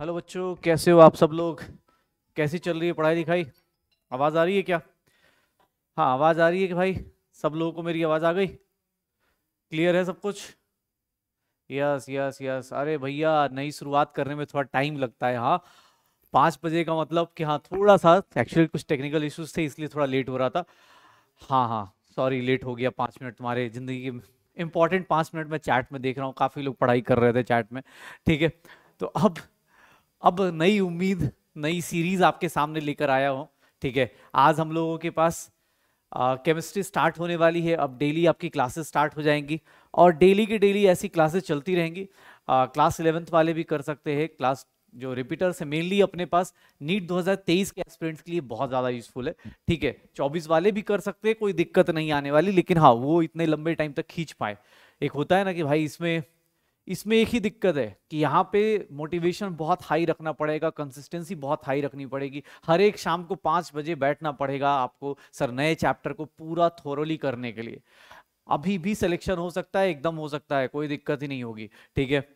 Hello बच्चों कैसे हो आप सब लोग कैसी चल रही है पढ़ाई लिखाई आवाज़ आ रही है क्या हाँ आवाज़ आ रही है कि भाई सब लोगों को मेरी आवाज़ आ गई क्लियर है सब कुछ यस यस यस अरे भैया नई शुरुआत करने में थोड़ा टाइम लगता है हाँ पाँच बजे का मतलब कि हाँ थोड़ा सा एक्चुअली कुछ टेक्निकल इशूज़ थे इसलिए थोड़ा लेट हो रहा था हाँ हाँ सॉरी लेट हो गया पाँच मिनट तुम्हारे ज़िंदगी के इंपॉर्टेंट पाँच मिनट में चैट में देख रहा हूँ काफ़ी लोग पढ़ाई कर रहे थे चैट में ठीक है तो अब अब नई उम्मीद नई सीरीज आपके सामने लेकर आया हूँ ठीक है आज हम लोगों के पास केमिस्ट्री स्टार्ट होने वाली है अब डेली आपकी क्लासेस स्टार्ट हो जाएंगी और डेली की डेली ऐसी क्लासेस चलती रहेंगी क्लास इलेवेंथ वाले भी कर सकते हैं क्लास जो रिपीटर्स है मेनली अपने पास नीट 2023 के एक्सपीरियंट्स के लिए बहुत ज़्यादा यूजफुल है ठीक है 24 वाले भी कर सकते हैं कोई दिक्कत नहीं आने वाली लेकिन हाँ वो इतने लंबे टाइम तक खींच पाए एक होता है ना कि भाई इसमें इसमें एक ही दिक्कत है कि यहाँ पे मोटिवेशन बहुत हाई रखना पड़ेगा कंसिस्टेंसी बहुत हाई रखनी पड़ेगी हर एक शाम को पाँच बजे बैठना पड़ेगा आपको सर नए चैप्टर को पूरा थोरली करने के लिए अभी भी सिलेक्शन हो सकता है एकदम हो सकता है कोई दिक्कत ही नहीं होगी ठीक है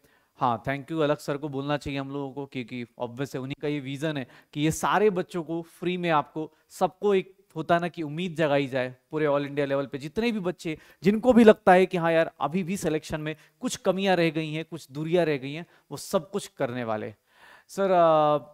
हाँ थैंक यू अलग सर को बोलना चाहिए हम लोगों को क्योंकि ऑब्वियस है उन्हीं का ये विज़न है कि ये सारे बच्चों को फ्री में आपको सबको एक होता ना कि उम्मीद जगाई जाए पूरे ऑल इंडिया लेवल पे जितने भी बच्चे जिनको भी लगता है कि हाँ यार अभी भी सिलेक्शन में कुछ कमियां रह गई हैं कुछ दूरियां रह गई हैं वो सब कुछ करने वाले सर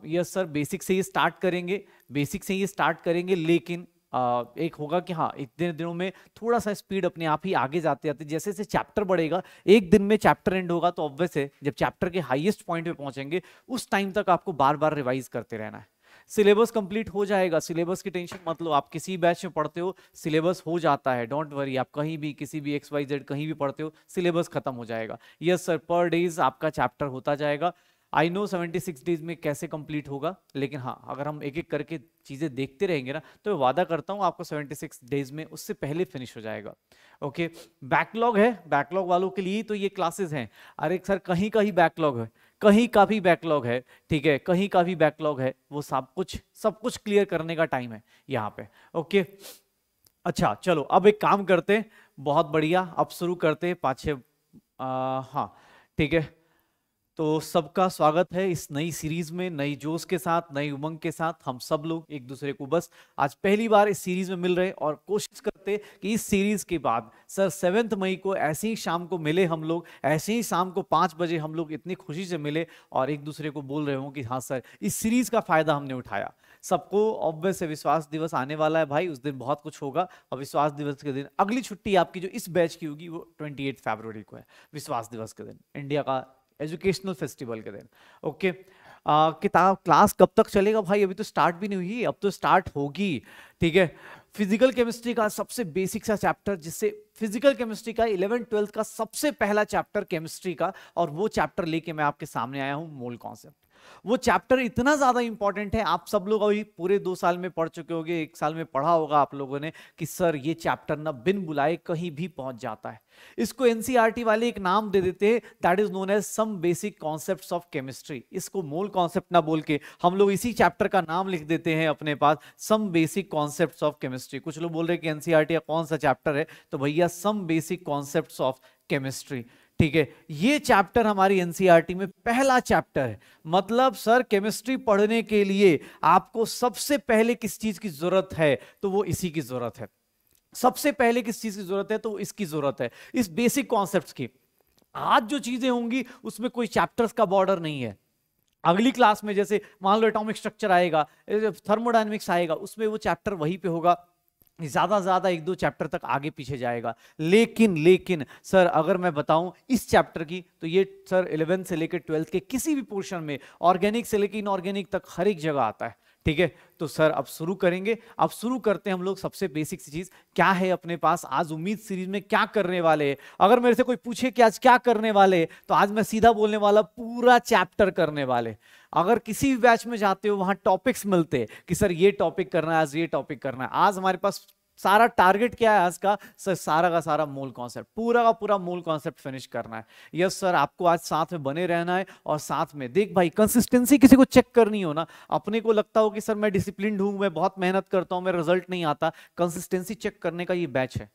यस सर बेसिक से ये स्टार्ट करेंगे बेसिक से ये स्टार्ट करेंगे लेकिन आ, uh, एक होगा कि हाँ इतने दिनों में थोड़ा सा स्पीड अपने आप ही आगे जाते जाते जैसे जैसे चैप्टर बढ़ेगा एक दिन में चैप्टर एंड होगा तो ऑब्वियस है जब चैप्टर के हाईएस्ट पॉइंट पे पहुंचेंगे उस टाइम तक आपको बार बार रिवाइज करते रहना है सिलेबस कंप्लीट हो जाएगा सिलेबस की टेंशन मतलब आप किसी बैच में पढ़ते हो सिलेबस हो जाता है डोंट वरी आप कहीं भी किसी भी एक्स वाई जेड कहीं भी पढ़ते हो सिलेबस खत्म हो जाएगा यस सर पर डेज आपका चैप्टर होता जाएगा आई नो 76 डेज में कैसे कंप्लीट होगा लेकिन हाँ अगर हम एक एक करके चीज़ें देखते रहेंगे ना तो मैं वादा करता हूँ आपको 76 डेज में उससे पहले फिनिश हो जाएगा ओके बैकलॉग है बैकलॉग वालों के लिए तो ये क्लासेस हैं अरे सर कहीं का ही बैकलॉग है कहीं का भी बैकलॉग है ठीक है कहीं का भी बैकलॉग है वो सब कुछ सब कुछ क्लियर करने का टाइम है यहाँ पे ओके अच्छा चलो अब एक काम करते बहुत बढ़िया अब शुरू करते पाछे हाँ ठीक है तो सबका स्वागत है इस नई सीरीज में नई जोश के साथ नई उमंग के साथ हम सब लोग एक दूसरे को बस आज पहली बार इस सीरीज में मिल रहे और कोशिश करते कि इस सीरीज के बाद सर सेवेंथ मई को ऐसे ही शाम को मिले हम लोग ऐसे ही शाम को पाँच बजे हम लोग इतनी खुशी से मिले और एक दूसरे को बोल रहे हों कि हाँ सर इस सीरीज का फायदा हमने उठाया सबको ऑब्वियस से विश्वास दिवस आने वाला है भाई उस दिन बहुत कुछ होगा और विश्वास दिवस के दिन अगली छुट्टी आपकी जो इस बैच की होगी वो ट्वेंटी एट को है विश्वास दिवस के दिन इंडिया का एजुकेशनल फेस्टिवल के दिन ओके आ, किताब क्लास कब तक चलेगा भाई अभी तो स्टार्ट भी नहीं हुई अब तो स्टार्ट होगी ठीक है फिजिकल केमिस्ट्री का सबसे बेसिक सा चैप्टर जिससे फिजिकल केमिस्ट्री का इलेवन ट्वेल्थ का सबसे पहला चैप्टर केमिस्ट्री का और वो चैप्टर लेके मैं आपके सामने आया हूँ मूल कॉन्सेप्ट वो चैप्टर इतना ज्यादा इंपॉर्टेंट है आप सब लोग अभी पूरे दो साल में पढ़ चुके होंगे एक साल में पढ़ा होगा आप लोगों ने कि सर ये चैप्टर ना बिन बुलाए कहीं भी पहुंच जाता है इसको एनसीईआरटी e वाले एक नाम दे देते हैं that is known as some basic concept of chemistry इसको मूल कॉन्सेप्ट ना बोल के हम लोग इसी चैप्टर का नाम लिख देते हैं अपने पास some basic concept of chemistry कुछ लोग बोल रहे हैं कि एनसीआरटी e का कौन सा चैप्टर है तो भैया some basic concept of chemistry ठीक है ये चैप्टर हमारी एनसीईआरटी e में पहला चैप्टर है मतलब सर केमिस्ट्री पढ़ने के लिए आपको सबसे पहले किस चीज की जरूरत है तो वो इसी की जरूरत है सबसे पहले किस चीज की जरूरत है तो इसकी जरूरत है इस बेसिक कॉन्सेप्ट की आज जो चीजें होंगी उसमें कोई चैप्टर्स का बॉर्डर नहीं है अगली क्लास में जैसे मान लो एटॉमिक स्ट्रक्चर आएगा थर्मोडाइनमिक्स आएगा उसमें वो चैप्टर वहीं पे होगा ज़्यादा से ज़्यादा एक दो चैप्टर तक आगे पीछे जाएगा लेकिन लेकिन सर अगर मैं बताऊं इस चैप्टर की तो ये सर इलेवेंथ से लेकर ट्वेल्थ के किसी भी पोर्शन में ऑर्गेनिक से लेकर इनऑर्गेनिक तक हर एक जगह आता है ठीक है तो सर अब शुरू करेंगे अब शुरू करते हैं हम लोग सबसे बेसिक चीज क्या है अपने पास आज उम्मीद सीरीज में क्या करने वाले है अगर मेरे से कोई पूछे कि आज क्या करने वाले तो आज मैं सीधा बोलने वाला पूरा चैप्टर करने वाले अगर किसी भी बैच में जाते हो वहां टॉपिक्स मिलते हैं कि सर ये टॉपिक करना है आज ये टॉपिक करना है आज हमारे पास सारा टारगेट क्या है आज का सर सारा का सारा मूल कॉन्सेप्ट पूरा का पूरा मूल कॉन्सेप्ट फिनिश करना है यस सर आपको आज साथ में बने रहना है और साथ में देख भाई कंसिस्टेंसी किसी को चेक करनी हो ना अपने को लगता हो कि सर मैं डिसिप्लिन हूं मैं बहुत मेहनत करता हूं मैं रिजल्ट नहीं आता कंसिस्टेंसी चेक करने का ये बैच है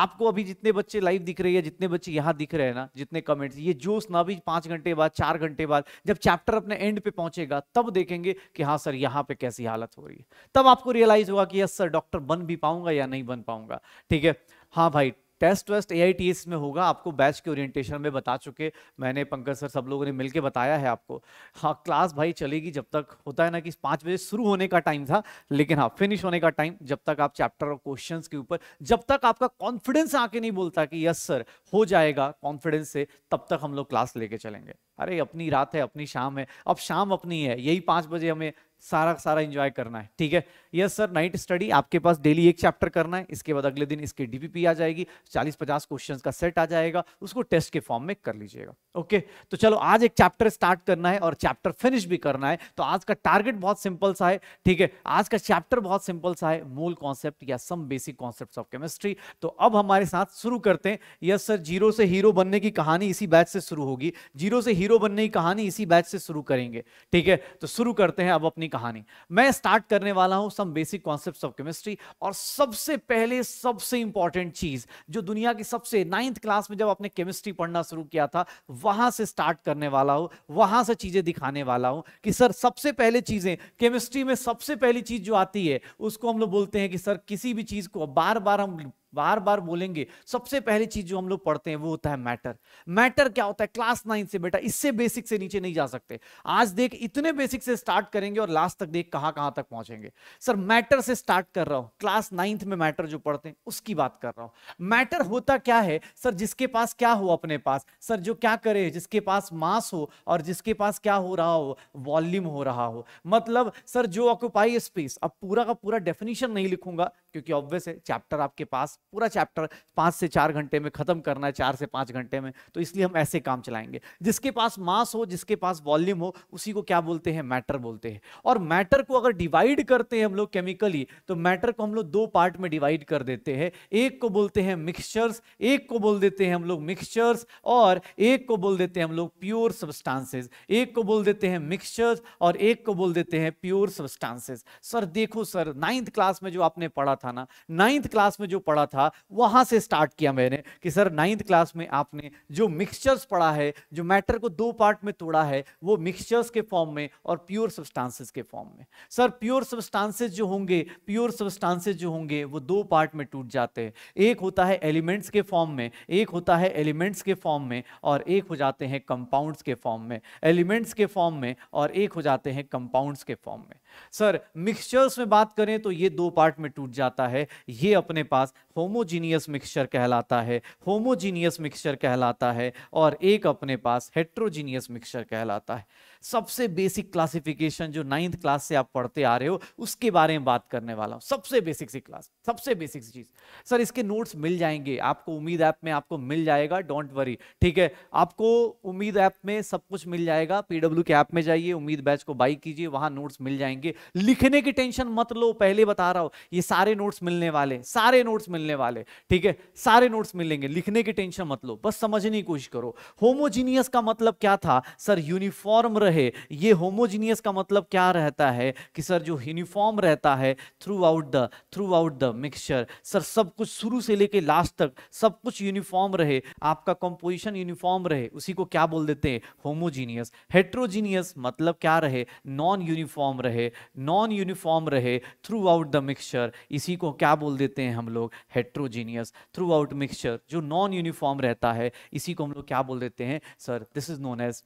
आपको अभी जितने बच्चे लाइव दिख रही है जितने बच्चे यहां दिख रहे हैं ना जितने कमेंट्स ये जोश ना भी पांच घंटे बाद चार घंटे बाद जब चैप्टर अपने एंड पे पहुंचेगा तब देखेंगे कि हाँ सर यहाँ पे कैसी हालत हो रही है तब आपको रियलाइज होगा कि यस सर डॉक्टर बन भी पाऊंगा या नहीं बन पाऊंगा ठीक है हाँ भाई टेस्ट वेस्ट ए में होगा आपको बैच के ओरिएंटेशन में बता चुके मैंने पंकज सर सब लोगों ने मिलकर बताया है आपको हाँ क्लास भाई चलेगी जब तक होता है ना कि पाँच बजे शुरू होने का टाइम था लेकिन हाँ फिनिश होने का टाइम जब तक आप चैप्टर और क्वेश्चन के ऊपर जब तक आपका कॉन्फिडेंस आके नहीं बोलता कि यस सर हो जाएगा कॉन्फिडेंस से तब तक हम लोग क्लास लेके चलेंगे अरे अपनी रात है अपनी शाम है अब शाम अपनी है यही पाँच बजे हमें सारा सारा इंजॉय करना है ठीक है यस सर नाइट स्टडी आपके पास डेली एक चैप्टर करना है इसके बाद अगले दिन इसके डीपीपी आ जाएगी 40-50 क्वेश्चंस का सेट आ जाएगा उसको टेस्ट के फॉर्म में कर लीजिएगा ओके तो चलो आज एक चैप्टर स्टार्ट करना है और चैप्टर फिनिश भी करना है तो आज का टारगेट बहुत सिंपल सा है ठीक है आज का चैप्टर बहुत सिंपल सा है मूल कॉन्सेप्ट या some basic concept of chemistry तो अब हमारे साथ शुरू करते हैं यस सर जीरो से हीरो बनने की कहानी इसी बैच से शुरू होगी जीरो से हीरो बनने की कहानी इसी बैच से शुरू करेंगे ठीक है तो शुरू करते हैं अब अपनी कहानी मैं स्टार्ट करने वाला हूं some basic concepts of chemistry और सबसे पहले सबसे इंपॉर्टेंट चीज जो दुनिया की सबसे नाइन्थ क्लास में जब आपने केमिस्ट्री पढ़ना शुरू किया था वहां से स्टार्ट करने वाला हूं वहां से चीजें दिखाने वाला हूं कि सर सबसे पहले चीजें केमिस्ट्री में सबसे पहली चीज जो आती है उसको हम लोग बोलते हैं कि सर किसी भी चीज को बार बार हम बार बार बोलेंगे सबसे पहली चीज जो हम लोग पढ़ते हैं वो होता है मैटर मैटर क्या होता है क्लास नाइन से बेटा इससे बेसिक से नीचे नहीं जा सकते आज देख इतने बेसिक से स्टार्ट करेंगे और लास्ट तक देख कहां कहां तक पहुंचेंगे सर मैटर से स्टार्ट कर रहा हूं क्लास नाइन्थ में मैटर जो पढ़ते हैं उसकी बात कर रहा हूं मैटर होता क्या है सर जिसके पास क्या हो अपने पास सर जो क्या करे जिसके पास मास हो और जिसके पास क्या हो रहा हो वॉल्यूम हो रहा हो मतलब सर जो ऑक्यूपाई स्पेस अब पूरा का पूरा डेफिनेशन नहीं लिखूंगा क्योंकि ऑब्वियस है चैप्टर आपके पास पूरा चैप्टर पाँच से चार घंटे में ख़त्म करना है चार से पाँच घंटे में तो इसलिए हम ऐसे काम चलाएंगे जिसके पास मास हो जिसके पास वॉल्यूम हो उसी को क्या बोलते हैं मैटर बोलते हैं और मैटर को अगर डिवाइड करते हैं हम लोग केमिकली तो मैटर को हम लोग दो पार्ट में डिवाइड कर देते हैं एक को बोलते हैं मिक्सचर्स एक को बोल देते हैं हम लोग मिक्सचर्स और एक को बोल देते हैं हम लोग प्योर सबस्टांसेज एक को बोल देते हैं मिक्सचर्स और एक को बोल देते हैं प्योर सबस्टांसेज सर देखो सर नाइन्थ क्लास में जो आपने पढ़ा था ना नाइन्थ क्लास में जो पढ़ा था वहां से स्टार्ट किया मैंने कि सर नाइन्थ क्लास में आपने जो मिक्सचर्स पढ़ा है जो मैटर को दो पार्ट में तोड़ा है वो मिक्सचर्स के फॉर्म में और प्योर सब्सटांसेस के फॉर्म में सर प्योर सब्सटांसेज जो होंगे प्योर सब्सटांसेज जो होंगे वो दो पार्ट में टूट जाते हैं एक होता है एलिमेंट्स के फॉर्म में एक होता है एलिमेंट्स के फॉर्म में और एक हो जाते हैं कंपाउंड्स के फॉर्म में एलिमेंट्स के फॉर्म में और एक हो जाते हैं कंपाउंड्स के फॉर्म में सर मिक्सचर्स में बात करें तो ये दो पार्ट में टूट जाता है ये अपने पास होमोजीनियस मिक्सचर कहलाता है होमोजीनियस मिक्सचर कहलाता है और एक अपने पास हेट्रोजीनियस मिक्सचर कहलाता है सबसे बेसिक क्लासिफिकेशन जो नाइन्थ क्लास से आप पढ़ते आ रहे हो उसके बारे में बात करने वाला हूँ सबसे बेसिक सी क्लास सबसे बेसिक चीज सर इसके नोट्स मिल जाएंगे आपको उम्मीद ऐप में आपको मिल जाएगा डोंट वरी ठीक है आपको उम्मीद ऐप में सब कुछ मिल जाएगा पीडब्ल्यू के ऐप में जाइए उम्मीद बैच को बाई कीजिए वहां नोट्स मिल जाएंगे लिखने की टेंशन मत लो पहले बता रहा हूं ये सारे नोट्स मिलने वाले सारे नोट्स मिलने वाले ठीक है सारे नोट्स मिलेंगे लिखने की टेंशन मत लो बस समझने की कोशिश करो होमोजीनियस का मतलब क्या था सर यूनिफॉर्म रहे रहे ये होमोजीनियस का मतलब क्या रहता है कि सर जो यूनिफॉर्म रहता है throughout the throughout the mixture sir सब कुछ शुरू से लेके लास्ट तक सब कुछ यूनिफॉर्म रहे आपका कंपोजिशन यूनिफॉर्म रहे उसी को क्या बोल देते हैं होमोजीनियस हेट्रोजीनियस मतलब क्या रहे नॉन यूनिफॉर्म रहे नॉन यूनिफॉर्म रहे थ्रू आउट द मिक्सचर इसी को क्या बोल देते हैं हम लोग हेट्रोजीनियस थ्रू आउट मिक्सचर जो नॉन यूनिफॉर्म रहता है इसी को हम लोग क्या बोल देते हैं sir this is known as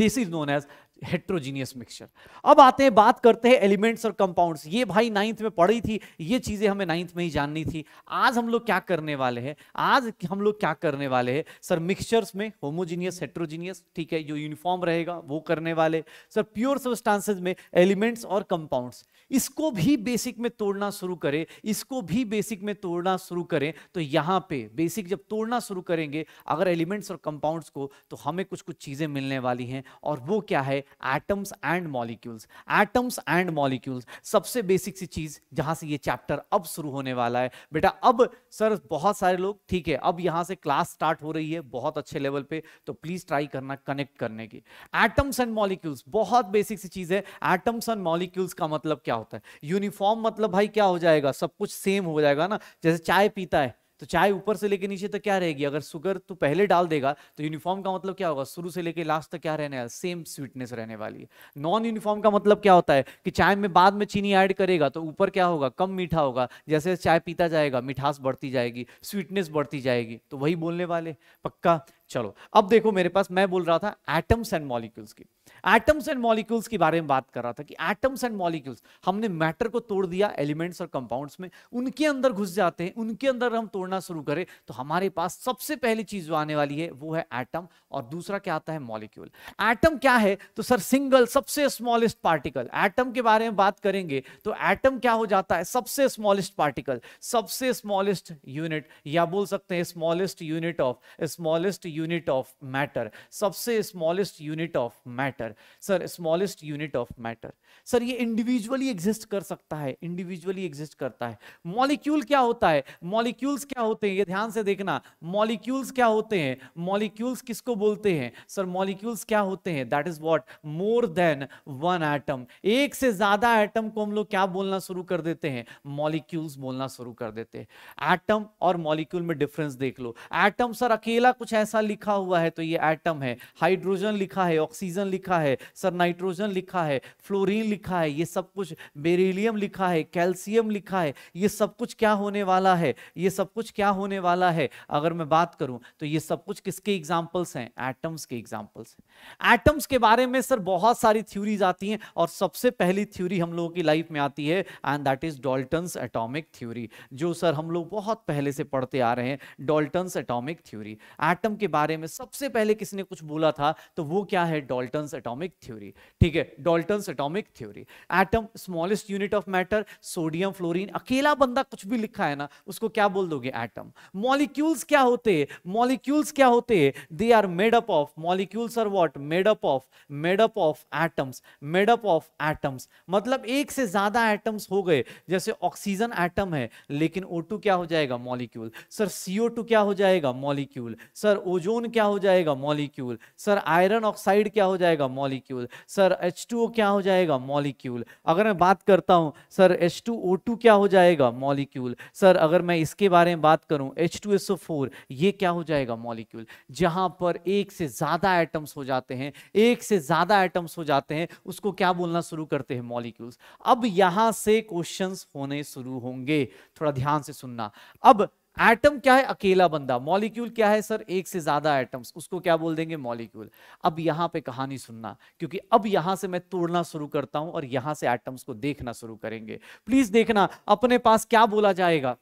this is known as heterogeneous mixture अब आते हैं बात करते हैं एलिमेंट्स और कंपाउंड्स ये भाई नाइन्थ में पढ़ी थी ये चीजें हमें नाइन्थ में ही जाननी थी आज हम लोग क्या करने वाले हैं आज हम लोग क्या करने वाले हैं सर मिक्सचर्स में होमोजीनियस हेट्रोजीनियस ठीक है जो यूनिफॉर्म रहेगा वो करने वाले सर प्योर सब्सटांसेज में एलिमेंट्स और कंपाउंड्स इसको भी बेसिक में तोड़ना शुरू करें इसको भी बेसिक में तोड़ना शुरू करें तो यहाँ पे बेसिक जब तोड़ना शुरू करेंगे अगर एलिमेंट्स और कंपाउंड्स को तो हमें कुछ कुछ चीज़ें मिलने वाली हैं और वो क्या है atoms and molecules atoms and molecules सबसे बेसिक सी चीज़ जहाँ से ये चैप्टर अब शुरू होने वाला है बेटा अब सर बहुत सारे लोग ठीक है अब यहाँ से क्लास स्टार्ट हो रही है बहुत अच्छे लेवल पे तो प्लीज़ ट्राई करना कनेक्ट करने की एटम्स एंड मॉलिक्यूल्स बहुत बेसिक सी चीज़ है एटम्स एंड मॉलिक्यूल्स का मतलब क्या होता है यूनिफॉर्म मतलब भाई क्या हो जाएगा सब कुछ सेम हो जाएगा ना जैसे चाय पीता है तो चाय ऊपर से लेके नीचे तक तो क्या रहेगी अगर शुगर तो पहले डाल देगा तो यूनिफॉर्म का मतलब क्या होगा शुरू से लेके लास्ट तक क्या रहने वाला सेम स्वीटनेस रहने वाली है नॉन यूनिफॉर्म का मतलब क्या होता है कि चाय में बाद में चीनी ऐड करेगा तो ऊपर क्या होगा कम मीठा होगा जैसे चाय पीता जाएगा मिठास बढ़ती जाएगी स्वीटनेस बढ़ती जाएगी तो वही बोलने वाले पक्का चलो अब देखो मेरे पास मैं बोल रहा था एटम्स एंड मॉलिक्यूल्स की एटम्स एंड मॉलिक्यूल्स के बारे में बात कर रहा था कि एटम्स एंड मॉलिक्यूल्स हमने मैटर को तोड़ दिया एलिमेंट्स और कंपाउंड्स में उनके अंदर घुस जाते हैं उनके अंदर हम तोड़ना शुरू करें तो हमारे पास सबसे पहली चीज जो आने वाली है वो है एटम और दूसरा क्या आता है मॉलिक्यूल एटम क्या है तो सर सिंगल सबसे स्मॉलेस्ट पार्टिकल एटम के बारे में बात करेंगे तो एटम क्या हो जाता है सबसे स्मॉलेस्ट पार्टिकल सबसे स्मॉलेस्ट यूनिट या बोल सकते हैं smallest unit of smallest unit of matter सबसे smallest unit of matter sir smallest unit of matter sir ये इंडिविजुअली एग्जिस्ट कर सकता है इंडिविजुअली एग्जिस्ट करता है मॉलिक्यूल क्या होता है मॉलिक्यूल्स क्या होते हैं ये ध्यान से देखना मॉलिक्यूल्स क्या होते हैं मॉलिक्यूल्स किसको बोलते हैं सर मॉलिक्यूल्स क्या होते हैं that is what more than one atom एक से ज्यादा एटम को हम लोग क्या बोलना शुरू कर देते हैं मॉलिक्यूल्स बोलना शुरू कर देते हैं एटम और मॉलिक्यूल में डिफरेंस देख लो एटम सर अकेला कुछ ऐसा लिखा हुआ है तो ये एटम है हाइड्रोजन लिखा है ऑक्सीजन लिखा है सर नाइट्रोजन लिखा है फ्लोरीन लिखा है ये सब कुछ बेरिलियम लिखा है कैल्शियम लिखा है ये सब कुछ क्या होने वाला है ये सब कुछ क्या होने वाला है अगर मैं बात करूं तो ये सब कुछ किसके एग्जाम्पल्स हैं एटम्स के एग्जाम्पल्स हैं एटम्स के बारे में सर बहुत सारी थ्यूरीज आती हैं और सबसे पहली थ्यूरी हम लोगों की लाइफ में आती है and that is Dalton's atomic theory जो सर हम लोग बहुत पहले से पढ़ते आ रहे हैं डॉल्टन्स एटॉमिक थ्योरी एटम के बारे बारे में सबसे पहले किसने कुछ बोला था तो वो क्या है डॉल्टन एटॉमिक थ्योरी ठीक है Dalton atomic theory atom smallest unit of matter sodium fluorine अकेला बंदा कुछ भी लिखा है ना उसको क्या बोल दोगे एटम मॉलिक्यूल्स क्या होते मॉलिक्यूल्स क्या होते they are made up of molecules are what made up of made up of atoms made up of atoms मतलब एक से ज्यादा एटम्स हो गए जैसे ऑक्सीजन एटम है लेकिन ओ क्या हो जाएगा मॉलिक्यूल सर सीओ क्या हो जाएगा मॉलिक्यूल सर ओ ओजोन क्या हो जाएगा मॉलिक्यूल सर आयरन ऑक्साइड क्या हो जाएगा मॉलिक्यूल सर एच क्या हो जाएगा मॉलिक्यूल अगर मैं बात करता हूँ सर एच क्या हो जाएगा मॉलिक्यूल सर अगर मैं इसके बारे में बात करूँ एच ये क्या हो जाएगा मॉलिक्यूल जहाँ पर एक से ज़्यादा एटम्स हो जाते हैं एक से ज़्यादा एटम्स हो जाते हैं उसको क्या बोलना शुरू करते हैं मॉलिक्यूल्स अब यहाँ से क्वेश्चंस होने शुरू होंगे थोड़ा ध्यान से सुनना अब एटम क्या है अकेला बंदा मॉलिक्यूल क्या है सर एक से ज्यादा एटम्स उसको क्या बोल देंगे मॉलिक्यूल अब यहां पे कहानी सुनना क्योंकि अब यहां से मैं तोड़ना शुरू करता हूं और यहां से एटम्स को देखना शुरू करेंगे प्लीज देखना अपने पास क्या बोला जाएगा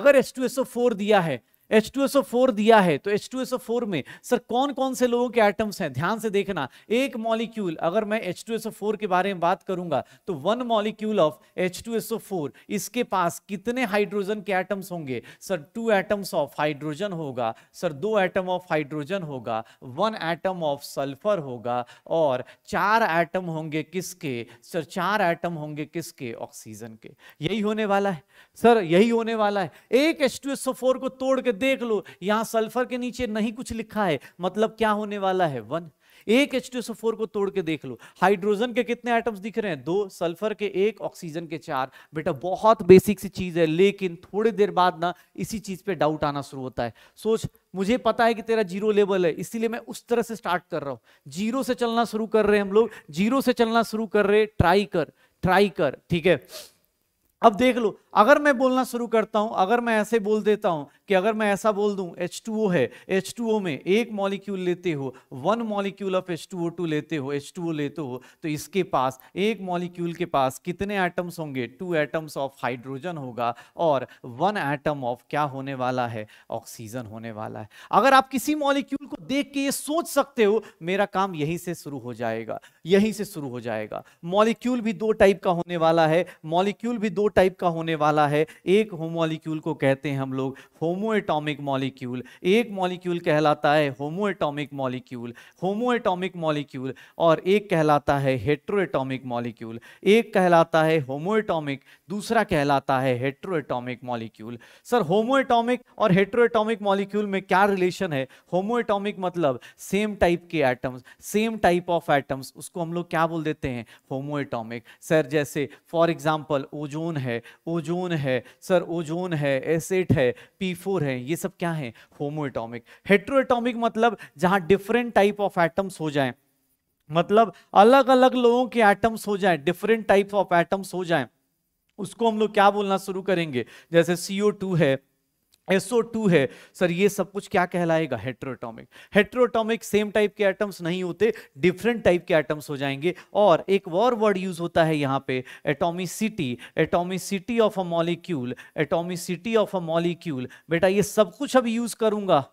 अगर एस दिया है एच टू फोर दिया है तो H two S O four में सर कौन कौन से लोगों के एटम्स हैं ध्यान से देखना एक मॉलिक्यूल अगर मैं H2SO4 के बारे में बात करूंगा तो वन मॉलिक्यूल ऑफ H2SO4 इसके पास कितने हाइड्रोजन के एटम्स होंगे sir two atoms of hydrogen होगा सर दो एटम ऑफ हाइड्रोजन होगा वन एटम ऑफ सल्फर होगा और चार एटम होंगे किसके सर चार एटम होंगे किसके ऑक्सीजन के यही होने वाला है सर यही होने वाला है एक H two S O four को तोड़ के देख लो यहां सल्फर के नीचे नहीं कुछ लिखा है मतलब क्या होने वाला है वन एक एच टू फोर को तोड़ के देख लो हाइड्रोजन के कितने आइटम्स दिख रहे हैं दो सल्फर के एक ऑक्सीजन के चार बेटा बहुत बेसिक सी चीज है लेकिन थोड़ी देर बाद ना इसी चीज पे डाउट आना शुरू होता है सोच मुझे पता है कि तेरा जीरो लेवल है इसीलिए मैं उस तरह से स्टार्ट कर रहा हूं जीरो से चलना शुरू कर रहे हैं हम लोग जीरो से चलना शुरू कर रहे ट्राई कर ट्राई कर ठीक है अब देख लो अगर मैं बोलना शुरू करता हूं अगर मैं ऐसे बोल देता हूं कि अगर मैं ऐसा बोल दूं H2O है H2O में एक मॉलिक्यूल लेते हो वन मॉलिक्यूल ऑफ H2O2 लेते हो H2O लेते हो तो इसके पास एक मॉलिक्यूल के पास कितने एटम्स होंगे टू एटम्स ऑफ हाइड्रोजन होगा और वन एटम ऑफ क्या होने वाला है ऑक्सीजन होने वाला है अगर आप किसी मॉलिक्यूल को देख के ये सोच सकते हो मेरा काम यहीं से शुरू हो जाएगा यहीं से शुरू हो जाएगा मॉलिक्यूल भी दो टाइप का होने वाला है मॉलिक्यूल भी दो टाइप का होने वाला है एक होमोलिक्यूल को कहते हैं हम लोग होमोएटॉमिक मॉलिक्यूल एक मॉलिक्यूल कहलाता है होमोएटॉमिक मॉलिक्यूल होमोएटॉमिक मॉलिक्यूल और एक कहलाता है हेट्रोएटॉमिक मॉलिक्यूल एक कहलाता है होमोएटॉमिक दूसरा कहलाता है हेट्रोएटॉमिक मॉलिक्यूल सर होमोएटॉमिक और हेट्रोएटॉमिक मॉलिक्यूल में क्या रिलेशन है होमोएटॉमिक मतलब सेम टाइप के atoms same type of atoms उसको हम लोग क्या बोल देते हैं होमोएटॉमिक सर जैसे फॉर एग्जाम्पल ओजोन है ओजोन ओजोन है सर ओजोन है एसेट है पी फोर है ये सब क्या है होमोएटॉमिक हेट्रोएटॉमिक मतलब जहां डिफरेंट टाइप ऑफ एटम्स हो जाएं मतलब अलग अलग लोगों के एटम्स हो जाएं डिफरेंट टाइप्स ऑफ एटम्स हो जाएं उसको हम लोग क्या बोलना शुरू करेंगे जैसे CO2 है SO2 है सर ये सब कुछ क्या कहलाएगा हेट्रोटॉमिक हेट्रोटॉमिक सेम टाइप के एटम्स नहीं होते डिफरेंट टाइप के एटम्स हो जाएंगे और एक और वर्ड यूज होता है यहाँ पे atomicity atomicity of a molecule atomicity of a molecule बेटा ये सब कुछ अब यूज करूंगा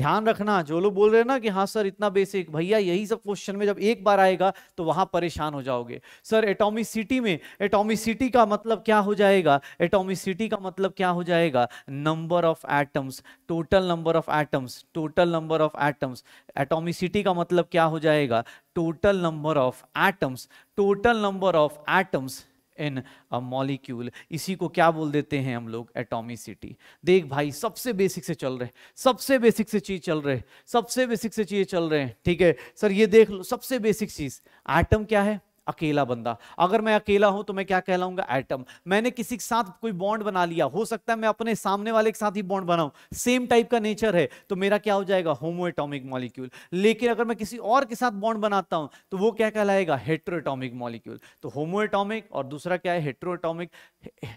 ध्यान रखना जो लोग बोल रहे हैं ना कि हाँ सर इतना बेसिक भैया यही सब क्वेश्चन में जब एक बार आएगा तो वहां परेशान हो जाओगे सर एटोमिसिटी में एटोमिसिटी का मतलब क्या हो जाएगा एटोमिसिटी का मतलब क्या हो जाएगा number of atoms total number of atoms total number of atoms atomicity का मतलब क्या हो जाएगा total number of atoms total number of atoms in a molecule इसी को क्या बोल देते हैं हम लोग एटोमिसिटी देख भाई सबसे बेसिक से चल रहे सबसे बेसिक से चीज चल रहे सबसे बेसिक से चीज चल रहे हैं ठीक है सर ये देख लो सबसे बेसिक चीज एटम क्या है अकेला बंदा अगर मैं अकेला हूं तो मैं क्या कहलाऊंगा एटम मैंने किसी के साथ कोई बॉन्ड बना लिया हो सकता है मैं अपने सामने वाले के साथ ही बॉन्ड बनाऊं सेम टाइप का नेचर है तो मेरा क्या हो जाएगा होमोएटॉमिक मॉलिक्यूल लेकिन अगर मैं किसी और के साथ बॉन्ड बनाता हूं तो वो क्या कहलाएगा हेट्रोएटॉमिक मॉलिक्यूल तो होमोएटॉमिक और दूसरा क्या है हेट्रोएटॉमिक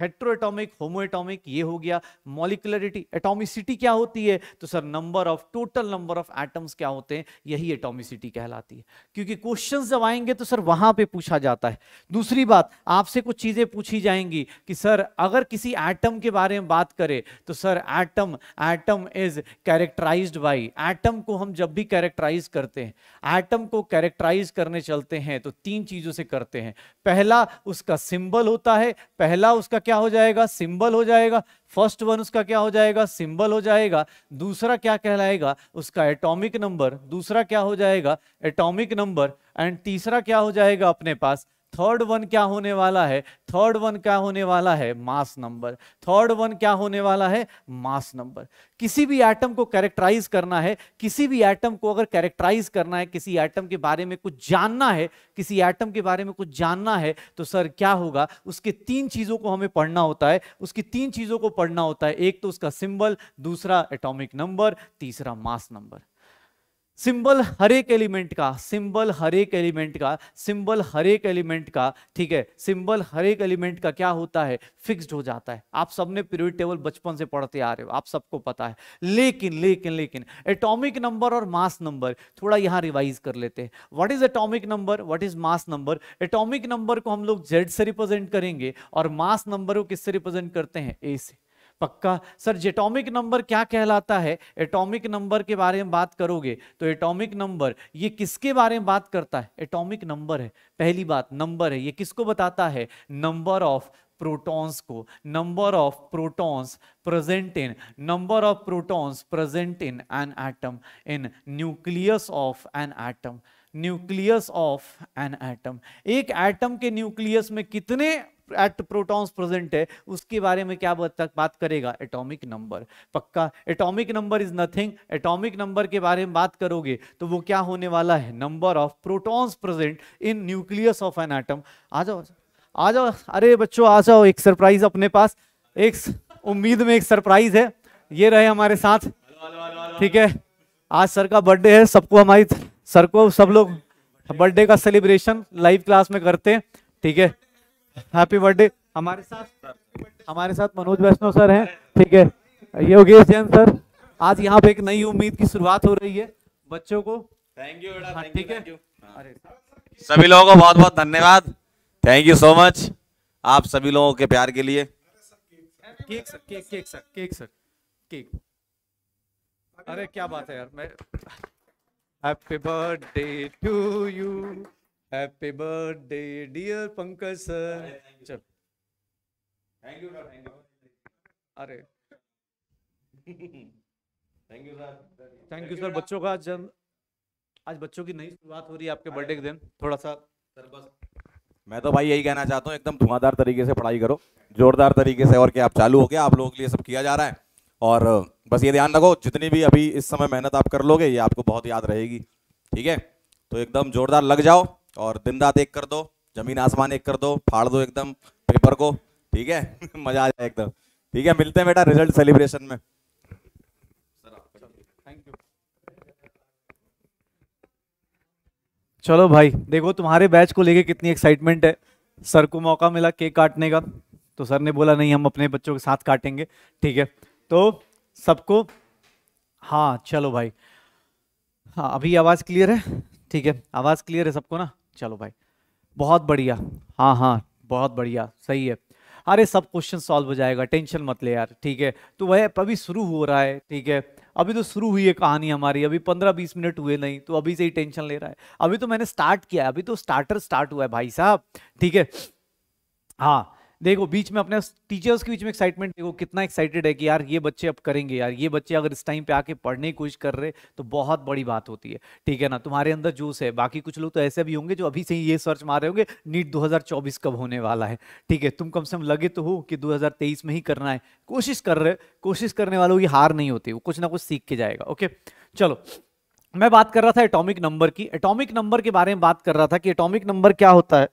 हेट्रोएटॉमिक होमोएटॉमिक ये हो गया मॉलिकुलरिटी एटोमिसिटी क्या होती है तो sir number of total number of atoms क्या होते हैं यही एटोमिसिटी कहलाती है क्योंकि क्वेश्चन जब आएंगे तो सर वहां पर पूछा जाता है दूसरी बात आपसे कुछ चीज़ें पूछी जाएंगी कि सर अगर किसी एटम के बारे में बात करें तो sir atom atom is characterized by atom को हम जब भी कैरेक्टराइज करते हैं एटम को कैरेक्टराइज करने चलते हैं तो तीन चीज़ों से करते हैं पहला उसका सिंबल होता है पहला उसका क्या हो जाएगा सिंबल हो जाएगा फर्स्ट वन उसका क्या हो जाएगा सिंबल हो जाएगा दूसरा क्या कहलाएगा उसका एटॉमिक नंबर दूसरा क्या हो जाएगा एटॉमिक नंबर एंड तीसरा क्या हो जाएगा अपने पास थर्ड वन क्या होने वाला है थर्ड वन क्या होने वाला है मास नंबर थर्ड वन क्या होने वाला है मास नंबर किसी भी एटम को कैरेक्टराइज करना है किसी भी एटम को अगर कैरेक्टराइज करना है किसी एटम के बारे में कुछ जानना है किसी एटम के बारे में कुछ जानना है तो सर क्या होगा उसके तीन चीजों को हमें पढ़ना होता है उसकी तीन चीजों को पढ़ना होता है एक तो उसका सिंबल दूसरा एटॉमिक नंबर तीसरा मास नंबर सिंबल हर एक एलिमेंट का सिंबल हर एक एलिमेंट का सिंबल हर एक एलिमेंट का ठीक है सिंबल हर एक एलिमेंट का क्या होता है फिक्स्ड हो जाता है आप सबने पीरियड टेबल बचपन से पढ़ते आ रहे हो आप सबको पता है लेकिन लेकिन लेकिन एटॉमिक नंबर और मास नंबर थोड़ा यहाँ रिवाइज कर लेते हैं what is atomic number what is mass number atomic number को हम लोग जेड से रिप्रेजेंट करेंगे और मास नंबर को किससे रिप्रेजेंट करते हैं ए से पक्का सर जेटोमिक नंबर क्या कहलाता है एटॉमिक नंबर के बारे में बात करोगे तो एटॉमिक नंबर ये किसके बारे में बात करता है एटॉमिक नंबर है पहली बात नंबर है ये किसको बताता है नंबर ऑफ प्रोटॉन्स को number of protons present in number of protons present in an atom in nucleus of an atom nucleus of an atom एक एटम के न्यूक्लियस में कितने एट प्रोटॉन्स प्रेजेंट है उसके बारे में क्या बात करेगा एटॉमिक नंबर पक्का atomic number is nothing atomic number के बारे में बात करोगे तो वो क्या होने वाला है number of protons present in nucleus of an atom आ जाओ आ जाओ अरे बच्चों आ जाओ एक सरप्राइज अपने पास एक उम्मीद में एक सरप्राइज है ये रहे हमारे साथ ठीक है आज सर का बर्थडे है सबको हमारी सर को सब लोग बर्थडे का सेलिब्रेशन लाइव क्लास में करते हैं ठीक है हैप्पी बर्थडे हमारे साथ हमारे साथ मनोज वैष्णव सर हैं ठीक है योगेश जैन सर आज यहाँ पे एक नई उम्मीद की शुरुआत हो रही है बच्चों को थैंक यू हाँ, ठीक है हाँ। सभी लोगों को बहुत बहुत धन्यवाद थैंक यू सो मच आप सभी लोगों के प्यार के लिए cake sir cake cake sir cake sir cake अरे क्या बात है यार मैं happy birthday to you happy birthday dear Pankaj sir चल thank you sir thank you अरे thank you sir thank you sir बच्चों का आज आज बच्चों की नई शुरुआत हो रही है आपके बर्थडे के दिन थोड़ा सा सर बस मैं तो भाई यही कहना चाहता हूँ एकदम धुआंधार तरीके से पढ़ाई करो जोरदार तरीके से और क्या आप चालू हो गया आप लोगों के लिए सब किया जा रहा है और बस ये ध्यान रखो जितनी भी अभी इस समय मेहनत आप कर लोगे ये आपको बहुत याद रहेगी ठीक है तो एकदम जोरदार लग जाओ और दिन रात एक कर दो जमीन आसमान एक कर दो फाड़ दो एकदम पेपर को ठीक है मजा आ जाए एकदम ठीक है मिलते हैं बेटा रिजल्ट सेलिब्रेशन में चलो भाई देखो तुम्हारे बैच को लेके कितनी एक्साइटमेंट है सर को मौका मिला केक काटने का तो सर ने बोला नहीं हम अपने बच्चों के साथ काटेंगे ठीक है तो सबको हाँ चलो भाई हाँ अभी आवाज़ क्लियर है ठीक है आवाज़ क्लियर है सबको ना चलो भाई बहुत बढ़िया हाँ हाँ बहुत बढ़िया सही है अरे सब क्वेश्चन सॉल्व हो जाएगा टेंशन मत ले यार ठीक है तो वह अभी शुरू हो रहा है ठीक है अभी तो शुरू हुई है कहानी हमारी अभी पंद्रह बीस मिनट हुए नहीं तो अभी से ही टेंशन ले रहा है अभी तो मैंने स्टार्ट किया है अभी तो स्टार्टर स्टार्ट हुआ है भाई साहब ठीक है हाँ देखो बीच में अपने टीचर्स के बीच में एक्साइटमेंट देखो कितना एक्साइटेड है कि यार ये बच्चे अब करेंगे यार ये बच्चे अगर इस टाइम पे आके पढ़ने की कोशिश कर रहे तो बहुत बड़ी बात होती है ठीक है ना तुम्हारे अंदर जोश है बाकी कुछ लोग तो ऐसे भी होंगे जो अभी से ही ये सर्च मारे होंगे नीट दो कब होने वाला है ठीक है तुम कम से कम लगे तो हो कि दो में ही करना है कोशिश कर रहे कोशिश करने वालों की हार नहीं होती वो कुछ ना कुछ सीख के जाएगा ओके चलो मैं बात कर रहा था एटॉमिक नंबर की एटॉमिक नंबर के बारे में बात कर रहा था कि एटॉमिक नंबर क्या होता है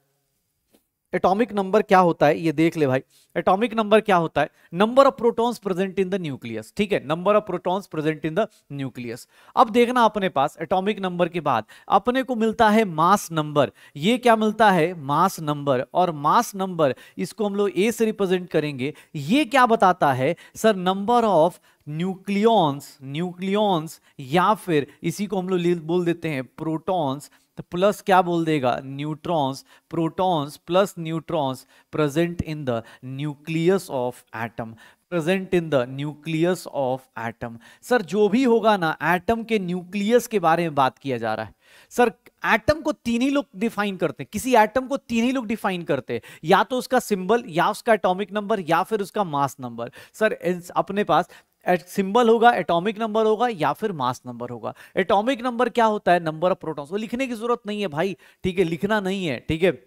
एटॉमिक नंबर क्या होता है ये देख ले भाई एटॉमिक नंबर क्या होता है number of protons present in the nucleus ठीक है number of protons present in the nucleus अब देखना अपने पास एटॉमिक नंबर के बाद अपने को मिलता है मास नंबर ये क्या मिलता है मास नंबर और मास नंबर इसको हम लोग ए से रिप्रेजेंट करेंगे ये क्या बताता है sir number of nucleons nucleons या फिर इसी को हम लोग बोल देते हैं प्रोटॉन्स तो प्लस क्या बोल देगा neutrons protons plus neutrons present in the nucleus of atom present in the nucleus of atom sir जो भी होगा ना एटम के न्यूक्लियस के बारे में बात किया जा रहा है सर एटम को तीन ही लोग डिफाइन करते हैं किसी एटम को तीन ही लोग डिफाइन करते हैं या तो उसका सिंबल या उसका एटॉमिक नंबर या फिर उसका मास नंबर सर अपने पास सिंबल होगा एटॉमिक नंबर होगा या फिर मास नंबर होगा एटॉमिक नंबर क्या होता है नंबर ऑफ प्रोटॉन्स वो लिखने की जरूरत नहीं है भाई ठीक है लिखना नहीं है ठीक है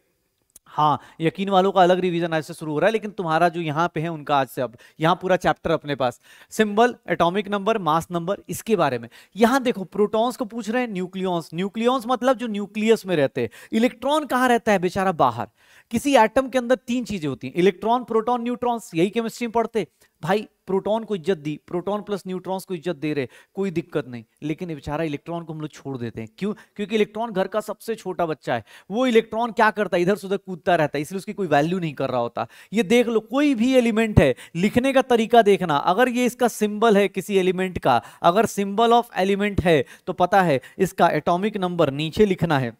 हाँ यकीन वालों का अलग रिवीजन आज से शुरू हो रहा है लेकिन तुम्हारा जो यहाँ पे है उनका आज से अब यहाँ पूरा चैप्टर अपने पास symbol atomic number mass number इसके बारे में यहाँ देखो प्रोटॉन्स को पूछ रहे हैं न्यूक्लियॉन्स न्यूक्लियॉन्स मतलब जो न्यूक्लियस में रहते हैं इलेक्ट्रॉन कहाँ रहता है बेचारा बाहर किसी एटम के अंदर तीन चीजें होती हैं इलेक्ट्रॉन प्रोटॉन न्यूट्रॉन्स यही केमिस्ट्री में पढ़ते भाई प्रोटॉन को इज्जत दी प्रोटॉन प्लस न्यूट्रॉन्स को इज्जत दे रहे कोई दिक्कत नहीं लेकिन बेचारा इलेक्ट्रॉन को हम लोग छोड़ देते हैं क्यों क्योंकि इलेक्ट्रॉन घर का सबसे छोटा बच्चा है वो इलेक्ट्रॉन क्या करता है इधर से उधर कूदता रहता है इसलिए उसकी कोई वैल्यू नहीं कर रहा होता ये देख लो कोई भी एलिमेंट है लिखने का तरीका देखना अगर ये इसका सिंबल है किसी एलिमेंट का अगर सिंबल ऑफ एलिमेंट है तो पता है इसका एटॉमिक नंबर नीचे लिखना है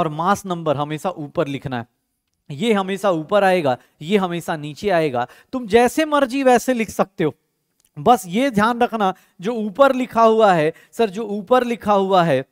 और मास नंबर हमेशा ऊपर लिखना है ये हमेशा ऊपर आएगा ये हमेशा नीचे आएगा तुम जैसे मर्जी वैसे लिख सकते हो बस ये ध्यान रखना जो ऊपर लिखा हुआ है सर जो ऊपर लिखा हुआ है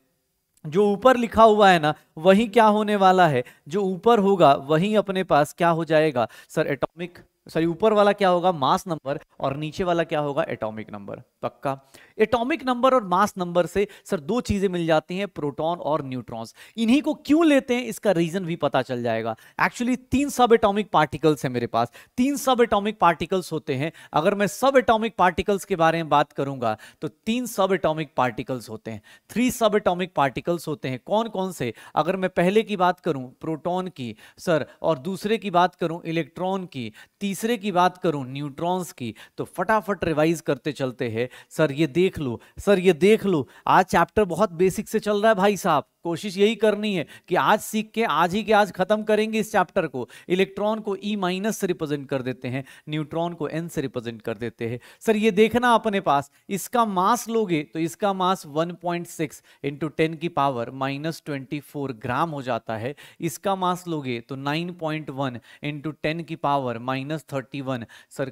जो ऊपर लिखा हुआ है ना वही क्या होने वाला है जो ऊपर होगा वही अपने पास क्या हो जाएगा सर एटॉमिक सॉरी ऊपर वाला क्या होगा मास नंबर और नीचे वाला क्या होगा एटॉमिक नंबर पक्का एटॉमिक नंबर और मास नंबर से सर दो चीजें मिल जाती हैं प्रोटॉन और न्यूट्रॉन्स इन्हीं को क्यों लेते हैं इसका रीजन भी पता चल जाएगा एक्चुअली तीन सब एटॉमिक पार्टिकल्स है मेरे पास तीन सब एटॉमिक पार्टिकल्स होते हैं अगर मैं सब एटॉमिक पार्टिकल्स के बारे में बात करूंगा तो तीन सब एटॉमिक पार्टिकल्स होते हैं थ्री सब एटॉमिक पार्टिकल्स होते हैं कौन कौन से अगर मैं पहले की बात करूं प्रोटोन की सर और दूसरे की बात करूं इलेक्ट्रॉन की तीसरे तीसरे की बात करूं न्यूट्रॉन्स की तो फटाफट रिवाइज करते चलते हैं सर ये देख लो सर ये देख लो आज चैप्टर बहुत बेसिक से चल रहा है भाई साहब कोशिश यही करनी है कि आज सीख के आज ही के आज खत्म करेंगे इस चैप्टर को इलेक्ट्रॉन को ई e माइनस से रिप्रेजेंट कर देते हैं न्यूट्रॉन को एन से रिप्रेजेंट कर देते हैं सर ये देखना अपने पास इसका मास लोगे तो इसका mass 1.6 point six into ten की power minus twenty four gram हो जाता है इसका मास लोगे तो 9.1 पॉइंट वन इंटू टेन की power minus thirty one sir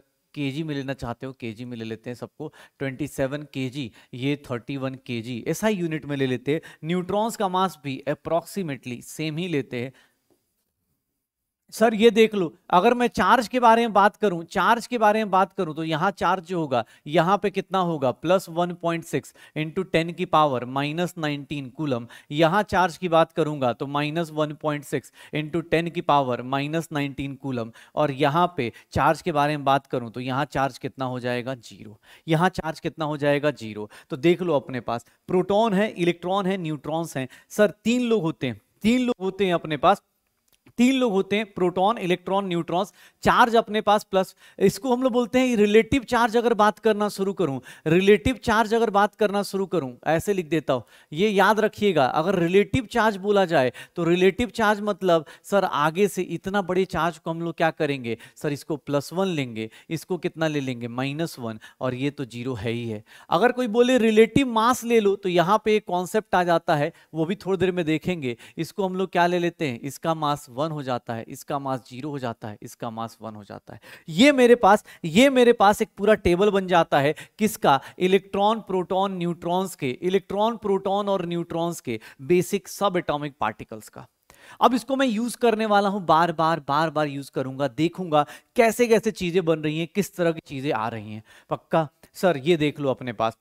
g में लेना चाहते हो जी में ले लेते हैं सबको 27 जी ये 31 ऐसा ही यूनिट में ले लेते हैं न्यूट्रॉन्स का मास भी अप्रॉक्सीमेटली सेम ही लेते हैं सर ये देख लो अगर मैं चार्ज के बारे में बात करूं चार्ज के बारे में बात करूं तो यहाँ चार्ज जो होगा यहाँ पे कितना होगा plus one point six into ten की पावर माइनस नाइनटीन कूलम यहाँ चार्ज की बात करूंगा तो minus one point six into ten की पावर माइनस नाइनटीन कूलम और यहाँ पे चार्ज के बारे में बात करूं तो यहाँ चार्ज कितना हो जाएगा जीरो यहाँ चार्ज कितना हो जाएगा जीरो तो देख लो अपने पास प्रोटोन है इलेक्ट्रॉन है न्यूट्रॉन्स हैं सर तीन लोग होते हैं तीन लोग होते हैं अपने पास तीन लोग होते हैं प्रोटॉन इलेक्ट्रॉन न्यूट्रॉन्स चार्ज अपने पास प्लस इसको हम लोग बोलते हैं रिलेटिव चार्ज अगर बात करना शुरू करूं रिलेटिव चार्ज अगर बात करना शुरू करूं ऐसे लिख देता हूं ये याद रखिएगा अगर रिलेटिव चार्ज बोला जाए तो रिलेटिव चार्ज मतलब सर आगे से इतना बड़े चार्ज को हम लोग क्या करेंगे सर इसको प्लस वन लेंगे इसको कितना ले लेंगे माइनस वन और ये तो जीरो है ही है अगर कोई बोले रिलेटिव मास ले लो तो यहाँ पे एक कॉन्सेप्ट आ जाता है वो भी थोड़ी देर में देखेंगे इसको हम लोग क्या ले लेते हैं इसका मास वन हो जाता है इसका मास जीरो हो जाता है इसका मास वन हो जाता है ये मेरे पास ये मेरे पास एक पूरा टेबल बन जाता है किसका इलेक्ट्रॉन प्रोटॉन न्यूट्रॉन्स के इलेक्ट्रॉन प्रोटॉन और न्यूट्रॉन्स के बेसिक सब एटॉमिक पार्टिकल्स का अब इसको मैं यूज करने वाला हूं बार बार बार बार यूज करूंगा देखूंगा कैसे कैसे चीजें बन रही हैं किस तरह की चीजें आ रही हैं पक्का सर ये देख लो अपने पास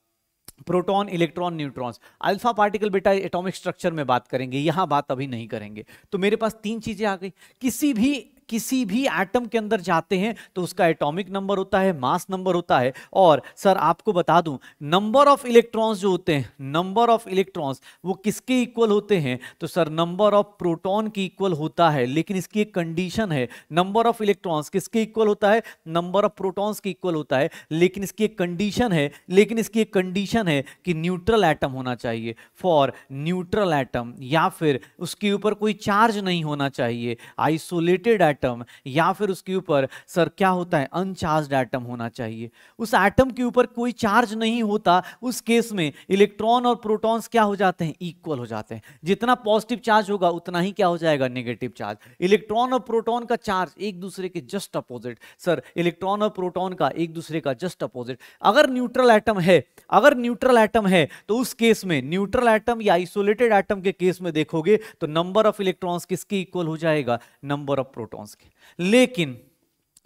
proton electron neutrons alpha particle बेटा एटॉमिक स्ट्रक्चर में बात करेंगे यहाँ बात अभी नहीं करेंगे तो मेरे पास तीन चीज़ें आ गई किसी भी किसी भी एटम के अंदर जाते हैं तो उसका एटॉमिक नंबर होता है मास नंबर होता है और सर आपको बता दूं नंबर ऑफ इलेक्ट्रॉन्स जो होते हैं नंबर ऑफ इलेक्ट्रॉन्स वो किसके इक्वल होते हैं तो सर नंबर ऑफ प्रोटॉन के इक्वल होता है लेकिन इसकी एक कंडीशन है नंबर ऑफ इलेक्ट्रॉन्स किसके इक्वल होता है नंबर ऑफ प्रोटॉन्स के इक्वल होता है लेकिन इसकी एक कंडीशन है लेकिन इसकी एक कंडीशन है कि न्यूट्रल एटम होना चाहिए फॉर न्यूट्रल एटम या फिर उसके ऊपर कोई चार्ज नहीं होना चाहिए आइसोलेटेड एटम एटम या फिर उसके ऊपर सर क्या होता है अनचार्ज एटम होना चाहिए उस एटम के ऊपर कोई चार्ज नहीं होता उस केस में इलेक्ट्रॉन और प्रोटॉन्स क्या हो जाते हैं इक्वल हो जाते हैं जितना पॉजिटिव चार्ज होगा उतना ही क्या हो जाएगा नेगेटिव चार्ज इलेक्ट्रॉन और प्रोटॉन का चार्ज एक दूसरे के जस्ट अपोजिट सर इलेक्ट्रॉन और प्रोटॉन का एक दूसरे का जस्ट अपोजिट अगर न्यूट्रल एटम है अगर न्यूट्रल एटम है तो उस केस में न्यूट्रल एटम या आइसोलेटेड एटम के केस में देखोगे तो नंबर ऑफ इलेक्ट्रॉन्स किसके इक्वल हो जाएगा नंबर ऑफ प्रोटॉन्स इलेक्ट्रॉन्स के लेकिन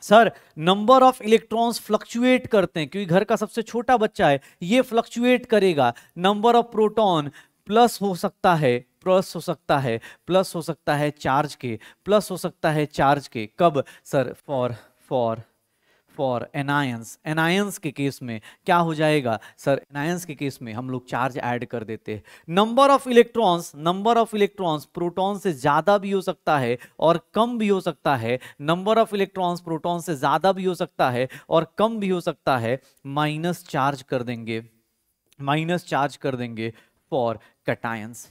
sir number of electrons fluctuate करते हैं क्योंकि घर का सबसे छोटा बच्चा है ये फ्लक्चुएट करेगा नंबर ऑफ प्रोटॉन प्लस हो सकता है प्लस हो सकता है प्लस हो सकता है चार्ज के प्लस हो सकता है चार्ज के कब sir for for for anions anions के केस में क्या हो जाएगा सर एनायंस के केस में हम लोग चार्ज ऐड कर देते हैं number of electrons number of electrons proton से ज़्यादा भी हो सकता है और कम भी हो सकता है नंबर ऑफ इलेक्ट्रॉन्स प्रोटॉन से ज़्यादा भी हो सकता है और कम भी हो सकता है माइनस चार्ज कर देंगे माइनस चार्ज कर देंगे फॉर कटायंस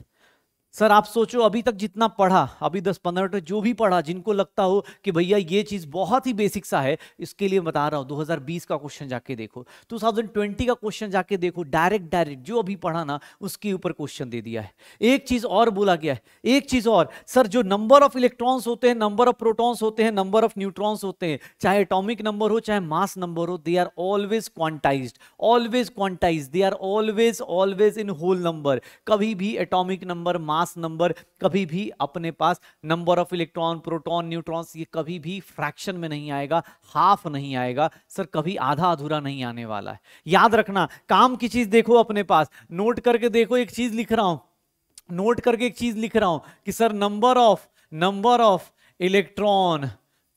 सर आप सोचो अभी तक जितना पढ़ा अभी दस पंद्रह मिनट जो भी पढ़ा जिनको लगता हो कि भैया ये चीज़ बहुत ही बेसिक सा है इसके लिए बता रहा हूँ 2020 का क्वेश्चन जाके देखो 2020 का क्वेश्चन जाके देखो डायरेक्ट डायरेक्ट जो अभी पढ़ा ना उसके ऊपर क्वेश्चन दे दिया है एक चीज़ और बोला गया है एक चीज़ और सर जो नंबर ऑफ इलेक्ट्रॉन्स होते हैं नंबर ऑफ प्रोटॉन्स होते हैं नंबर ऑफ न्यूट्रॉन्स होते हैं चाहे एटोमिक नंबर हो चाहे मास नंबर हो they are always quantize always quantize they are always always in whole number कभी भी atomic number mass mass number कभी भी अपने पास number of electron proton neutrons ये कभी भी फ्रैक्शन में नहीं आएगा हाफ नहीं आएगा सर कभी आधा अधूरा नहीं आने वाला है याद रखना काम की चीज देखो अपने पास नोट करके देखो एक चीज लिख रहा हूं नोट करके एक चीज लिख रहा हूं कि sir number of number of electron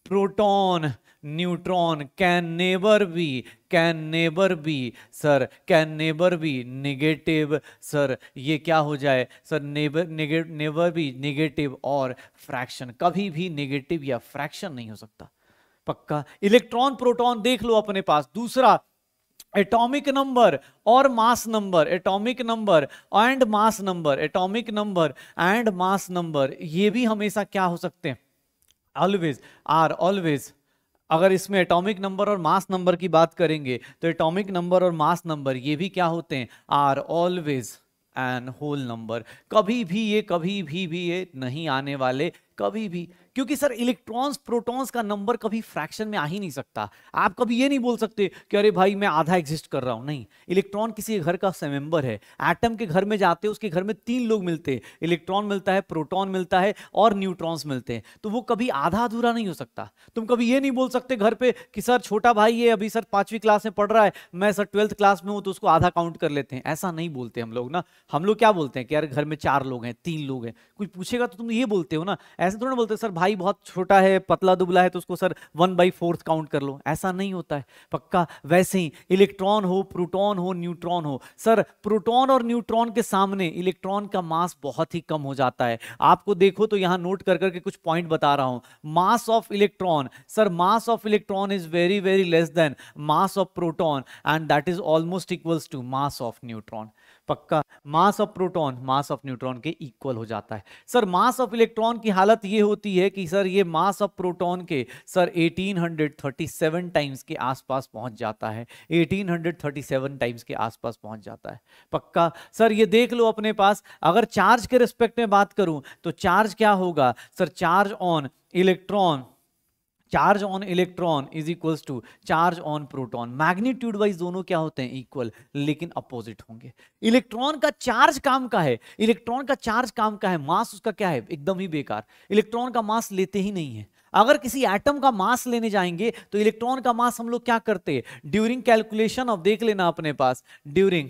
proton neutron can never be can never be sir can never be negative sir ये क्या हो जाए sir never never be negative और फ्रैक्शन कभी भी निगेटिव या फ्रैक्शन नहीं हो सकता पक्का इलेक्ट्रॉन प्रोटॉन देख लो अपने पास दूसरा एटॉमिक नंबर और mass number atomic number and mass number atomic number and mass number ये भी हमेशा क्या हो सकते हैं ऑलवेज आर ऑलवेज अगर इसमें एटॉमिक नंबर और मास नंबर की बात करेंगे तो एटॉमिक नंबर और मास नंबर ये भी क्या होते हैं are always an whole number कभी भी ये कभी भी भी ये नहीं आने वाले कभी भी क्योंकि सर इलेक्ट्रॉन्स प्रोटॉन्स का नंबर कभी फ्रैक्शन में आ ही नहीं सकता आप कभी ये नहीं बोल सकते कि अरे भाई मैं आधा एग्जिस्ट कर रहा हूँ नहीं इलेक्ट्रॉन किसी घर का मेंबर है एटम के घर में जाते हैं उसके घर में तीन लोग मिलते हैं इलेक्ट्रॉन मिलता है प्रोटॉन मिलता है और न्यूट्रॉन्स मिलते हैं तो वो कभी आधा अधूरा नहीं हो सकता तुम कभी ये नहीं बोल सकते घर पर कि सर छोटा भाई ये अभी सर पांचवीं क्लास में पढ़ रहा है मैं सर ट्वेल्थ क्लास में हूँ तो उसको आधा काउंट कर लेते हैं ऐसा नहीं बोलते हम लोग ना हम लोग क्या बोलते हैं कि यार घर में चार लोग हैं तीन लोग हैं कुछ पूछेगा तो तुम ये बोलते हो ना ऐसे थोड़ा बोलते सर भाई बहुत छोटा है पतला दुबला है तो उसको sir one by fourth count कर लो ऐसा नहीं होता है पक्का वैसे ही इलेक्ट्रॉन हो प्रोटॉन हो न्यूट्रॉन हो सर प्रोटॉन और न्यूट्रॉन के सामने इलेक्ट्रॉन का मास बहुत ही कम हो जाता है आपको देखो तो यहां नोट कर करके कुछ पॉइंट बता रहा हूं mass of electron sir mass of electron is very very less than mass of proton and that is almost equals to mass of neutron पक्का mass of proton mass of neutron के equal हो जाता है sir mass of electron की हालत ये होती है कि सर ये मास ऑफ प्रोटॉन के सर 1837 टाइम्स के आसपास पहुंच जाता है 1837 टाइम्स के आसपास पहुंच जाता है पक्का सर ये देख लो अपने पास अगर चार्ज के रिस्पेक्ट में बात करूं तो चार्ज क्या होगा sir charge on electron charge on electron is equals to charge on proton magnitude wise दोनों क्या होते हैं इक्वल लेकिन अपोजिट होंगे इलेक्ट्रॉन का चार्ज काम का है इलेक्ट्रॉन का चार्ज काम का है मास उसका क्या है एकदम ही बेकार इलेक्ट्रॉन का मास लेते ही नहीं है अगर किसी एटम का मास लेने जाएंगे तो इलेक्ट्रॉन का मास हम लोग क्या करते हैं ड्यूरिंग कैलकुलेशन ऑफ देख लेना अपने पास during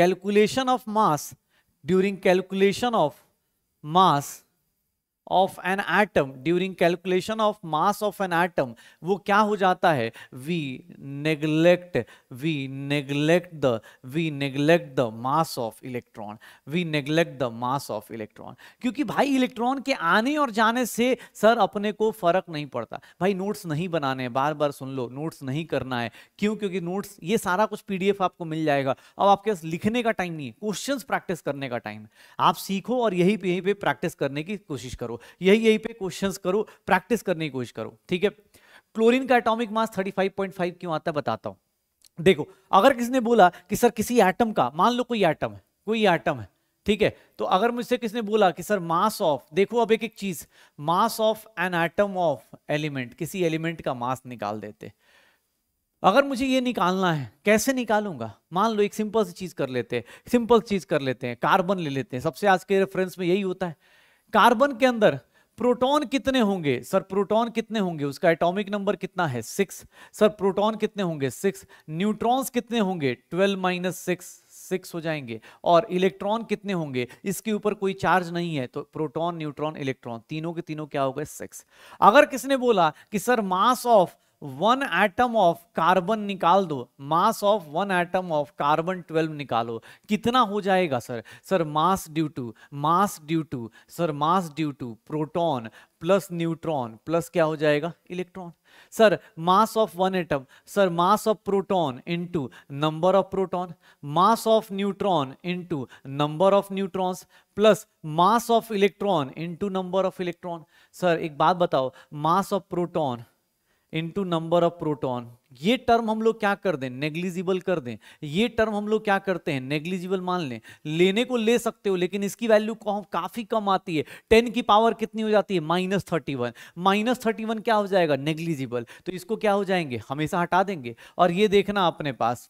calculation of mass during calculation of mass of an atom during calculation of mass of an atom वो क्या हो जाता है we neglect we neglect the we neglect the mass of electron we neglect the mass of electron क्योंकि भाई electron के आने और जाने से सर अपने को फर्क नहीं पड़ता भाई नोट्स नहीं बनाने हैं बार बार सुन लो नोट्स नहीं करना है क्यों क्योंकि नोट्स ये सारा कुछ पी आपको मिल जाएगा अब आपके पास लिखने का टाइम नहीं है क्वेश्चन प्रैक्टिस करने का टाइम आप सीखो और यही यहीं पर प्रैक्टिस करने की कोशिश करो यही यही पे क्वेश्चंस करो प्रैक्टिस करने की कोशिश करो ठीक है क्लोरीन का एटॉमिक मास 35.5 क्यों आता है बताता हूं देखो अगर किसी ने बोला कि सर किसी एटम का मान लो कोई एटम है कोई एटम है ठीक है तो अगर मुझसे किसने बोला कि सर मास ऑफ देखो अब एक एक चीज mass of an atom of element किसी एलिमेंट का मास निकाल देते अगर मुझे ये निकालना है कैसे निकालूंगा मान लो एक सिंपल सी चीज कर लेते हैं सिंपल चीज कर लेते हैं कार्बन ले लेते हैं सबसे आज के रेफरेंस में यही होता है कार्बन के अंदर प्रोटॉन कितने होंगे सर प्रोटॉन कितने होंगे उसका एटॉमिक नंबर कितना है सिक्स सर प्रोटॉन कितने होंगे सिक्स न्यूट्रॉन्स कितने होंगे ट्वेल्व माइनस सिक्स सिक्स हो जाएंगे और इलेक्ट्रॉन कितने होंगे इसके ऊपर कोई चार्ज नहीं है तो प्रोटॉन न्यूट्रॉन इलेक्ट्रॉन तीनों के तीनों क्या हो गए सिक्स अगर किसने बोला कि sir mass of one atom of carbon निकाल दो mass of one atom of carbon twelve निकालो कितना हो जाएगा sir sir mass due to mass due to sir mass due to proton plus neutron plus क्या हो जाएगा electron sir mass of one atom sir mass of proton into number of proton mass of neutron into number of neutrons plus mass of electron into number of electron sir एक बात बताओ mass of proton into number of proton ये term हम लोग क्या कर दें negligible कर दें ये टर्म हम लोग क्या करते हैं नेग्लिजिबल मान लें लेने को ले सकते हो लेकिन इसकी वैल्यू काफी कम आती है टेन की पावर कितनी हो जाती है minus thirty one minus thirty one क्या हो जाएगा नेग्लिजिबल तो इसको क्या हो जाएंगे हमेशा हटा देंगे और ये देखना अपने पास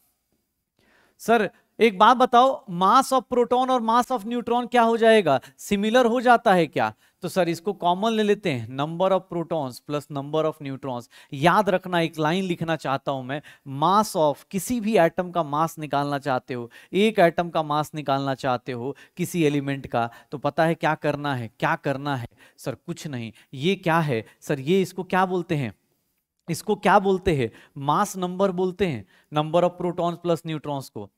सर एक बात बताओ मास ऑफ प्रोटॉन और मास ऑफ न्यूट्रॉन क्या हो जाएगा सिमिलर हो जाता है क्या तो सर इसको कॉमन ले लेते हैं number of protons plus number of neutrons याद रखना एक लाइन लिखना चाहता हूं मैं मास ऑफ किसी भी एटम का मास निकालना चाहते हो एक एटम का मास निकालना चाहते हो किसी एलिमेंट का तो पता है क्या करना है क्या करना है सर कुछ नहीं ये क्या है सर ये इसको क्या बोलते हैं इसको क्या बोलते हैं मास नंबर बोलते हैं number of protons plus neutrons को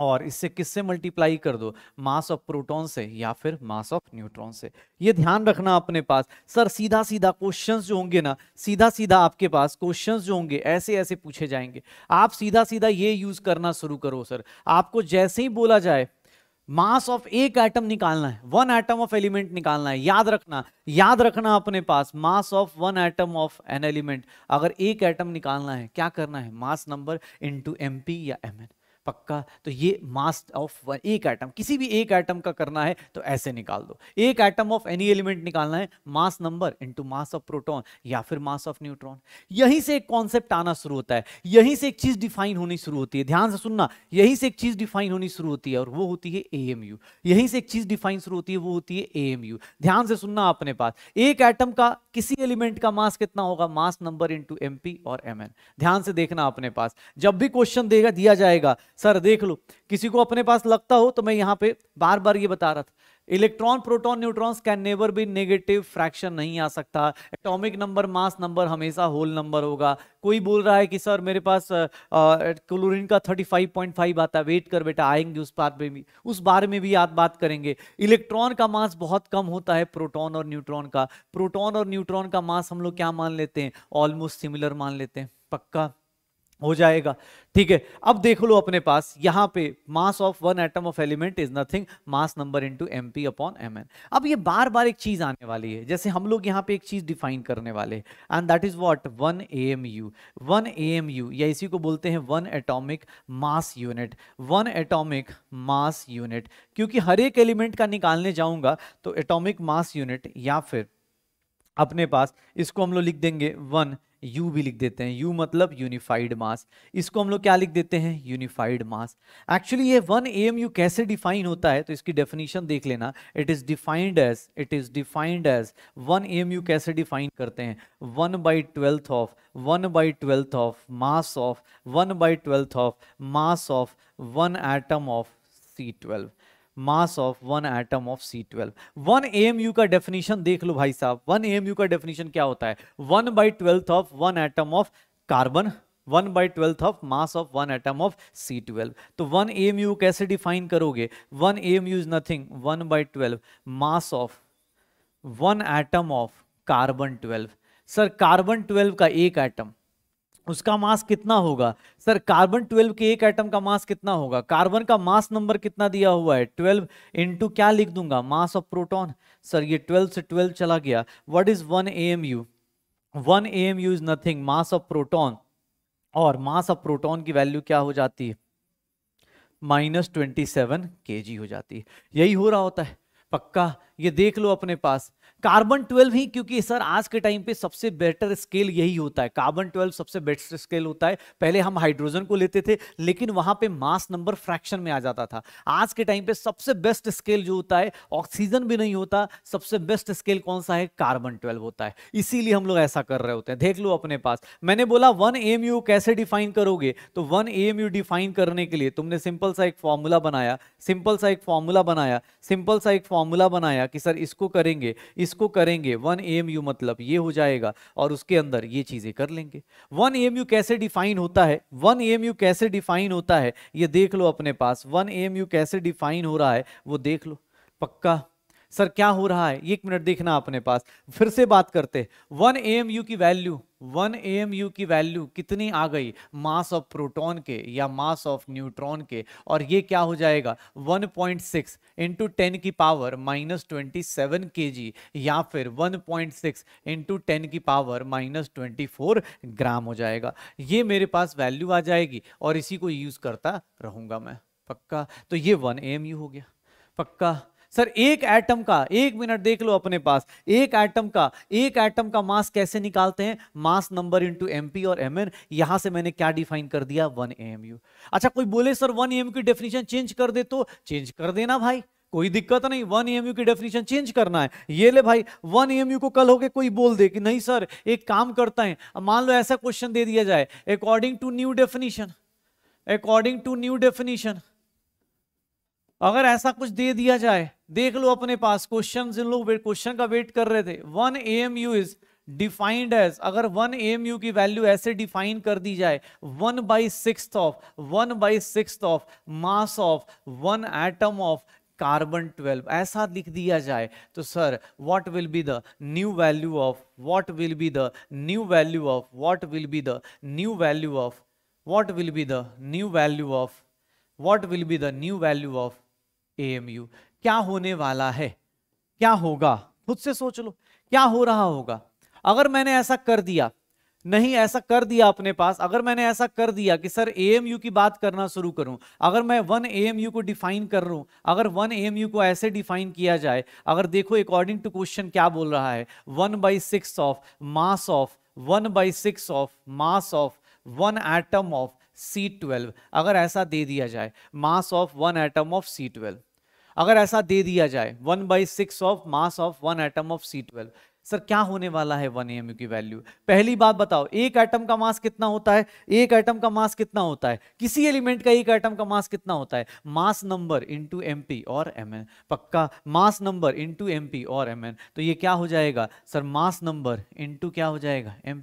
और इससे किससे मल्टीप्लाई कर दो मास ऑफ प्रोटॉन से या फिर मास ऑफ न्यूट्रॉन से ये ध्यान रखना अपने पास सर सीधा सीधा क्वेश्चंस जो होंगे ना सीधा सीधा आपके पास क्वेश्चंस जो होंगे ऐसे ऐसे पूछे जाएंगे आप सीधा सीधा ये यूज करना शुरू करो सर आपको जैसे ही बोला जाए मास ऑफ एक एटम निकालना है वन एटम ऑफ एलिमेंट निकालना है याद रखना याद रखना अपने पास mass of one atom of an element अगर एक एटम निकालना है क्या करना है मास नंबर इंटू एम या एम पक्का तो ये मास ऑफ एक एटम किसी भी एक एटम का करना है तो ऐसे निकाल दो एक एटम ऑफ एनी एलिमेंट निकालना है mass number into mass of proton या फिर मास ऑफ न्यूट्रॉन यहीं से एक कॉन्सेप्ट आना शुरू होता है यहीं से एक चीज डिफाइन होनी शुरू होती है ध्यान से सुनना यहीं से एक चीज डिफाइन होनी शुरू होती है और वो होती है ए यहीं से एक चीज डिफाइन शुरू होती है वो होती है ए ध्यान से सुनना अपने पास एक एटम का किसी एलिमेंट का मास कितना होगा मास नंबर इंटू एम और एम ध्यान से देखना अपने पास जब भी क्वेश्चन देगा दिया जाएगा सर देख लो किसी को अपने पास लगता हो तो मैं यहाँ पे बार बार ये बता रहा था electron proton neutrons can never be negative fraction नहीं आ सकता एटॉमिक नंबर मास नंबर हमेशा होल नंबर होगा कोई बोल रहा है कि सर मेरे पास क्लोरीन का 35.5 आता है वेट कर बेटा आएंगे उस बात में भी उस बारे में भी याद बात करेंगे इलेक्ट्रॉन का मास बहुत कम होता है प्रोटॉन और न्यूट्रॉन का प्रोटॉन और न्यूट्रॉन का मास हम लोग क्या मान लेते हैं ऑलमोस्ट सिमिलर मान लेते हैं पक्का हो जाएगा ठीक है अब देख लो अपने पास यहां पे mass of one atom of element is nothing mass number into m p upon m n अब ये बार बार एक चीज आने वाली है जैसे हम लोग यहाँ पे एक चीज डिफाइन करने वाले and that is what one A M U one A M U या इसी को बोलते हैं one atomic mass unit one atomic mass unit क्योंकि हर एक एलिमेंट का निकालने जाऊंगा तो एटॉमिक मास यूनिट या फिर अपने पास इसको हम लोग लिख देंगे वन यू भी लिख देते हैं यू मतलब यूनिफाइड मास इसको हम लोग क्या लिख देते हैं यूनिफाइड मास एक्चुअली ये वन ए कैसे डिफाइन होता है तो इसकी डेफिनेशन देख लेना it is defined as it is defined as one A कैसे डिफाइन करते हैं one by twelfth of one by twelfth of mass of one by twelfth of mass of one atom of C twelve mass of one atom of C twelve one AMU का definition देख लो भाई साहब one you का definition क्या होता है one by twelfth of one atom of carbon one by twelfth of mass of one atom of C twelve तो वन एम यू कैसे डिफाइन करोगे one M U is nothing one by twelve mass of one atom of carbon twelve sir carbon twelve का एक atom उसका मास कितना होगा sir carbon 12 के एक एटम का मास कितना होगा कार्बन का मास नंबर कितना दिया हुआ है 12 इंटू क्या लिख दूंगा मास ऑफ प्रोटॉन सर ये 12 से 12 चला गया what is one A M U is nothing mass of proton और मास ऑफ प्रोटॉन की वैल्यू क्या हो जाती है माइनस ट्वेंटी सेवन हो जाती है यही हो रहा होता है पक्का ये देख लो अपने पास कार्बन 12 ही क्योंकि सर आज के टाइम पे सबसे बेटर स्केल यही होता है कार्बन 12 सबसे बेस्ट स्केल होता है पहले हम हाइड्रोजन को लेते थे लेकिन वहां पे मास नंबर फ्रैक्शन में आ जाता था आज के टाइम पे सबसे बेस्ट स्केल जो होता है ऑक्सीजन भी नहीं होता सबसे बेस्ट स्केल कौन सा है कार्बन ट्वेल्व होता है इसीलिए हम लोग ऐसा कर रहे होते हैं देख लो अपने पास मैंने बोला वन एम कैसे डिफाइन करोगे तो वन एम डिफाइन करने के लिए तुमने सिंपल सा एक फॉर्मूला बनाया सिंपल सा एक फॉर्मूला बनाया सिंपल सा एक फॉर्मूला बनाया कि सर इसको करेंगे इस इसको करेंगे वन एम यू मतलब ये हो जाएगा और उसके अंदर ये चीजें कर लेंगे वन एम यू कैसे डिफाइन होता है वन एम यू कैसे डिफाइन होता है ये देख लो अपने पास वन एम यू कैसे डिफाइन हो रहा है वो देख लो पक्का सर क्या हो रहा है एक मिनट देखना अपने पास फिर से बात करते वन ए एम यू की value one A M U की वैल्यू कितनी आ गई मास ऑफ प्रोटॉन के या मास ऑफ न्यूट्रॉन के और ये क्या हो जाएगा 1.6 पॉइंट सिक्स इंटू टेन की power minus twenty seven K G या फिर 1.6 पॉइंट सिक्स इंटू टेन की power minus twenty four gram हो जाएगा ये मेरे पास वैल्यू आ जाएगी और इसी को यूज़ करता रहूँगा मैं पक्का तो ये वन ए एम यू हो गया पक्का सर एक एटम का एक मिनट देख लो अपने पास एक एटम का एक एटम का मास कैसे निकालते हैं mass number into m p और एम एन यहां से मैंने क्या डिफाइन कर दिया वन एम अच्छा कोई बोले सर वन एम की डेफिनेशन चेंज कर दे तो चेंज कर देना भाई कोई दिक्कत नहीं वन एम की डेफिनेशन चेंज करना है ये ले भाई वन एम को कल होके कोई बोल दे कि नहीं सर एक काम करता है मान लो ऐसा क्वेश्चन दे दिया जाए according to new definition according to new definition अगर ऐसा कुछ दे दिया जाए देख लो अपने पास क्वेश्चन जिन लोग क्वेश्चन का वेट कर रहे थे one A M U is defined as अगर वन ए एम यू की वैल्यू ऐसे डिफाइन कर दी जाए one by six of one by six of mass of one atom of carbon twelve ऐसा लिख दिया जाए तो sir what will be the new value of what will be the new value of what will be the new value of what will be the new value of what will be the new value of AMU क्या होने वाला है क्या होगा खुद से सोच लो क्या हो रहा होगा अगर मैंने ऐसा कर दिया नहीं ऐसा कर दिया अपने पास अगर मैंने ऐसा कर दिया कि सर एएमयू की बात करना शुरू करूं अगर मैं वन एएमयू को डिफाइन कर रहा हूं अगर वन एएमयू को ऐसे डिफाइन किया जाए अगर देखो अकॉर्डिंग टू क्वेश्चन क्या बोल रहा है one by six of mass of one by six of mass of one atom of C twelve अगर ऐसा दे दिया जाए mass of one atom of C twelve अगर ऐसा दे दिया जाए one by six of mass of one atom of C twelve sir क्या होने वाला है वन एम की वैल्यू पहली बात बताओ एक आइटम का मास कितना होता है एक आइटम का मास कितना होता है किसी एलिमेंट का एक आइटम का मास कितना होता है मास नंबर इंटू एम और एम पक्का मास नंबर इंटू एम और एम तो ये क्या हो जाएगा सर मास नंबर इंटू क्या हो जाएगा एम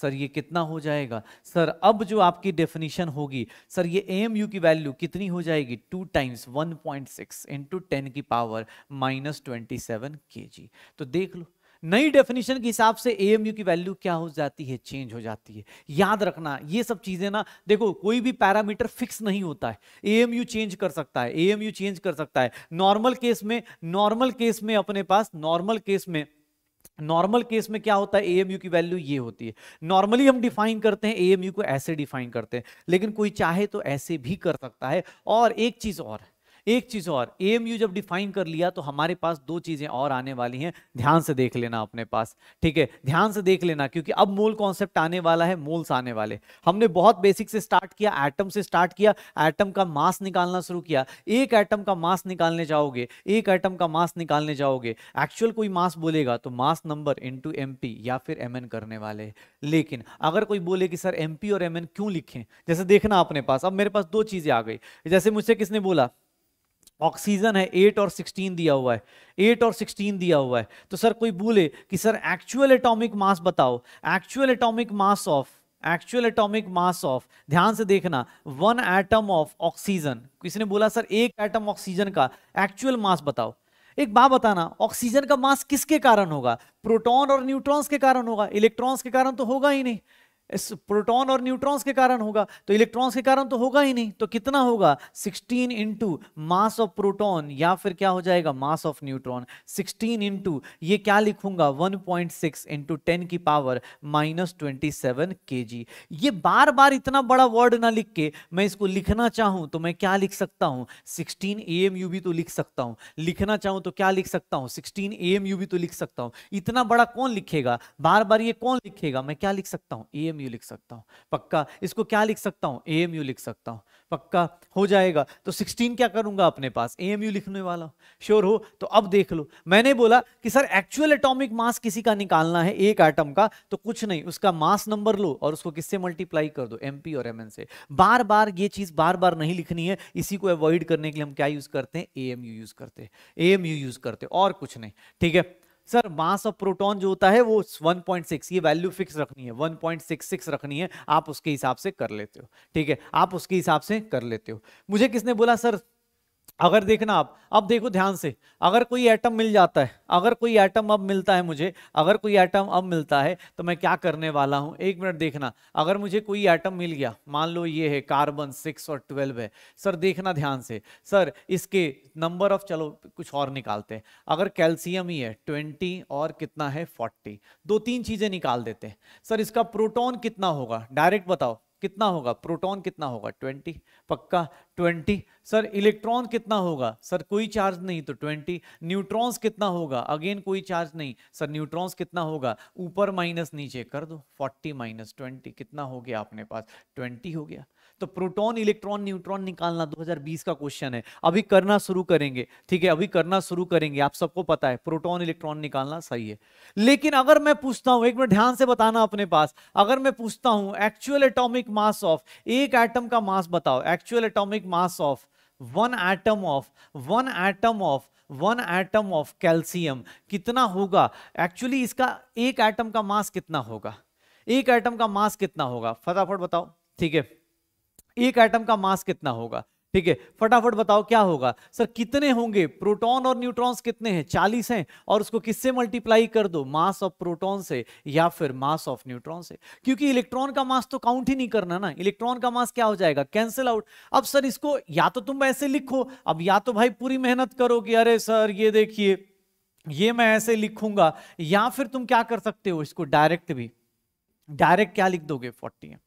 सर ये कितना हो जाएगा सर अब जो आपकी डेफिनेशन होगी सर ये एम की वैल्यू कितनी हो जाएगी two times one point six into ten की power minus twenty seven K G तो देख लो नई डेफिनेशन के हिसाब से एएमयू की वैल्यू क्या हो जाती है चेंज हो जाती है याद रखना ये सब चीजें ना देखो कोई भी पैरामीटर फिक्स नहीं होता है एएमयू चेंज कर सकता है एएमयू चेंज कर सकता है नॉर्मल केस में नॉर्मल केस में अपने पास नॉर्मल केस में नॉर्मल केस में क्या होता है एएमयू की वैल्यू ये होती है नॉर्मली हम डिफाइन करते हैं एएमयू को ऐसे डिफाइन करते हैं लेकिन कोई चाहे तो ऐसे भी कर सकता है और एक चीज और एक चीज और एएमयू जब डिफाइन कर लिया तो हमारे पास दो चीजें और आने वाली हैं ध्यान से देख लेना अपने पास ठीक है ध्यान से देख लेना क्योंकि अब मोल कॉन्सेप्ट आने वाला है मोल्स आने वाले हमने बहुत बेसिक से स्टार्ट किया एटम से स्टार्ट किया एटम का मास निकालना शुरू किया एक एटम का मास निकालने जाओगे एक एटम का मास निकालने जाओगे एक्चुअल कोई मास बोलेगा तो मास नंबर इंटू या फिर एम करने वाले लेकिन अगर कोई बोले कि सर एम और एम क्यों लिखे जैसे देखना अपने पास अब मेरे पास दो चीजें आ गई जैसे मुझसे किसने बोला ऑक्सीजन है एट और सिक्सटीन दिया हुआ है एट और सिक्सटीन दिया हुआ है तो सर कोई बोले कि सर एक्चुअल एटॉमिक मास बताओ actual atomic mass of actual atomic mass of ध्यान से देखना वन एटम ऑफ ऑक्सीजन किसने बोला सर एक एटम ऑक्सीजन का एक्चुअल मास बताओ एक बात बताना ऑक्सीजन का मास किसके कारण होगा प्रोटॉन और न्यूट्रॉन्स के कारण होगा इलेक्ट्रॉन्स के कारण तो होगा ही नहीं इस प्रोटॉन और न्यूट्रॉन्स के कारण होगा तो इलेक्ट्रॉन्स के कारण तो होगा ही नहीं तो कितना होगा 16 इंटू मास ऑफ प्रोटॉन या फिर क्या हो जाएगा मास ऑफ न्यूट्रॉन 16 इंटू ये क्या लिखूंगा 1.6 पॉइंट सिक्स इंटू टेन की power minus twenty seven K G ये बार बार इतना बड़ा वर्ड ना लिख के मैं इसको लिखना चाहूं तो मैं क्या लिख सकता हूं सिक्सटीन ए एम यू भी तो लिख सकता हूं लिखना चाहूं तो क्या लिख सकता हूं सिक्सटीन ए एम यू भी तो लिख सकता हूं इतना बड़ा कौन लिखेगा बार बार ये कौन लिखेगा मैं क्या लिख सकता हूं ए एम यू लिख सकता हूँ पक्का इसको क्या लिख सकता हूँ ए एम यू लिख सकता हूँ पक्का हो जाएगा तो 16 क्या करूंगा अपने पास ए एम यू लिखने वाला श्योर हो तो अब देख लो मैंने बोला कि सर एक्चुअल एटॉमिक मास किसी का निकालना है एक एटम का तो कुछ नहीं उसका मास नंबर लो और उसको किससे मल्टीप्लाई कर दो एम और एम से बार बार ये चीज बार बार नहीं लिखनी है इसी को अवॉइड करने के लिए हम क्या यूज करते हैं ए एम यू यूज करते हैं ए एम यू यूज करते और कुछ नहीं ठीक है सर मास ऑफ प्रोटॉन जो होता है वो 1.6 ये वैल्यू फिक्स रखनी है 1.66 रखनी है आप उसके हिसाब से कर लेते हो ठीक है आप उसके हिसाब से कर लेते हो मुझे किसने बोला सर अगर देखना आप अब देखो ध्यान से अगर कोई एटम मिल जाता है अगर कोई एटम अब मिलता है मुझे अगर कोई एटम अब मिलता है तो मैं क्या करने वाला हूं एक मिनट देखना अगर मुझे कोई एटम मिल गया मान लो ये है कार्बन सिक्स और ट्वेल्व है सर देखना ध्यान से सर इसके नंबर ऑफ चलो कुछ और निकालते हैं अगर कैल्सियम ही है ट्वेंटी और कितना है फोर्टी दो तीन चीजें निकाल देते हैं सर इसका प्रोटोन कितना होगा डायरेक्ट बताओ कितना होगा प्रोटॉन कितना होगा 20 पक्का 20 सर इलेक्ट्रॉन कितना होगा सर कोई चार्ज नहीं तो 20 न्यूट्रॉन्स कितना होगा अगेन कोई चार्ज नहीं सर न्यूट्रॉन्स कितना होगा ऊपर माइनस नीचे कर दो 40 माइनस ट्वेंटी कितना हो गया अपने पास 20 हो गया तो प्रोटॉन इलेक्ट्रॉन न्यूट्रॉन निकालना 2020 का क्वेश्चन है अभी करना शुरू करेंगे ठीक है अभी करना शुरू करेंगे आप सबको पता है प्रोटॉन इलेक्ट्रॉन निकालना सही है लेकिन अगर मैं पूछता हूं एक मिनट ध्यान से बताना अपने पास अगर मैं पूछता हूं एक्चुअल एटॉमिक मास ऑफ एक एटम का मास बताओ actual atomic mass of one atom of one atom of one atom of calcium कितना होगा एक्चुअली इसका एक एटम का मास कितना होगा एक एटम का मास कितना होगा फटाफट बताओ ठीक है एक एटम का मास कितना होगा ठीक है फटाफट बताओ क्या होगा सर कितने होंगे प्रोटॉन और न्यूट्रॉन्स कितने हैं चालीस हैं और उसको किससे मल्टीप्लाई कर दो मास ऑफ प्रोटॉन से या फिर मास ऑफ न्यूट्रॉन से क्योंकि इलेक्ट्रॉन का मास तो काउंट ही नहीं करना ना इलेक्ट्रॉन का मास क्या हो जाएगा कैंसिल आउट अब सर इसको या तो तुम ऐसे लिखो अब या तो भाई पूरी मेहनत करो कि अरे सर ये देखिए ये मैं ऐसे लिखूंगा या फिर तुम क्या कर सकते हो इसको डायरेक्ट भी डायरेक्ट क्या लिख दोगे फोर्टी है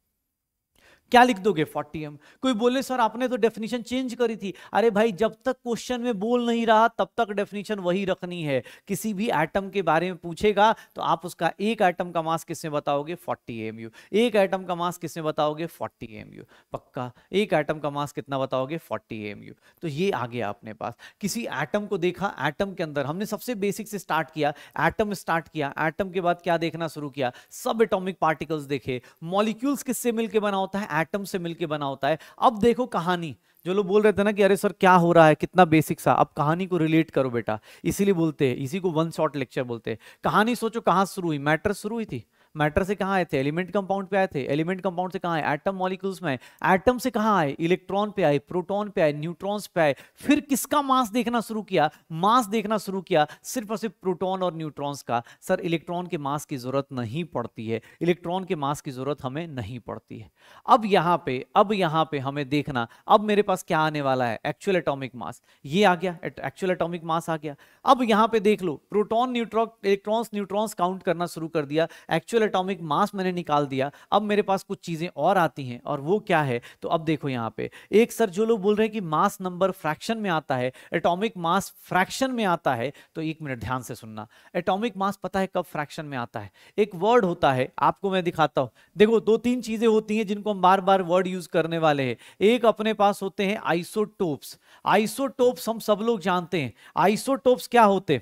क्या लिख दोगे 40 एम कोई बोले सर आपने तो डेफिनेशन चेंज करी थी अरे भाई जब तक क्वेश्चन में बोल नहीं रहा तब तक डेफिनेशन वही रखनी है किसी भी एटम के बारे में पूछेगा तो आप उसका एक एटम का मास किसमें बताओगे 40 एम एक एटम का मास किसमें बताओगे 40 एम पक्का एक एटम का मास कितना बताओगे 40 एम तो ये आ गया अपने पास किसी एटम को देखा एटम के अंदर हमने सबसे बेसिक से स्टार्ट किया एटम स्टार्ट किया एटम के बाद क्या देखना शुरू किया सब एटोमिक पार्टिकल्स देखे मॉलिक्यूल्स किससे मिलकर बना होता है एटम से मिलके बना होता है अब देखो कहानी जो लोग बोल रहे थे ना कि अरे सर क्या हो रहा है कितना बेसिक सा अब कहानी को रिलेट करो बेटा इसीलिए बोलते हैं इसी को वन शॉर्ट लेक्चर बोलते हैं कहानी सोचो कहाँ शुरू हुई मैटर शुरू हुई थी मैटर से कहाँ आए थे एलिमेंट कंपाउंड पे आए थे एलिमेंट कंपाउंड से कहाँ आए एटम मॉलिक्यूल्स में आए एटम से कहाँ आए इलेक्ट्रॉन पे आए प्रोटॉन पे आए न्यूट्रॉन्स पे आए फिर किसका मास देखना शुरू किया मास देखना शुरू किया सिर्फ और सिर्फ प्रोटोन और न्यूट्रॉन्स का सर इलेक्ट्रॉन के मास की जरूरत नहीं पड़ती है इलेक्ट्रॉन के मास की जरूरत हमें नहीं पड़ती है अब यहाँ पे अब यहाँ पे हमें देखना अब मेरे पास क्या आने वाला है एक्चुअल एटॉमिक मास ये आ गया एक्चुअल एटॉमिक मास आ गया अब यहाँ पे देख लो proton neutron electrons neutrons count करना शुरू कर दिया एक्चुअल एटॉमिक मास मैंने निकाल दिया अब मेरे पास कुछ चीज़ें और आती हैं और वो क्या है तो अब देखो यहाँ पे एक सर जो लोग बोल रहे हैं कि मास नंबर फ्रैक्शन में आता है एटॉमिक मास फ्रैक्शन में आता है तो एक मिनट ध्यान से सुनना एटॉमिक मास पता है कब फ्रैक्शन में आता है एक वर्ड होता है आपको मैं दिखाता हूँ देखो दो तीन चीज़ें होती हैं जिनको हम बार बार वर्ड यूज करने वाले हैं एक अपने पास होते हैं आइसोटोप्स आइसोटोप्स हम सब लोग जानते हैं आइसोटोप्स क्या होते हैं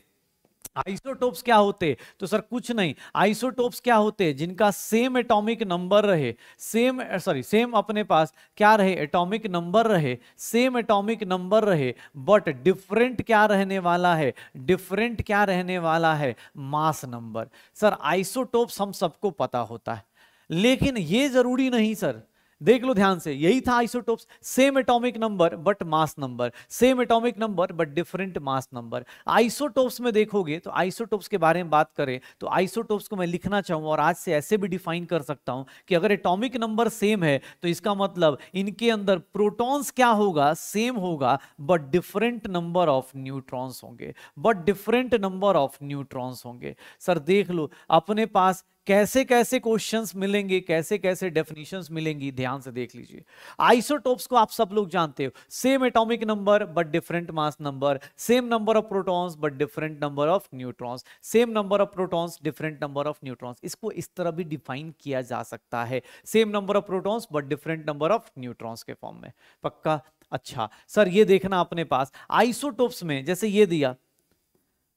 आइसोटोप्स क्या होते तो सर कुछ नहीं आइसोटोप्स क्या होते जिनका सेम एटॉमिक नंबर रहे सेम सॉरी सेम अपने पास क्या रहे एटॉमिक नंबर रहे सेम एटॉमिक नंबर रहे बट डिफरेंट क्या रहने वाला है डिफरेंट क्या रहने वाला है मास नंबर सर आइसोटोप्स हम सबको पता होता है लेकिन ये जरूरी नहीं सर देख लो ध्यान से यही था isotopes same atomic number but mass number same atomic number but different mass number isotopes में देखोगे तो आइसोटोप्स के बारे में बात करें तो आइसोटोप्स को मैं लिखना चाहूँ और आज से ऐसे भी डिफाइन कर सकता हूँ कि अगर एटॉमिक नंबर सेम है तो इसका मतलब इनके अंदर प्रोटॉन्स क्या होगा सेम होगा but different number of neutrons होंगे but different number of neutrons होंगे सर देख लो अपने पास कैसे कैसे क्वेश्चंस मिलेंगे कैसे कैसे डेफिनेशंस मिलेंगी ध्यान से देख लीजिए आइसोटोप्स को आप सब लोग जानते हो same atomic number but different mass number same number of protons but different number of neutrons same number of protons different number of neutrons इसको इस तरह भी डिफाइन किया जा सकता है same number of protons but different number of neutrons के form में पक्का अच्छा सर ये देखना अपने पास आइसोटोप्स में जैसे ये दिया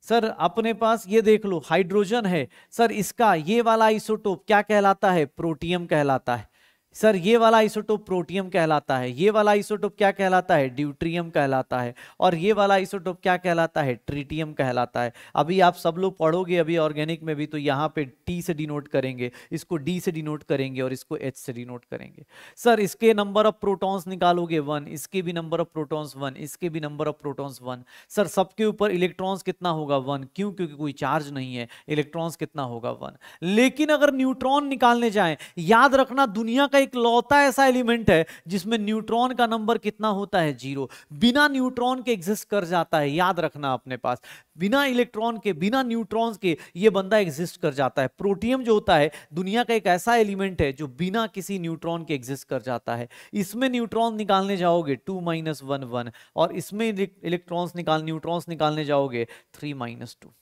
सर अपने पास ये देख लो हाइड्रोजन है सर इसका ये वाला आइसोटोप क्या कहलाता है प्रोटियम कहलाता है सर ये वाला आइसोटोप प्रोटियम कहलाता है ये वाला आइसोटोप क्या कहलाता है ड्यूट्रियम कहलाता है और ये वाला आइसोटोप क्या कहलाता है ट्रिटियम कहलाता है अभी आप सब लोग पढ़ोगे अभी ऑर्गेनिक में भी तो यहाँ पे टी से डिनोट करेंगे इसको डी से डिनोट करेंगे और इसको एच से डिनोट करेंगे सर इसके नंबर ऑफ प्रोटोन्स निकालोगे वन इसके भी नंबर ऑफ प्रोटॉन्स वन इसके भी number of protons one sir सबके ऊपर इलेक्ट्रॉन्स कितना होगा वन क्यों क्योंकि कोई चार्ज नहीं है इलेक्ट्रॉन्स कितना होगा वन लेकिन अगर न्यूट्रॉन निकालने जाए याद रखना दुनिया का एक लौता ऐसा एलिमेंट है जिसमें न्यूट्रॉन का नंबर कितना होता है जीरो बिना न्यूट्रॉन के एग्जिस्ट कर जाता है याद रखना अपने पास बिना इलेक्ट्रॉन के बिना न्यूट्रॉन्स के ये बंदा एग्जिस्ट कर जाता है प्रोटियम जो होता है दुनिया का एक ऐसा एलिमेंट है जो बिना किसी न्यूट्रॉन के एग्जिस्ट कर जाता है इसमें न्यूट्रॉन निकालने जाओगे टू माइनस वन वन और इसमें इलेक्ट्रॉन्स निकाल न्यूट्रॉन्स निकालने जाओगे थ्री माइनस टू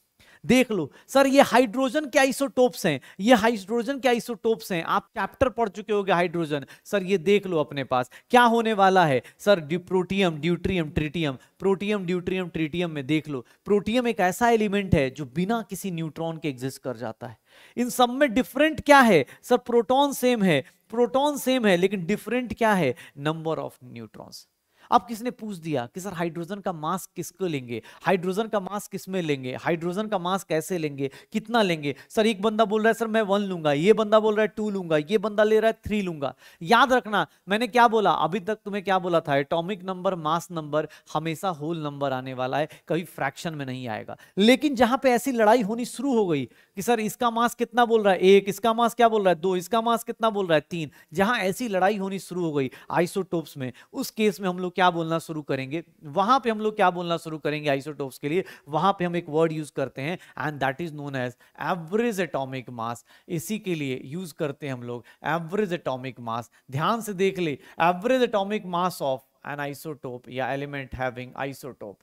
देख लो सर ये हाइड्रोजन के आइसोटोप्स हैं ये हाइड्रोजन के आइसोटोप्स हैं आप चैप्टर पढ़ चुके होंगे हाइड्रोजन सर ये देख लो अपने पास क्या होने वाला है sir protium deuterium tritium protium deuterium tritium में देख लो प्रोटियम एक ऐसा एलिमेंट है जो बिना किसी न्यूट्रॉन के एग्जिस्ट कर जाता है इन सब में डिफरेंट क्या है सर प्रोटॉन सेम है प्रोटॉन सेम है लेकिन डिफरेंट क्या है नंबर ऑफ न्यूट्रॉन्स अब किसने पूछ दिया कि सर हाइड्रोजन का मास किसको लेंगे हाइड्रोजन का मास किस में लेंगे हाइड्रोजन का मास कैसे लेंगे कितना लेंगे सर एक बंदा बोल रहा है सर मैं वन लूंगा ये बंदा बोल रहा है टू लूंगा ये बंदा ले रहा है थ्री लूंगा याद रखना मैंने क्या बोला अभी तक तुम्हें क्या बोला था एटोमिक नंबर मास नंबर हमेशा होल नंबर आने वाला है कभी फ्रैक्शन में नहीं आएगा लेकिन जहां पर ऐसी लड़ाई होनी शुरू हो गई कि सर इसका मास कितना बोल रहा है एक इसका मास क्या बोल रहा है दो इसका मास कितना बोल रहा है तीन जहां ऐसी लड़ाई होनी शुरू हो गई आइसोटोप्स में उस केस में हम लोग क्या बोलना शुरू करेंगे वहां पे हम लोग क्या बोलना शुरू करेंगे आइसोटोप्स के लिए वहां पे हम एक वर्ड यूज करते हैं and that is known as average atomic mass इसी के लिए यूज करते हैं हम लोग एवरेज एटॉमिक मास ध्यान से देख ले average atomic mass of an isotope या element having isotope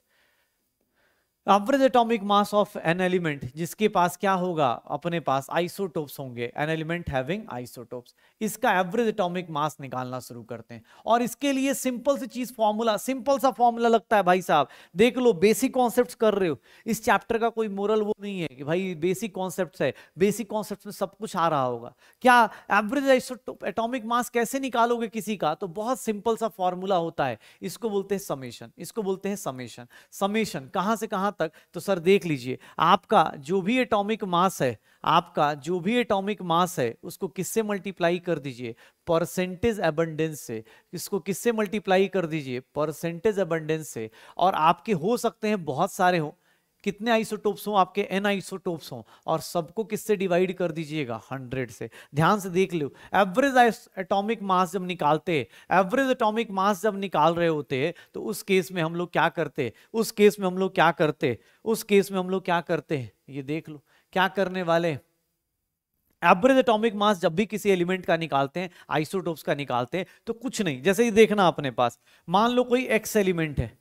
average atomic mass of an element जिसके पास क्या होगा अपने पास आइसोटोप्स होंगे एन एलिमेंट हैविंग आइसोटोप्स इसका एवरेज एटॉमिक मास निकालना शुरू करते हैं और इसके लिए सिंपल सी चीज फॉर्मूला सिंपल सा फॉर्मूला लगता है भाई साहब देख लो बेसिक कॉन्सेप्ट कर रहे हो इस चैप्टर का कोई मोरल वो नहीं है कि भाई बेसिक कॉन्सेप्ट है बेसिक कॉन्सेप्ट में सब कुछ आ रहा होगा क्या एवरेज आइसोटोप एटॉमिक मास कैसे निकालोगे किसी का तो बहुत सिंपल सा फॉर्मूला होता है इसको बोलते हैं समेशन इसको बोलते हैं समेशन समेशन कहां से कहां यहां तक तो सर देख लीजिए आपका जो भी एटॉमिक मास है आपका जो भी एटॉमिक मास है उसको किससे मल्टीप्लाई कर दीजिए परसेंटेज एबंडेंस से इसको किससे मल्टीप्लाई कर दीजिए परसेंटेज एबंडेंस से और आपके हो सकते हैं बहुत सारे हों कितने आइसोटोप्स हों आपके एन आइसोटोप्स हों और सबको किससे डिवाइड कर दीजिएगा हंड्रेड से ध्यान से देख लो एवरेज एटॉमिक मास जब निकालते एवरेज एटॉमिक मास जब निकाल रहे होते तो उस केस में हम लोग क्या करते उस केस में हम लोग क्या करते उस केस में हम लोग क्या करते ये देख लो क्या करने वाले एवरेज एटॉमिक मास जब भी किसी एलिमेंट का निकालते हैं आइसोटोप्स का निकालते हैं तो कुछ नहीं जैसे ये देखना अपने पास मान लो कोई एक्स एलिमेंट है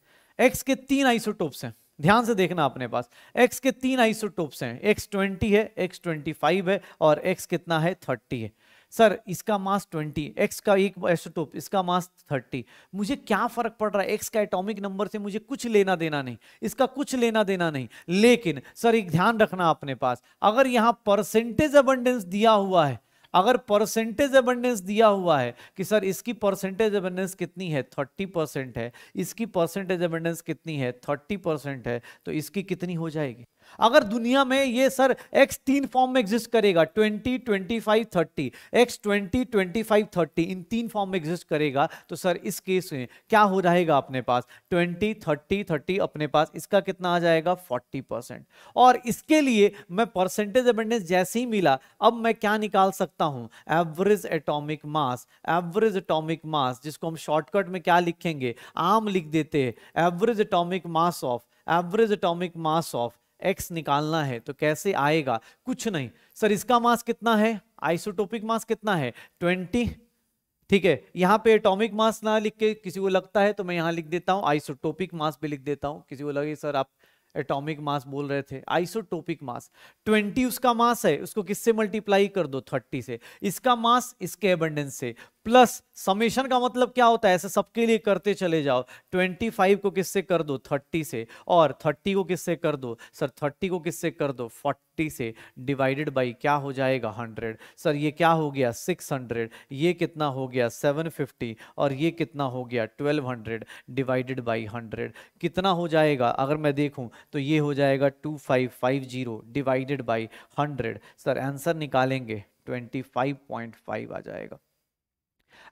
एक्स के तीन आइसोटोप्स हैं ध्यान से देखना अपने पास एक्स के तीन आइसोटोप्स हैं एक्स ट्वेंटी है एक्स ट्वेंटी फाइव है और एक्स कितना है थर्टी है सर इसका मास 20 एक्स का एक एसोटोप इसका मास 30 मुझे क्या फर्क पड़ रहा है एक्स का एटॉमिक नंबर से मुझे कुछ लेना देना नहीं इसका कुछ लेना देना नहीं लेकिन सर एक ध्यान रखना अपने पास अगर यहाँ परसेंटेज अबंडेंस दिया हुआ है अगर परसेंटेज अबेंडेंस दिया हुआ है कि सर इसकी परसेंटेज अबेंडेंस कितनी है थर्टी परसेंट है इसकी परसेंटेज अबेंडेंस कितनी है थर्टी परसेंट है तो इसकी कितनी हो जाएगी अगर दुनिया में ये सर एक्स तीन फॉर्म में एग्जिस्ट करेगा twenty twenty five thirty X twenty twenty five thirty इन तीन फॉर्म में एग्जिस्ट करेगा तो सर इस केस में क्या हो जाएगा अपने पास ट्वेंटी थर्टी थर्टी अपने पास इसका कितना आ जाएगा फोर्टी परसेंट और इसके लिए मैं परसेंटेज अबेंडेंस जैसे ही मिला अब मैं क्या निकाल सकता हूं average atomic mass average atomic mass जिसको हम शॉर्टकट में क्या लिखेंगे आम लिख देते हैं average atomic mass of average atomic mass of X निकालना है तो कैसे आएगा कुछ नहीं सर इसका मास कितना है आइसोटोपिक मास कितना है ट्वेंटी ठीक है यहाँ पे एटॉमिक मास ना लिख के किसी को लगता है तो मैं यहाँ लिख देता हूँ आइसोटोपिक मास भी लिख देता हूँ किसी को लगे सर आप एटॉमिक मास बोल रहे थे आइसोटोपिक मास 20 उसका मास है उसको किससे मल्टीप्लाई कर दो 30 से इसका मास इसके अबंडेंस से प्लस समेशन का मतलब क्या होता है ऐसे सबके लिए करते चले जाओ 25 को किससे कर दो 30 से और 30 को किससे कर दो सर 30 को किससे कर दो 40 से डिवाइडेड बाई क्या हो जाएगा 100 सर ये क्या हो गया 600 ये कितना हो गया 750 और ये कितना हो गया 1200 डिवाइडेड बाई 100 कितना हो जाएगा अगर मैं देखूं तो ये हो जाएगा 2550 divided by hundred sir answer निकालेंगे ट्वेंटी आ जाएगा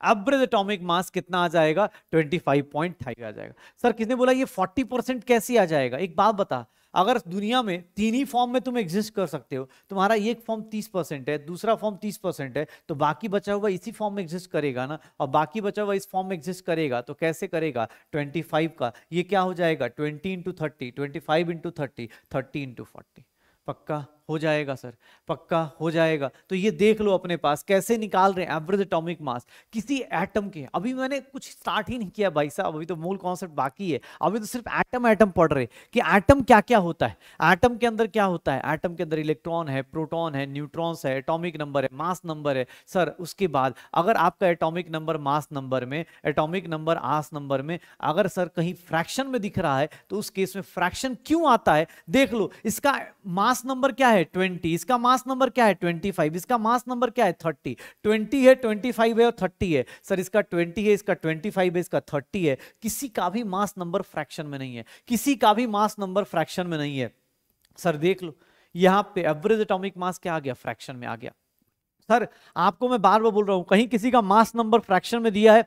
एवरेज एटॉमिक मास कितना आ जाएगा 25.5 आ जाएगा सर किसने बोला ये फोर्टी परसेंट कैसे आ जाएगा एक बात बता अगर दुनिया में तीन ही फॉर्म में तुम एग्जिस्ट कर सकते हो तुम्हारा एक फॉर्म 30 परसेंट है दूसरा फॉर्म 30 परसेंट है तो बाकी बचा हुआ इसी फॉर्म में एग्जिस्ट करेगा ना और बाकी बचा हुआ इस फॉर्म में एग्जिस्ट करेगा तो कैसे करेगा 25 का ये क्या हो जाएगा 20 into thirty twenty five into thirty thirty into forty पक्का हो जाएगा सर पक्का हो जाएगा तो ये देख लो अपने पास कैसे निकाल रहे हैं एवरेज एटॉमिक मास किसी एटम के अभी मैंने कुछ स्टार्ट ही नहीं किया भाई साहब अभी तो मूल कॉन्सेप्ट बाकी है अभी तो सिर्फ एटम एटम पढ़ रहे कि एटम क्या क्या होता है एटम के अंदर क्या होता है एटम के अंदर इलेक्ट्रॉन है प्रोटॉन है न्यूट्रॉन्स है एटॉमिक नंबर है मास नंबर है सर उसके बाद अगर आपका एटॉमिक नंबर मास नंबर में एटॉमिक नंबर आस नंबर में अगर सर कहीं फ्रैक्शन में दिख रहा है तो उस केस में फ्रैक्शन क्यों आता है देख लो इसका मास नंबर क्या है है ट्वेंटी इसका मास नंबर क्या है ट्वेंटी फाइव इसका मास नंबर क्या है थर्टी ट्वेंटी है ट्वेंटी फाइव है और थर्टी है सर इसका ट्वेंटी है इसका ट्वेंटी फाइव है इसका थर्टी है किसी का भी मास नंबर फ्रैक्शन में नहीं है किसी का भी मास नंबर फ्रैक्शन में नहीं है सर देख लो यहां पे एवरेज अटोमिक मास क्या आ गया फ्रैक्शन में आ गया सर आपको मैं बार बार बोल रहा हूं कहीं किसी का मास नंबर फ्रैक्शन में दिया है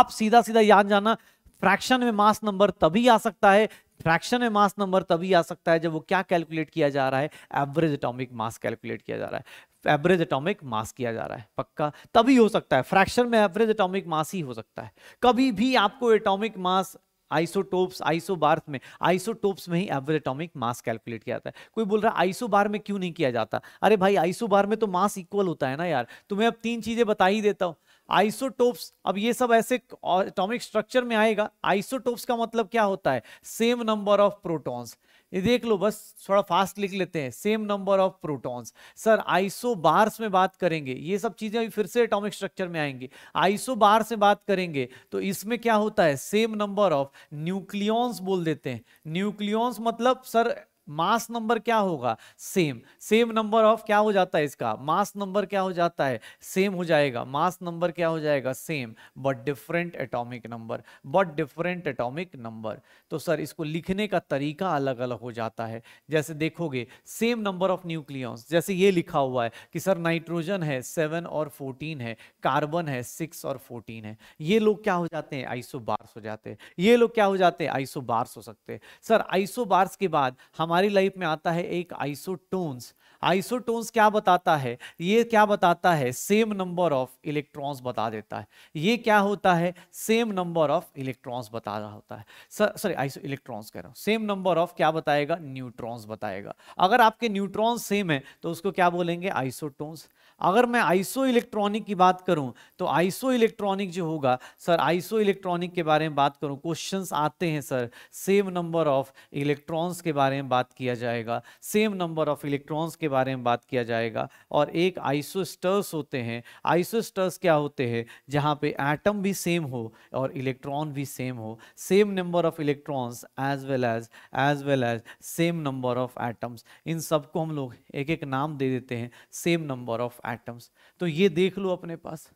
आप सीधा सीधा याद जाना फ्रैक्शन में मास नंबर तभी आ सकता है फ्रैक्शन में मास नंबर तभी आ सकता है जब वो क्या कैलकुलेट किया जा रहा है एवरेज एटॉमिक मास कैलकुलेट किया जा रहा है एवरेज एटॉमिक मास किया जा रहा है पक्का तभी हो सकता है फ्रैक्शन में एवरेज एटॉमिक मास ही हो सकता है कभी भी आपको एटॉमिक मास आइसोटोप्स आइसोबार्थ में आइसोटोप्स में ही एवरेज एटॉमिक मास कैलकुलेट किया जाता है कोई बोल रहा है आइसोबार में क्यों नहीं किया जाता अरे भाई आइसोबार में तो मास इक्वल होता है ना यार तुम्हें अब तीन चीजें बता ही देता हूं आइसोटोप्स अब ये सब ऐसे एटॉमिक स्ट्रक्चर में आएगा आइसोटोप्स का मतलब क्या होता है सेम नंबर ऑफ प्रोटॉन्स ये देख लो बस थोड़ा फास्ट लिख लेते हैं same number of protons sir isobars में बात करेंगे ये सब चीजें अभी फिर से एटॉमिक स्ट्रक्चर में आएंगी आइसो बार से बात करेंगे तो इसमें क्या होता है सेम नंबर ऑफ न्यूक्लियॉन्स बोल देते हैं न्यूक्लियॉन्स मतलब सर मास नंबर क्या होगा सेम सेम नंबर ऑफ क्या हो जाता है इसका मास नंबर क्या हो जाता है सेम हो जाएगा मास नंबर क्या हो जाएगा same but different atomic number but different atomic number तो सर इसको लिखने का तरीका अलग अलग हो जाता है जैसे देखोगे सेम नंबर ऑफ न्यूक्लियंस जैसे ये लिखा हुआ है कि सर नाइट्रोजन है सेवन और फोर्टीन है कार्बन है सिक्स और फोर्टीन है ये लोग क्या हो जाते हैं आइसो हो जाते हैं ये लोग क्या हो जाते हैं आइसो हो सकते हैं सर आइसो के बाद हमारे हमारी लाइफ में आता है एक आइसोटोन्स आइसोटोन्स क्या बताता है ये क्या बताता है सेम नंबर ऑफ इलेक्ट्रॉन्स बता देता है ये क्या होता है सेम नंबर ऑफ इलेक्ट्रॉन्स बता रहा होता है सॉरी आइसो इलेक्ट्रॉन्स कह रहा हूँ सेम नंबर ऑफ क्या बताएगा न्यूट्रॉन्स बताएगा अगर आपके न्यूट्रॉन्स सेम है तो उसको क्या बोलेंगे आइसोटोन्स अगर मैं आइसो इलेक्ट्रॉनिक की बात करूं तो आइसो इलेक्ट्रॉनिक जो होगा सर आइसो इलेक्ट्रॉनिक के बारे में बात करूं क्वेश्चंस आते हैं sir same number of electrons के बारे में बात किया जाएगा सेम नंबर ऑफ इलेक्ट्रॉन्स के बारे में बात किया जाएगा और एक आइसोस्टर्स होते हैं आइसोस्टर्स क्या होते हैं जहाँ पे एटम भी सेम हो और इलेक्ट्रॉन भी सेम हो same number of electrons as well as as well as same number of atoms इन सबको हम लोग एक एक नाम दे देते हैं सेम नंबर ऑफ एटम्स तो ये देख लो अपने पास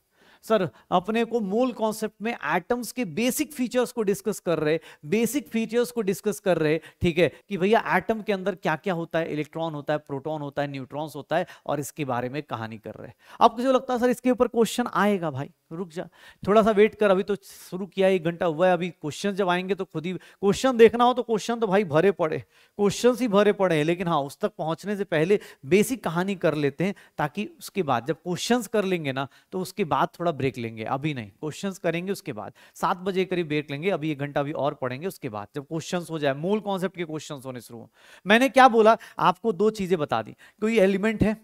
सर अपने को मूल कॉन्सेप्ट में एटम्स के बेसिक फीचर्स को डिस्कस कर रहे बेसिक फीचर्स को डिस्कस कर रहे ठीक है कि भैया एटम के अंदर क्या क्या होता है इलेक्ट्रॉन होता है प्रोटॉन होता है न्यूट्रॉन्स होता है और इसके बारे में कहानी कर रहे आपको जो लगता है सर इसके ऊपर क्वेश्चन आएगा भाई रुक जा थोड़ा सा वेट कर अभी तो शुरू किया एक घंटा हुआ है अभी क्वेश्चन जब आएंगे तो खुद ही क्वेश्चन देखना हो तो क्वेश्चन तो भाई भरे पड़े क्वेश्चन ही भरे पड़े हैं लेकिन हाँ उस तक पहुंचने से पहले बेसिक कहानी कर लेते हैं ताकि उसके बाद जब क्वेश्चन कर लेंगे ना तो उसके बाद थोड़ा थोड़ा ब्रेक लेंगे अभी नहीं क्वेश्चंस करेंगे उसके बाद सात बजे करीब ब्रेक लेंगे अभी एक घंटा अभी और पढ़ेंगे उसके बाद जब क्वेश्चंस हो जाए मूल कॉन्सेप्ट के क्वेश्चंस होने शुरू हो मैंने क्या बोला आपको दो चीजें बता दी कोई एलिमेंट है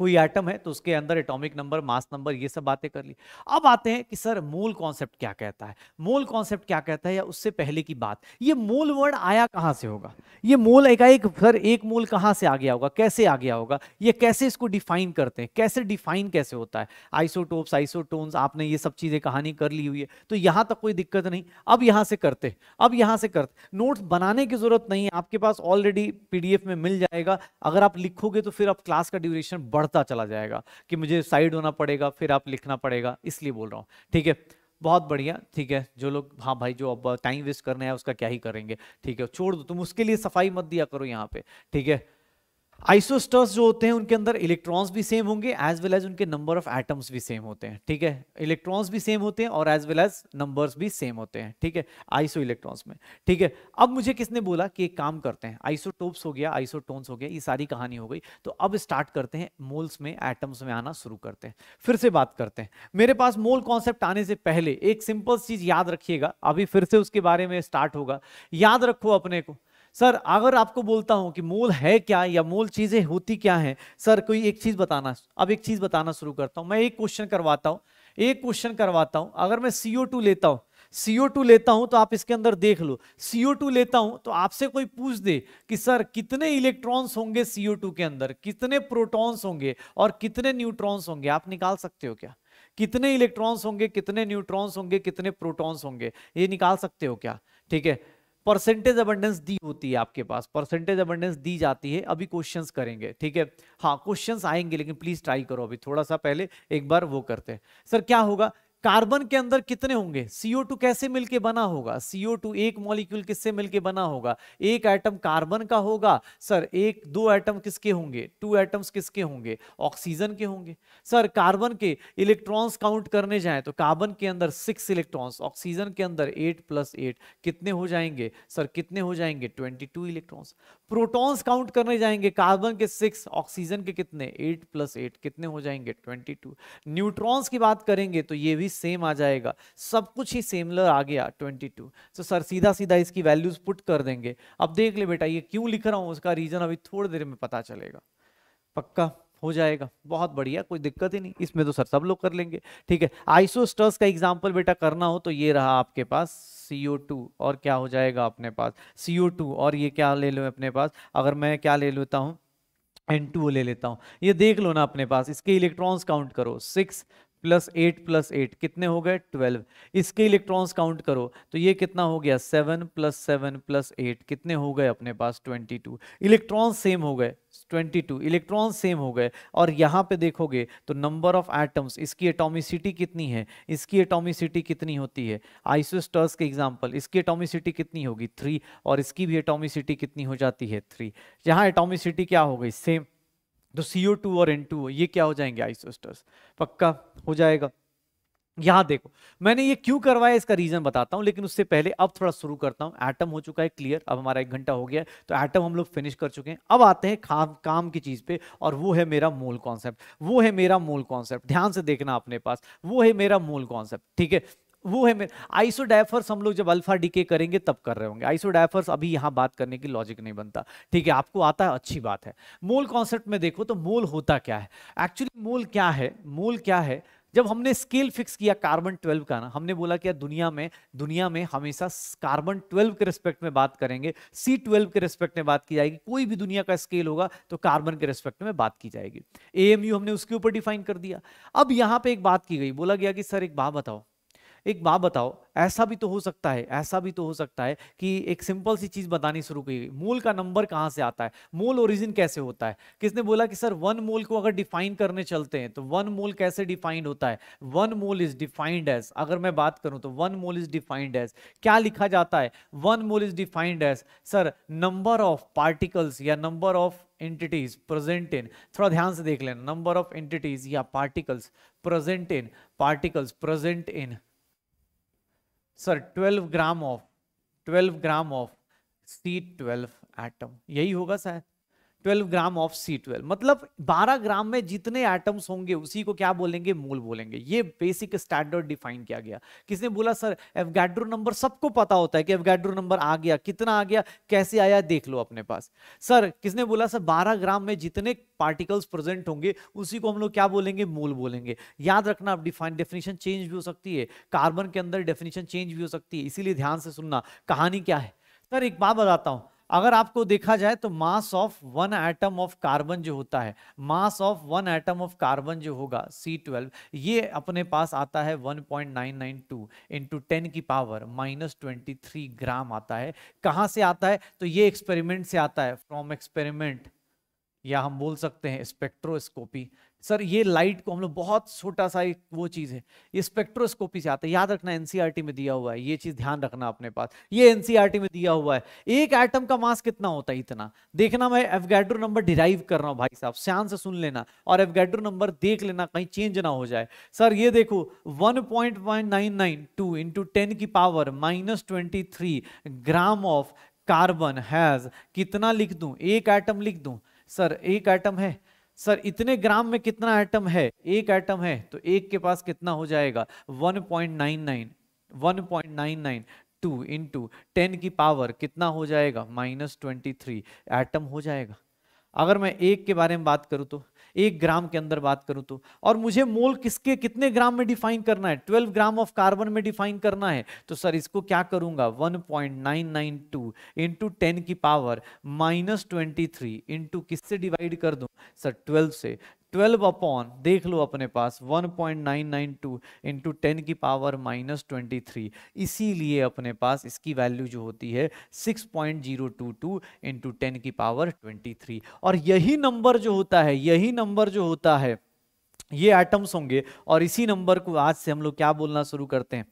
कोई एटम है तो उसके अंदर एटॉमिक नंबर मास नंबर ये सब बातें कर ली अब आते हैं कि सर मूल कॉन्सेप्ट क्या कहता है मूल कॉन्सेप्ट क्या कहता है या उससे पहले की बात ये मूल वर्ड आया कहाँ से होगा ये मूल एकाएक सर एक मूल कहाँ से आ गया होगा कैसे आ गया होगा ये कैसे इसको डिफाइन करते हैं कैसे डिफाइन कैसे होता है आइसोटोप्स आइसोटोन्स आपने ये सब चीज़ें कहानी कर ली हुई है तो यहाँ तक कोई दिक्कत नहीं अब यहाँ से करते अब यहाँ से करते नोट्स बनाने की ज़रूरत नहीं है आपके पास ऑलरेडी पी में मिल जाएगा अगर आप लिखोगे तो फिर आप क्लास का ड्यूरेशन बढ़ बढ़ता चला जाएगा कि मुझे साइड होना पड़ेगा फिर आप लिखना पड़ेगा इसलिए बोल रहा हूँ ठीक है बहुत बढ़िया ठीक है जो लोग हाँ भाई जो अब टाइम वेस्ट करने हैं उसका क्या ही करेंगे ठीक है छोड़ दो तुम उसके लिए सफाई मत दिया करो यहाँ पे ठीक है आइसोस्टर्स जो होते हैं उनके अंदर इलेक्ट्रॉन्स भी सेम होंगे एज वेल एज उनके नंबर ऑफ एटम्स भी सेम होते हैं ठीक है इलेक्ट्रॉन्स भी सेम होते हैं और एज वेल एज नंबर्स भी सेम होते हैं ठीक है आइसो इलेक्ट्रॉन्स में ठीक है अब मुझे किसने बोला कि एक काम करते हैं आइसोटोप्स हो गया आइसोटोन्स हो गया ये सारी कहानी हो गई तो अब स्टार्ट करते हैं मोल्स में एटम्स में आना शुरू करते हैं फिर से बात करते हैं मेरे पास मोल कॉन्सेप्ट आने से पहले एक सिंपल चीज याद रखिएगा अभी फिर से उसके बारे में स्टार्ट होगा याद रखो अपने को सर अगर आपको बोलता हूं कि मूल है क्या या मूल चीजें होती क्या है सर कोई एक चीज बताना अब एक चीज बताना शुरू करता हूं मैं एक क्वेश्चन करवाता हूं एक क्वेश्चन करवाता हूं अगर मैं टू लेता हूं CO2 लेता हूं तो आप इसके अंदर देख लो CO2 लेता हूं तो आपसे कोई पूछ दे कि सर कितने इलेक्ट्रॉन्स होंगे CO2 के अंदर कितने प्रोटॉन्स होंगे और कितने न्यूट्रॉन्स होंगे आप निकाल सकते हो क्या कितने इलेक्ट्रॉन्स होंगे कितने न्यूट्रॉन्स होंगे कितने प्रोटॉन्स होंगे ये निकाल सकते हो क्या ठीक है परसेंटेज अबंडेंस दी होती है आपके पास परसेंटेज अबंडेंस दी जाती है अभी क्वेश्चंस करेंगे ठीक है हाँ क्वेश्चंस आएंगे लेकिन प्लीज ट्राई करो अभी थोड़ा सा पहले एक बार वो करते हैं सर क्या होगा कार्बन के अंदर कितने होंगे CO2 कैसे मिलके बना होगा CO2 एक मॉलिक्यूल किससे मिलके बना होगा एक एटम कार्बन का होगा सर एक दो एटम किसके होंगे टू एटम्स किसके होंगे ऑक्सीजन के होंगे सर कार्बन के इलेक्ट्रॉन्स काउंट करने जाएं तो कार्बन के अंदर सिक्स इलेक्ट्रॉन्स ऑक्सीजन के अंदर एट प्लस एट कितने हो जाएंगे सर कितने हो जाएंगे twenty two electrons protons count करने जाएंगे कार्बन के सिक्स ऑक्सीजन के कितने एट प्लस एट कितने हो जाएंगे ट्वेंटी टू न्यूट्रॉन्स की बात करेंगे तो ये भी भी सेम आ जाएगा सब कुछ ही सेमलर आ गया 22 तो सर सीधा सीधा इसकी वैल्यूज पुट कर देंगे अब देख ले बेटा ये क्यों लिख रहा हूँ उसका रीजन अभी थोड़ी देर में पता चलेगा पक्का हो जाएगा बहुत बढ़िया कोई दिक्कत ही नहीं इसमें तो सर सब लोग कर लेंगे ठीक है आइसोस्टर्स का एग्जाम्पल बेटा करना हो तो ये रहा आपके पास CO2 और क्या हो जाएगा अपने पास CO2 और ये क्या ले लो अपने पास अगर मैं क्या ले लेता हूँ एन ले लेता हूँ ये देख लो ना अपने पास इसके इलेक्ट्रॉन्स काउंट करो six plus eight plus eight कितने हो गए ट्वेल्व इसके इलेक्ट्रॉन्स काउंट करो तो ये कितना हो गया seven plus seven plus eight कितने हो गए अपने पास ट्वेंटी टू इलेक्ट्रॉन्स सेम हो गए ट्वेंटी टू इलेक्ट्रॉन्स सेम हो गए और यहाँ पे देखोगे तो नंबर ऑफ एटम्स इसकी एटोमिसिटी कितनी है इसकी एटोमिसिटी कितनी होती है आइसोस्टर्स के एग्जाम्पल इसकी एटोमिसिटी कितनी होगी थ्री और इसकी भी एटोमिसिटी कितनी हो जाती है थ्री यहाँ एटोमिसिटी क्या हो गई सेम तो CO2 और टू ये क्या हो जाएंगे आइसोस्टर्स पक्का हो जाएगा यहां देखो मैंने ये क्यों करवाया इसका रीजन बताता हूँ लेकिन उससे पहले अब थोड़ा शुरू करता हूँ एटम हो चुका है क्लियर अब हमारा एक घंटा हो गया तो एटम हम लोग फिनिश कर चुके हैं अब आते हैं काम काम की चीज पे और वो है मेरा मूल कॉन्सेप्ट वो है मेरा मूल कॉन्सेप्ट ध्यान से देखना अपने पास वो है मेरा मूल कॉन्सेप्ट ठीक है वो है मेरे आइसोडाइफर्स हम लोग जब अल्फा डीके करेंगे तब कर रहे होंगे आइसोडाइफर्स अभी यहाँ बात करने की लॉजिक नहीं बनता ठीक है आपको आता है अच्छी बात है मोल कॉन्सेप्ट में देखो तो मोल होता क्या है एक्चुअली मोल क्या है मोल क्या है जब हमने स्केल फिक्स किया कार्बन 12 का ना हमने बोला क्या दुनिया में दुनिया में हमेशा कार्बन 12 के रिस्पेक्ट में बात करेंगे सी ट्वेल्व के रिस्पेक्ट में बात की जाएगी कोई भी दुनिया का स्केल होगा तो कार्बन के रिस्पेक्ट में बात की जाएगी एएमयू हमने उसके ऊपर डिफाइन कर दिया अब यहाँ पे एक बात की गई बोला गया कि सर एक बात बताओ एक बात बताओ ऐसा भी तो हो सकता है ऐसा भी तो हो सकता है कि एक सिंपल सी चीज बतानी शुरू की गई मूल का नंबर कहाँ से आता है मूल ओरिजिन कैसे होता है किसने बोला कि सर वन मोल को अगर डिफाइन करने चलते हैं तो वन मोल कैसे डिफाइंड होता है one mole is defined as अगर मैं बात करूं तो one mole is defined as क्या लिखा जाता है one mole is defined as sir number of particles या number of entities present in थोड़ा ध्यान से देख लेना नंबर ऑफ एंटिटीज या particles present in particles present in sir 12 gram of 12 gram of C twelve atom यही होगा शायद 12 ग्राम ऑफ C12 मतलब 12 ग्राम में जितने एटम्स होंगे उसी को क्या बोलेंगे मोल बोलेंगे ये बेसिक स्टैंडर्ड डिफाइन किया गया किसने बोला सर एवगैड्रो नंबर सबको पता होता है कि एवगैड्रो नंबर आ गया कितना आ गया कैसे आया देख लो अपने पास सर किसने बोला सर 12 ग्राम में जितने पार्टिकल्स प्रेजेंट होंगे उसी को हम लोग क्या बोलेंगे मोल बोलेंगे याद रखना आप डिफाइन डेफिनेशन चेंज भी हो सकती है कार्बन के अंदर डेफिनेशन चेंज भी हो सकती है इसीलिए ध्यान से सुनना कहानी क्या है सर एक बात बताता हूँ अगर आपको देखा जाए तो mass of one atom of carbon जो होता है mass of one atom of carbon जो होगा C12 ये अपने पास आता है 1.992 पॉइंट इंटू टेन की पावर माइनस ट्वेंटी ग्राम आता है कहाँ से आता है तो ये एक्सपेरिमेंट से आता है फ्रॉम एक्सपेरिमेंट या हम बोल सकते हैं स्पेक्ट्रोस्कोपी सर ये लाइट को हम लोग बहुत छोटा सा एक वो चीज़ है ये स्पेक्ट्रोस्कोपी से आता है याद रखना एनसीईआरटी में दिया हुआ है ये चीज़ ध्यान रखना अपने पास ये एनसीईआरटी में दिया हुआ है एक एटम का मास कितना होता है इतना देखना मैं एफगैड्रो नंबर डिराइव कर रहा हूँ भाई साहब श्यान से सुन लेना और एफगैड्रो नंबर देख लेना कहीं चेंज ना हो जाए सर ये देखो one point one nine nine two into ten की power minus twenty three gram of carbon has कितना लिख दूँ एक एटम लिख दूँ सर एक एटम है सर इतने ग्राम में कितना एटम है एक एटम है तो एक के पास कितना हो जाएगा 1.99 1.99 टू इंटू टेन की पावर कितना हो जाएगा माइनस ट्वेंटी थ्री एटम हो जाएगा अगर मैं एक के बारे में बात करूँ तो एक ग्राम के अंदर बात करूं तो और मुझे मोल किसके कितने ग्राम में डिफाइन करना है 12 ग्राम ऑफ कार्बन में डिफाइन करना है तो सर इसको क्या करूंगा 1.992 point nine nine two into ten की power minus twenty three into किससे डिवाइड कर दूं सर 12 से ट्वेल्व अपॉन देख लो अपने पास 1.992 point nine nine two into ten की पावर माइनस ट्वेंटी थ्री इसीलिए अपने पास इसकी वैल्यू जो होती है 6.022 point zero two two into ten की पावर ट्वेंटी थ्री और यही नंबर जो होता है यही नंबर जो होता है ये एटम्स होंगे और इसी नंबर को आज से हम लोग क्या बोलना शुरू करते हैं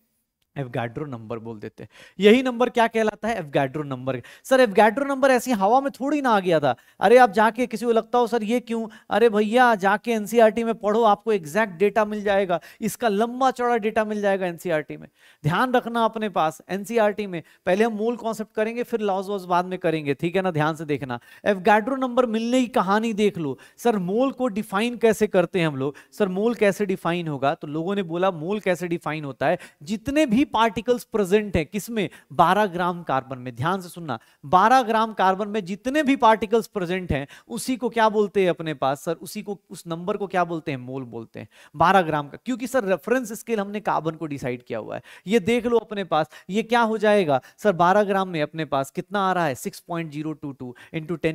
एवगैड्रो नंबर बोल देते यही नंबर क्या कहलाता है Avogadro number sir Avogadro number ऐसी हवा में थोड़ी ना आ गया था अरे आप जाके किसी को लगता हो सर ये क्यों अरे भैया जाके एनसीईआरटी में पढ़ो आपको एग्जैक्ट डेटा मिल जाएगा इसका लंबा चौड़ा डेटा मिल जाएगा एनसीईआरटी में ध्यान रखना अपने पास एनसीईआरटी में पहले हम मूल कॉन्सेप्ट करेंगे फिर लॉज वॉज बाद में करेंगे ठीक है ना ध्यान से देखना एवगैड्रो नंबर मिलने की कहानी देख लो सर मोल को डिफाइन कैसे करते हैं हम लोग सर मोल कैसे डिफाइन होगा तो लोगों ने बोला मोल कैसे डिफाइन होता है जितने भी पार्टिकल्स प्रेजेंट है किसमें 12 ग्राम कार्बन में ध्यान से सुनना 12 ग्राम कार्बन में जितने भी पार्टिकल्स प्रेजेंट हैं उसी को क्या बोलते हैं अपने पास सर उसी को उस नंबर को क्या बोलते हैं मोल बोलते हैं 12 ग्राम का क्योंकि सर रेफरेंस स्केल हमने कार्बन को डिसाइड किया हुआ है ये देख लो अपने पास ये क्या हो जाएगा सर बारह ग्राम में अपने पास कितना आ रहा है सिक्स पॉइंट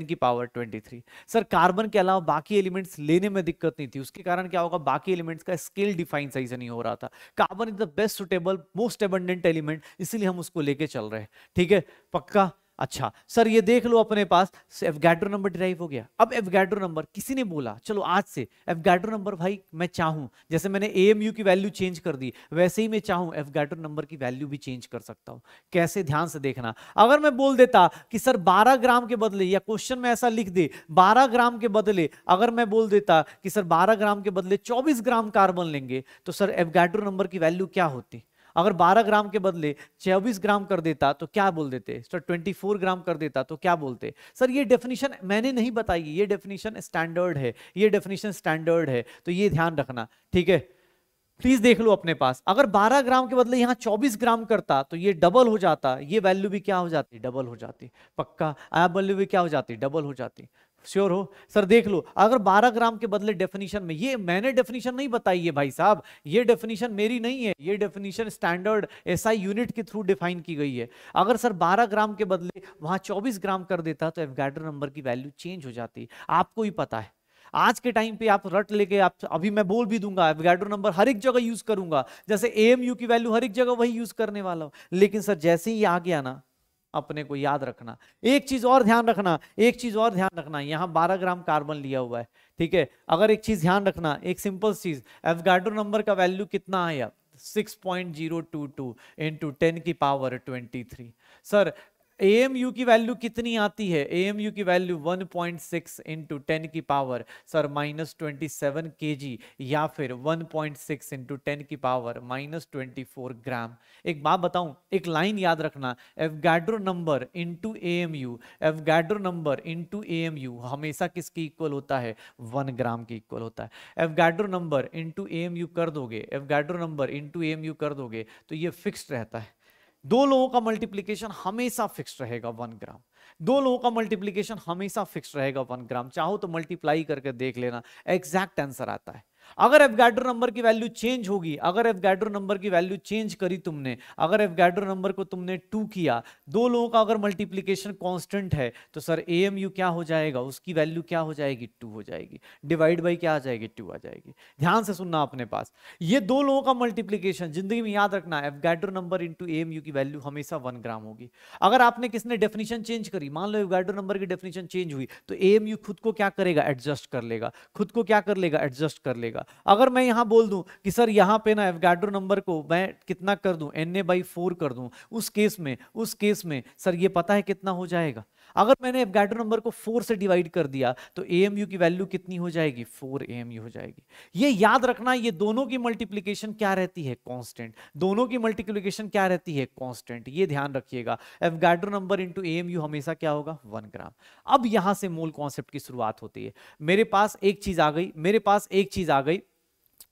की पावर ट्वेंटी सर कार्बन के अलावा बाकी एलिमेंट्स लेने में दिक्कत नहीं थी उसके कारण क्या होगा बाकी एलिमेंट्स का स्केल डिफाइन सही से नहीं हो रहा था carbon is the best suitable most most abundant element इसीलिए हम उसको लेके चल रहे हैं ठीक है पक्का अच्छा सर ये देख लो अपने पास एफगैड्रो नंबर ड्राइव हो गया अब एफगैड्रो नंबर किसी ने बोला चलो आज से एफगैड्रो नंबर भाई मैं चाहूं जैसे मैंने ए की वैल्यू चेंज कर दी वैसे ही मैं चाहूं एफगैड्रो नंबर की वैल्यू भी चेंज कर सकता हूं कैसे ध्यान से देखना अगर मैं बोल देता कि सर बारह ग्राम के बदले या क्वेश्चन में ऐसा लिख दे बारह ग्राम के बदले अगर मैं बोल देता कि सर बारह ग्राम के बदले चौबीस ग्राम कार्बन लेंगे तो सर एफगैड्रो नंबर की वैल्यू क्या होती अगर 12 ग्राम के बदले 24 ग्राम कर देता तो क्या बोल देते सर 24 ग्राम कर देता तो क्या बोलते सर ये डेफिनेशन मैंने नहीं बताई ये डेफिनेशन स्टैंडर्ड है ये डेफिनेशन स्टैंडर्ड है तो ये ध्यान रखना ठीक है प्लीज देख लो अपने पास अगर 12 ग्राम के बदले यहाँ 24 ग्राम करता तो ये डबल हो जाता ये वैल्यू भी क्या हो जाती डबल हो जाती पक्का आया वैल्यू भी क्या हो जाती डबल हो जाती श्योर हो सर देख लो अगर 12 ग्राम के बदले डेफिनेशन में ये मैंने डेफिनेशन नहीं बताई है भाई साहब ये डेफिनेशन मेरी नहीं है ये डेफिनेशन स्टैंडर्ड एसआई यूनिट के थ्रू डिफाइन की गई है अगर सर 12 ग्राम के बदले वहां 24 ग्राम कर देता तो एफगाडर नंबर की वैल्यू चेंज हो जाती आपको ही पता है आज के टाइम पे आप रट लेके आप अभी मैं बोल भी दूंगा एवगाडो नंबर हर एक जगह यूज करूंगा जैसे एएमयू की वैल्यू हर एक जगह वही यूज करने वाला हो लेकिन सर जैसे ही आ गया ना अपने को याद रखना एक चीज और ध्यान रखना एक चीज और ध्यान रखना यहाँ 12 ग्राम कार्बन लिया हुआ है ठीक है अगर एक चीज ध्यान रखना एक सिंपल चीज एफगाडो नंबर का वैल्यू कितना आया 6.022 point zero two two into ten की पावर 23 सर ए की वैल्यू कितनी आती है ए की value 1.6 point six into ten की power sir minus twenty seven K G या फिर 1.6 पॉइंट सिक्स इंटू टेन की power minus twenty four gram एक बात बताऊं एक लाइन याद रखना Avogadro number into A M U Avogadro number into A M U हमेशा किसकी इक्वल होता है वन ग्राम की इक्वल होता है Avogadro number into A M U कर दोगे Avogadro number into A M U कर दोगे तो ये फिक्स रहता है दो लोगों का मल्टीप्लीकेशन हमेशा फिक्स रहेगा वन ग्राम दो लोगों का मल्टीप्लीकेशन हमेशा फिक्स रहेगा वन ग्राम चाहो तो मल्टीप्लाई करके देख लेना एग्जैक्ट आंसर आता है अगर एफगैड्रो नंबर की वैल्यू चेंज होगी अगर एफगैड्रो नंबर की वैल्यू चेंज करी तुमने अगर एफगैड्रो नंबर को तुमने टू किया दो लोगों का अगर मल्टीप्लीकेशन कॉन्स्टेंट है तो सर ए क्या हो जाएगा उसकी वैल्यू क्या हो जाएगी टू हो जाएगी डिवाइड बाई क्या आ जाएगी टू आ जाएगी ध्यान से सुनना अपने पास ये दो लोगों का मल्टीप्लीकेशन जिंदगी में याद रखना एफगैड्रो नंबर इंटू की वैल्यू हमेशा वन ग्राम होगी अगर आपने किसने डेफिनेशन चेंज करी मान लो एफगैड्रो नंबर की डेफिनेशन चेंज हुई तो ए खुद को क्या करेगा एडजस्ट कर लेगा खुद को क्या कर लेगा एडजस्ट कर लेगा जाएगा अगर मैं यहां बोल दूं कि सर यहां पे ना एवगैड्रो नंबर को मैं कितना कर दूं एन ए बाई फोर कर दूं उस केस में उस केस में सर ये पता है कितना हो जाएगा अगर मैंने एफगैड्रो नंबर को फोर से डिवाइड कर दिया तो ए की वैल्यू कितनी हो जाएगी फोर ए हो जाएगी ये याद रखना ये दोनों की मल्टीप्लीकेशन क्या रहती है कॉन्स्टेंट दोनों की मल्टीप्लीकेशन क्या रहती है कॉन्स्टेंट ये ध्यान रखिएगा एफगैड्रो नंबर इंटू ए हमेशा क्या होगा वन ग्राम अब यहां से मूल कॉन्सेप्ट की शुरुआत होती है मेरे पास एक चीज आ गई मेरे पास एक चीज आ गई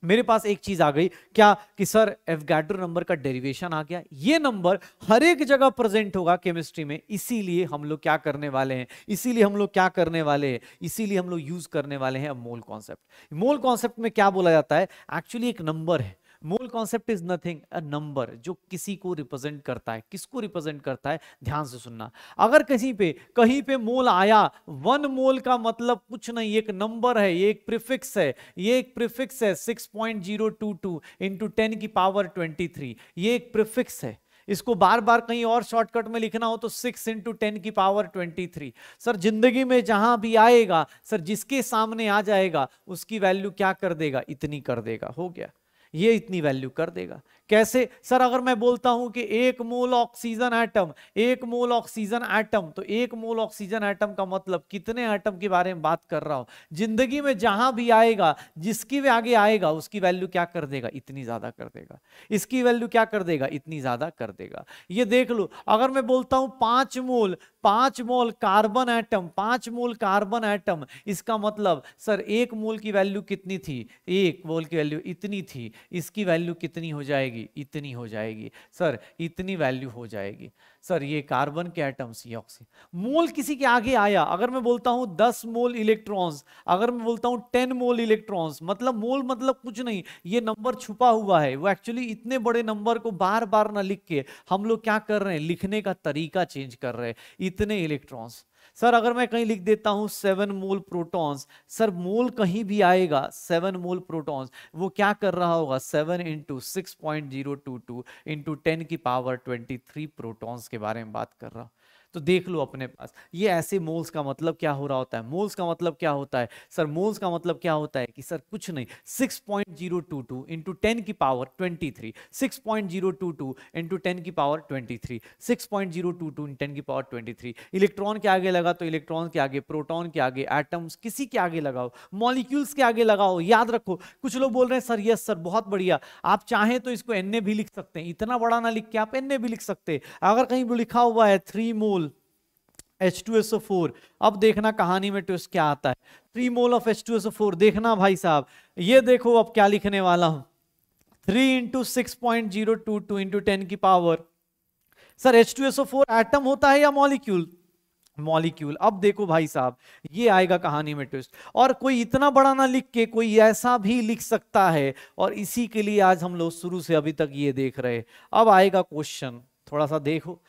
मेरे पास एक चीज आ गई क्या कि सर एफगैड्रो नंबर का डेरिवेशन आ गया ये नंबर हर एक जगह प्रेजेंट होगा केमिस्ट्री में इसीलिए हम लोग क्या करने वाले हैं इसीलिए हम लोग क्या करने वाले हैं इसीलिए हम लोग यूज करने वाले हैं मोल कॉन्सेप्ट मोल कॉन्सेप्ट में क्या बोला जाता है एक्चुअली एक नंबर है मूल concept is nothing a number जो किसी को रिप्रेजेंट करता है किसको रिप्रेजेंट करता है ध्यान से सुनना अगर कहीं पे कहीं पे मोल आया वन मोल का मतलब कुछ नहीं एक नंबर है ये एक प्रीफिक्स है ये एक प्रीफिक्स है 6.022 point zero two two into ten की पावर ट्वेंटी थ्री ये एक प्रिफिक्स है इसको बार बार कहीं और शॉर्टकट में लिखना हो तो सिक्स इंटू टेन की पावर ट्वेंटी थ्री सर जिंदगी में जहां भी आएगा सर जिसके सामने आ जाएगा उसकी वैल्यू क्या कर देगा इतनी कर देगा हो गया ये इतनी वैल्यू कर देगा कैसे सर अगर मैं बोलता हूं कि एक मोल ऑक्सीजन एटम एक मोल ऑक्सीजन एटम तो एक मोल ऑक्सीजन एटम का मतलब कितने एटम के बारे में बात कर रहा हूं जिंदगी में जहां भी आएगा जिसकी भी आगे आएगा उसकी वैल्यू क्या कर देगा इतनी ज्यादा कर देगा इसकी वैल्यू क्या कर देगा इतनी ज्यादा कर देगा ये देख लो अगर मैं बोलता हूं पांच मोल पांच मोल कार्बन एटम पांच मोल कार्बन एटम इसका मतलब सर एक मोल की वैल्यू कितनी थी एक मोल की वैल्यू इतनी थी इसकी वैल्यू कितनी हो जाएगी जाएगी इतनी हो जाएगी सर इतनी वैल्यू हो जाएगी सर ये कार्बन के एटम्स ये ऑक्सीजन मोल किसी के आगे आया अगर मैं बोलता हूँ दस मोल इलेक्ट्रॉन्स अगर मैं बोलता हूँ टेन मोल इलेक्ट्रॉन्स मतलब मोल मतलब कुछ नहीं ये नंबर छुपा हुआ है वो एक्चुअली इतने बड़े नंबर को बार बार ना लिख के हम लोग क्या कर रहे हैं लिखने का तरीका चेंज कर रहे हैं इतने इलेक्ट्रॉन्स सर अगर मैं कहीं लिख देता हूं seven mole protons sir mole कहीं भी आएगा सेवन मोल प्रोटॉन्स वो क्या कर रहा होगा seven into six point zero two two into ten की पावर ट्वेंटी थ्री प्रोटॉन्स के बारे में बात कर रहा हूं तो देख लो अपने पास ये ऐसे मोल्स का मतलब क्या हो रहा होता है मोल्स का मतलब क्या होता है सर मोल्स का मतलब क्या होता है कि सर कुछ नहीं six point zero two two into ten की power twenty three six point zero two two into ten की power twenty three six point zero two two ten की पावर ट्वेंटी थ्री इलेक्ट्रॉन के आगे लगा तो electron के आगे proton के आगे एटम्स किसी के आगे लगाओ मॉलिक्यूल्स के आगे लगाओ याद रखो कुछ लोग बोल रहे हैं सर यस सर बहुत बढ़िया आप चाहें तो इसको एन भी लिख सकते हैं इतना बड़ा ना लिख के आप एन भी लिख सकते हैं अगर कहीं लिखा हुआ है three mole H two S O four अब देखना कहानी में ट्विस्ट क्या आता है three mole of H two S O four देखना भाई साहब ये देखो अब क्या लिखने वाला हूं three into six point zero two two into ten की power sir H two S O four atom होता है या मॉलिक्यूल मॉलिक्यूल अब देखो भाई साहब ये आएगा कहानी में ट्विस्ट और कोई इतना बड़ा ना लिख के कोई ऐसा भी लिख सकता है और इसी के लिए आज हम लोग शुरू से अभी तक ये देख रहे अब आएगा क्वेश्चन थोड़ा सा देखो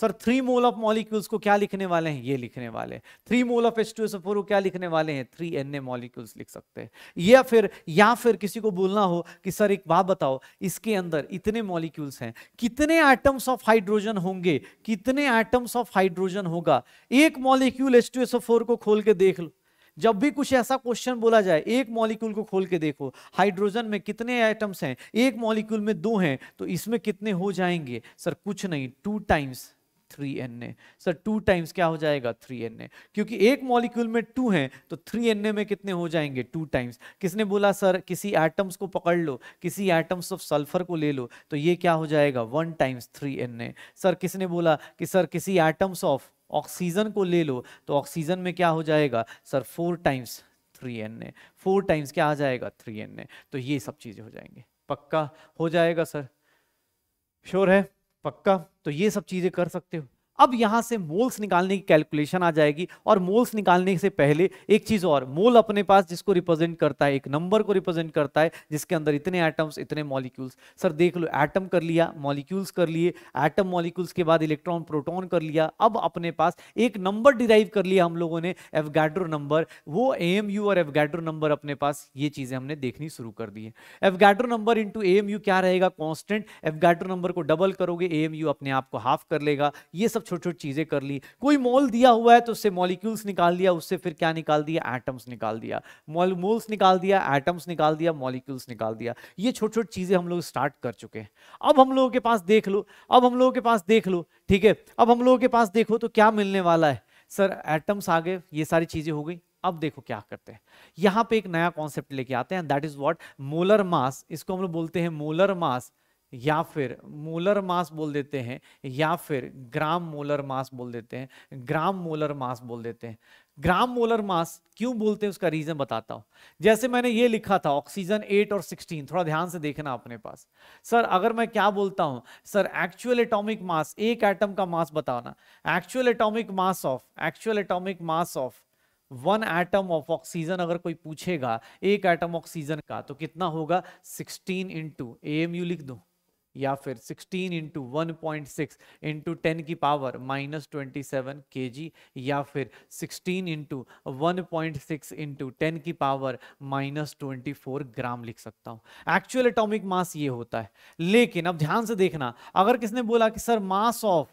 sir three mole of molecules को क्या लिखने वाले हैं ये लिखने वाले three mole of S two को क्या लिखने वाले हैं थ्री एन ए मॉलिक्यूल्स लिख सकते हैं या फिर या फिर किसी को बोलना हो कि सर एक बात बताओ इसके अंदर इतने मॉलिक्यूल्स हैं कितने एटम्स ऑफ हाइड्रोजन होंगे कितने एटम्स ऑफ हाइड्रोजन होगा एक मॉलिक्यूल एस को खोल के देख लो जब भी कुछ ऐसा क्वेश्चन बोला जाए एक मॉलिक्यूल को खोल के देखो हाइड्रोजन में कितने आइटम्स हैं एक मॉलिक्यूल में दो हैं तो इसमें कितने हो जाएंगे सर कुछ नहीं two times three N A sir two times क्या हो जाएगा थ्री एन ए क्योंकि एक मॉलिक्यूल में टू है तो थ्री एन ए में कितने हो जाएंगे टू टाइम्स किसने बोला सर किसी एटम्स को पकड़ लो किसी एटम्स ऑफ सल्फर को ले लो तो ये क्या हो जाएगा one times three N A sir किसने बोला कि सर किसी एटम्स ऑफ ऑक्सीजन को ले लो तो ऑक्सीजन में क्या हो जाएगा sir four times three N A four times क्या आ जाएगा थ्री एन ए तो ये सब चीज़ें हो जाएंगे पक्का हो जाएगा सर श्योर है पक्का तो ये सब चीज़ें कर सकते हो अब यहां से मोल्स निकालने की कैलकुलेशन आ जाएगी और मोल्स निकालने से पहले एक चीज और मोल अपने पास जिसको रिप्रेजेंट करता है एक नंबर को रिप्रेजेंट करता है जिसके अंदर इतने एटम्स इतने मॉलिक्यूल्स सर देख लो एटम कर लिया मॉलिक्यूल्स कर लिए एटम मॉलिक्यूल्स के बाद इलेक्ट्रॉन प्रोटोन कर लिया अब अपने पास एक नंबर डिराइव कर लिया हम लोगों ने एफगैड्रो नंबर वो एम और एफगैड्रो नंबर अपने पास ये चीजें हमने देखनी शुरू कर दी है एफगैड्रो नंबर इंटू एएमयू क्या रहेगा कॉन्स्टेंट एफगैड्रो नंबर को डबल करोगे एएमयू अपने आप को हाफ कर लेगा ये सब छोटी छोटी चीज़ें कर ली कोई मोल दिया हुआ है तो उससे मॉलिक्यूल्स निकाल दिया उससे फिर क्या निकाल दिया एटम्स निकाल दिया मोल मोल्स निकाल दिया एटम्स निकाल दिया मॉलिक्यूल्स निकाल दिया ये छोटी छोटी चीज़ें हम लोग स्टार्ट कर चुके हैं अब हम लोगों के पास देख लो अब हम लोगों के पास देख लो ठीक है अब हम लोगों के पास देखो तो क्या मिलने वाला है सर एटम्स आ गए ये सारी चीज़ें हो गई अब देखो क्या करते हैं यहां पे एक नया कॉन्सेप्ट लेके आते हैं that is what molar mass इसको हम लोग बोलते हैं मोलर मास या फिर मोलर मास बोल देते हैं या फिर ग्राम मोलर मास बोल देते हैं ग्राम मोलर मास बोल देते हैं ग्राम मोलर मास क्यों बोलते हैं उसका रीजन बताता हूं जैसे मैंने ये लिखा था ऑक्सीजन 8 और 16 थोड़ा ध्यान से देखना अपने पास सर अगर मैं क्या बोलता हूँ सर एक्चुअल एटॉमिक मास एक एटम का मास बताना actual atomic mass of actual atomic mass of one atom of oxygen अगर कोई पूछेगा एक एटम ऑक्सीजन का तो कितना होगा सिक्सटीन इंटू ए लिख दू या फिर 16 into one point six into ten की power minus twenty seven K G या फिर 16 into one point six into ten की power minus twenty four gram लिख सकता हूँ एक्चुअल एटॉमिक मास ये होता है लेकिन अब ध्यान से देखना अगर किसने बोला कि sir mass of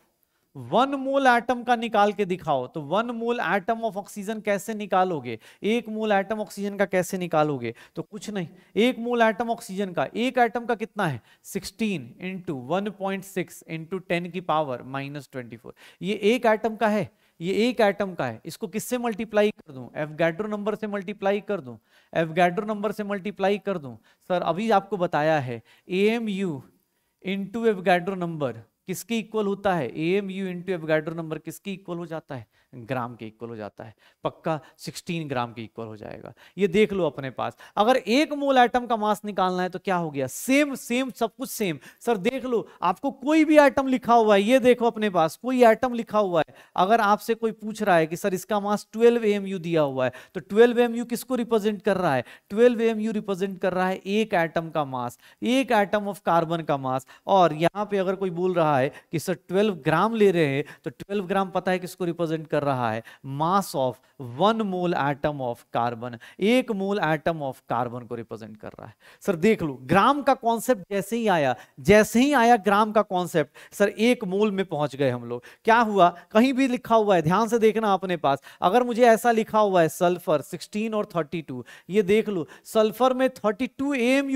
one mole atom का निकाल के दिखाओ तो one mole atom of oxygen कैसे निकालोगे एक मोल एटम ऑक्सीजन का कैसे निकालोगे तो कुछ नहीं एक मोल एटम ऑक्सीजन का एक एटम का कितना है 16 into one point six into ten की पावर माइनस ट्वेंटी फोर ये एक एटम का है ये एक एटम का है इसको किससे मल्टीप्लाई कर दूं एफगैड्रो नंबर से मल्टीप्लाई कर दूं एफगैड्रो नंबर से मल्टीप्लाई कर दूं सर अभी आपको बताया है A M U into Avogadro number किसके इक्वल होता है A M U into Avogadro number किसके इक्वल हो जाता है ग्राम के इक्वल हो जाता है पक्का 16 ग्राम के इक्वल हो जाएगा ये देख लो अपने पास अगर एक मोल आइटम का मास निकालना है तो क्या हो गया सेम सेम सब कुछ सेम सर देख लो आपको कोई भी आइटम लिखा हुआ है ये देखो अपने पास कोई आइटम लिखा हुआ है अगर आपसे कोई पूछ रहा है कि सर इसका मास ट्वेल्व ए दिया हुआ है तो ट्वेल्व एम यू किसको रिप्रेजेंट कर रहा है ट्वेल्व एम रिप्रेजेंट कर रहा है एक आइटम का मास एक आइटम ऑफ कार्बन का मास और यहाँ पे अगर कोई बोल रहा रहा है कि सर 12 ग्राम ले रहे हैं तो 12 ग्राम पता है किसको रिप्रेजेंट कर रहा है mass of one mole atom of carbon एक मोल एटम ऑफ कार्बन को रिप्रेजेंट कर रहा है सर देख लो ग्राम का कॉन्सेप्ट जैसे ही आया जैसे ही आया ग्राम का कॉन्सेप्ट सर एक मोल में पहुंच गए हम लोग क्या हुआ कहीं भी लिखा हुआ है ध्यान से देखना अपने पास अगर मुझे ऐसा लिखा हुआ है सल्फर सिक्सटीन और थर्टी ये देख लो सल्फर में थर्टी टू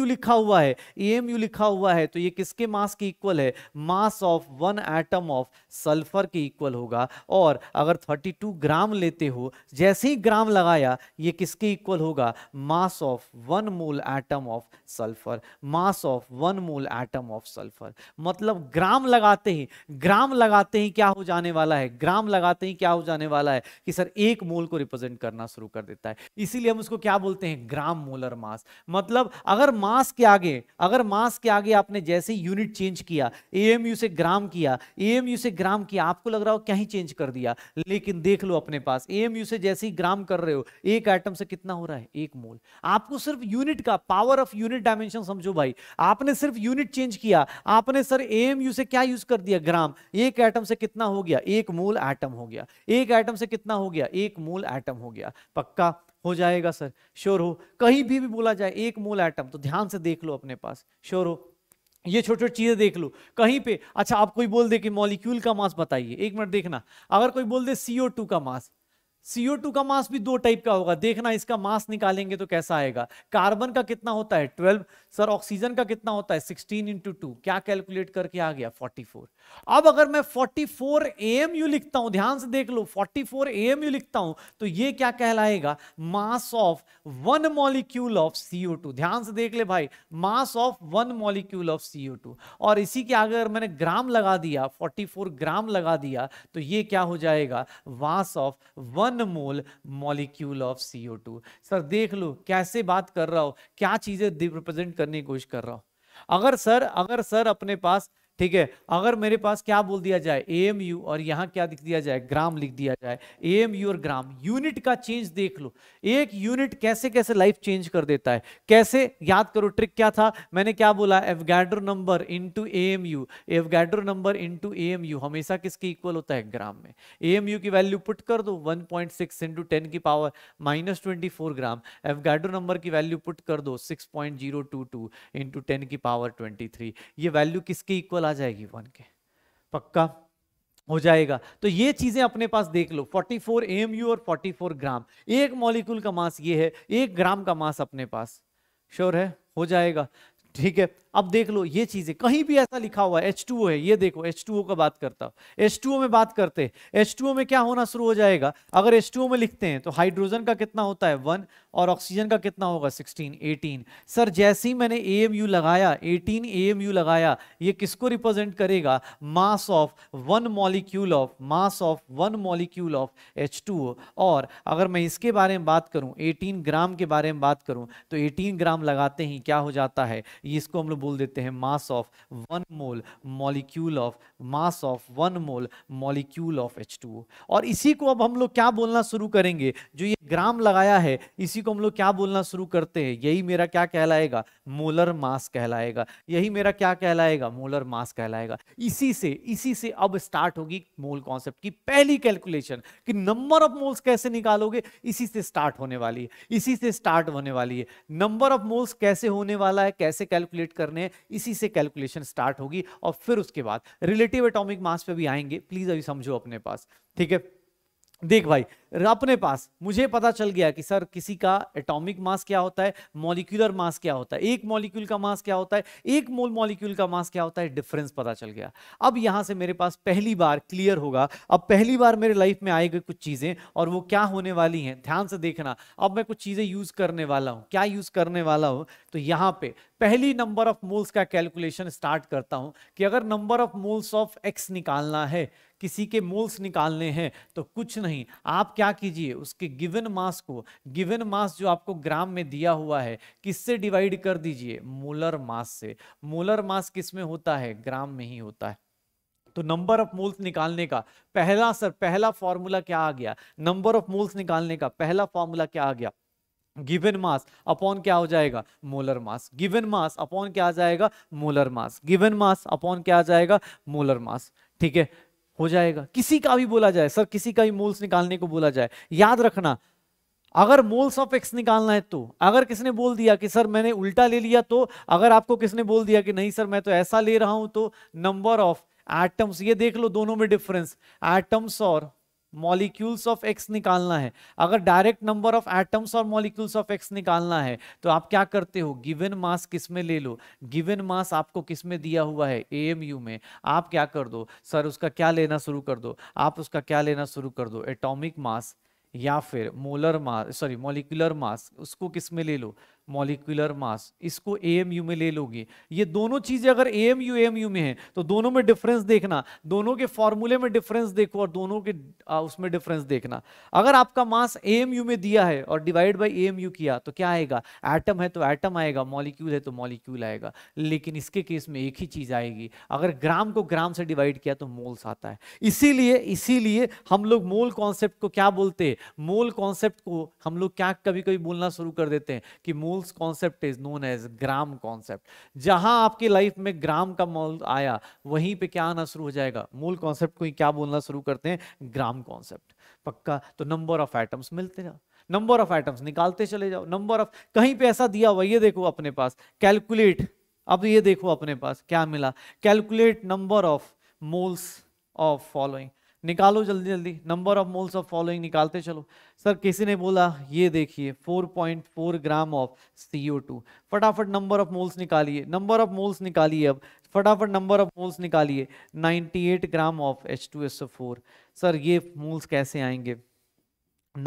लिखा हुआ है एम लिखा हुआ है तो ये किसके मास के इक्वल है mass of one atom of sulphur के इक्वल होगा और अगर 32 ग्राम लेते हो जैसे ही ग्राम लगाया ये किसके इक्वल होगा mass of one mole atom of sulphur mass of one mole atom of sulphur मतलब ग्राम लगाते ही ग्राम लगाते ही क्या हो जाने वाला है ग्राम लगाते ही क्या हो जाने वाला है कि सर एक मोल को रिप्रेजेंट करना शुरू कर देता है इसीलिए हम उसको क्या बोलते हैं ग्राम मोलर मास मतलब अगर मास के आगे अगर मास के आगे आपने जैसे यूनिट चेंज किया एएमयू से ग्राम किया एएमयू से ग्राम किया आपको लग रहा हो क्या ही चेंज कर दिया लेकिन देख लो अपने पास एएमयू से जैसे ही ग्राम कर रहे हो एक आइटम से कितना हो रहा है एक मोल आपको सिर्फ यूनिट का पावर ऑफ यूनिट डायमेंशन समझो भाई आपने सिर्फ यूनिट चेंज किया आपने सर एएमयू से क्या यूज कर दिया ग्राम एक आइटम से कितना हो गया एक मोल आइटम हो गया एक आइटम से कितना हो गया एक मोल आइटम हो गया पक्का हो जाएगा सर श्योर हो कहीं भी भी बोला जाए एक मोल आइटम तो ध्यान से देख लो अपने पास श्योर हो ये छोटी छोटी चीज़ें देख लो कहीं पे अच्छा आप कोई बोल दे कि मॉलिक्यूल का मास बताइए एक मिनट देखना अगर कोई बोल दे टू का मास CO2 का मास भी दो टाइप का होगा देखना इसका मास निकालेंगे तो कैसा आएगा कार्बन का कितना होता है 12 सर ऑक्सीजन का कितना होता है 16 इंटू टू क्या कैलकुलेट करके आ गया 44 अब अगर मैं 44 यू लिखता हूं ध्यान से देख लो 44 यू लिखता हूं तो ये क्या कहलाएगा mass of one molecule of CO2 ध्यान से देख ले भाई mass of one molecule of CO2 और इसी के आगे अगर मैंने ग्राम लगा दिया फोर ग्राम लगा दिया तो ये क्या हो जाएगा mass of one mole molecule of CO two sir देख लो कैसे बात कर रहा हो क्या चीजें रिप्रेजेंट करने की कोशिश कर रहा हो अगर सर अगर सर अपने पास ठीक है अगर मेरे पास क्या बोल दिया जाए ए और यहाँ क्या लिख दिया जाए ग्राम लिख दिया जाए ए और ग्राम यूनिट का चेंज देख लो एक यूनिट कैसे कैसे लाइफ चेंज कर देता है कैसे याद करो ट्रिक क्या था मैंने क्या बोला Avogadro number into A M U Avogadro number into A M U हमेशा किसके इक्वल होता है ग्राम में ए एम यू की वैल्यू पुट कर दो one point six into ten की power minus twenty four gram Avogadro number की वैल्यू पुट कर दो six point zero two two into ten की पावर ट्वेंटी थ्री ये वैल्यू किसके इक्वल आ जाएगी वन के पक्का हो जाएगा तो ये चीजें अपने पास देख लो 44 फोर और 44 ग्राम एक मॉलिक्यूल का मास ये है एक ग्राम का मास अपने पास श्योर है हो जाएगा ठीक है अब देख लो ये चीजें कहीं भी ऐसा लिखा हुआ है H2O है ये देखो H2O का बात करता हूँ H2O में बात करते हैं H2O में क्या होना शुरू हो जाएगा अगर H2O में लिखते हैं तो हाइड्रोजन का कितना होता है वन और ऑक्सीजन का कितना होगा सिक्सटीन एटीन सर जैसे ही मैंने ए लगाया एटीन ए लगाया ये किसको रिप्रेजेंट करेगा mass of one molecule of mass of one molecule of H और अगर मैं इसके बारे में बात करूं एटीन ग्राम के बारे में बात करूं तो एटीन ग्राम लगाते ही क्या हो जाता है इसको हम लोग बोल देते हैं mass of one mole molecule of mass of one mole molecule of H two और इसी को अब हम लोग क्या बोलना शुरू करेंगे जो ये ग्राम लगाया है इसी को हम लोग क्या बोलना शुरू करते हैं यही मेरा क्या कहलाएगा मोलर मास कहलाएगा यही मेरा क्या कहलाएगा मोलर मास कहलाएगा इसी से इसी से अब स्टार्ट होगी मोल कॉन्सेप्ट की पहली कैलकुलेशन कि नंबर ऑफ मोल्स कैसे निकालोगे इसी से स्टार्ट होने वाली है इसी से स्टार्ट होने वाली है नंबर ऑफ मोल्स कैसे होने वाला है कैसे कैलकुलेट कर करने हैं इसी से कैलकुलेशन स्टार्ट होगी और फिर उसके बाद रिलेटिव एटॉमिक मास पे भी आएंगे प्लीज अभी समझो अपने पास ठीक है देख भाई अपने पास मुझे पता चल गया कि सर किसी का एटॉमिक मास क्या होता है मॉलिक्यूलर मास क्या होता है एक मॉलिक्यूल का मास क्या होता है एक मोल मॉलिक्यूल का मास क्या होता है डिफरेंस पता चल गया अब यहां से मेरे पास पहली बार क्लियर होगा अब पहली बार मेरे लाइफ में आएगी कुछ चीजें और वो क्या होने वाली हैं ध्यान से देखना अब मैं कुछ चीजें यूज करने वाला हूं क्या यूज करने वाला हूं तो यहां पे पहली नंबर ऑफ मोल्स का कैलकुलेशन स्टार्ट करता हूं कि अगर number of moles of X निकालना है किसी के मोल्स निकालने हैं तो कुछ नहीं आप क्या कीजिए उसके गिवन मास को गिवन मास जो आपको ग्राम में दिया हुआ है किससे डिवाइड कर दीजिए मोलर मास से मोलर मास किस में होता है ग्राम में ही होता है तो नंबर ऑफ मोल्स निकालने का पहला सर पहला फॉर्मूला क्या आ गया नंबर ऑफ मोल्स निकालने का पहला फॉर्मूला क्या आ गया गिवन मास अपॉन क्या हो जाएगा molar mass given mass upon क्या आ जाएगा molar mass given mass upon क्या आ जाएगा मोलर मास ठीक है हो जाएगा किसी का भी बोला जाए सर किसी का भी मोल्स निकालने को बोला जाए याद रखना अगर मोल्स ऑफ एक्स निकालना है तो अगर किसने बोल दिया कि सर मैंने उल्टा ले लिया तो अगर आपको किसने बोल दिया कि नहीं सर मैं तो ऐसा ले रहा हूं तो नंबर ऑफ एटम्स ये देख लो दोनों में डिफरेंस एटम्स और मॉलिक्यूल्स ऑफ एक्स निकालना है अगर डायरेक्ट नंबर ऑफ एटम्स और मॉलिक्यूल्स ऑफ एक्स निकालना है तो आप क्या करते हो गिवन मास किस में ले लो गिवन मास आपको किस में दिया हुआ है एएमयू में आप क्या कर दो सर उसका क्या लेना शुरू कर दो आप उसका क्या लेना शुरू कर दो एटॉमिक मास या फिर molar mass sorry molecular mass उसको किस में ले लो मॉलिकुलर मास इसको यू में ले लोगे ये दोनों चीज़ें अगर ए एम यू में है तो दोनों में डिफरेंस देखना दोनों के फॉर्मूले में डिफरेंस देखो और दोनों के आ, उसमें डिफरेंस देखना अगर आपका मास यू में दिया है और डिवाइड बाई यू किया तो क्या आएगा एटम है तो एटम आएगा मॉलिक्यूल है तो मॉलिक्यूल आएगा लेकिन इसके केस में एक ही चीज़ आएगी अगर ग्राम को ग्राम से डिवाइड किया तो मोल्स आता है इसीलिए इसीलिए हम लोग मोल कॉन्सेप्ट को क्या बोलते हैं मोल कॉन्सेप्ट को हम लोग क्या कभी कभी बोलना शुरू कर देते हैं कि mole moles concept is known as gram concept जहां आपकी लाइफ में ग्राम का मॉल आया वहीं पे क्या आना शुरू हो जाएगा मूल कॉन्सेप्ट को ही क्या बोलना शुरू करते हैं ग्राम कॉन्सेप्ट पक्का तो नंबर ऑफ एटम्स मिलते जाओ नंबर ऑफ एटम्स निकालते चले जाओ नंबर ऑफ कहीं पे ऐसा दिया हुआ ये देखो अपने पास कैलकुलेट अब ये देखो अपने पास क्या मिला calculate number of moles of following निकालो जल्दी जल्दी number of moles of following निकालते चलो सर किसी ने बोला ये देखिए 4.4 ग्राम ऑफ CO2 फटाफट नंबर ऑफ मोल्स निकालिए नंबर ऑफ मोल्स निकालिए अब फटाफट नंबर ऑफ मोल्स निकालिए 98 ग्राम ऑफ H2SO4 सर ये मोल्स कैसे आएंगे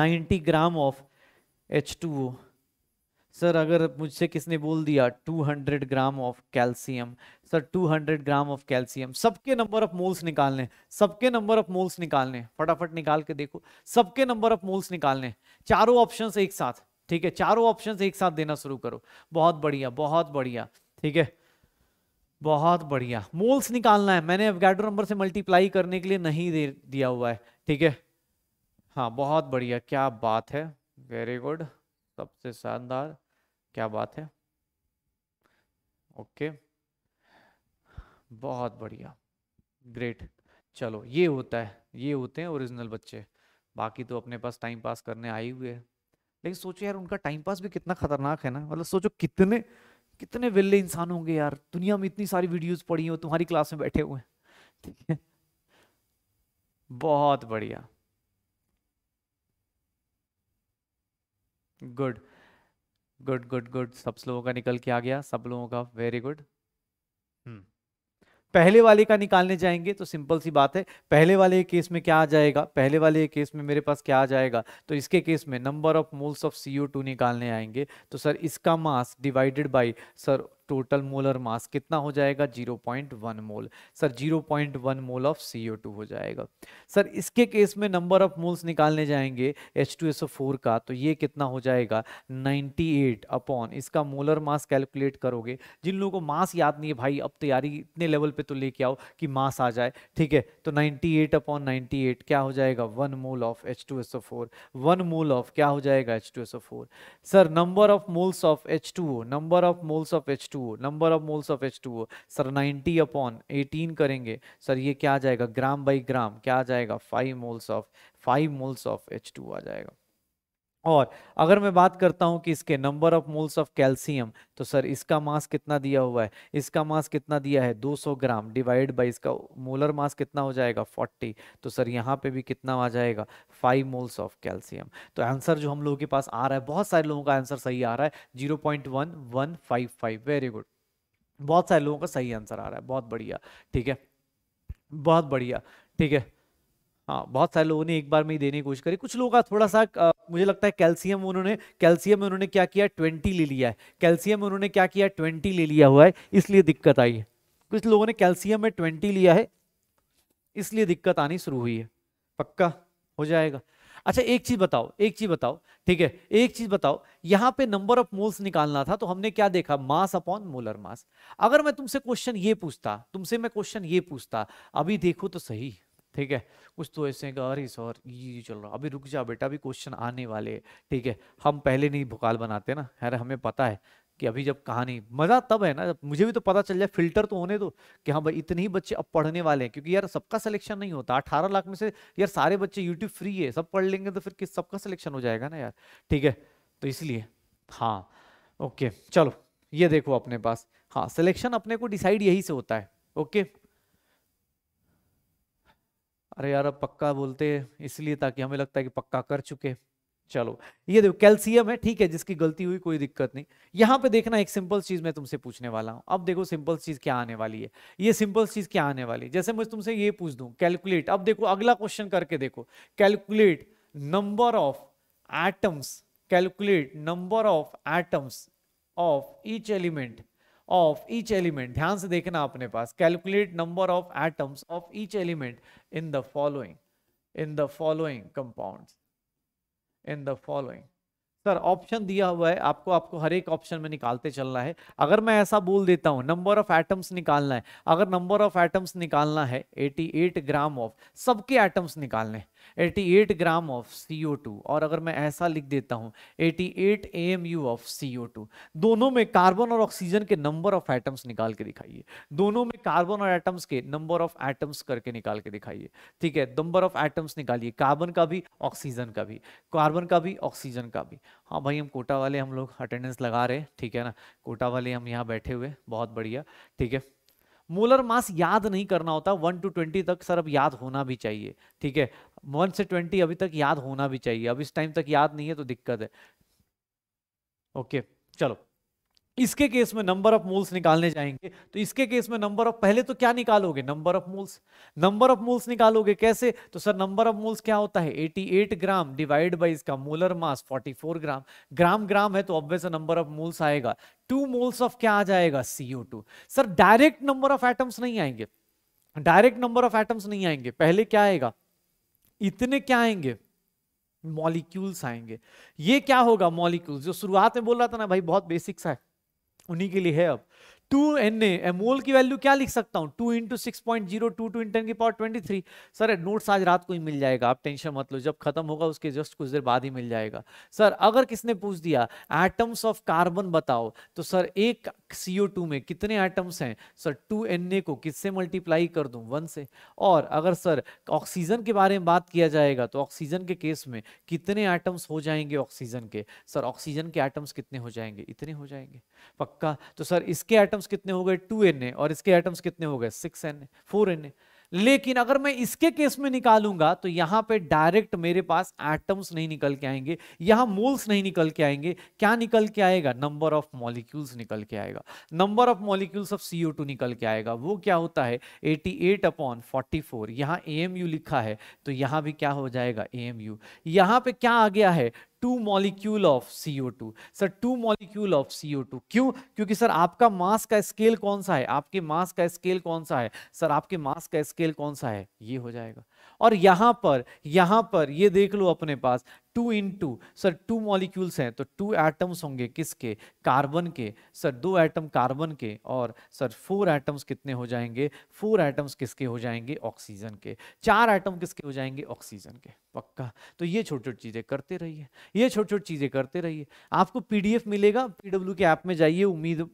90 ग्राम ऑफ H2O सर अगर मुझसे किसने बोल दिया 200 gram of calcium sir 200 gram of calcium सबके नंबर ऑफ मोल्स निकालने सबके नंबर ऑफ मोल्स निकालने फटाफट निकाल के देखो सबके नंबर ऑफ मोल्स निकालने चारों ऑप्शन एक साथ ठीक है चारों ऑप्शन एक साथ देना शुरू करो बहुत बढ़िया बहुत बढ़िया ठीक है बहुत बढ़िया मोल्स निकालना है मैंने गैडो नंबर से मल्टीप्लाई करने के लिए नहीं दे दिया हुआ है ठीक है हाँ बहुत बढ़िया क्या बात है वेरी गुड सबसे शानदार क्या बात है ओके बहुत बढ़िया ग्रेट चलो ये होता है ये होते हैं ओरिजिनल बच्चे बाकी तो अपने पास टाइम पास करने आए हुए हैं लेकिन सोचो यार उनका टाइम पास भी कितना खतरनाक है ना मतलब सोचो कितने कितने वेल्ले इंसान होंगे यार दुनिया में इतनी सारी वीडियोस पड़ी हो तुम्हारी क्लास में बैठे हुए हैं ठीक है बहुत बढ़िया गुड गुड गुड गुड सब लोगों का निकल के आ गया सब लोगों का वेरी गुड hmm. पहले वाले का निकालने जाएंगे तो सिंपल सी बात है पहले वाले केस में क्या आ जाएगा पहले वाले केस में मेरे पास क्या आ जाएगा तो इसके केस में number of moles of C निकालने आएंगे तो सर इसका mass divided by sir total molar mass कितना हो जाएगा 0.1 मोल सर 0.1 मोल ऑफ CO2 हो जाएगा सर इसके केस में नंबर ऑफ मोल्स निकालने जाएंगे H2SO4 का तो ये कितना हो जाएगा 98 अपॉन इसका मोलर मास कैलकुलेट करोगे जिन लोगों को मास याद नहीं है भाई अब तैयारी इतने लेवल पे तो लेके आओ कि मास आ जाए ठीक है तो 98 अपॉन 98 क्या हो जाएगा one mole of four one mole of क्या हो जाएगा four sir number of moles of two number of moles of two H2O number of moles of H2O sir 90 upon 18 करेंगे सर ये क्या आ जाएगा ग्राम बाई ग्राम क्या आ जाएगा 5 moles of 5 moles of H2O आ जाएगा और अगर मैं बात करता हूं कि इसके number of moles of calcium तो सर इसका मास कितना दिया हुआ है इसका मास कितना दिया है 200 ग्राम डिवाइड बाई इसका मोलर मास कितना हो जाएगा 40 तो सर यहाँ पे भी कितना आ जाएगा 5 मोल्स ऑफ कैल्शियम तो आंसर जो हम लोगों के पास आ रहा है बहुत सारे लोगों का आंसर सही आ रहा है जीरो वेरी गुड बहुत सारे लोगों का सही आंसर आ रहा है बहुत बढ़िया ठीक है बहुत बढ़िया ठीक है हाँ बहुत सारे लोगों ने एक बार में ही देने की कोशिश करी कुछ लोगों का थोड़ा सा मुझे लगता है कैल्सियम उन्होंने कैल्सियम में उन्होंने क्या किया ट्वेंटी ले लिया है कैल्सियम में उन्होंने क्या किया ट्वेंटी ले लिया हुआ है इसलिए दिक्कत आई है कुछ लोगों ने कैल्सियम में ट्वेंटी लिया है इसलिए दिक्कत आनी शुरू हुई है पक्का हो जाएगा अच्छा एक चीज बताओ एक चीज बताओ ठीक है एक चीज बताओ यहां पे नंबर ऑफ मोल्स निकालना था तो हमने क्या देखा मास अपॉन मोलर मास अगर मैं तुमसे क्वेश्चन ये पूछता तुमसे मैं क्वेश्चन ये पूछता अभी देखो तो सही ठीक है कुछ तो ऐसे हैं अरे सर ये चल रहा अभी रुक जा बेटा अभी क्वेश्चन आने वाले ठीक है हम पहले नहीं भोकाल बनाते ना यार हमें पता है कि अभी जब कहानी मजा तब है ना जब मुझे भी तो पता चल जाए फिल्टर तो होने दो कि हाँ भाई इतने ही बच्चे अब पढ़ने वाले हैं क्योंकि यार सबका सिलेक्शन नहीं होता अठारह लाख में से यार सारे बच्चे यूट्यूब फ्री है सब पढ़ लेंगे तो फिर किस सबका सिलेक्शन हो जाएगा ना यार ठीक है तो इसलिए हाँ ओके चलो ये देखो अपने पास हाँ सिलेक्शन अपने को डिसाइड यही से होता है ओके अरे यार अब पक्का बोलते इसलिए ताकि हमें लगता है कि पक्का कर चुके चलो ये देखो कैल्सियम है ठीक है जिसकी गलती हुई कोई दिक्कत नहीं यहाँ पे देखना एक सिंपल चीज मैं तुमसे पूछने वाला हूँ अब देखो सिंपल चीज क्या आने वाली है ये सिंपल चीज क्या आने वाली है जैसे मैं तुमसे ये पूछ दू कैलकुलेट अब देखो अगला क्वेश्चन करके देखो calculate number of atoms calculate number of atoms of each element of each element ध्यान से देखना अपने पास calculate number of atoms of each element in the following in the following compound in the following sir option दिया हुआ है आपको आपको हर एक ऑप्शन में निकालते चलना है अगर मैं ऐसा बोल देता हूं नंबर ऑफ एटम्स निकालना है अगर नंबर ऑफ एटम्स निकालना है 88 ग्राम ऑफ सबके एटम्स निकालने हैं 88 ग्राम ऑफ CO2 और अगर मैं ऐसा लिख देता हूँ 88 एट AMU ऑफ CO2 दोनों में कार्बन और ऑक्सीजन के नंबर ऑफ एटम्स निकाल के दिखाइए दोनों में कार्बन और एटम्स के नंबर ऑफ एटम्स करके निकाल के दिखाइए ठीक है नंबर ऑफ एटम्स निकालिए कार्बन का भी ऑक्सीजन का भी कार्बन का भी ऑक्सीजन का भी हाँ भाई हम कोटा वाले हम लोग अटेंडेंस लगा रहे ठीक है ना कोटा वाले हम यहाँ बैठे हुए बहुत बढ़िया ठीक है मोलर मास याद नहीं करना होता वन टू ट्वेंटी तक सर अब याद होना भी चाहिए ठीक है वन से ट्वेंटी अभी तक याद होना भी चाहिए अब इस टाइम तक याद नहीं है तो दिक्कत है ओके चलो इसके केस में नंबर ऑफ मोल्स निकालने जाएंगे तो इसके केस में नंबर ऑफ पहले तो क्या निकालोगे number of moles number of moles निकालोगे कैसे तो सर नंबर ऑफ मोल्स क्या होता है 88 ग्राम डिवाइड बाय इसका molar mass 44 gram gram gram है तो ऑब्वियस नंबर ऑफ मोल्स आएगा टू मोल्स ऑफ क्या आ जाएगा CO sir direct number of atoms नहीं आएंगे डायरेक्ट नंबर ऑफ एटम्स नहीं आएंगे पहले क्या आएगा इतने क्या आएंगे मॉलिक्यूल्स आएंगे ये क्या होगा मॉलिक्यूल्स जो शुरुआत में बोल रहा था ना भाई बहुत बेसिक्स है उन्हीं के लिए है अब टू एन एमोल की वैल्यू क्या लिख सकता हूँ two into six point zero two two into ten की power twenty three sir notes आज रात को ही मिल जाएगा आप टेंशन मत लो जब खत्म होगा उसके जस्ट कुछ देर बाद ही मिल जाएगा सर अगर किसने पूछ दिया एटम्स ऑफ कार्बन बताओ तो सर एक ओ टू में कितने एटम्स हैं सर टू एन ए को किससे मल्टीप्लाई कर दूँ वन से और अगर सर ऑक्सीजन के बारे में बात किया जाएगा तो ऑक्सीजन के केस में कितने एटम्स हो जाएंगे ऑक्सीजन के सर ऑक्सीजन के एटम्स कितने हो जाएंगे इतने हो जाएंगे पक्का तो सर इसके एटम्स एटम्स कितने हो गए टू एन ए और इसके एटम्स कितने हो गए six N A four N A लेकिन अगर मैं इसके केस में निकालूंगा तो यहां पे डायरेक्ट मेरे पास एटम्स नहीं निकल के आएंगे यहां मोल्स नहीं निकल के आएंगे क्या निकल के आएगा नंबर ऑफ मॉलिक्यूल्स निकल के आएगा number of molecules of CO O निकल के आएगा वो क्या होता है 88 एट अपॉन फोर्टी यहां ए लिखा है तो यहां भी क्या हो जाएगा ए एम यहां पर क्या आ गया है two molecule of CO2 sir two molecule of CO2 क्यों क्योंकि सर आपका मास का स्केल कौन सा है आपके मास का स्केल कौन सा है सर आपके मास का स्केल कौन सा है ये हो जाएगा और यहां पर यहां पर ये देख लो अपने पास two in two sir two molecules हैं तो टू एटम्स होंगे किसके कार्बन के सर दो एटम कार्बन के और सर फोर एटम्स कितने हो जाएंगे फोर एटम्स किसके हो जाएंगे ऑक्सीजन के चार एटम किसके हो जाएंगे ऑक्सीजन के पक्का तो ये छोटी छोटी चीज़ें करते रहिए ये छोटी छोटी चीज़ें करते रहिए आपको पीडीएफ मिलेगा पीडब्ल्यू के ऐप में जाइए उम्मीद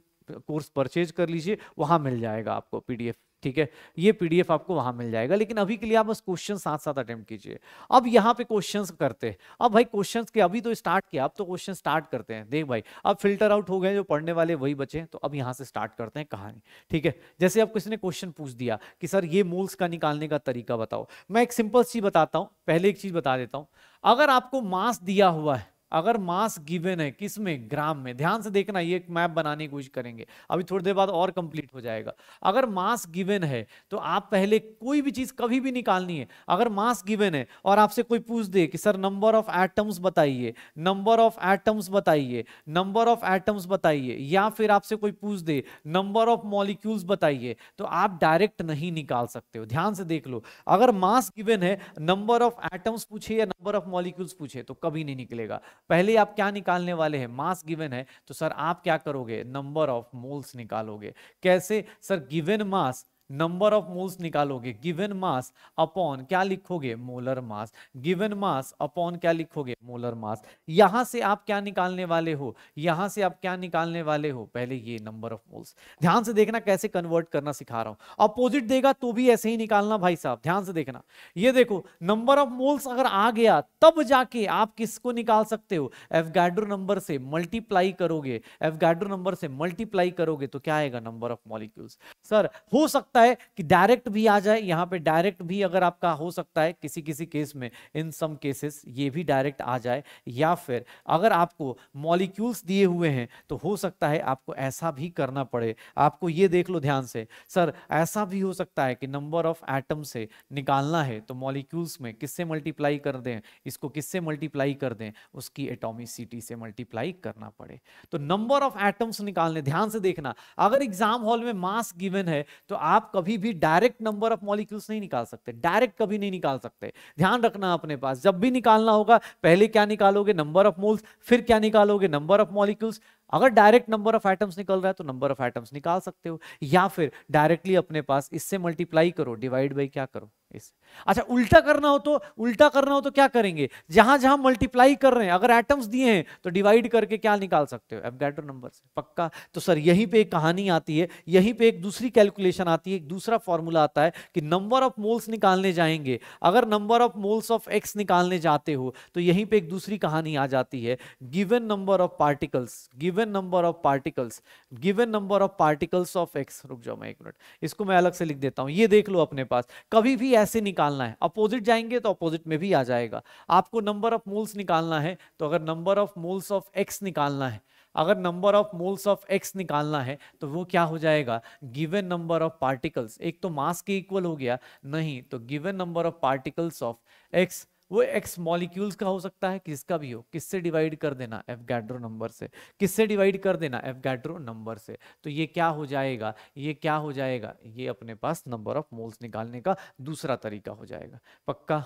कोर्स परचेज कर लीजिए वहाँ मिल जाएगा आपको पीडीएफ ठीक है ये पीडीएफ आपको वहां मिल जाएगा लेकिन अभी के लिए आप बस क्वेश्चन साथ साथ अटेम्प्ट कीजिए अब यहाँ पे क्वेश्चन करते हैं अब भाई क्वेश्चन के अभी तो स्टार्ट किया अब तो क्वेश्चन स्टार्ट करते हैं देख भाई अब फिल्टर आउट हो गए जो पढ़ने वाले वही बचे तो अब यहाँ से स्टार्ट करते हैं कहानी ठीक है जैसे अब किसी ने क्वेश्चन पूछ दिया कि सर ये मूल्स का निकालने का तरीका बताओ मैं एक सिंपल चीज बताता हूँ पहले एक चीज बता देता हूँ अगर आपको मास दिया हुआ है अगर मास गिवन है किस में ग्राम में ध्यान से देखना ये एक मैप बनाने की कोशिश करेंगे अभी थोड़ी देर बाद और कंप्लीट हो जाएगा अगर मास गिवन है तो आप पहले कोई भी चीज़ कभी भी निकालनी है अगर मास गिवन है और आपसे कोई पूछ दे कि सर नंबर ऑफ एटम्स बताइए नंबर ऑफ एटम्स बताइए नंबर ऑफ एटम्स बताइए या फिर आपसे कोई पूछ दे नंबर ऑफ मॉलिक्यूल्स बताइए तो आप डायरेक्ट नहीं निकाल सकते हो ध्यान से देख लो अगर मास गिवेन है नंबर ऑफ एटम्स पूछे या नंबर ऑफ मॉलिक्यूल्स पूछे तो कभी नहीं निकलेगा पहले आप क्या निकालने वाले हैं मास गिवन है तो सर आप क्या करोगे नंबर ऑफ मोल्स निकालोगे कैसे sir given mass number of moles निकालोगे गिवन मास अपॉन क्या लिखोगे molar mass given mass upon क्या लिखोगे मोलर मास यहां से आप क्या निकालने वाले हो यहां से आप क्या निकालने वाले हो पहले ये नंबर ऑफ मोल्स ध्यान से देखना कैसे कन्वर्ट करना सिखा रहा हूं अपोजिट देगा तो भी ऐसे ही निकालना भाई साहब ध्यान से देखना ये देखो नंबर ऑफ मोल्स अगर आ गया तब जाके आप किसको निकाल सकते हो एफगैड्रो नंबर से मल्टीप्लाई करोगे एफगैड्रो नंबर से मल्टीप्लाई करोगे तो क्या आएगा नंबर ऑफ मॉलिक्यूल्स सर हो सकता सकता है कि डायरेक्ट भी आ जाए यहाँ पे डायरेक्ट भी अगर आपका हो सकता है किसी किसी केस में इन सम केसेस ये भी डायरेक्ट आ जाए या फिर अगर आपको मॉलिक्यूल्स दिए हुए हैं तो हो सकता है आपको ऐसा भी करना पड़े आपको ये देख लो ध्यान से सर ऐसा भी हो सकता है कि नंबर ऑफ एटम से निकालना है तो मॉलिक्यूल्स में किससे मल्टीप्लाई कर दें इसको किससे मल्टीप्लाई कर दें उसकी एटोमिसिटी से मल्टीप्लाई करना पड़े तो नंबर ऑफ एटम्स निकालने ध्यान से देखना अगर एग्जाम हॉल में मास गिवन है तो आप कभी भी डायरेक्ट नंबर ऑफ मॉलिक्यूल्स नहीं निकाल सकते डायरेक्ट कभी नहीं निकाल सकते ध्यान रखना अपने पास जब भी निकालना होगा पहले क्या निकालोगे नंबर ऑफ मोल्स फिर क्या निकालोगे नंबर ऑफ मॉलिक्यूल्स अगर डायरेक्ट नंबर ऑफ आइटम्स निकल रहा है तो नंबर ऑफ आइटम्स निकाल सकते हो या फिर डायरेक्टली अपने पास इससे मल्टीप्लाई करो डिवाइड बाई क्या करो इस अच्छा उल्टा करना हो तो उल्टा करना हो तो क्या करेंगे जहां जहां मल्टीप्लाई कर रहे हैं अगर एटम्स दिए हैं तो डिवाइड करके क्या निकाल सकते हो एबगैटो नंबर से पक्का तो सर यहीं पे एक कहानी आती है यहीं पे एक दूसरी कैलकुलेशन आती है एक दूसरा फॉर्मूला आता है कि नंबर ऑफ मोल्स निकालने जाएंगे अगर number of moles of X निकालने जाते हो तो यहीं पर एक दूसरी कहानी आ जाती है given number of particles given given number of particles given number of particles of X रुक जाओ मैं एक मिनट इसको मैं अलग से लिख देता हूं ये देख लो अपने पास कभी भी ऐसे निकालना है अपोजिट जाएंगे तो अपोजिट में भी आ जाएगा आपको नंबर ऑफ मोल्स निकालना है तो अगर number of moles of X निकालना है अगर number of moles of X निकालना है तो वो क्या हो जाएगा गिवन नंबर ऑफ पार्टिकल्स एक तो मास के इक्वल हो गया नहीं तो given number of particles of X वो एक्स मॉलिक्यूल्स का हो सकता है किसका भी हो किससे डिवाइड कर देना एफगैड्रो नंबर से किससे डिवाइड कर देना एफगैड्रो नंबर से तो ये क्या हो जाएगा ये क्या हो जाएगा ये अपने पास नंबर ऑफ मोल्स निकालने का दूसरा तरीका हो जाएगा पक्का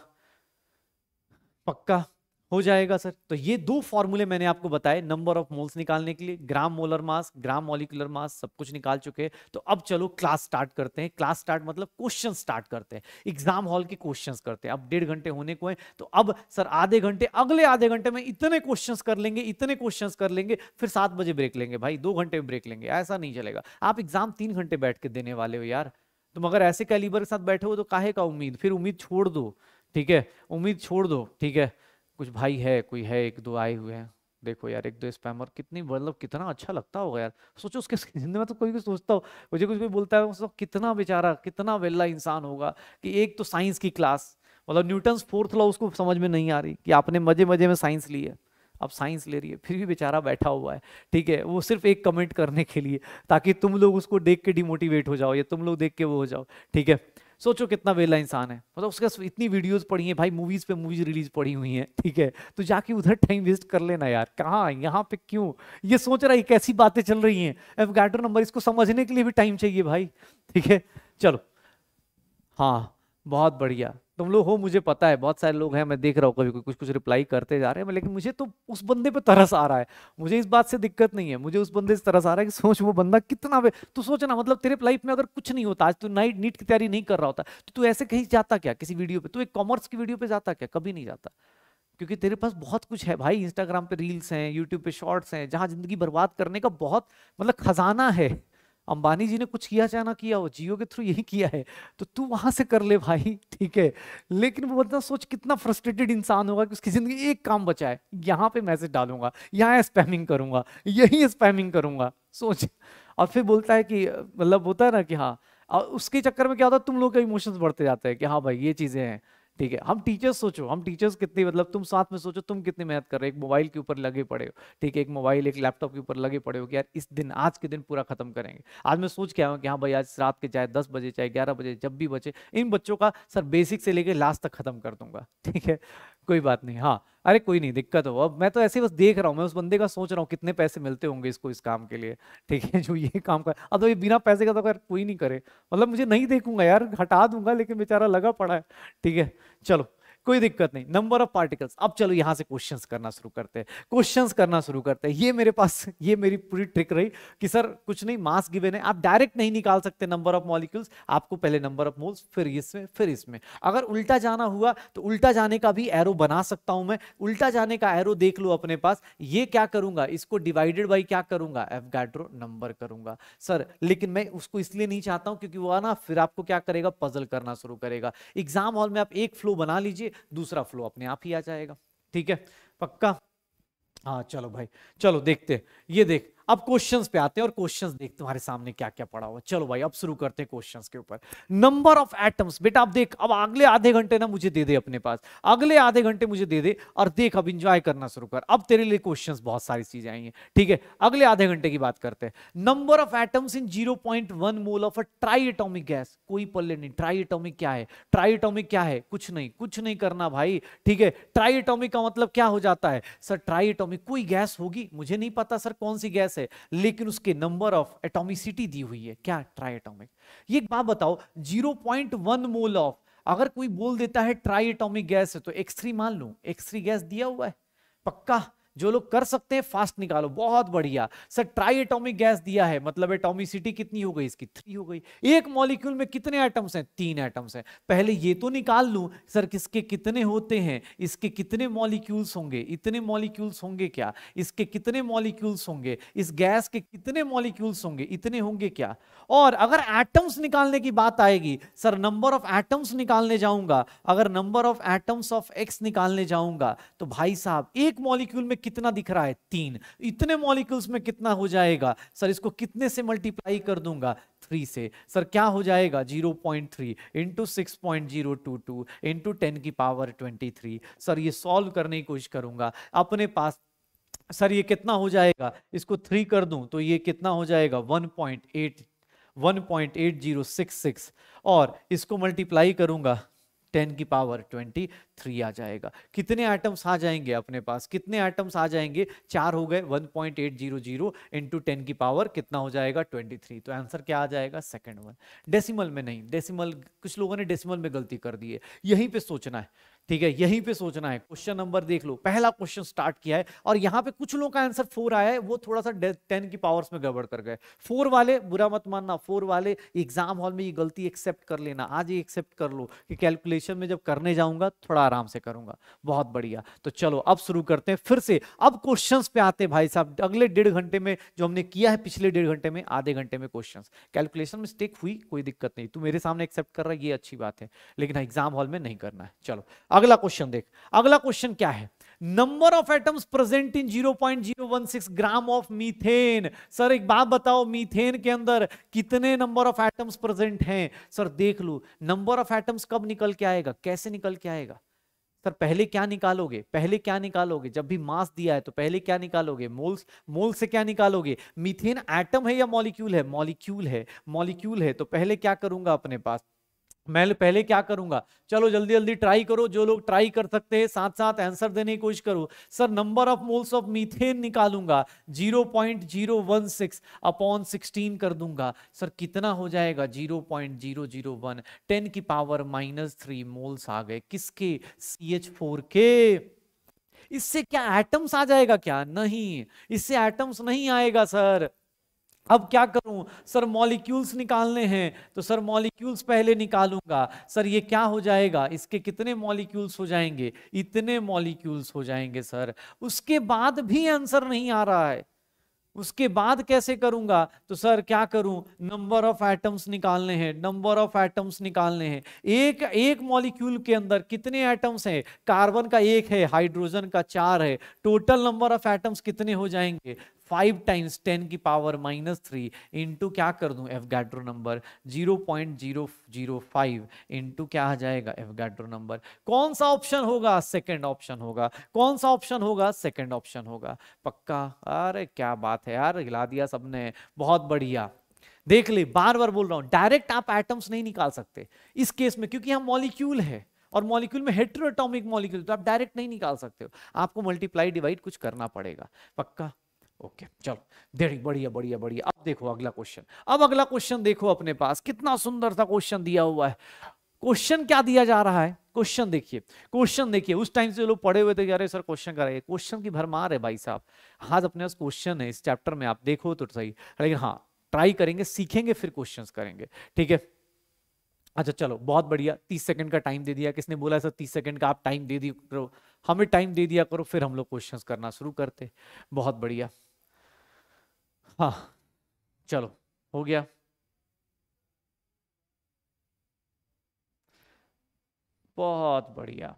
पक्का हो जाएगा सर तो ये दो फॉर्मूले मैंने आपको बताए नंबर ऑफ मोल्स निकालने के लिए ग्राम मोलर मास ग्राम मॉलिकुलर मास सब कुछ निकाल चुके हैं तो अब चलो क्लास स्टार्ट करते हैं क्लास स्टार्ट मतलब क्वेश्चन स्टार्ट करते हैं एग्जाम हॉल के क्वेश्चंस करते हैं अब डेढ़ घंटे होने को है तो अब सर आधे घंटे अगले आधे घंटे में इतने क्वेश्चन कर लेंगे इतने क्वेश्चन कर लेंगे फिर सात बजे ब्रेक लेंगे भाई दो घंटे में ब्रेक लेंगे ऐसा नहीं चलेगा आप एग्जाम तीन घंटे बैठ के देने वाले हो यार तुम अगर ऐसे कैलिबर के साथ बैठे हो तो काहे का उम्मीद फिर उम्मीद छोड़ दो ठीक है उम्मीद छोड़ दो ठीक है कुछ भाई है कोई है एक दो आए हुए हैं देखो यार एक दो स्पैमर कितनी मतलब कितना अच्छा लगता होगा यार सोचो उसके जिंदगी में तो कोई भी सोचता हो मुझे कुछ भी बोलता है उसको कितना बेचारा कितना वेला इंसान होगा कि एक तो साइंस की क्लास मतलब न्यूटन फोर्थ लॉ उसको समझ में नहीं आ रही कि आपने मजे मजे में साइंस ली है अब साइंस ले रही है फिर भी बेचारा बैठा हुआ है ठीक है वो सिर्फ एक कमेंट करने के लिए ताकि तुम लोग उसको देख के डिमोटिवेट हो जाओ या तुम लोग देख के वो हो जाओ ठीक है सोचो कितना वेला इंसान है मतलब उसके इतनी वीडियोस पड़ी हैं भाई मूवीज पे मूवीज रिलीज पड़ी हुई हैं ठीक है तो जाके उधर टाइम वेस्ट कर लेना यार कहाँ यहाँ पे क्यों ये सोच रहा है कैसी बातें चल रही हैं एवगाडो नंबर इसको समझने के लिए भी टाइम चाहिए भाई ठीक है चलो हाँ बहुत बढ़िया तुम लोग हो मुझे पता है बहुत सारे लोग हैं मैं देख रहा हूँ कभी कोई कुछ कुछ रिप्लाई करते जा रहे हैं लेकिन मुझे तो उस बंदे पे तरस आ रहा है मुझे इस बात से दिक्कत नहीं है मुझे उस बंदे से तरस आ रहा है कि सोच वो बंदा कितना तू सोचना मतलब तेरे लाइफ में अगर कुछ नहीं होता आज तू नाइट नीट की तैयारी नहीं कर रहा होता तो तू ऐसे कहीं जाता क्या किसी वीडियो पे तू एक कॉमर्स की वीडियो पे जाता क्या कभी नहीं जाता क्योंकि तेरे पास बहुत कुछ है भाई इंस्टाग्राम पे रील्स हैं यूट्यूब पे शॉर्ट्स हैं जहाँ जिंदगी बर्बाद करने का बहुत मतलब खजाना है अंबानी जी ने कुछ किया चाहे ना किया वो जियो के थ्रू यही किया है तो तू वहां से कर ले भाई ठीक है लेकिन वो बंदा सोच कितना फ्रस्ट्रेटेड इंसान होगा कि उसकी जिंदगी एक काम बचा है यहाँ पे मैसेज डालूंगा यहाँ स्पैमिंग करूंगा यही स्पैमिंग करूंगा सोच और फिर बोलता है कि मतलब होता है ना कि हाँ और उसके चक्कर में क्या होता है तुम लोग का इमोशंस बढ़ते जाते हैं कि हाँ भाई ये चीज़ें हैं ठीक है हम टीचर्स सोचो हम टीचर्स कितनी मतलब तुम साथ में सोचो तुम कितनी मेहनत कर रहे हो एक मोबाइल के ऊपर लगे पड़े हो ठीक है एक मोबाइल एक लैपटॉप के ऊपर लगे पड़े हो कि यार इस दिन आज के दिन पूरा खत्म करेंगे आज मैं सोच के आया हूँ कि हाँ भाई आज रात के चाहे दस बजे चाहे ग्यारह बजे जब भी बचे इन बच्चों का सर बेसिक से लेकर लास्ट तक खत्म कर दूंगा ठीक है कोई बात नहीं हाँ अरे कोई नहीं दिक्कत हो अब मैं तो ऐसे बस देख रहा हूँ मैं उस बंदे का सोच रहा हूँ कितने पैसे मिलते होंगे इसको इस काम के लिए ठीक है जो ये काम कर अब तो ये बिना पैसे का तो अगर कोई नहीं करे मतलब मुझे नहीं देखूंगा यार हटा दूंगा लेकिन बेचारा लगा पड़ा है ठीक है चलो कोई दिक्कत नहीं नंबर ऑफ पार्टिकल्स अब चलो यहां से क्वेश्चन करना शुरू करते हैं क्वेश्चन करना शुरू करते हैं ये मेरे पास ये मेरी पूरी ट्रिक रही कि सर कुछ नहीं मास गिवेन है आप डायरेक्ट नहीं निकाल सकते नंबर ऑफ मॉलिक्यूल्स आपको पहले नंबर ऑफ मोल्स फिर इसमें फिर इसमें अगर उल्टा जाना हुआ तो उल्टा जाने का भी एरो बना सकता हूं मैं उल्टा जाने का एरो देख लो अपने पास ये क्या करूंगा इसको डिवाइडेड बाई क्या करूंगा गैड्रो नंबर करूंगा सर लेकिन मैं उसको इसलिए नहीं चाहता हूं क्योंकि वो ना फिर आपको क्या करेगा पजल करना शुरू करेगा एग्जाम हॉल में आप एक फ्लो बना लीजिए दूसरा फ्लो अपने आप ही आ जाएगा ठीक है पक्का हाँ चलो भाई चलो देखते ये देख अब क्वेश्चंस पे आते हैं और क्वेश्चंस देख तुम्हारे सामने क्या क्या पड़ा हुआ चलो भाई अब शुरू करते हैं क्वेश्चंस के ऊपर नंबर ऑफ एटम्स बेटा आप देख अब अगले आधे घंटे ना मुझे दे दे अपने पास अगले आधे घंटे मुझे दे दे और देख अब इंजॉय करना शुरू कर अब तेरे लिए क्वेश्चंस बहुत सारी चीजें आई है ठीक है अगले आधे घंटे की बात करते हैं number of atoms in zero mole of a triatomic gas कोई पल्ले नहीं ट्राई एटोमिक क्या है ट्राई एटोमिक क्या है कुछ नहीं कुछ नहीं करना भाई ठीक है ट्राई एटोमिक का मतलब क्या हो जाता है सर ट्राई एटोमिक कोई गैस होगी मुझे नहीं पता सर कौन सी गैस है लेकिन उसके नंबर ऑफ एटोमिसिटी दी हुई है क्या ट्राई एटोमिक ये बात बताओ वन मोल ऑफ अगर कोई बोल देता है ट्राई एटोमिक गैस है तो एक्स मान लू एक्स गैस दिया हुआ है पक्का जो लोग कर सकते हैं फास्ट निकालो बहुत बढ़िया सर ट्राई एटोमिक गैस दिया है मतलब एटोमिसिटी कितनी हो गई इसकी थ्री हो गई एक मॉलिक्यूल में कितने एटम्स हैं तीन एटम्स हैं पहले ये तो निकाल लूं सर किसके कितने होते हैं इसके कितने मॉलिक्यूल्स होंगे इतने मॉलिक्यूल्स होंगे क्या इसके कितने मॉलिक्यूल्स होंगे इस गैस के कितने मॉलिक्यूल्स होंगे इतने होंगे क्या और अगर एटम्स निकालने की बात आएगी सर नंबर ऑफ एटम्स निकालने जाऊंगा अगर number of atoms of X निकालने जाऊंगा तो भाई साहब एक मॉलिक्यूल में कितना दिख रहा है तीन इतने मॉलिक्यूल्स में कितना हो जाएगा सर इसको कितने से मल्टीप्लाई कर दूंगा थ्री से सर क्या हो जाएगा zero point three into six point zero two two into ten की पावर ट्वेंटी थ्री सर ये सॉल्व करने की कोशिश करूंगा अपने पास सर ये कितना हो जाएगा इसको थ्री कर दूं तो ये कितना हो जाएगा one point eight one point eight zero six six और इसको मल्टीप्लाई करूंगा टेन की पावर ट्वेंटी थ्री आ जाएगा कितने आइटम्स आ जाएंगे अपने पास कितने आइटम्स आ जाएंगे चार हो गए one point eight zero zero into ten की पावर कितना हो जाएगा ट्वेंटी थ्री तो आंसर क्या आ जाएगा सेकेंड वन डेसिमल में नहीं डेसिमल कुछ लोगों ने डेसिमल में गलती कर दी है यहीं पर सोचना है ठीक है यहीं पे सोचना है क्वेश्चन नंबर देख लो पहला क्वेश्चन स्टार्ट किया है और यहाँ पे कुछ लोगों का आंसर फोर आया है वो थोड़ा सा टेन की पावर्स में गड़बड़ कर गए फोर वाले बुरा मत मानना फोर वाले एग्जाम हॉल में ये गलती एक्सेप्ट कर लेना आज ही एक्सेप्ट कर लो कि कैलकुलेशन में जब करने जाऊंगा थोड़ा आराम से करूंगा बहुत बढ़िया तो चलो अब शुरू करते हैं फिर से अब क्वेश्चन पे आते हैं भाई साहब अगले डेढ़ घंटे में जो हमने किया है पिछले डेढ़ घंटे में आधे घंटे में क्वेश्चन कैलकुलेशन मिस्टेक हुई कोई दिक्कत नहीं तू मेरे सामने एक्सेप्ट कर रहा है ये अच्छी बात है लेकिन एग्जाम हॉल में नहीं करना है चलो अगला क्वेश्चन देख अगला क्वेश्चन क्या है number of atoms present in 0.016 gram of methane sir एक बात बताओ मीथेन के अंदर कितने नंबर ऑफ एटम्स प्रेजेंट हैं सर देख लो नंबर ऑफ एटम्स कब निकल के आएगा कैसे निकल के आएगा सर पहले क्या निकालोगे पहले क्या निकालोगे जब भी मास दिया है तो पहले क्या निकालोगे मोल्स मोल से क्या निकालोगे मीथेन एटम है या मॉलिक्यूल है मॉलिक्यूल है मॉलिक्यूल है तो पहले क्या करूंगा अपने पास मैं पहले क्या करूंगा चलो जल्दी जल्दी ट्राई करो जो लोग ट्राई कर सकते हैं साथ साथ आंसर देने की कोशिश करो sir number of moles of methane निकालूंगा 0.016 अपॉन 16 कर दूंगा सर कितना हो जाएगा 0.001 10 की पावर माइनस थ्री मोल्स आ गए किसके सी एच फोर के इससे क्या एटम्स आ जाएगा क्या नहीं इससे एटम्स नहीं आएगा सर अब क्या करूं सर मॉलिक्यूल्स निकालने हैं तो सर मॉलिक्यूल्स पहले निकालूंगा सर ये क्या हो जाएगा इसके कितने मॉलिक्यूल्स हो जाएंगे इतने मॉलिक्यूल्स हो जाएंगे सर उसके बाद भी आंसर नहीं आ रहा है उसके बाद कैसे करूंगा तो सर क्या करूं नंबर ऑफ एटम्स निकालने हैं नंबर ऑफ एटम्स निकालने हैं एक एक मॉलिक्यूल के अंदर कितने एटम्स हैं कार्बन का एक है हाइड्रोजन का चार है टोटल नंबर ऑफ एटम्स कितने हो जाएंगे फाइव टाइम्स टेन की पावर माइनस थ्री इंटू क्या कर दूं Avogadro number zero point zero zero five into क्या आ जाएगा एफ गैट्रो नंबर कौन सा ऑप्शन होगा सेकंड ऑप्शन होगा कौन सा ऑप्शन होगा सेकंड ऑप्शन होगा पक्का अरे क्या बात है यार हिला दिया सबने बहुत बढ़िया देख ले बार बार बोल रहा हूं डायरेक्ट आप एटम्स नहीं निकाल सकते इस केस में क्योंकि हम मॉलिक्यूल है और मॉलिक्यूल में हेट्रोटॉमिक मॉलिक्यूल तो आप डायरेक्ट नहीं निकाल सकते हो आपको मल्टीप्लाई डिवाइड कुछ करना पड़ेगा पक्का ओके चलो देख बढ़िया बढ़िया बढ़िया अब देखो अगला क्वेश्चन अब अगला क्वेश्चन देखो अपने पास कितना सुंदर सा क्वेश्चन दिया हुआ है क्वेश्चन क्या दिया जा रहा है क्वेश्चन देखिए क्वेश्चन देखिए उस टाइम से लोग पढ़े हुए थे अरे सर क्वेश्चन कराइए क्वेश्चन की भरमार है भाई साहब आज अपने पास क्वेश्चन है इस चैप्टर में आप देखो तो सही लेकिन हाँ ट्राई करेंगे सीखेंगे फिर क्वेश्चन करेंगे ठीक है अच्छा चलो बहुत बढ़िया तीस सेकंड का टाइम दे दिया किसने बोला सर तीस सेकंड का आप टाइम दे दिया करो हमें टाइम दे दिया करो फिर हम लोग क्वेश्चंस करना शुरू करते बहुत बढ़िया हाँ चलो हो गया बहुत बढ़िया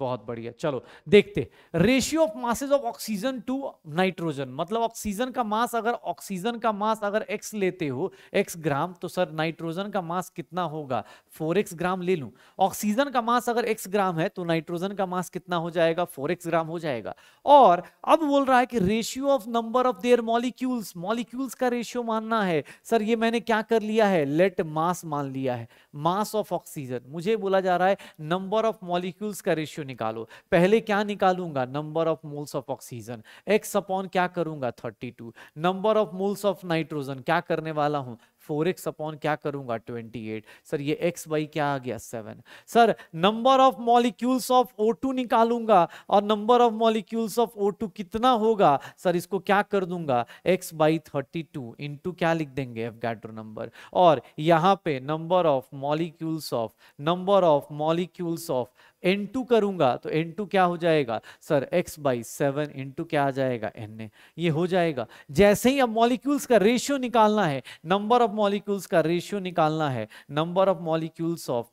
बहुत बढ़िया चलो देखते ratio of masses of oxygen to nitrogen मतलब ऑक्सीजन का मास अगर ऑक्सीजन का मास अगर x लेते हो x ग्राम तो सर नाइट्रोजन का मास कितना होगा 4x ग्राम ले लू ऑक्सीजन का मास अगर x ग्राम है तो नाइट्रोजन का मास कितना हो जाएगा 4x ग्राम हो जाएगा और अब बोल रहा है कि ratio of number of their molecules molecules का रेशियो मानना है सर ये मैंने क्या कर लिया है लेट मास मान लिया है मास ऑफ ऑक्सीजन मुझे बोला जा रहा है नंबर ऑफ मॉलिक्यूल्स का रेशियो निकालो पहले क्या निकालूंगा number of moles of oxygen x upon क्या करूंगा 32 number of moles of nitrogen क्या करने वाला हूं फोर एक्स अपॉन क्या करूंगा ट्वेंटी एट सर ये एक्स वाई क्या आ गया seven sir number of molecules of O two निकालूंगा और number of molecules of O two कितना होगा सर इसको क्या कर दूंगा x by thirty two into क्या लिख देंगे एफ एफगैट्रो नंबर और यहाँ पे number of molecules of number of molecules of N two करूंगा तो एन टू क्या हो जाएगा sir x by seven into क्या आ जाएगा एन ये हो जाएगा जैसे ही अब मॉलिक्यूल्स का रेशियो निकालना है नंबर ऑफ मॉलिक्यूल्स का रेशियो निकालना है number of molecules of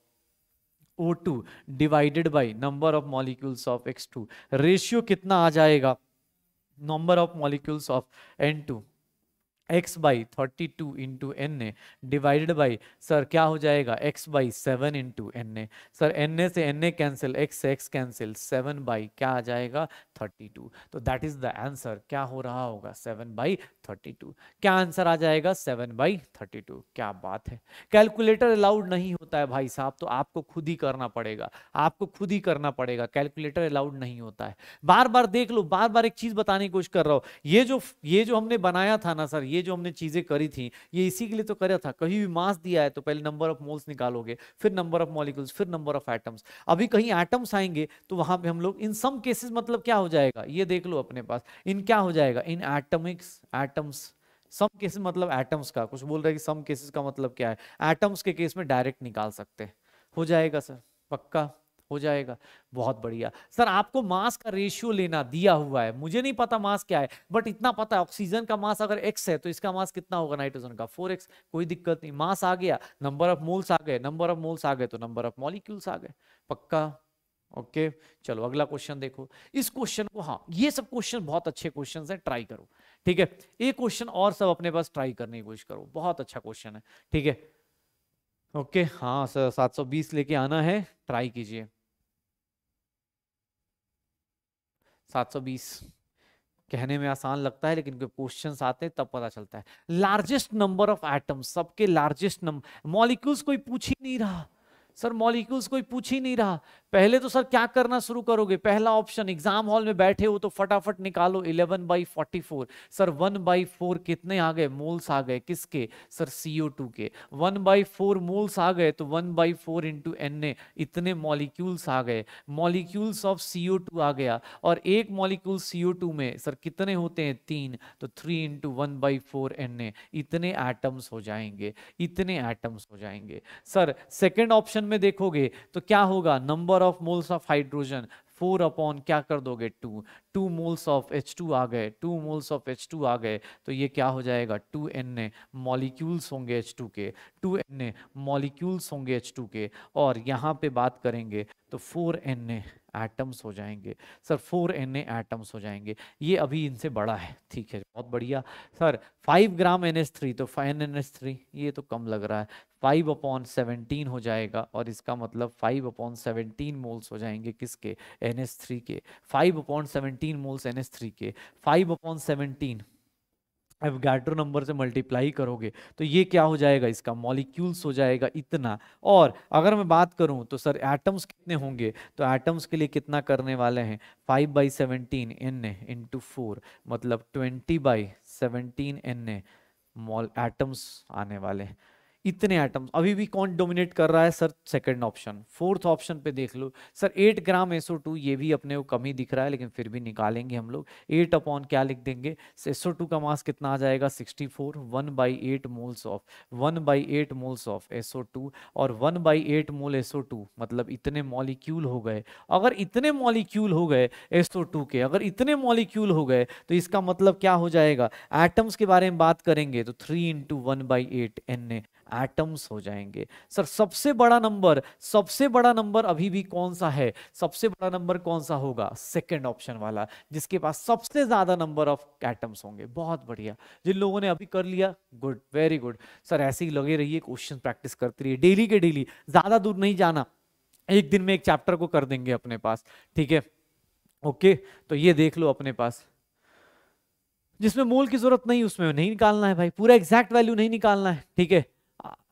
O two divided by number of molecules of x two ratio कितना आ जाएगा number of molecules of N two x by thirty two into N A divided by sir क्या हो जाएगा x by seven into N A sir N A से N A cancel x x cancel seven by क्या आ जाएगा thirty to तो that is the answer क्या हो रहा होगा सेवन बाई थर्टी टू क्या आंसर आ जाएगा सेवन बाई थर्टी टू क्या बात है कैलकुलेटर अलाउड नहीं होता है भाई साहब तो आपको खुद ही करना पड़ेगा आपको खुद ही करना पड़ेगा कैलकुलेटर अलाउड नहीं होता है बार बार देख लो बार बार एक चीज बताने की कोशिश कर रहा हूँ ये जो ये जो हमने बनाया था ना सर ये ये जो हमने चीज़ें करी थी ये इसी के लिए तो करा था कहीं भी मास दिया है तो पहले नंबर ऑफ मोल्स निकालोगे फिर नंबर ऑफ मॉलिक्यूल्स फिर नंबर ऑफ एटम्स अभी कहीं एटम्स आएंगे तो वहां पे हम लोग इन सम केसेस मतलब क्या हो जाएगा ये देख लो अपने पास इन क्या हो जाएगा इन एटमिक्स एटम्स सम केसेस मतलब एटम्स का कुछ बोल रहे है कि सम केसेस का मतलब क्या है एटम्स के केस में डायरेक्ट निकाल सकते हो जाएगा सर पक्का हो जाएगा बहुत बढ़िया सर आपको मास का रेशियो लेना दिया हुआ है मुझे नहीं पता मास क्या है बट इतना पता है ऑक्सीजन का मास अगर एक्स है तो इसका मास कितना होगा नाइट्रोजन का फोर एक्स कोई दिक्कत नहीं मास आ गया नंबर ऑफ मोल्स आ गए नंबर ऑफ मोल्स आ गए तो नंबर ऑफ मॉलिक्यूल्स आ गए पक्का ओके okay, चलो अगला क्वेश्चन देखो इस क्वेश्चन को हाँ ये सब क्वेश्चन बहुत अच्छे क्वेश्चन है ट्राई करो ठीक है एक क्वेश्चन और सब अपने पास ट्राई करने की कोशिश करो बहुत अच्छा क्वेश्चन है ठीक है ओके okay, हाँ सर 720 लेके आना है ट्राई कीजिए 720 कहने में आसान लगता है लेकिन कोई क्वेश्चन आते हैं तब पता चलता है लार्जेस्ट नंबर ऑफ एटम सबके लार्जेस्ट नंबर मॉलिक्यूल्स कोई पूछ ही नहीं रहा सर मॉलिक्यूल्स कोई पूछ ही नहीं रहा पहले तो सर क्या करना शुरू करोगे पहला ऑप्शन एग्जाम हॉल में बैठे हो तो फटाफट निकालो 11 by forty sir 1 by four कितने आ गए मोल्स आ गए किसके सर CO2 के 1 बाई फोर मोल्स आ गए तो 1 बाई फोर इंटू एन इतने मॉलिक्यूल्स आ गए मॉलिक्यूल्स ऑफ CO2 आ गया और एक मॉलिक्यूल CO2 में सर कितने होते हैं तीन तो three into one by four इतने एटम्स हो जाएंगे इतने एटम्स हो जाएंगे सर सेकेंड ऑप्शन में देखोगे तो क्या होगा number number of moles of hydrogen four upon क्या कर दोगे two two moles of H two आ गए two moles of H two आ गए तो ये क्या हो जाएगा टू एन ए मॉलिक्यूल्स होंगे एच टू के टू एन ए मॉलिक्यूल्स होंगे एच टू के और यहाँ पे बात करेंगे तो फोर एन ए एटम्स हो जाएंगे sir four N A atoms हो जाएंगे ये अभी इनसे बड़ा है ठीक है बहुत बढ़िया sir five gram N S three तो एन एन एस थ्री ये तो कम लग रहा है फाइव अपॉन सेवनटीन हो जाएगा और इसका मतलब फाइव अपॉन सेवनटीन मोल्स हो जाएंगे किसके एन एस थ्री के five upon seventeen moles N S three के five upon seventeen Avogadro number से मल्टीप्लाई करोगे तो ये क्या हो जाएगा इसका मॉलिक्यूल्स हो जाएगा इतना और अगर मैं बात करूं तो सर एटम्स कितने होंगे तो एटम्स के लिए कितना करने वाले हैं five by seventeen N A into four मतलब twenty by seventeen N A mole atoms आने वाले हैं इतने एटम्स अभी भी कौन डोमिनेट कर रहा है sir second option fourth option पे देख लो sir eight gram SO two ये भी अपने कम ही दिख रहा है लेकिन फिर भी निकालेंगे हम लोग एट अपॉन क्या लिख देंगे एसओ टू का मास कितना आ जाएगा sixty four one by eight moles of one by eight moles of SO two और one by eight mole SO two मतलब इतने मॉलिक्यूल हो गए अगर इतने मॉलिक्यूल हो गए एसओ टू के अगर इतने मॉलिक्यूल हो गए तो इसका मतलब क्या हो जाएगा एटम्स के बारे में बात करेंगे तो three into one by eight N A atoms हो जाएंगे सर सबसे बड़ा नंबर सबसे बड़ा नंबर अभी भी कौन सा है सबसे बड़ा नंबर कौन सा होगा सेकेंड ऑप्शन वाला जिसके पास सबसे ज्यादा नंबर ऑफ एटम्स होंगे बहुत बढ़िया जिन लोगों ने अभी कर लिया गुड वेरी गुड सर ऐसे ही लगे रहिए क्वेश्चन प्रैक्टिस करती रहिए डेली के डेली ज्यादा दूर नहीं जाना एक दिन में एक चैप्टर को कर देंगे अपने पास ठीक है ओके तो ये देख लो अपने पास जिसमें मोल की जरूरत नहीं उसमें नहीं निकालना है भाई पूरा एग्जैक्ट वैल्यू नहीं निकालना है ठीक है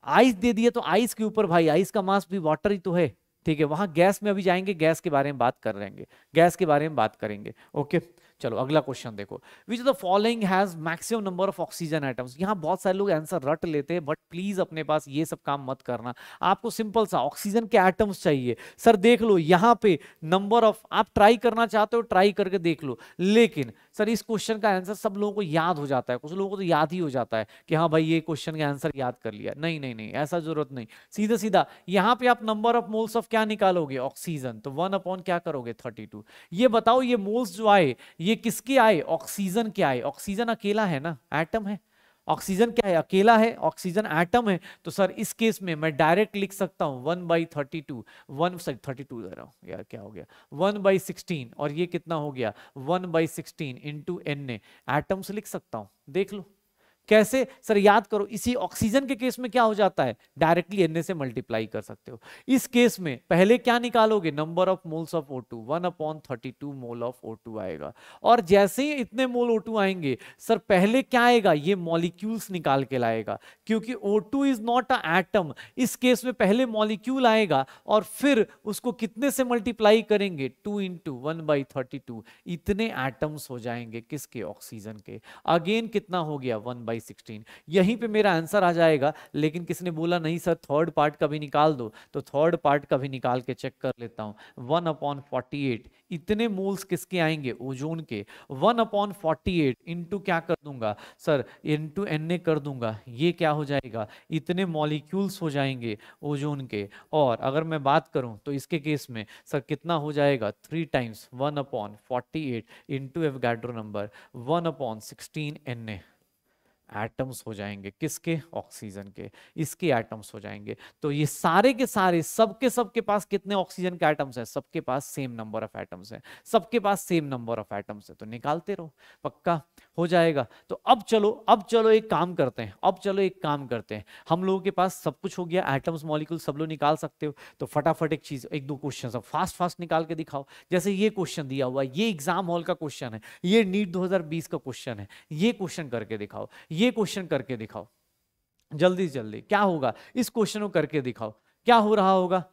आइस दे दिया तो आइस के ऊपर भाई आइस का मास भी वाटर ही तो है ठीक है वहां गैस में अभी जाएंगे गैस के बारे में बात कर लेंगे गैस के बारे में बात करेंगे ओके चलो अगला क्वेश्चन देखो which the following has maximum number of oxygen atoms यहाँ बहुत सारे लोग आंसर रट लेते हैं बट प्लीज अपने पास ये सब काम मत करना आपको सिंपल सा ऑक्सीजन के आइटम्स चाहिए सर देख लो यहाँ पे नंबर ऑफ आप ट्राई करना चाहते हो ट्राई करके देख लो लेकिन सर इस क्वेश्चन का आंसर सब लोगों को याद हो जाता है कुछ लोगों को तो याद ही हो जाता है कि हाँ भाई ये क्वेश्चन का आंसर याद कर लिया नहीं नहीं नहीं ऐसा जरूरत नहीं सीधा सीधा यहाँ पे आप नंबर ऑफ मोल्स ऑफ क्या निकालोगे ऑक्सीजन तो वन अपॉन क्या करोगे थर्टी ये बताओ ये मोल्स जो आए ये किसकी आए ऑक्सीजन के आए ऑक्सीजन अकेला है ना एटम है ऑक्सीजन क्या है अकेला है ऑक्सीजन एटम है तो सर इस केस में मैं डायरेक्ट लिख सकता हूं one by thirty two one sorry thirty two दे रहा हूँ यार क्या हो गया वन बाई सिक्सटीन और ये कितना हो गया one by sixteen into N atoms लिख सकता हूँ देख लो कैसे सर याद करो इसी ऑक्सीजन के केस में क्या हो जाता है डायरेक्टली एन से मल्टीप्लाई कर सकते हो इस केस में पहले क्या निकालोगे number of moles of O two one upon thirty two mole of O two आएगा और जैसे ही इतने मोल ओ टू आएंगे सर पहले क्या आएगा ये मॉलिक्यूल्स निकाल के लाएगा क्योंकि O two is not a atom इस केस में पहले मॉलिक्यूल आएगा और फिर उसको कितने से मल्टीप्लाई करेंगे two into one by thirty two इतने एटम्स हो जाएंगे किसके ऑक्सीजन के अगेन कितना हो गया वन बाई बाई सिक्सटीन यहीं पे मेरा आंसर आ जाएगा लेकिन किसने बोला नहीं सर थर्ड पार्ट का भी निकाल दो तो थर्ड पार्ट का भी निकाल के चेक कर लेता हूँ वन अपॉन फोर्टी एट इतने मोल्स किसके आएंगे ओजोन के one upon forty eight into क्या कर दूंगा सर इंटू एन ए कर दूंगा ये क्या हो जाएगा इतने मॉलिक्यूल्स हो जाएंगे ओजोन के और अगर मैं बात करूँ तो इसके केस में सर कितना हो जाएगा three times one upon forty eight into Avogadro number one upon sixteen N A atoms हो जाएंगे किसके ऑक्सीजन के इसके एटम्स हो जाएंगे तो ये सारे के सारे सबके सबके पास कितने ऑक्सीजन के एटम्स हैं सबके पास सेम नंबर ऑफ एटम्स हैं सबके पास सेम नंबर ऑफ एटम्स है तो निकालते रहो पक्का हो जाएगा तो अब चलो अब चलो एक काम करते हैं अब चलो एक काम करते हैं हम लोगों के पास सब कुछ हो गया एटम्स मॉलिक्यूल सब लोग निकाल सकते हो तो फटाफट एक चीज एक दो क्वेश्चन सब फास्ट फास्ट निकाल के दिखाओ जैसे ये क्वेश्चन दिया हुआ ये एग्जाम हॉल का क्वेश्चन है ये नीट 2020 का क्वेश्चन है ये क्वेश्चन करके दिखाओ ये क्वेश्चन करके दिखाओ जल्दी जल्दी क्या होगा इस क्वेश्चन को करके दिखाओ क्या हो रहा होगा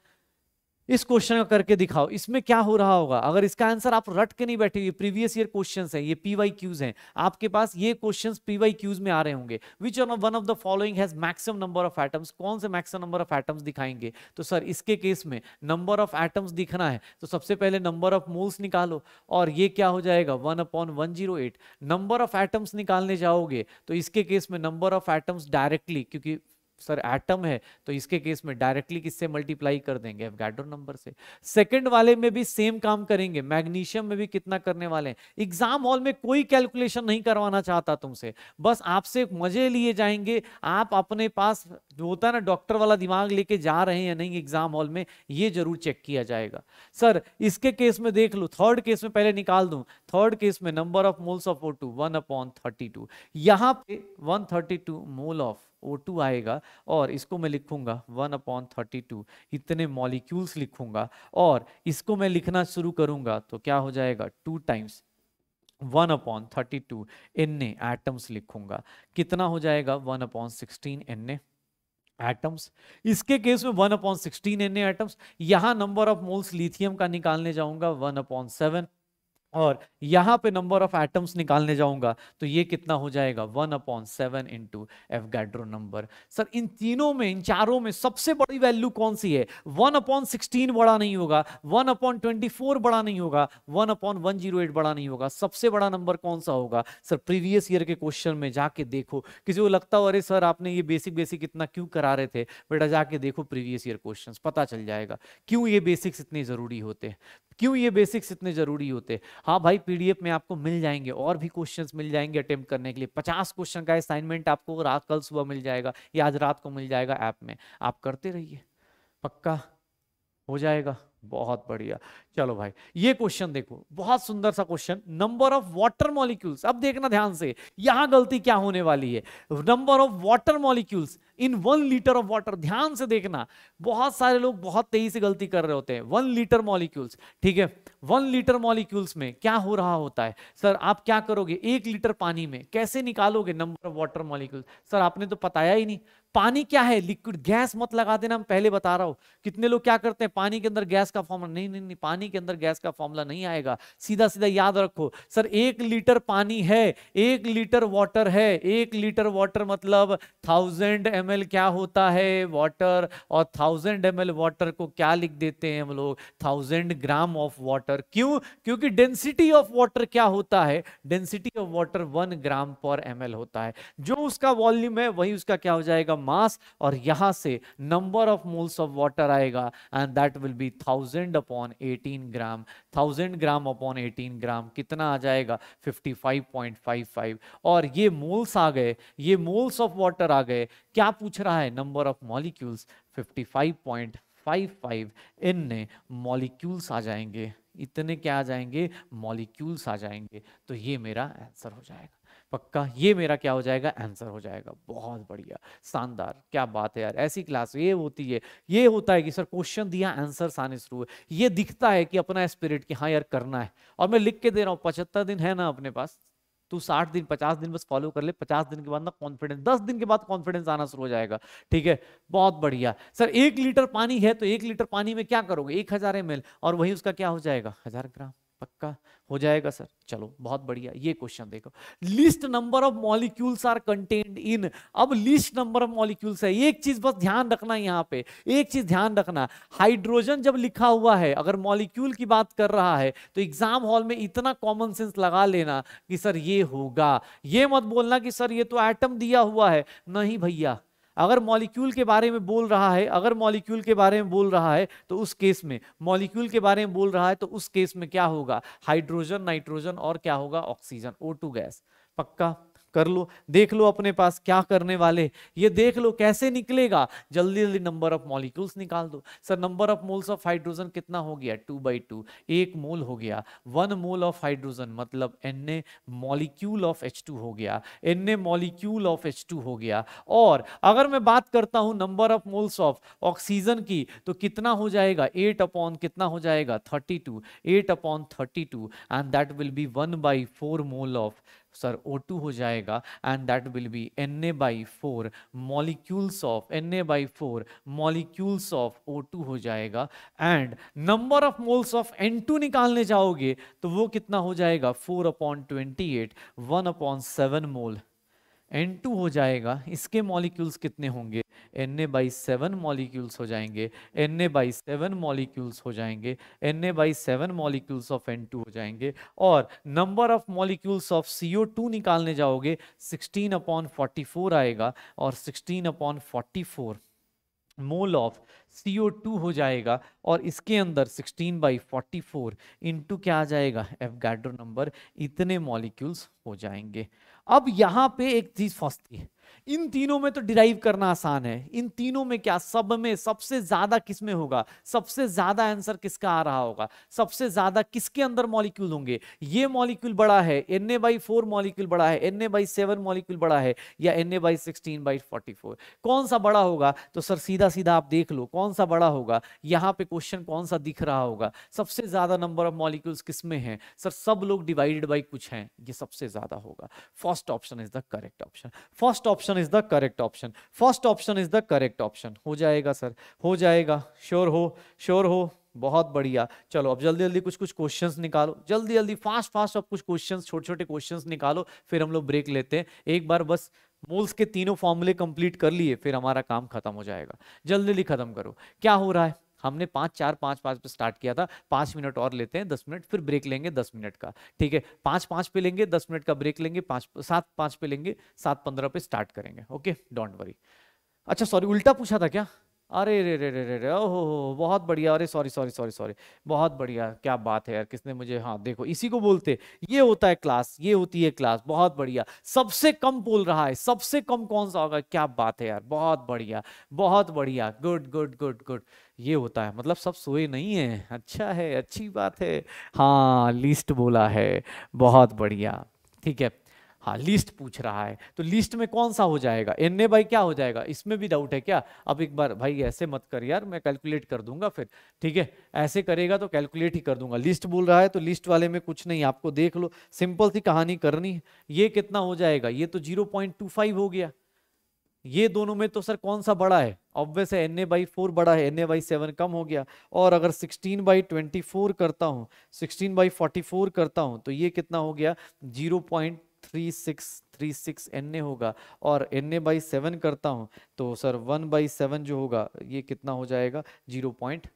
इस क्वेश्चन का करके दिखाओ इसमें क्या हो रहा होगा अगर इसका आंसर आप रट के नहीं बैठे हुए प्रीवियस ईयर क्वेश्चन है ये पीवाई क्यूज हैं आपके पास ये क्वेश्चन पीवाई क्यूज में आ रहे होंगे which one of the following has maximum number of atoms कौन से मैक्सिमम नंबर ऑफ एटम्स दिखाएंगे तो सर इसके केस में नंबर ऑफ एटम्स दिखना है तो सबसे पहले नंबर ऑफ मोल्स निकालो और ये क्या हो जाएगा one upon one zero eight number of atoms निकालने जाओगे तो इसके केस में नंबर ऑफ एटम्स डायरेक्टली क्योंकि सर एटम है तो इसके केस में डायरेक्टली किससे मल्टीप्लाई कर देंगे एवगैड्रो नंबर से सेकंड वाले में भी सेम काम करेंगे मैग्नीशियम में भी कितना करने वाले हैं एग्जाम हॉल में कोई कैलकुलेशन नहीं करवाना चाहता तुमसे बस आपसे मजे लिए जाएंगे आप अपने पास जो होता है ना डॉक्टर वाला दिमाग लेके जा रहे हैं या नहीं एग्जाम हॉल में ये जरूर चेक किया जाएगा सर इसके केस में देख लो थर्ड केस में पहले निकाल दू थर्ड केस में number of moles of O two one upon thirty two यहाँ पे one thirty two mole of O two आएगा और इसको मैं लिखूंगा वन अपॉन थर्टी टू इतने मॉलिक्यूल्स लिखूंगा और इसको मैं लिखना शुरू करूंगा तो क्या हो जाएगा two times one upon thirty two N atoms लिखूंगा कितना हो जाएगा one upon sixteen N atoms इसके केस में one upon sixteen N atoms यहां नंबर ऑफ मोल्स लिथियम का निकालने जाऊंगा वन अपॉन सेवन और यहाँ पे नंबर ऑफ एटम्स निकालने जाऊंगा तो ये कितना हो जाएगा one upon seven into Avogadro number sir इन तीनों में इन चारों में सबसे बड़ी वैल्यू कौन सी है वन अपॉन सिक्सटीन बड़ा नहीं होगा वन अपॉन ट्वेंटी फोर बड़ा नहीं होगा one upon one zero eight बड़ा नहीं होगा सबसे बड़ा नंबर कौन सा होगा सर प्रीवियस ईयर के क्वेश्चन में जाके देखो किसी को लगता हो अरे सर आपने ये बेसिक बेसिक इतना क्यों करा रहे थे बेटा जाके देखो प्रीवियस ईयर क्वेश्चन पता चल जाएगा क्यों ये बेसिक्स इतने जरूरी होते हैं क्यों ये बेसिक्स इतने जरूरी होते हैं हाँ भाई पीडीएफ में आपको मिल जाएंगे और भी क्वेश्चंस मिल जाएंगे अटेम्प्ट करने के लिए पचास क्वेश्चन का असाइनमेंट आपको रात कल सुबह मिल जाएगा या आज रात को मिल जाएगा ऐप में आप करते रहिए पक्का हो जाएगा बहुत बढ़िया चलो भाई ये क्वेश्चन देखो बहुत सुंदर सा question number of water molecules अब देखना ध्यान से यहां गलती क्या होने वाली है number of water molecules in one litre of water ध्यान से देखना बहुत सारे लोग बहुत तेजी से गलती कर रहे होते हैं वन लीटर मॉलिक्यूल्स ठीक है वन लीटर मॉलिक्यूल्स में क्या हो रहा होता है सर आप क्या करोगे एक लीटर पानी में कैसे निकालोगे number of water molecules sir आपने तो बताया ही नहीं पानी क्या है लिक्विड गैस मत लगा देना हम पहले बता रहा हूं कितने लोग क्या करते हैं पानी के अंदर गैस का फॉर्म नहीं नहीं नहीं पानी पानी के अंदर गैस का फॉर्मूला नहीं आएगा सीधा सीधा याद रखो सर एक लीटर पानी है एक लीटर वाटर है एक लीटर वाटर मतलब थाउजेंड एम क्या होता है वाटर और थाउजेंड एम वाटर को क्या लिख देते हैं हम लोग थाउजेंड ग्राम ऑफ वाटर क्यों क्योंकि डेंसिटी ऑफ वाटर क्या होता है density of water one gram पर एम होता है जो उसका वॉल्यूम है वही उसका क्या हो जाएगा मास और यहां से number of moles of water आएगा and that will be thousand upon eighteen 18 gram 1000 gram upon 18 gram कितना आ जाएगा 55.55 और ये मोल्स आ गए ये मोल्स ऑफ वाटर आ गए क्या पूछ रहा है नंबर ऑफ मॉलिक्यूल्स 55.55 इन ने मॉलिक्यूल्स आ जाएंगे इतने क्या आ जाएंगे मॉलिक्यूल्स आ जाएंगे तो ये मेरा आंसर हो जाएगा पक्का ये मेरा क्या हो जाएगा आंसर हो जाएगा बहुत बढ़िया शानदार क्या बात है यार ऐसी क्लास ये होती है ये होता है कि सर क्वेश्चन दिया आंसर आने शुरू है ये दिखता है कि अपना स्पिरिट कि हाँ यार करना है और मैं लिख के दे रहा हूँ पचहत्तर दिन है ना अपने पास तू साठ दिन पचास दिन बस फॉलो कर ले पचास दिन के बाद ना कॉन्फिडेंस दस दिन के बाद कॉन्फिडेंस आना शुरू हो जाएगा ठीक है बहुत बढ़िया सर एक लीटर पानी है तो एक लीटर पानी में क्या करोगे एक हजार एम और वही उसका क्या हो जाएगा हजार ग्राम पक्का हो जाएगा सर चलो बहुत बढ़िया ये क्वेश्चन देखो list number of molecules are contained in अब लिस्ट नंबर ऑफ मॉलिक्यूल्स है एक चीज बस ध्यान रखना यहाँ पे एक चीज ध्यान रखना हाइड्रोजन जब लिखा हुआ है अगर मॉलिक्यूल की बात कर रहा है तो एग्जाम हॉल में इतना कॉमन सेंस लगा लेना कि सर ये होगा ये मत बोलना कि सर ये तो एटम दिया हुआ है नहीं भैया अगर मॉलिक्यूल के बारे में बोल रहा है अगर मॉलिक्यूल के बारे में बोल रहा है तो उस केस में मॉलिक्यूल के बारे में बोल रहा है तो उस केस में क्या होगा हाइड्रोजन नाइट्रोजन और क्या होगा ऑक्सीजन ओ गैस पक्का कर लो देख लो अपने पास क्या करने वाले ये देख लो कैसे निकलेगा जल्दी जल्दी नंबर ऑफ मॉलिक्यूल्स निकाल दो sir number of moles of hydrogen कितना हो गया टू बाई टू एक मोल हो गया वन मोल ऑफ हाइड्रोजन मतलब N A molecule of H हो गया N A molecule of H हो गया और अगर मैं बात करता हूं number of moles of oxygen की तो कितना हो जाएगा एट अपॉन कितना हो जाएगा thirty two eight upon thirty two and that will be one by four mole of sir O two हो जाएगा and that will be N A by four molecules of N A by four molecules of O two हो जाएगा and number of moles of N two निकालने जाओगे तो वो कितना हो जाएगा four upon twenty eight one upon seven mole N two हो जाएगा इसके मॉलिक्यूल्स कितने होंगे N A by seven molecules हो जाएंगे N A by seven molecules हो जाएंगे N A by seven molecules of N two हो जाएंगे और number of molecules of C O two निकालने जाओगे सिक्सटीन अपॉन फोर्टी फोर आएगा और sixteen upon forty four mole of C O two हो जाएगा और इसके अंदर sixteen by forty four into क्या आ जाएगा एफ गैड्रो नंबर इतने मॉलिक्यूल्स हो जाएंगे अब यहां पे एक चीज फंसती है इन तीनों में तो डिराइव करना आसान है इन तीनों में क्या सब में सबसे ज्यादा किस में होगा सबसे ज्यादा आंसर किसका आ रहा होगा सबसे ज्यादा किसके अंदर मॉलिक्यूल होंगे ये मॉलिक्यूल बड़ा है N A by four molecule बड़ा है N A by seven molecule बड़ा है या N A by sixteen by forty four कौन सा बड़ा होगा तो सर सीधा सीधा आप देख लो कौन सा बड़ा होगा यहाँ पे क्वेश्चन कौन सा दिख रहा होगा सबसे ज्यादा नंबर ऑफ मॉलिक्यूल किस में है सर सब लोग डिवाइडेड बाई कुछ हैं ये सबसे ज्यादा होगा first option is the correct option first option option is the correct option first option is the correct option हो जाएगा सर हो जाएगा श्योर हो श्योर हो बहुत बढ़िया चलो अब जल्दी जल्दी कुछ कुछ क्वेश्चंस निकालो जल्दी जल्दी फास्ट फास्ट अब कुछ क्वेश्चंस छोटे छोटे क्वेश्चंस निकालो फिर हम लोग ब्रेक लेते हैं एक बार बस मोल्स के तीनों फॉर्मूले कंप्लीट कर लिए फिर हमारा काम खत्म हो जाएगा जल्दी जल्दी खत्म करो क्या हो रहा है हमने पाँच चार पाँच पाँच पे स्टार्ट किया था पाँच मिनट और लेते हैं दस मिनट फिर ब्रेक लेंगे दस मिनट का ठीक है पाँच पाँच पे लेंगे दस मिनट का ब्रेक लेंगे पाँच सात पाँच पे लेंगे सात पंद्रह पे स्टार्ट करेंगे ओके डोंट वरी अच्छा सॉरी उल्टा पूछा था क्या अरे रे रे रे रे रे ओहो बहुत बढ़िया अरे सॉरी सॉरी सॉरी सॉरी बहुत बढ़िया क्या बात है यार किसने मुझे हाँ देखो इसी को बोलते ये होता है क्लास ये होती है क्लास बहुत बढ़िया सबसे कम बोल रहा है सबसे कम कौन सा होगा क्या बात है यार बहुत बढ़िया बहुत बढ़िया गुड गुड गुड गुड ये होता है मतलब सब सोए नहीं है अच्छा है अच्छी बात है हाँ लिस्ट बोला है बहुत बढ़िया ठीक है हाँ लिस्ट पूछ रहा है तो लिस्ट में कौन सा हो जाएगा एन ए बाई क्या हो जाएगा इसमें भी डाउट है क्या अब एक बार भाई ऐसे मत कर यार मैं कैलकुलेट कर दूंगा फिर ठीक है ऐसे करेगा तो कैलकुलेट ही कर दूंगा लिस्ट बोल रहा है तो लिस्ट वाले में कुछ नहीं आपको देख लो सिंपल सी कहानी करनी ये कितना हो जाएगा ये तो जीरो पॉइंट टू फाइव हो गया ये दोनों में तो सर कौन सा बड़ा है ऑब्वियस है एन ए बाई फोर बड़ा है एन ए बाई सेवन कम हो गया और अगर सिक्सटीन बाई ट्वेंटी फोर करता हूँ सिक्सटीन बाई फोर्टी फोर करता हूँ तो ये कितना हो गया zero point three six three six N A होगा और एन ए बाई सेवन करता हूँ तो सर वन बाई सेवन जो होगा ये कितना हो जाएगा zero point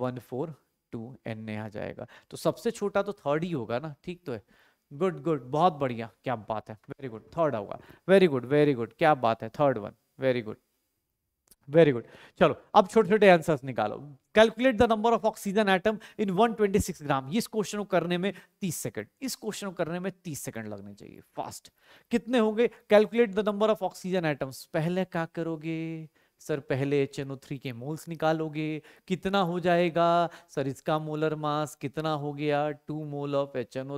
one four two N A आ जाएगा तो सबसे छोटा तो थर्ड ही होगा ना ठीक तो है गुड गुड बहुत बढ़िया क्या बात है वेरी गुड थर्ड होगा वेरी गुड वेरी गुड क्या बात है third one very good very good चलो अब छोटे छोटे आंसर्स निकालो calculate the number of oxygen atom in 126 gram इस क्वेश्चन को करने में 30 सेकंड इस क्वेश्चन को करने में 30 सेकंड लगने चाहिए फास्ट कितने होंगे calculate the number of oxygen atoms पहले क्या करोगे सर पहले एच एन के मोल्स निकालोगे कितना हो जाएगा सर इसका मोलर मास कितना हो गया two mole of H N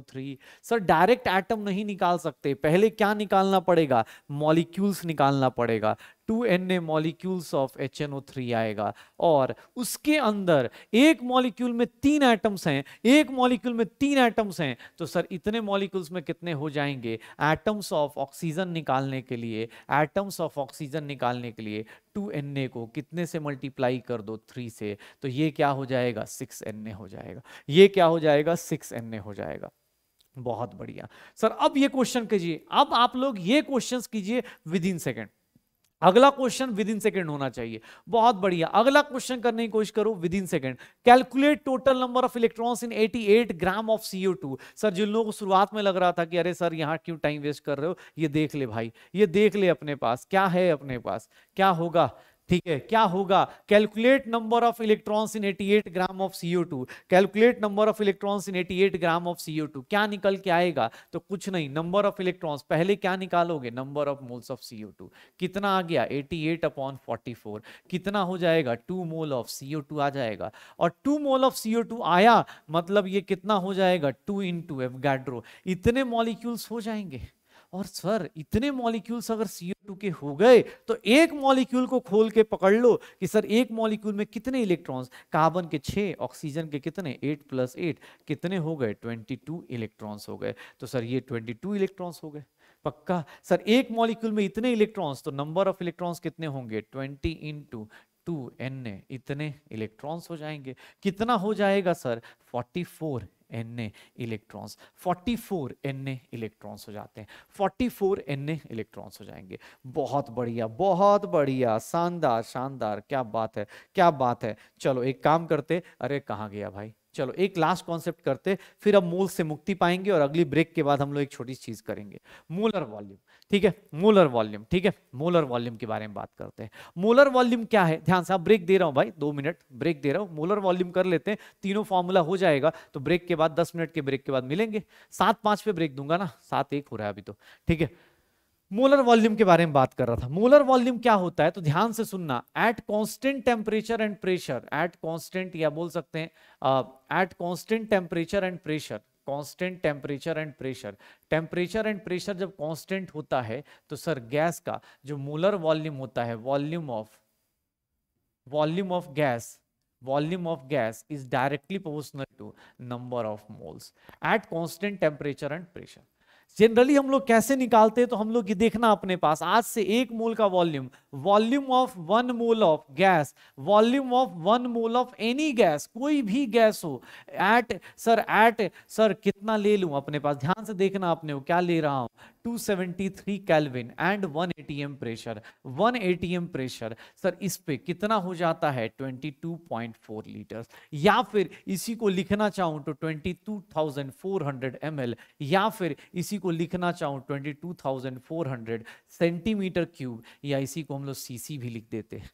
sir direct atom नहीं निकाल सकते पहले क्या निकालना पड़ेगा मॉलिक्यूल्स निकालना पड़ेगा two N A molecules of H N O three आएगा और उसके अंदर एक मॉलिक्यूल में तीन एटम्स हैं एक मॉलिक्यूल में तीन एटम्स हैं तो सर इतने मॉलिक्यूल्स में कितने हो जाएंगे एटम्स ऑफ ऑक्सीजन निकालने के लिए एटम्स ऑफ ऑक्सीजन निकालने के लिए टू एन ए को कितने से मल्टीप्लाई कर दो थ्री से तो ये क्या हो जाएगा सिक्स एन ए हो जाएगा ये क्या हो जाएगा सिक्स एन ए हो जाएगा बहुत बढ़िया सर अब ये क्वेश्चन कीजिए अब आप लोग ये क्वेश्चन कीजिए विद इन सेकेंड अगला क्वेश्चन विद इन सेकेंड होना चाहिए बहुत बढ़िया अगला क्वेश्चन करने की कोशिश करो within second calculate total number of electrons in 88 gram of CO two sir जिन लोगों को शुरुआत में लग रहा था कि अरे सर यहाँ क्यों टाइम वेस्ट कर रहे हो ये देख ले भाई ये देख ले अपने पास क्या है अपने पास क्या होगा ठीक है क्या होगा calculate number of electrons in 88 gram of two calculate number of electrons in 88 gram of two क्या निकल के आएगा तो कुछ नहीं नंबर ऑफ इलेक्ट्रॉन्स पहले क्या निकालोगे number of moles of two कितना आ गया 88 अपॉन फोर्टी कितना हो जाएगा टू मोल ऑफ टू आ जाएगा और टू मोल ऑफ टू आया मतलब ये कितना हो जाएगा टू इंटू एवगाड्रो इतने मॉलिक्यूल्स हो जाएंगे और सर इतने मॉलिक्यूल्स अगर CO2 के हो गए तो एक मॉलिक्यूल को खोल के पकड़ लो कि सर एक मॉलिक्यूल में कितने इलेक्ट्रॉन्स कार्बन के छः ऑक्सीजन के कितने एट प्लस एट कितने हो गए ट्वेंटी टू इलेक्ट्रॉन्स हो गए तो सर ये ट्वेंटी टू इलेक्ट्रॉन्स हो गए पक्का सर एक मॉलिक्यूल में इतने इलेक्ट्रॉन्स तो नंबर ऑफ इलेक्ट्रॉन्स कितने होंगे twenty in two two N A इतने इलेक्ट्रॉन्स हो जाएंगे कितना हो जाएगा sir four A electrons N A electrons हो जाते हैं फोर्टी एन ए इलेक्ट्रॉन्स हो जाएंगे बहुत बढ़िया बहुत बढ़िया शानदार शानदार क्या बात है क्या बात है चलो एक काम करते अरे कहाँ गया भाई चलो एक लास्ट कॉन्सेप्ट करते फिर अब मूल से मुक्ति पाएंगे और अगली ब्रेक के बाद हम लोग एक छोटी चीज करेंगे मूलर वॉल्यूम ठीक है मूलर वॉल्यूम ठीक है मूलर वॉल्यूम के बारे में बात करते हैं मूलर वॉल्यूम क्या है ध्यान से आप ब्रेक दे रहा हूँ भाई दो मिनट ब्रेक दे रहा हूं मूलर वॉल्यूम कर लेते हैं तीनों फॉर्मूला हो जाएगा तो ब्रेक के बाद दस मिनट के ब्रेक के बाद मिलेंगे सात पांच पे ब्रेक दूंगा ना सात एक हो रहा है अभी तो ठीक है मोलर वॉल्यूम के बारे में बात कर रहा था मोलर वॉल्यूम क्या होता है तो ध्यान से सुनना at constant temperature and pressure at constant या बोल सकते हैं at constant temperature and pressure constant temperature and pressure temperature and pressure जब कांस्टेंट होता है तो सर गैस का जो मोलर वॉल्यूम होता है volume of volume of gas volume of gas is directly proportional to number of moles at constant temperature and pressure generally हम लोग कैसे निकालते हैं तो हम लोग ये देखना अपने पास आज से एक मोल का volume volume of one mole of gas volume of one mole of any gas कोई भी गैस हो एट सर एट सर कितना ले लू अपने पास ध्यान से देखना अपने हो क्या ले रहा हूं 273 kelvin and 1 ATM pressure 1 ATM pressure sir इस पे कितना हो जाता है 22.4 लीटर या फिर इसी को लिखना चाहूँ तो 22,400 एमएल या फिर इसी को लिखना चाहूँ 22,400 सेंटीमीटर क्यूब या इसी को हम लोग सीसी भी लिख देते हैं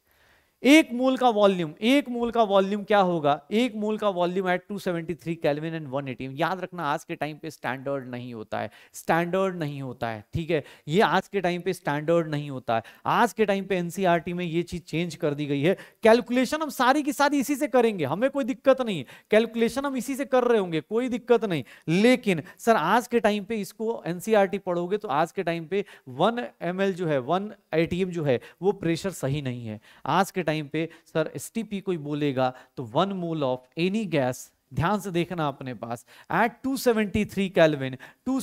एक मोल का वॉल्यूम एक मोल का वॉल्यूम क्या होगा एक मोल का volume at 273 seventy kelvin and 180 याद रखना आज के टाइम पे स्टैंडर्ड नहीं होता है स्टैंडर्ड नहीं होता है ठीक है ये आज के टाइम पे स्टैंडर्ड नहीं होता है आज के टाइम पे एनसीईआरटी e में ये चीज चेंज कर दी गई है कैलकुलेशन हम सारी की सारी इसी से करेंगे हमें कोई दिक्कत नहीं है कैलकुलेशन हम इसी से कर रहे होंगे कोई दिक्कत नहीं लेकिन सर आज के टाइम पे इसको एनसीआर e पढ़ोगे तो आज के टाइम पे वन एम जो है वन ए जो है वो प्रेशर सही नहीं है आज के टाइम पे सर एस कोई बोलेगा तो one mole of any gas ध्यान से देखना अपने पास at 273 seventy three kelvin two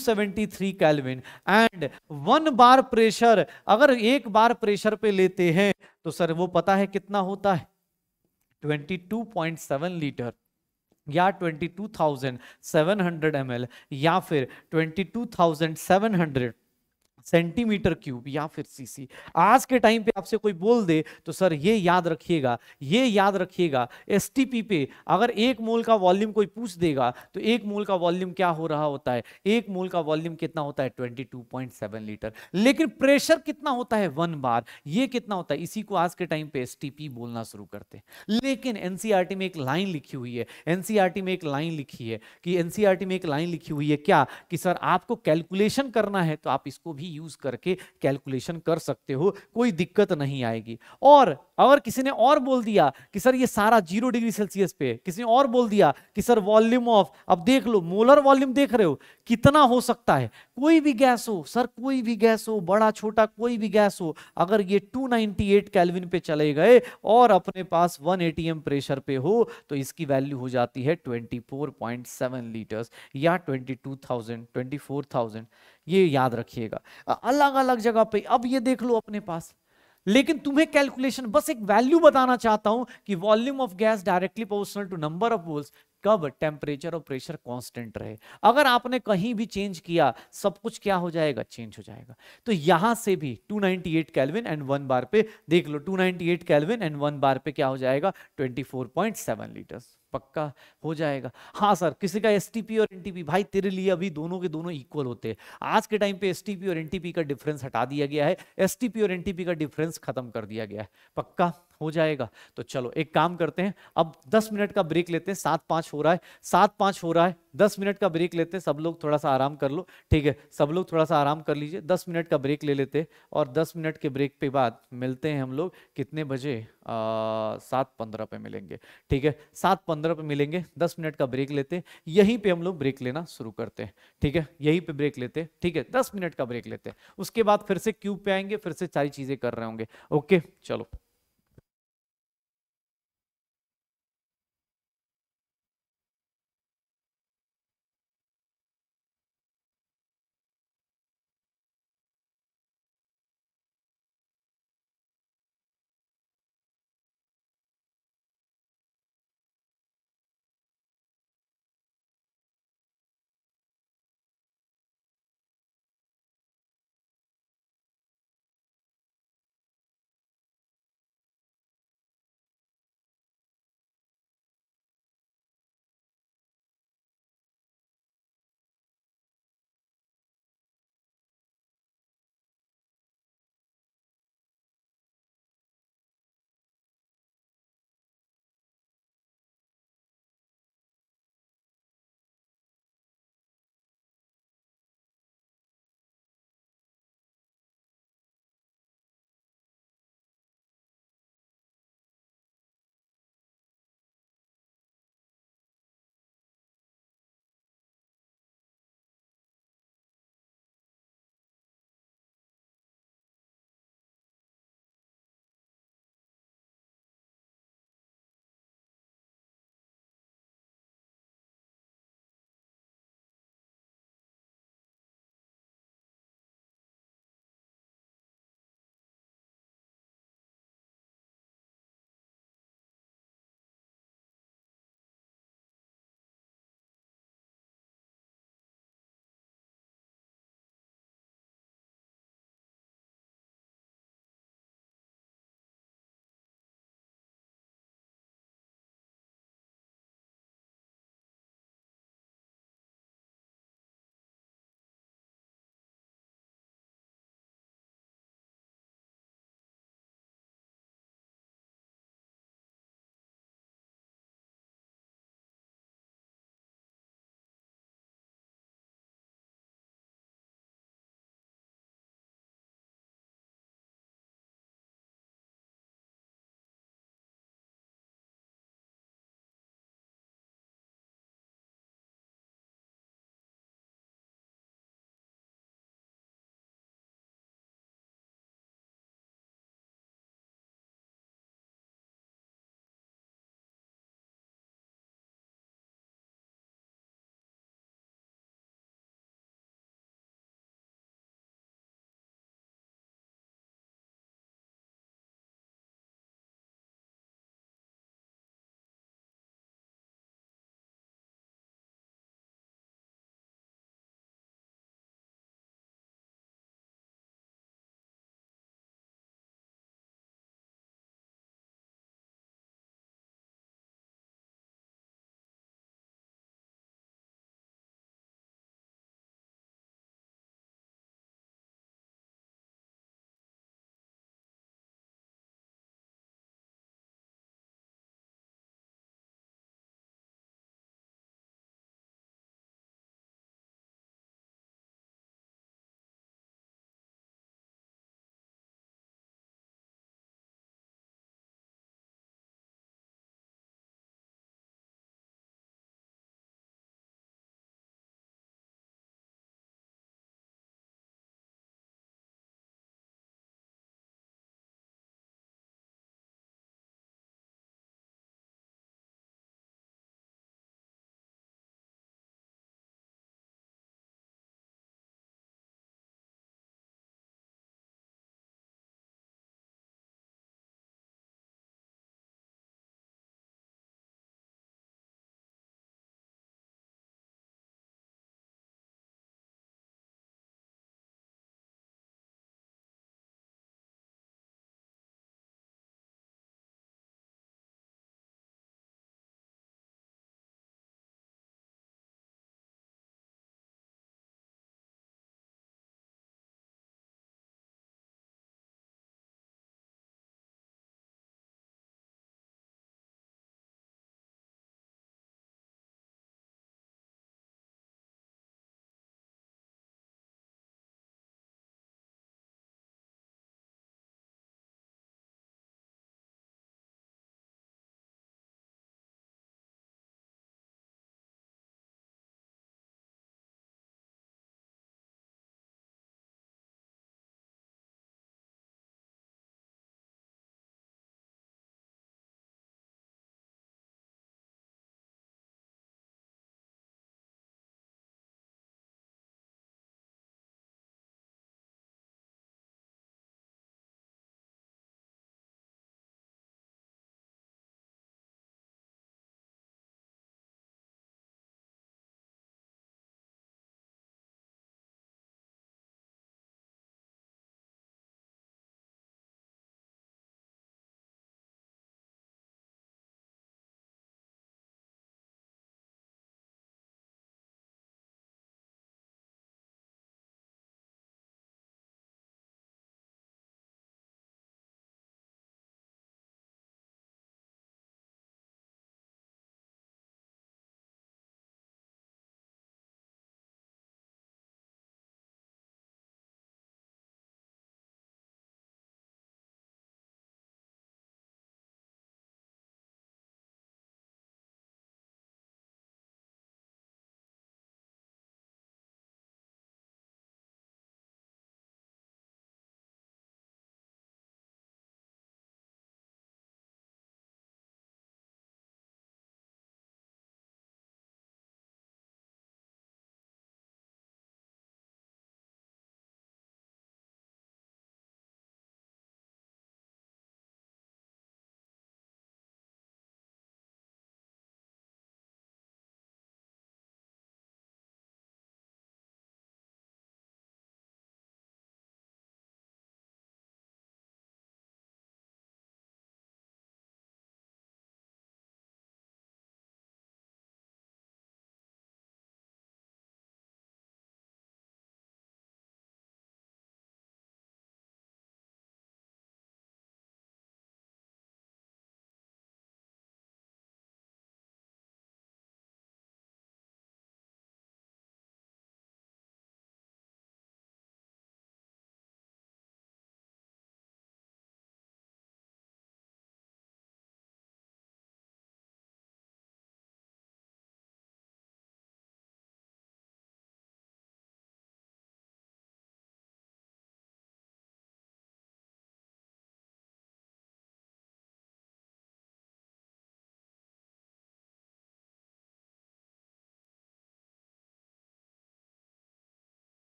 kelvin and one bar pressure अगर एक बार प्रेशर पे लेते हैं तो सर वो पता है कितना होता है 22.7 लीटर या 22,700 ml या फिर 22,700 सेंटीमीटर क्यूब या फिर सीसी आज के टाइम पे आपसे कोई बोल दे तो सर ये याद रखिएगा ये याद रखिएगा एस पे अगर एक मोल का वॉल्यूम कोई पूछ देगा तो एक मोल का वॉल्यूम क्या हो रहा होता है एक मोल का वॉल्यूम कितना होता है 22.7 लीटर लेकिन प्रेशर कितना होता है वन बार ये कितना होता है इसी को आज के टाइम पे एस बोलना शुरू करते हैं लेकिन एनसीआरटी e में एक लाइन लिखी हुई है एनसीआरटी e में एक लाइन लिखी है कि एनसीआरटी e में एक लाइन लिखी हुई है क्या कि सर आपको कैलकुलेशन करना है तो आप इसको भी यूज करके कैलकुलेशन कर सकते हो कोई दिक्कत नहीं आएगी और अगर किसी ने और बोल दिया कि सर ये सारा जीरो डिग्री सेल्सियस पे किसी ने और बोल दिया कि सर वॉल्यूम ऑफ अब देख लो मोलर वॉल्यूम देख रहे हो कितना हो सकता है कोई भी गैस हो सर कोई भी गैस हो बड़ा छोटा कोई भी गैस हो अगर ये 298 केल्विन पे चले गए और अपने पास 1 एटीएम प्रेशर पे हो तो इसकी वैल्यू हो जाती है 24.7 लीटर्स या 22,000 24,000 ये याद रखिएगा अलग अलग जगह पे अब ये देख लो अपने पास लेकिन तुम्हें कैलकुलेशन बस एक वैल्यू बताना चाहता हूं कि volume of gas directly proportional to number of moles कब टेम्परेचर और प्रेशर कांस्टेंट रहे अगर आपने कहीं भी चेंज किया सब कुछ क्या हो जाएगा चेंज हो जाएगा तो यहां से भी 298 केल्विन एंड वन बार पे देख लो 298 केल्विन एंड वन बार पे क्या हो जाएगा 24.7 लीटर्स पक्का हो जाएगा हाँ सर किसी का एस और एन भाई तेरे लिए अभी दोनों के दोनों इक्वल होते हैं आज के टाइम पे एस और एन का डिफरेंस हटा दिया गया है एस और एन का डिफरेंस खत्म कर दिया गया है पक्का हो जाएगा तो चलो एक काम करते हैं अब दस मिनट का ब्रेक लेते हैं सात पाँच हो रहा है सात पाँच हो रहा है दस मिनट का ब्रेक लेते हैं सब लोग थोड़ा सा आराम कर लो ठीक है सब लोग थोड़ा सा आराम कर लीजिए दस मिनट का ब्रेक ले लेते हैं और दस मिनट के ब्रेक पे बाद मिलते हैं हम लोग कितने बजे सात पंद्रह पे मिलेंगे ठीक है सात पंद्रह पे मिलेंगे दस मिनट का ब्रेक लेते हैं यहीं पे हम लोग ब्रेक लेना शुरू करते हैं ठीक है यहीं पे ब्रेक लेते हैं ठीक है दस मिनट का ब्रेक लेते हैं उसके बाद फिर से क्यूब पे आएंगे फिर से सारी चीजें कर रहे होंगे ओके चलो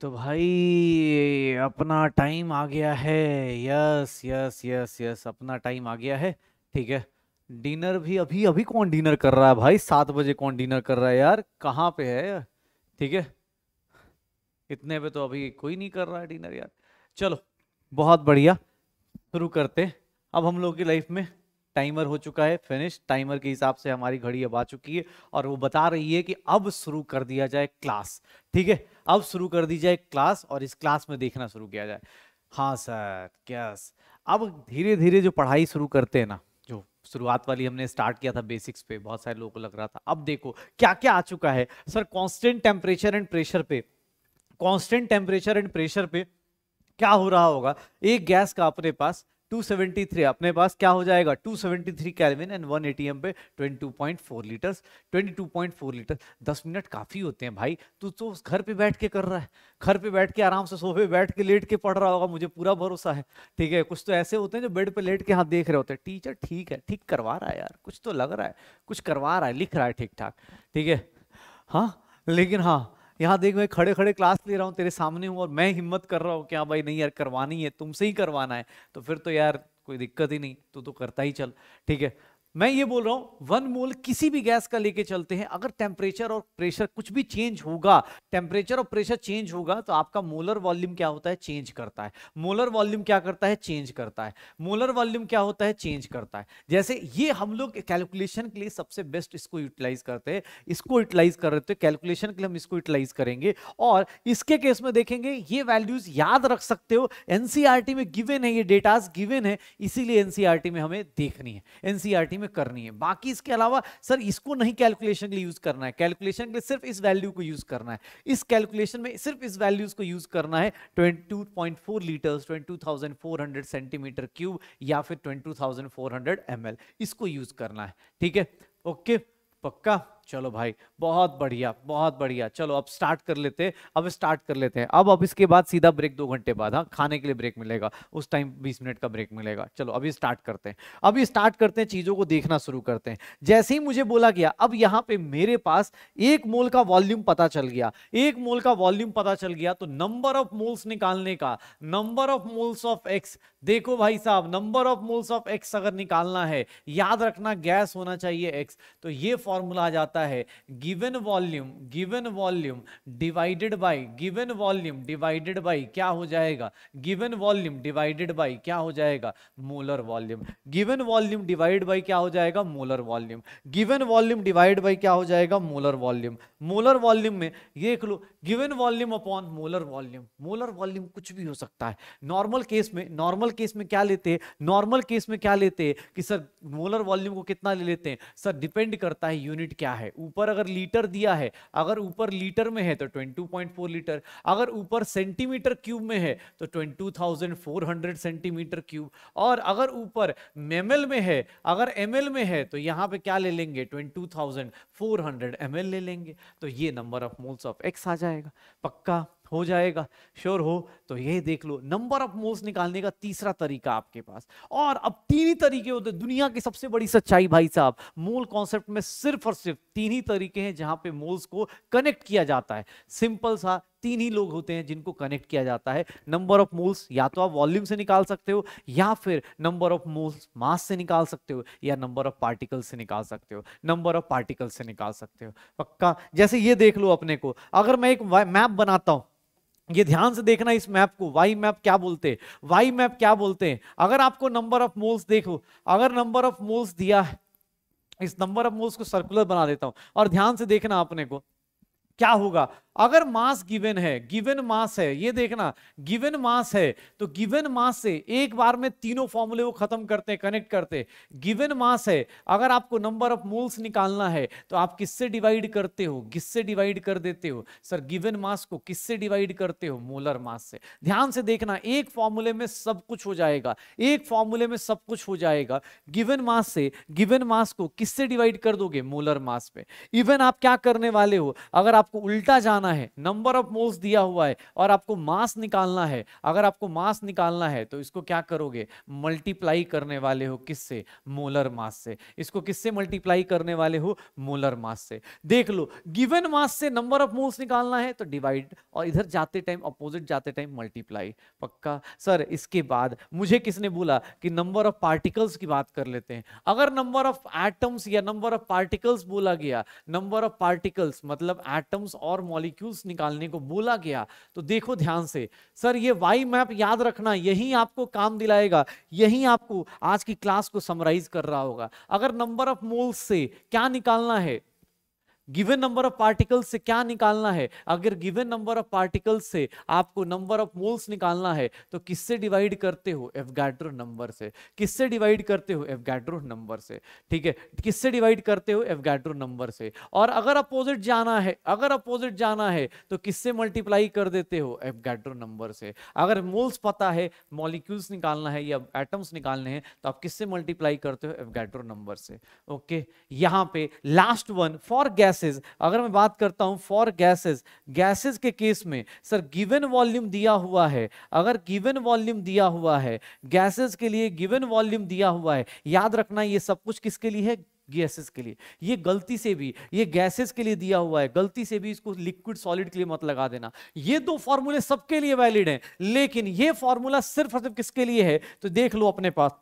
तो भाई अपना टाइम आ गया है यस यस यस यस अपना टाइम आ गया है ठीक है डिनर भी अभी अभी कौन डिनर कर रहा है भाई सात बजे कौन डिनर कर रहा है यार कहाँ पे है ठीक है इतने पे तो अभी कोई नहीं कर रहा है डिनर यार चलो बहुत बढ़िया शुरू करते अब हम लोग की लाइफ में टाइमर हो चुका है फिनिश टाइमर के हिसाब से हमारी घड़ी अब आ चुकी है और वो बता रही है कि अब शुरू कर दिया जाए क्लास ठीक है अब शुरू कर दी जाए क्लास और इस क्लास में देखना शुरू किया जाए हाँ सर क्या अब धीरे धीरे जो पढ़ाई शुरू करते हैं ना जो शुरुआत वाली हमने स्टार्ट किया था बेसिक्स पे बहुत सारे लोगों को लग रहा था अब देखो क्या क्या आ चुका है sir constant temperature and pressure पे कॉन्स्टेंट टेम्परेचर एंड प्रेशर पे क्या हो रहा होगा एक गैस का अपने पास 273 अपने पास क्या हो जाएगा 273 कैलविन एंड टी एटीएम पे 22.4 पॉइंट 22.4 लीटर 10 मिनट काफ़ी होते हैं भाई तू तो घर पे बैठ के कर रहा है घर पे बैठ के आराम से सोफे बैठ के लेट के पढ़ रहा होगा मुझे पूरा भरोसा है ठीक है कुछ तो ऐसे होते हैं जो बेड पे लेट के हाथ देख रहे होते हैं टीचर ठीक है ठीक करवा रहा है यार कुछ तो लग रहा है कुछ करवा रहा है लिख रहा है ठीक ठाक ठीक है हाँ लेकिन हाँ यहाँ देख मैं खड़े खड़े क्लास ले रहा हूँ तेरे सामने हूँ और मैं हिम्मत कर रहा हूँ कि हाँ भाई नहीं यार करवानी है तुमसे ही करवाना है तो फिर तो यार कोई दिक्कत ही नहीं तू तो करता ही चल ठीक है मैं ये बोल रहा हूं वन मोल किसी भी गैस का लेके चलते हैं अगर टेम्परेचर और प्रेशर कुछ भी चेंज होगा टेम्परेचर और प्रेशर चेंज होगा तो आपका मोलर वॉल्यूम क्या होता है चेंज करता है मोलर वॉल्यूम क्या करता है चेंज करता है मोलर वॉल्यूम क्या होता है चेंज करता है जैसे ये हम लोग कैलकुलेशन के लिए सबसे बेस्ट इसको यूटिलाइज करते हैं इसको यूटिलाइज कर रहे थे कैलकुलेशन के लिए हम इसको यूटिलाइज करेंगे और इसके केस में देखेंगे ये वैल्यूज याद रख सकते हो एनसीआरटी e में गिवेन है ये डेटाज गिवेन है इसीलिए एनसीआरटी e में हमें देखनी है एनसीआरटी e में में करनी है बाकी इसके अलावा सर इसको नहीं कैलकुलेशन के लिए यूज करना है कैलकुलेशन के लिए सिर्फ इस वैल्यू को यूज करना है इस कैलकुलेशन में सिर्फ इस वैल्यूज को यूज करना है 22.4 लीटर 22,400 सेंटीमीटर क्यूब या फिर 22,400 ml इसको यूज करना है ठीक है ओके पक्का चलो भाई बहुत बढ़िया बहुत बढ़िया चलो अब स्टार्ट कर लेते हैं अब स्टार्ट कर लेते हैं अब अब इसके बाद सीधा ब्रेक दो घंटे बाद हाँ खाने के लिए ब्रेक मिलेगा उस टाइम बीस मिनट का ब्रेक मिलेगा चलो अभी स्टार्ट करते हैं अभी स्टार्ट करते हैं चीज़ों को देखना शुरू करते हैं जैसे ही मुझे बोला गया अब यहाँ पे मेरे पास एक मोल का वॉल्यूम पता चल गया एक मोल का वॉल्यूम पता चल गया तो नंबर ऑफ मोल्स निकालने का number of moles of X देखो भाई साहब number of moles of X अगर निकालना है याद रखना गैस होना चाहिए एक्स तो ये फॉर्मूला आ जाता सकता है given volume given volume divided by given volume divided by क्या हो जाएगा गिवन वॉल्यूम डिवाइडेड बाय क्या हो जाएगा molar volume given volume divide by क्या हो जाएगा molar volume given volume divide by क्या हो जाएगा मोलर वॉल्यूम मोलर वॉल्यूम में ये देख लो given volume upon molar volume molar volume कुछ भी हो सकता है नॉर्मल केस में नॉर्मल केस में क्या लेते हैं नॉर्मल केस में क्या लेते हैं कि सर मोलर वॉल्यूम को कितना ले लेते हैं सर डिपेंड करता है यूनिट क्या है है ऊपर अगर लीटर दिया है अगर ऊपर लीटर में है तो 22.4 लीटर अगर ऊपर सेंटीमीटर क्यूब में है तो 22,400 सेंटीमीटर क्यूब और अगर ऊपर मेमल में है अगर एम में है तो यहाँ पे क्या ले लेंगे 22,400 ml ले लेंगे तो ये number of moles of X आ जाएगा पक्का हो जाएगा श्योर हो तो ये देख लो नंबर ऑफ मोल्स निकालने का तीसरा तरीका आपके पास और अब तीन ही तरीके होते दुनिया की सबसे बड़ी सच्चाई भाई साहब मोल कॉन्सेप्ट में सिर्फ और सिर्फ तीन ही तरीके हैं जहां पे मोल्स को कनेक्ट किया जाता है सिंपल सा तीन ही लोग होते हैं जिनको कनेक्ट किया जाता है नंबर ऑफ मोल्स या तो आप वॉल्यूम से निकाल सकते हो या फिर नंबर ऑफ मोल्स मास से निकाल सकते हो या नंबर ऑफ पार्टिकल से निकाल सकते हो नंबर ऑफ पार्टिकल से निकाल सकते हो पक्का जैसे ये देख लो अपने को अगर मैं एक मैप बनाता हूं ये ध्यान से देखना इस मैप को वाई मैप क्या बोलते हैं वाई मैप क्या बोलते हैं अगर आपको नंबर ऑफ मोल्स देखो अगर नंबर ऑफ मोल्स दिया है इस नंबर ऑफ मोल्स को सर्कुलर बना देता हूं और ध्यान से देखना अपने को क्या होगा अगर मास गिवन है गिवन मास है ये देखना गिवन मास है तो गिवन मास से एक बार में तीनों फॉर्मूले को खत्म करते कनेक्ट करते गिवन मास है अगर आपको नंबर ऑफ मोल्स निकालना है तो आप किससे डिवाइड करते हो किससे डिवाइड कर देते हो सर गिवन मास को किससे डिवाइड करते हो मोलर मास से ध्यान से देखना एक फॉर्मूले में सब कुछ हो जाएगा एक फॉर्मूले में सब कुछ हो जाएगा गिवन मास से गिवन मास को किससे डिवाइड कर दोगे मोलर मास पे इवन आप क्या करने वाले हो अगर आपको उल्टा जाना करना है नंबर ऑफ मोल्स दिया हुआ है और आपको मास निकालना है अगर आपको मास निकालना है तो इसको क्या करोगे मल्टीप्लाई करने वाले हो किससे मोलर मास से इसको किससे मल्टीप्लाई करने वाले हो मोलर मास से देख लो गिवन मास से नंबर ऑफ मोल्स निकालना है तो डिवाइड और इधर जाते टाइम अपोजिट जाते टाइम मल्टीप्लाई पक्का सर इसके बाद मुझे किसने बोला कि नंबर ऑफ पार्टिकल्स की बात कर लेते हैं अगर नंबर ऑफ एटम्स या नंबर ऑफ पार्टिकल्स बोला गया नंबर ऑफ पार्टिकल्स मतलब एटम्स और मॉलिक मॉलिक्यूल्स निकालने को बोला गया तो देखो ध्यान से सर ये वाई मैप याद रखना यही आपको काम दिलाएगा यही आपको आज की क्लास को समराइज कर रहा होगा अगर नंबर ऑफ मोल्स से क्या निकालना है गिवन नंबर ऑफ पार्टिकल्स से क्या निकालना है अगर गिवन नंबर ऑफ पार्टिकल से आपको नंबर ऑफ मोल्स निकालना है तो किससे डिवाइड करते हो एफगैड्रो नंबर से किससे डिवाइड करते हो एफगैड्रो नंबर से ठीक है किससे डिवाइड करते हो एफगैड्रो नंबर से और अगर अपोजिट जाना है अगर अपोजिट जाना है तो किससे मल्टीप्लाई कर देते हो एफगैड्रो नंबर से अगर मोल्स पता है मॉलिक्यूल्स निकालना है या एटम्स निकालने हैं तो आप किससे मल्टीप्लाई करते हो एफगैड्रो नंबर से ओके यहाँ पे last one for gas gases अगर मैं बात करता हूं फॉर गैसेस गैसेस के केस में सर गिवन वॉल्यूम दिया हुआ है अगर गिवन वॉल्यूम दिया हुआ है गैसेस के लिए गिवन वॉल्यूम दिया हुआ है याद रखना ये सब कुछ किसके लिए है गैसेस के लिए ये गलती से भी ये गैसेस के लिए दिया हुआ है गलती से भी इसको लिक्विड सॉलिड के लिए मत लगा देना ये दो फॉर्मूले सबके लिए वैलिड हैं लेकिन ये फॉर्मूला सिर्फ और सिर्फ किसके लिए है तो देख लो अपने पास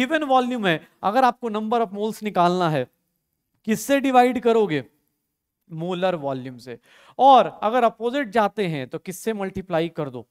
गिवन वॉल्यूम है अगर आपको नंबर ऑफ मोल्स निकालना है किससे डिवाइड करोगे मोलर वॉल्यूम से और अगर अपोजिट जाते हैं तो किससे मल्टीप्लाई कर दो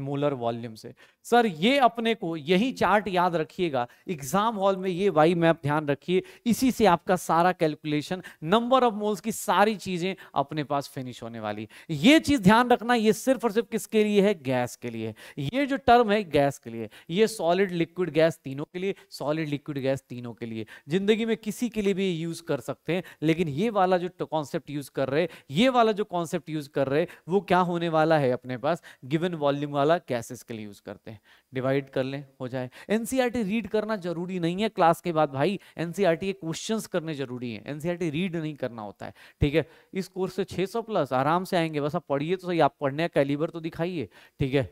मोलर वॉल्यूम से सर ये अपने को यही चार्ट याद रखिएगा एग्जाम हॉल में ये वाई मैप ध्यान रखिए इसी से आपका सारा कैलकुलेशन नंबर ऑफ मोल्स की सारी चीजें अपने पास फिनिश होने वाली ये चीज ध्यान रखना ये सिर्फ और सिर्फ किसके लिए है गैस के लिए ये जो टर्म है गैस के लिए ये सॉलिड लिक्विड गैस तीनों के लिए सॉलिड लिक्विड गैस तीनों के लिए जिंदगी में किसी के लिए भी यूज कर सकते हैं लेकिन ये वाला जो कॉन्सेप्ट यूज कर रहे ये वाला जो कॉन्सेप्ट यूज कर रहे वो क्या होने वाला है अपने पास गिवन वॉल्यूम वाला गैसेस के लिए यूज करते हैं डिवाइड कर लें हो जाए एनसीईआरटी रीड e करना जरूरी नहीं है क्लास के बाद भाई एनसीईआरटी e के क्वेश्चंस करने जरूरी है एनसीईआरटी रीड नहीं करना होता है ठीक है इस कोर्स से 600 प्लस आराम से आएंगे बस आप पढ़िए तो सही आप पढ़ने का कैलिबर तो दिखाइए ठीक है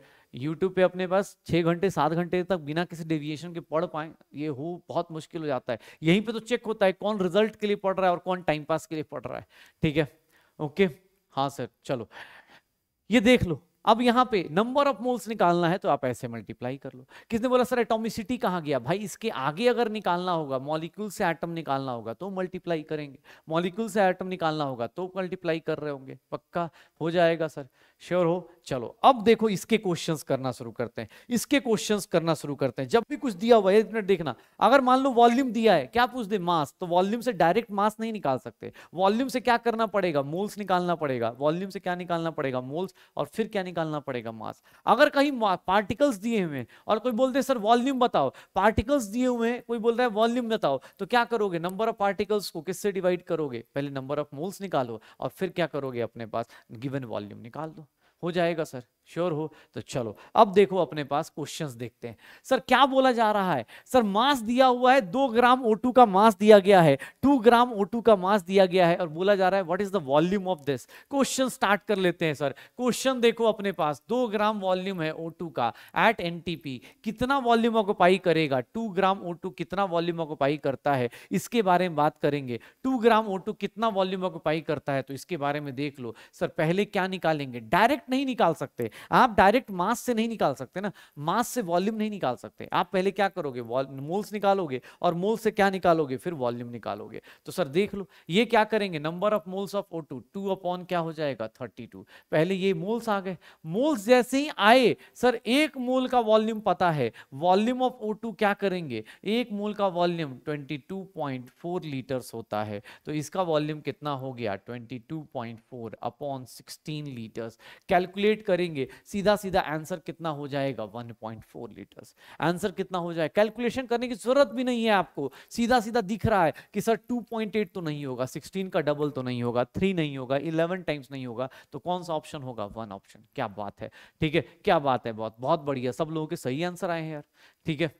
यूट्यूब पे अपने पास छः घंटे सात घंटे तक बिना किसी डेविएशन के पढ़ पाए ये हो बहुत मुश्किल हो जाता है यहीं पर तो चेक होता है कौन रिजल्ट के लिए पढ़ रहा है और कौन टाइम पास के लिए पढ़ रहा है ठीक है ओके हाँ सर चलो ये देख लो अब यहां पे नंबर ऑफ मोल्स निकालना है तो आप ऐसे मल्टीप्लाई कर लो किसने बोला सर एटोमिसिटी कहाँ गया भाई इसके आगे अगर निकालना होगा मॉलिक्यूल से एटम निकालना होगा तो मल्टीप्लाई करेंगे मॉलिक्यूल से एटम निकालना होगा तो मल्टीप्लाई कर रहे होंगे पक्का हो जाएगा सर श्योर हो चलो अब देखो इसके क्वेश्चंस करना शुरू करते हैं इसके क्वेश्चंस करना शुरू करते हैं जब भी कुछ दिया हुआ है एक मिनट देखना अगर मान लो वॉल्यूम दिया है क्या पूछ दे मास तो वॉल्यूम से डायरेक्ट मास नहीं निकाल सकते वॉल्यूम से क्या करना पड़ेगा मोल्स निकालना पड़ेगा वॉल्यूम से क्या निकालना पड़ेगा मोल्स और फिर क्या निकालना पड़ेगा मास अगर कहीं पार्टिकल्स दिए हुए और कोई बोलते सर वॉल्यूम बताओ पार्टिकल्स दिए हुए हैं कोई बोल रहा है वॉल्यूम बताओ तो क्या करोगे नंबर ऑफ पार्टिकल्स को किससे डिवाइड करोगे पहले नंबर ऑफ मोल्स निकालो और फिर क्या करोगे अपने पास गिवन वॉल्यूम निकाल दो हो जाएगा सर श्योर हो तो चलो अब देखो अपने पास क्वेश्चंस देखते हैं सर क्या बोला जा रहा है सर मास दिया हुआ है दो ग्राम O2 का मास दिया गया है टू ग्राम O2 का मास दिया गया है और बोला जा रहा है what is the volume of this question start कर लेते हैं सर क्वेश्चन देखो अपने पास दो ग्राम वॉल्यूम है टू का एट पी कितना वॉल्यूम ऑक्यूपाई करेगा टू ग्राम टू कितना वॉल्यूम ऑक्यूपाई करता है इसके बारे में बात करेंगे टू ग्राम टू कितना वॉल्यूम ऑक्यूपाई करता है तो इसके बारे में देख लो सर पहले क्या निकालेंगे डायरेक्ट नहीं निकाल सकते आप डायरेक्ट मास से नहीं निकाल सकते ना मास से वॉल्यूम नहीं निकाल सकते आप पहले क्या करोगे मोल्स निकालोगे और मोल से क्या निकालोगे फिर वॉल्यूम निकालोगे तो सर देख लो ये क्या करेंगे number of moles of O two two upon क्या हो जाएगा थर्टी टू पहले ये मोल्स आ गए मोल्स जैसे ही आए सर एक मोल का वॉल्यूम पता है वॉल्यूम ऑफ ओ टू क्या करेंगे एक मोल का volume twenty two point four litres होता है तो इसका वॉल्यूम कितना हो गया twenty two point four upon sixteen litres calculate करेंगे सीधा सीधा आंसर कितना हो जाएगा 1.4 लीटर आंसर कितना हो जाएगा कैलकुलेशन करने की जरूरत भी नहीं है आपको सीधा सीधा दिख रहा है कि सर 2.8 तो नहीं होगा 16 का डबल तो नहीं होगा 3 नहीं होगा 11 टाइम्स नहीं होगा तो कौन सा ऑप्शन होगा वन ऑप्शन क्या बात है ठीक है क्या बात है बहुत बहुत बढ़िया सब लोगों के सही आंसर आए हैं यार ठीक है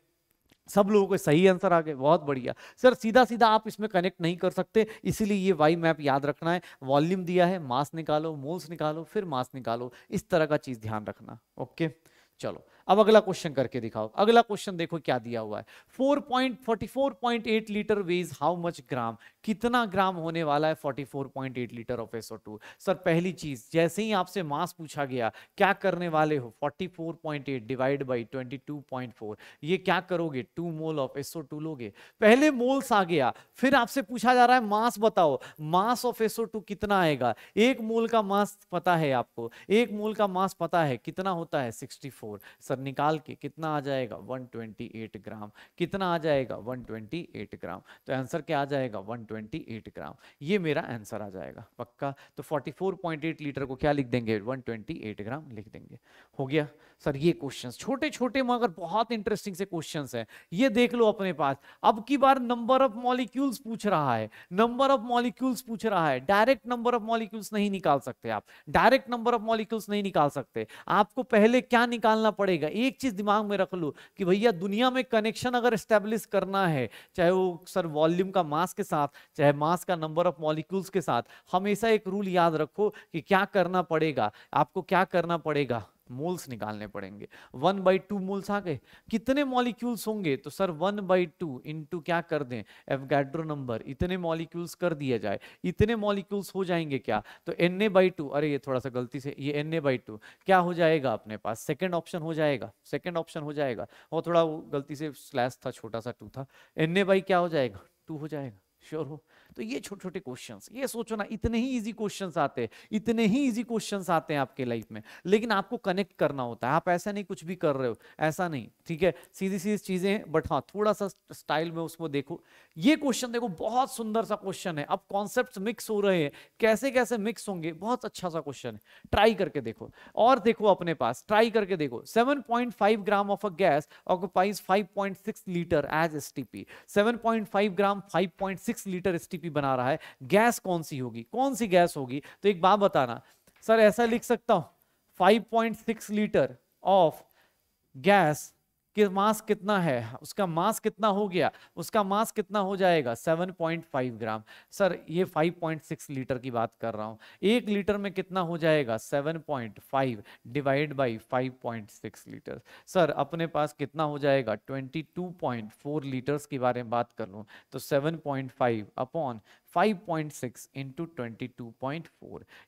सब लोगों के सही आंसर आ गए बहुत बढ़िया सर सीधा सीधा आप इसमें कनेक्ट नहीं कर सकते इसीलिए ये वाई मैप याद रखना है वॉल्यूम दिया है मास निकालो मोल्स निकालो फिर मास निकालो इस तरह का चीज़ ध्यान रखना ओके चलो अब अगला क्वेश्चन करके दिखाओ अगला क्वेश्चन देखो क्या दिया हुआ है 4.44.8 litre weighs how much gram कितना ग्राम होने वाला है 44.8 लीटर ऑफ टू सर पहली चीज जैसे ही आपसे मास पूछा गया क्या करने वाले हो 44.8 डिवाइड बाय 22.4 ये क्या करोगे टू मोल ऑफ टू लोगे पहले मोल्स आ गया फिर आपसे पूछा जा रहा है मास बताओ मास ऑफ SO2 कितना आएगा एक मोल का मास पता है आपको एक मोल का मास पता है कितना होता है सिक्सटी सर निकाल के कितना आ जाएगा 128 ग्राम कितना आ जाएगा 128 ग्राम तो आंसर क्या आ जाएगा 128 ग्राम ये मेरा आंसर आ जाएगा पक्का तो 44.8 लीटर को क्या लिख देंगे 128 ग्राम लिख देंगे हो गया सर ये क्वेश्चंस छोटे छोटे मगर बहुत इंटरेस्टिंग से क्वेश्चन है ये देख लो अपने पास अब की बार नंबर ऑफ मॉलिक्यूल्स पूछ रहा है नंबर ऑफ मॉलिक्यूल्स पूछ रहा है डायरेक्ट नंबर ऑफ मॉलिक्यूल्स नहीं निकाल सकते आप डायरेक्ट नंबर ऑफ मॉलिक्यूल्स नहीं निकाल सकते आपको पहले क्या निकालना पड़ेगा जाएगा एक चीज दिमाग में रख लो कि भैया दुनिया में कनेक्शन अगर स्टेब्लिश करना है चाहे वो सर वॉल्यूम का मास के साथ चाहे मास का नंबर ऑफ मॉलिक्यूल्स के साथ हमेशा एक रूल याद रखो कि क्या करना पड़ेगा आपको क्या करना पड़ेगा मोल्स निकालने पड़ेंगे वन बाई टू मोल्स आ गए कितने मॉलिक्यूल्स होंगे तो sir one by two into क्या कर दें एफगैड्रो नंबर इतने मॉलिक्यूल्स कर दिया जाए इतने मॉलिक्यूल्स हो जाएंगे क्या तो एन ए बाई टू अरे ये थोड़ा सा गलती से ये एन ए बाई टू क्या हो जाएगा अपने पास सेकेंड ऑप्शन हो जाएगा सेकेंड ऑप्शन हो जाएगा वो थोड़ा गलती से स्लैश था छोटा सा टू था एन ए बाई क्या हो जाएगा टू हो जाएगा श्योर हो तो ये छोटे छोटे क्वेश्चन ये सोचो ना इतने ही इजी क्वेश्चन आते हैं इतने ही इजी क्वेश्चन आते हैं आपके लाइफ में लेकिन आपको कनेक्ट करना होता है आप ऐसा नहीं कुछ भी कर रहे हो ऐसा नहीं ठीक है सीधी सीधी चीजें बट हाँ थोड़ा सा स्टाइल में उसको देखो ये क्वेश्चन देखो बहुत सुंदर सा क्वेश्चन है अब कॉन्सेप्ट मिक्स हो रहे हैं कैसे कैसे मिक्स होंगे बहुत अच्छा सा क्वेश्चन है ट्राई करके देखो और देखो अपने पास ट्राई करके देखो 7.5 gram of a gas occupies 5.6 litre as STP 7.5 gram 5.6 litre STP बना रहा है गैस कौन सी होगी कौन सी गैस होगी तो एक बात बताना सर ऐसा लिख सकता हूं 5.6 लीटर ऑफ गैस कि मास कितना है उसका मास कितना हो गया उसका मास कितना हो जाएगा 7.5 ग्राम सर ये 5.6 लीटर की बात कर रहा हूँ एक लीटर में कितना हो जाएगा 7.5 डिवाइड बाई 5.6 लीटर सर अपने पास कितना हो जाएगा 22.4 लीटर्स के बारे में बात कर लूँ तो 7.5 अपॉन 5.6 इंटू ट्वेंटी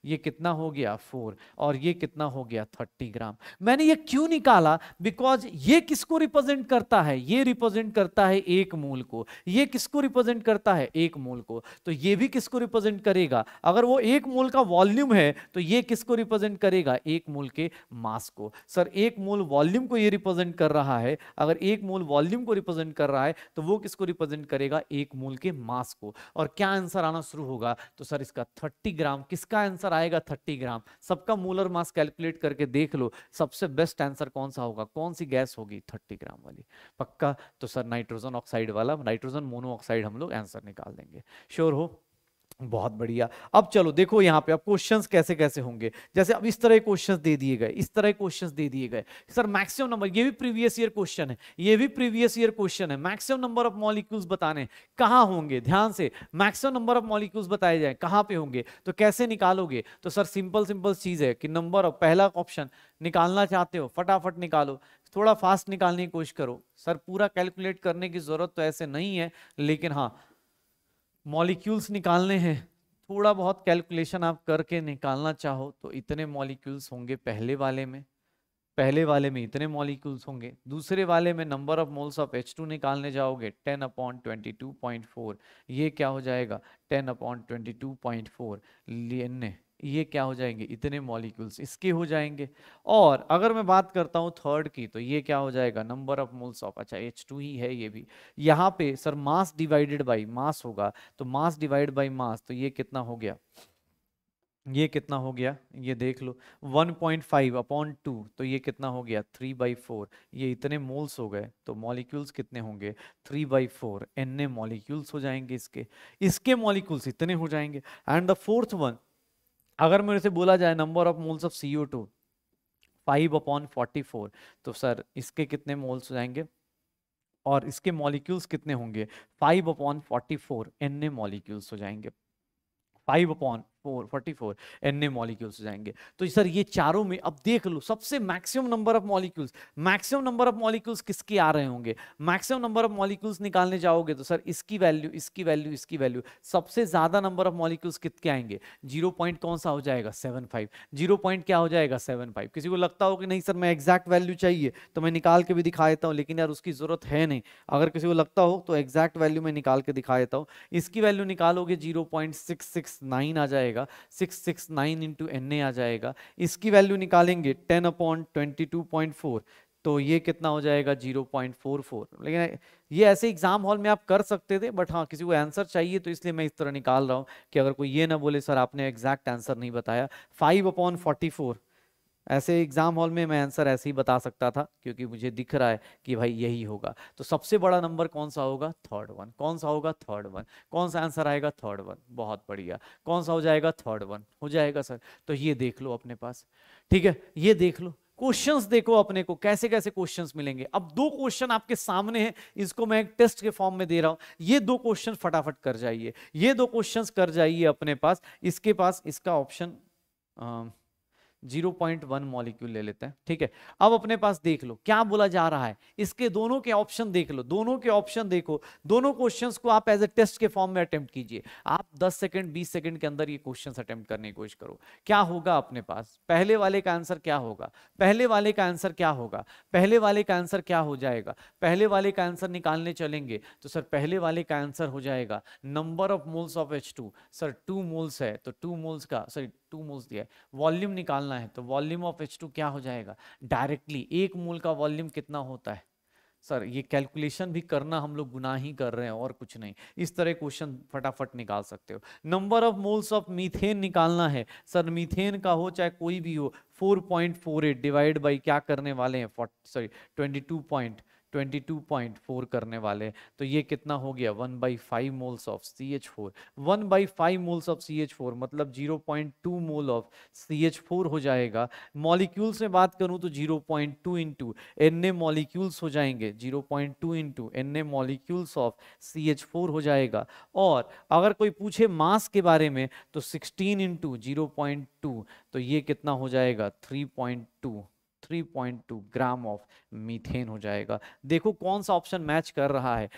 ये कितना हो गया 4 और ये कितना हो गया 30 ग्राम मैंने ये क्यों निकाला बिकॉज ये किसको रिप्रेजेंट करता है ये रिप्रेजेंट करता है एक मूल को ये किसको रिप्रेजेंट करता है एक मूल को तो ये भी किसको रिप्रेजेंट करेगा अगर वो एक मूल का वॉल्यूम है तो ये किसको रिप्रेजेंट करेगा एक मूल के मास को सर एक मूल वॉल्यूम को ये रिप्रेजेंट कर रहा है अगर एक मूल वॉल्यूम को रिप्रेजेंट कर रहा है तो वो किसको रिप्रेजेंट करेगा एक मूल के मास को और क्या आंसर आंसर आना शुरू होगा तो सर इसका 30 ग्राम किसका आंसर आएगा 30 ग्राम सबका मोलर मास कैलकुलेट करके देख लो सबसे बेस्ट आंसर कौन सा होगा कौन सी गैस होगी 30 ग्राम वाली पक्का तो सर नाइट्रोजन ऑक्साइड वाला नाइट्रोजन मोनो ऑक्साइड हम लोग आंसर निकाल देंगे श्योर हो बहुत बढ़िया अब चलो देखो यहाँ पे अब क्वेश्चंस कैसे कैसे होंगे जैसे अब इस तरह के क्वेश्चंस दे दिए गए इस तरह के क्वेश्चंस दे दिए गए सर मैक्सिमम नंबर ये भी प्रीवियस ईयर क्वेश्चन है ये भी प्रीवियस ईयर क्वेश्चन है मैक्सिमम नंबर ऑफ मॉलिक्यूल्स बताने कहाँ होंगे ध्यान से मैक्सिमम नंबर ऑफ मॉलिक्यूल्स बताए जाए कहाँ पे होंगे तो कैसे निकालोगे तो सर सिंपल सिंपल चीज है कि नंबर ऑफ पहला ऑप्शन निकालना चाहते हो फटाफट निकालो थोड़ा फास्ट निकालने की कोशिश करो सर पूरा कैलकुलेट करने की जरूरत तो ऐसे नहीं है लेकिन हाँ मॉलिक्यूल्स निकालने हैं थोड़ा बहुत कैलकुलेशन आप करके निकालना चाहो तो इतने मॉलिक्यूल्स होंगे पहले वाले में पहले वाले में इतने मॉलिक्यूल्स होंगे दूसरे वाले में number of moles of H two निकालने जाओगे 10 अपॉन 22.4 ये क्या हो जाएगा 10 अपॉन 22.4 लेने ये क्या हो जाएंगे इतने मॉलिक्यूल्स इसके हो जाएंगे और अगर मैं बात करता हूँ थर्ड की तो ये क्या हो जाएगा नंबर ऑफ मोल्स ऑफ अच्छा एच टू ही है ये भी यहाँ पे sir mass divided by mass होगा तो मास डिवाइड बाई मास तो ये कितना हो गया ये कितना हो गया ये देख लो 1.5 पॉइंट अपॉन टू तो ये कितना हो गया 3 बाई फोर ये इतने मोल्स हो गए तो मॉलिक्यूल्स कितने होंगे 3 by four N A molecules हो जाएंगे इसके इसके मॉलिक्यूल्स इतने हो जाएंगे एंड द फोर्थ वन अगर मेरे से बोला जाए number of moles of C O two five upon forty four तो सर इसके कितने मोल्स हो जाएंगे और इसके मॉलिक्यूल्स कितने होंगे five upon forty four N A molecules हो जाएंगे five upon four forty four N A molecules जाएंगे तो सर ये चारों में अब देख लो सबसे maximum number of molecules maximum number of molecules किसके आ रहे होंगे मैक्सिमम नंबर ऑफ मॉलिक्यूल्स निकालने जाओगे तो सर इसकी वैल्यू इसकी वैल्यू इसकी वैल्यू सबसे ज्यादा नंबर ऑफ मॉलिक्यूल्स कितने आएंगे जीरो पॉइंट कौन सा हो जाएगा सेवन फाइव जीरो पॉइंट क्या हो जाएगा सेवन फाइव किसी को लगता हो कि नहीं सर मैं एग्जैक्ट वैल्यू चाहिए तो मैं निकाल के भी दिखा देता हूँ लेकिन यार उसकी जरूरत है नहीं अगर किसी को लगता हो तो एग्जैक्ट वैल्यू मैं निकाल के दिखा देता हूँ इसकी वैल्यू निकालोगे zero point six six nine आ जाएगा जाएगा six six nine into N आ जाएगा इसकी वैल्यू निकालेंगे ten upon twenty two point four तो ये कितना हो जाएगा 0.44 लेकिन ये ऐसे एग्जाम हॉल में आप कर सकते थे बट हाँ किसी को आंसर चाहिए तो इसलिए मैं इस तरह निकाल रहा हूँ कि अगर कोई ये ना बोले सर आपने एग्जैक्ट आंसर नहीं बताया फाइव अपॉन फोर्टी फोर ऐसे एग्ज़ाम हॉल में मैं आंसर ऐसे ही बता सकता था क्योंकि मुझे दिख रहा है कि भाई यही होगा तो सबसे बड़ा नंबर कौन सा होगा थर्ड वन कौन सा होगा थर्ड वन कौन सा आंसर आएगा थर्ड वन बहुत बढ़िया कौन सा हो जाएगा थर्ड वन हो जाएगा सर तो ये देख लो अपने पास ठीक है ये देख लो क्वेश्चंस देखो अपने को कैसे कैसे क्वेश्चंस मिलेंगे अब दो क्वेश्चन आपके सामने हैं इसको मैं एक टेस्ट के फॉर्म में दे रहा हूं ये दो क्वेश्चन फटाफट कर जाइए ये दो क्वेश्चंस कर जाइए अपने पास इसके पास इसका option zero point one molecule ले लेते हैं ठीक है अब अपने पास देख लो क्या बोला जा रहा है इसके दोनों के ऑप्शन देख लो दोनों के ऑप्शन देखो दोनों क्वेश्चन को आप एज ए टेस्ट के फॉर्म में अटेम्प्ट कीजिए आप 10 सेकंड 20 सेकंड के अंदर ये क्वेश्चन अटेम्प्ट करने की कोशिश करो क्या होगा अपने पास पहले वाले का आंसर क्या होगा पहले वाले का आंसर क्या होगा पहले वाले का आंसर क्या हो जाएगा पहले वाले का आंसर निकालने चलेंगे तो सर पहले वाले का आंसर हो जाएगा number of moles of H sir two moles है तो टू मोल्स का सॉरी टू मोल्स दिया है वॉल्यूम निकालना है तो वॉल्यूम ऑफ एच टू क्या हो जाएगा डायरेक्टली एक मोल का वॉल्यूम कितना होता है सर ये कैलकुलेशन भी करना हम लोग गुना ही कर रहे हैं और कुछ नहीं इस तरह क्वेश्चन फटाफट निकाल सकते हो number of moles of methane निकालना है सर मीथेन का हो चाहे कोई भी हो 4.48 डिवाइड बाई क्या करने वाले हैं सॉरी 22. 22.4 करने वाले तो ये कितना हो गया 1 by five moles of C H four one by five moles of C H four मतलब 0.2 mole of C H four हो जाएगा मॉलिक्यूल्स में बात करूं तो 0.2 point two into N A molecules हो जाएंगे 0.2 point two into N A molecules of C H four हो जाएगा और अगर कोई पूछे मास के बारे में तो sixteen into zero point two तो ये कितना हो जाएगा three point two 3.2 gram of methane हो जाएगा देखो कौन सा ऑप्शन मैच कर रहा है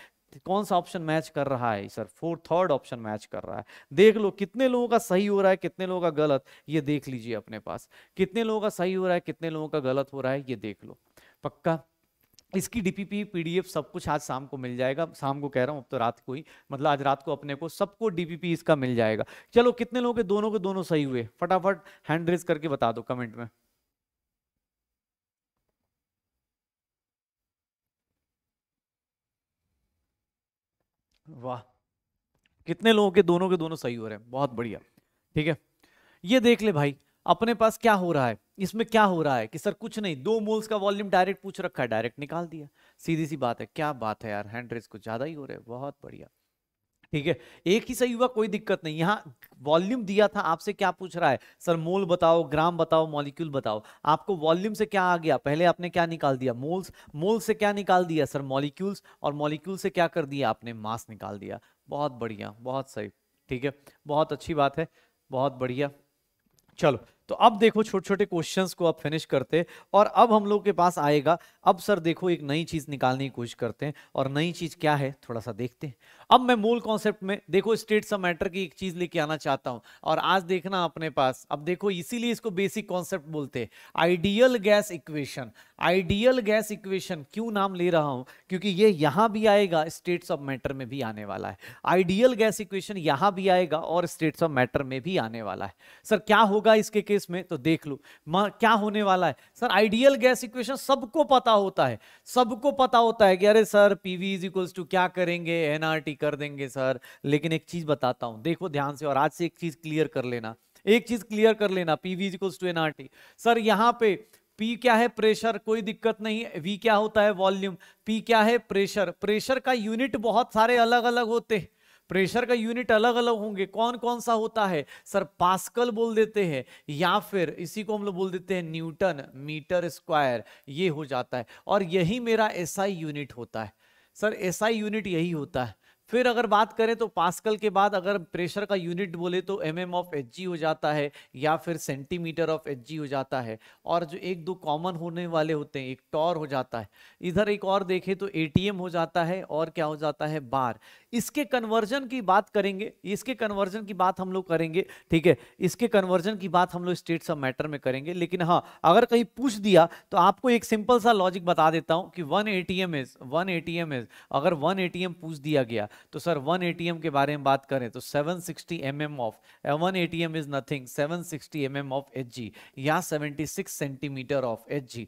कौन सा ऑप्शन मैच कर रहा है sir fourth third option match कर रहा है देख लो कितने लोगों का सही हो रहा है कितने लोगों का गलत ये देख लीजिए अपने पास कितने लोगों का सही हो रहा है कितने लोगों का गलत हो रहा है ये देख लो पक्का इसकी डीपीपी पीडीएफ सब कुछ आज शाम को मिल जाएगा शाम को कह रहा हूं अब तो रात को ही मतलब आज रात को अपने को सबको डीपीपी इसका मिल जाएगा चलो कितने लोगों के दोनों के दोनों सही हुए फटाफट हैंड रेज करके बता दो कमेंट में वाह कितने लोगों के दोनों के दोनों सही हो रहे हैं बहुत बढ़िया ठीक है ये देख ले भाई अपने पास क्या हो रहा है इसमें क्या हो रहा है कि सर कुछ नहीं दो मोल्स का वॉल्यूम डायरेक्ट पूछ रखा है डायरेक्ट निकाल दिया सीधी सी बात है क्या बात है यार हैंड रेस कुछ ज्यादा ही हो रहे हैं बहुत बढ़िया ठीक है एक ही सही हुआ कोई दिक्कत नहीं यहाँ वॉल्यूम दिया था आपसे क्या पूछ रहा है सर मोल बताओ ग्राम बताओ मॉलिक्यूल बताओ आपको वॉल्यूम से क्या आ गया पहले आपने क्या निकाल दिया मोल्स मोल से क्या निकाल दिया सर मॉलिक्यूल्स और मॉलिक्यूल से क्या कर दिया आपने मास निकाल दिया बहुत बढ़िया बहुत सही ठीक है बहुत अच्छी बात है बहुत बढ़िया चलो तो अब देखो छोटे छोटे क्वेश्चंस को अब फिनिश करते और अब हम लोग के पास आएगा अब सर देखो एक नई चीज निकालने की कोशिश करते हैं और नई चीज क्या है थोड़ा सा देखते हैं अब मैं मूल कॉन्सेप्ट में देखो स्टेट सब मैटर की एक चीज लेके आना चाहता हूं और आज देखना अपने पास अब देखो इसीलिए इसको बेसिक कॉन्सेप्ट बोलते हैं ideal gas equation ideal gas equation क्यों नाम ले रहा हूं क्योंकि ये यहां भी आएगा स्टेट्स ऑफ मैटर में भी आने वाला है आइडियल गैस इक्वेशन यहां भी आएगा और स्टेट्स ऑफ मैटर में भी आने वाला है सर क्या होगा इसके केस में तो देख लो क्या होने वाला है सर आइडियल गैस इक्वेशन सबको पता होता है सबको पता होता है कि अरे sir PV is equals to क्या करेंगे एनआरटी कर देंगे सर लेकिन एक चीज बताता हूं देखो ध्यान से और आज से एक चीज क्लियर कर लेना एक चीज क्लियर कर लेना PV is equals to NRT sir यहाँ पे P क्या है प्रेशर कोई दिक्कत नहीं है वी क्या होता है वॉल्यूम P क्या है प्रेशर प्रेशर का यूनिट बहुत सारे अलग अलग होते हैं प्रेशर का यूनिट अलग अलग होंगे कौन कौन सा होता है सर पास्कल बोल देते हैं या फिर इसी को हम लोग बोल देते हैं न्यूटन मीटर स्क्वायर ये हो जाता है और यही मेरा एसआई SI यूनिट होता है सर एसआई SI यूनिट यही होता है फिर अगर बात करें तो पास्कल के बाद अगर प्रेशर का यूनिट बोले तो M M of H G हो जाता है या फिर सेंटीमीटर ऑफ एच जी हो जाता है और जो एक दो कॉमन होने वाले होते हैं एक टॉर हो जाता है इधर एक और देखें तो ए टी एम हो जाता है और क्या हो जाता है बार इसके कन्वर्जन की बात करेंगे इसके कन्वर्जन की बात हम लोग करेंगे ठीक है इसके कन्वर्जन की बात हम लोग स्टेट्स ऑफ मैटर में करेंगे लेकिन हाँ अगर कहीं पूछ दिया तो आपको एक सिंपल सा लॉजिक बता देता हूँ कि one A T M is one A T M is अगर वन ए टी एम पूछ दिया गया तो सर वन ए के बारे में बात करें तो 760 sixty M of one ATM is nothing 760 sixty M of H G या 76 सेंटीमीटर ऑफ एच जी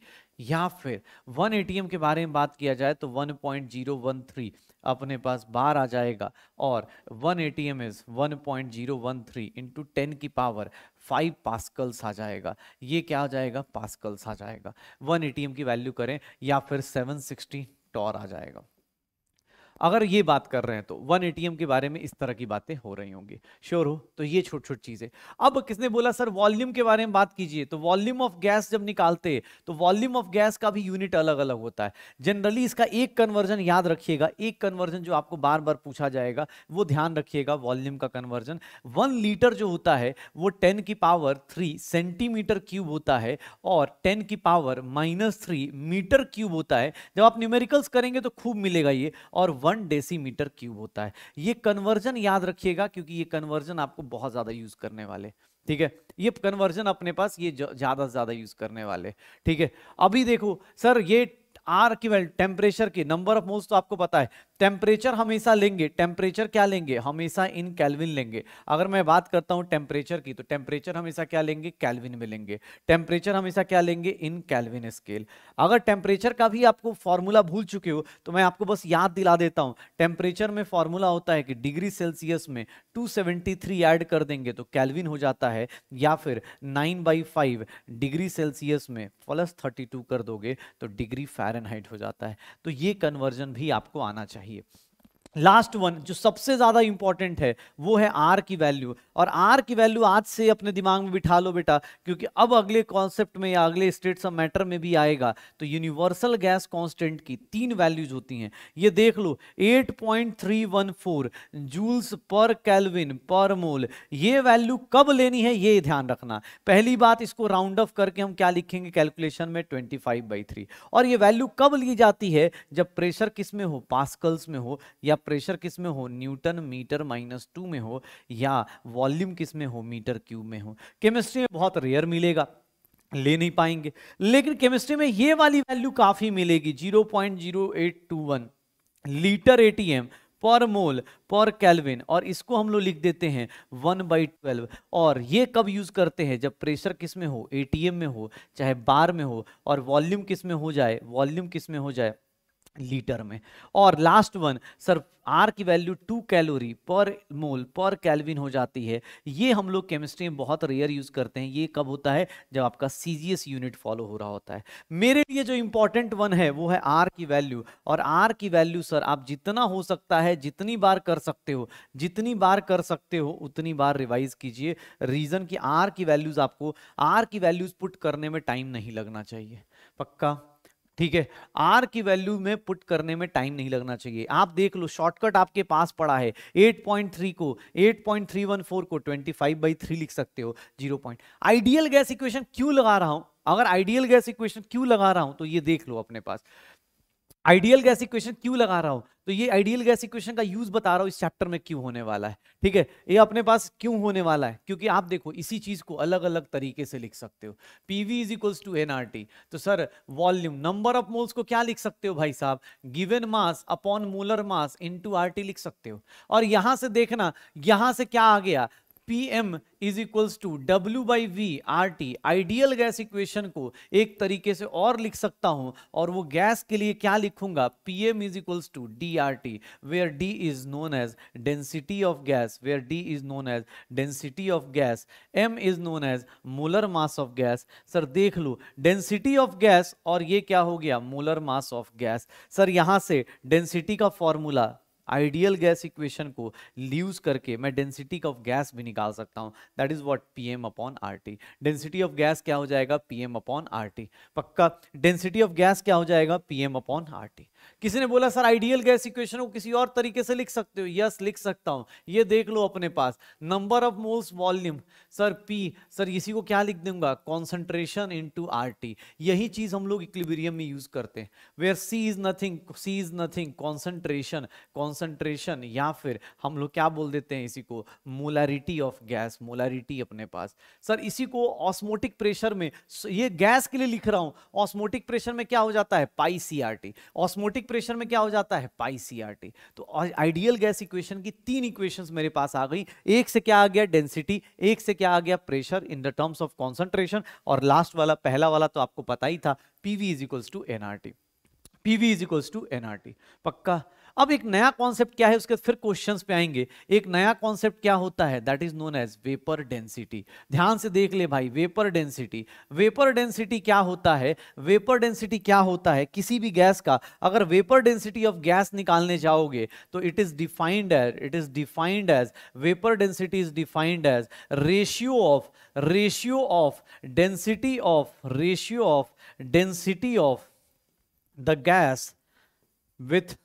या फिर वन ए के बारे में बात किया जाए तो 1.013 अपने पास बार आ जाएगा और one ATM is 1.013 zero into ten की पावर फाइव पास्कल्स आ जाएगा ये क्या आ जाएगा पास्कल्स आ जाएगा वन ए की वैल्यू करें या फिर 760 टॉर आ जाएगा अगर ये बात कर रहे हैं तो वन एटीएम के बारे में इस तरह की बातें हो रही होंगी श्योर हो तो ये छोटी छोटी चीजें अब किसने बोला सर वॉल्यूम के बारे में बात कीजिए तो वॉल्यूम ऑफ गैस जब निकालते हैं तो वॉल्यूम ऑफ गैस का भी यूनिट अलग अलग होता है जनरली इसका एक कन्वर्जन याद रखिएगा एक कन्वर्जन जो आपको बार बार पूछा जाएगा वो ध्यान रखिएगा वॉल्यूम का कन्वर्जन वन लीटर जो होता है वो टेन की पावर थ्री सेंटीमीटर क्यूब होता है और टेन की power minus three metre cube होता है जब आप न्यूमेरिकल्स करेंगे तो खूब मिलेगा ये और वन डेसीमीटर क्यूब होता है ये कन्वर्जन याद रखिएगा क्योंकि ये कन्वर्जन आपको बहुत ज़्यादा यूज करने वाले ठीक है ये कन्वर्जन अपने पास ये ज़्यादा से ज़्यादा यूज करने वाले ठीक है अभी देखो सर ये आर की वैल्यू टेम्परेचर की नंबर ऑफ मोल्स तो आपको पता है टेम्परेचर हमेशा लेंगे टेम्परेचर क्या लेंगे हमेशा इन कैलविन लेंगे अगर मैं बात करता हूं टेम्परेचर की तो टेम्परेचर हमेशा क्या लेंगे कैलविन में लेंगे टेम्परेचर हमेशा क्या लेंगे इन कैलविन स्केल अगर टेम्परेचर का भी आपको फॉर्मूला भूल चुके हो तो मैं आपको बस याद दिला देता हूँ टेम्परेचर में फॉर्मूला होता है कि डिग्री सेल्सियस में टू ऐड कर देंगे तो कैलविन हो जाता है या फिर नाइन बाई डिग्री सेल्सियस में प्लस थर्टी कर दोगे तो डिग्री फैर फ़ारेनहाइट हो जाता है तो ये कन्वर्जन भी आपको आना चाहिए लास्ट वन जो सबसे ज़्यादा इंपॉर्टेंट है वो है आर की वैल्यू और आर की वैल्यू आज से अपने दिमाग में बिठा लो बेटा क्योंकि अब अगले कॉन्सेप्ट में या अगले स्टेट्स ऑफ मैटर में भी आएगा तो यूनिवर्सल गैस कांस्टेंट की तीन वैल्यूज होती हैं ये देख लो 8.314 जूल्स पर कैलविन पर मोल ये वैल्यू कब लेनी है ये ध्यान रखना पहली बात इसको राउंड ऑफ करके हम क्या लिखेंगे कैलकुलेशन में ट्वेंटी फाइव और ये वैल्यू कब ली जाती है जब प्रेशर किस में हो पास्कल्स में हो या या प्रेशर किस में हो न्यूटन मीटर माइनस टू में हो या वॉल्यूम किस में हो मीटर क्यूब में हो केमिस्ट्री में बहुत रेयर मिलेगा ले नहीं पाएंगे लेकिन केमिस्ट्री में ये वाली वैल्यू काफी मिलेगी 0.0821 लीटर एटीएम पर मोल पर कैलविन और इसको हम लोग लिख देते हैं वन बाई ट्वेल्व और ये कब यूज़ करते हैं जब प्रेशर किस में हो एटीएम में हो चाहे बार में हो और वॉल्यूम किस में हो जाए वॉल्यूम किस में हो जाए लीटर में और लास्ट वन सर आर की वैल्यू टू कैलोरी पर मोल पर कैलविन हो जाती है ये हम लोग केमिस्ट्री में बहुत रेयर यूज़ करते हैं ये कब होता है जब आपका सी यूनिट फॉलो हो रहा होता है मेरे लिए जो इम्पोर्टेंट वन है वो है आर की वैल्यू और आर की वैल्यू सर आप जितना हो सकता है जितनी बार कर सकते हो जितनी बार कर सकते हो उतनी बार रिवाइज कीजिए रीज़न की आर की वैल्यूज़ आपको आर की वैल्यूज़ पुट करने में टाइम नहीं लगना चाहिए पक्का ठीक है आर की वैल्यू में पुट करने में टाइम नहीं लगना चाहिए आप देख लो शॉर्टकट आपके पास पड़ा है 8.3 को 8.314 को 25 बाई थ्री लिख सकते हो zero point ideal gas equation क्यों लगा रहा हूं अगर आइडियल गैस इक्वेशन क्यों लगा रहा हूं तो ये देख लो अपने पास आइडियल गैस इक्वेशन क्यों लगा रहा हूं तो ये आइडियल गैस इक्वेशन का यूज बता रहा हूं इस चैप्टर में क्यों होने वाला है ठीक है ये अपने पास क्यों होने वाला है क्योंकि आप देखो इसी चीज को अलग अलग तरीके से लिख सकते हो PV is equals to NRT तो sir volume number of moles को क्या लिख सकते हो भाई साहब given mass upon molar mass into R लिख सकते हो और यहां से देखना यहां से क्या आ गया P M is equals to W by V R T ideal gas equation को एक तरीके से और लिख सकता हूं और वो गैस के लिए क्या लिखूंगा P M is equals to D R T where D is known as density of gas where D is known as density of gas M is known as molar mass of gas sir देख लो density of gas और ये क्या हो गया molar mass of gas sir यहां से density का फॉर्मूला आइडियल गैस इक्वेशन को यूज करके मैं डेंसिटी ऑफ गैस भी निकाल सकता हूँ that is what P M upon R T density of gas क्या हो जाएगा P M upon R T पक्का डेंसिटी ऑफ गैस क्या हो जाएगा P M upon R T किसी ने बोला सर आइडियल गैस इक्वेशन को किसी और तरीके से लिख सकते हो यस लिख सकता हूं ये देख लो अपने पास number of moles volume sir P sir इसी को क्या लिख दूंगा कॉन्सेंट्रेशन इन टू यही चीज हम लोग इक्लिबेरियम में यूज करते हैं where C is nothing C is nothing concentration concentration या फिर हम लोग क्या बोल देते हैं इसी को मोलारिटी ऑफ गैस मोलारिटी अपने पास सर इसी को ऑस्मोटिक प्रेशर में ये गैस के लिए लिख रहा हूं ऑस्मोटिक प्रेशर में क्या हो जाता है pi C R T osmotic osmotic pressure में क्या हो जाता है पाई CRT तो ideal gas equation की तीन equations मेरे पास आ गई एक से क्या आ गया density एक से क्या आ गया pressure in the terms of concentration और last वाला पहला वाला तो आपको पता ही था PV is equals to nRT PV is equals to nRT पक्का अब एक नया कॉन्सेप्ट क्या है उसके फिर क्वेश्चंस पे आएंगे एक नया कॉन्सेप्ट क्या होता है that is known as vapour density ध्यान से देख ले भाई वेपर डेंसिटी वेपर डेंसिटी क्या होता है वेपर डेंसिटी क्या होता है किसी भी गैस का अगर वेपर डेंसिटी ऑफ गैस निकालने जाओगे तो it is defined as it is defined as vapour density is defined as ratio of ratio of density of ratio of density of the gas with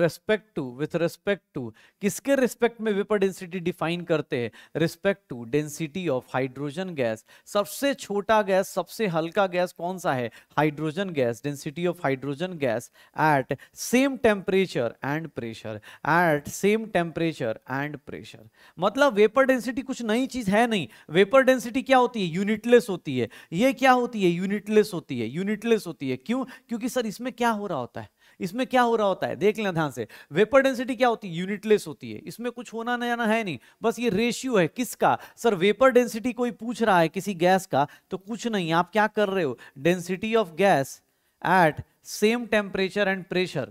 respect to with respect to किसके respect में vapour density define करते हैं respect to density of hydrogen gas सबसे छोटा gas सबसे हल्का gas कौन सा है hydrogen gas density of hydrogen gas at same temperature and pressure eight same temperature and pressure मतलब वेपर डेंसिटी कुछ नई चीज है नहीं वेपर डेंसिटी क्या होती है यूनिटलेस होती है ये क्या होती है यूनिटलेस होती है यूनिटलेस होती है क्यों क्योंकि सर इसमें क्या हो रहा होता है इसमें क्या हो रहा होता है देख लेना ध्यान से वेपर डेंसिटी क्या होती है यूनिटलेस होती है इसमें कुछ होना ना है नहीं बस ये रेशियो है किसका सर वेपर डेंसिटी कोई पूछ रहा है किसी गैस का तो कुछ नहीं आप क्या कर रहे हो density of gas at same temperature and pressure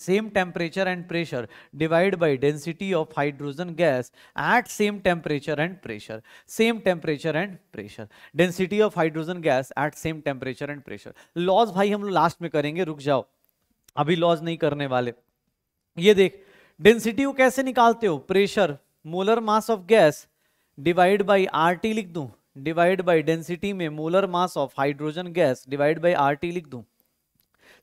same temperature and pressure divide by density of hydrogen gas at same temperature and pressure same temperature and pressure density of hydrogen gas at same temperature and pressure laws भाई हम लोग last में करेंगे रुक जाओ अभी laws नहीं करने वाले ये देख डेंसिटी को कैसे निकालते हो pressure molar mass of gas divide by R लिख दूं डिवाइड बाई डेंसिटी में molar mass of hydrogen gas divide by R लिख दूं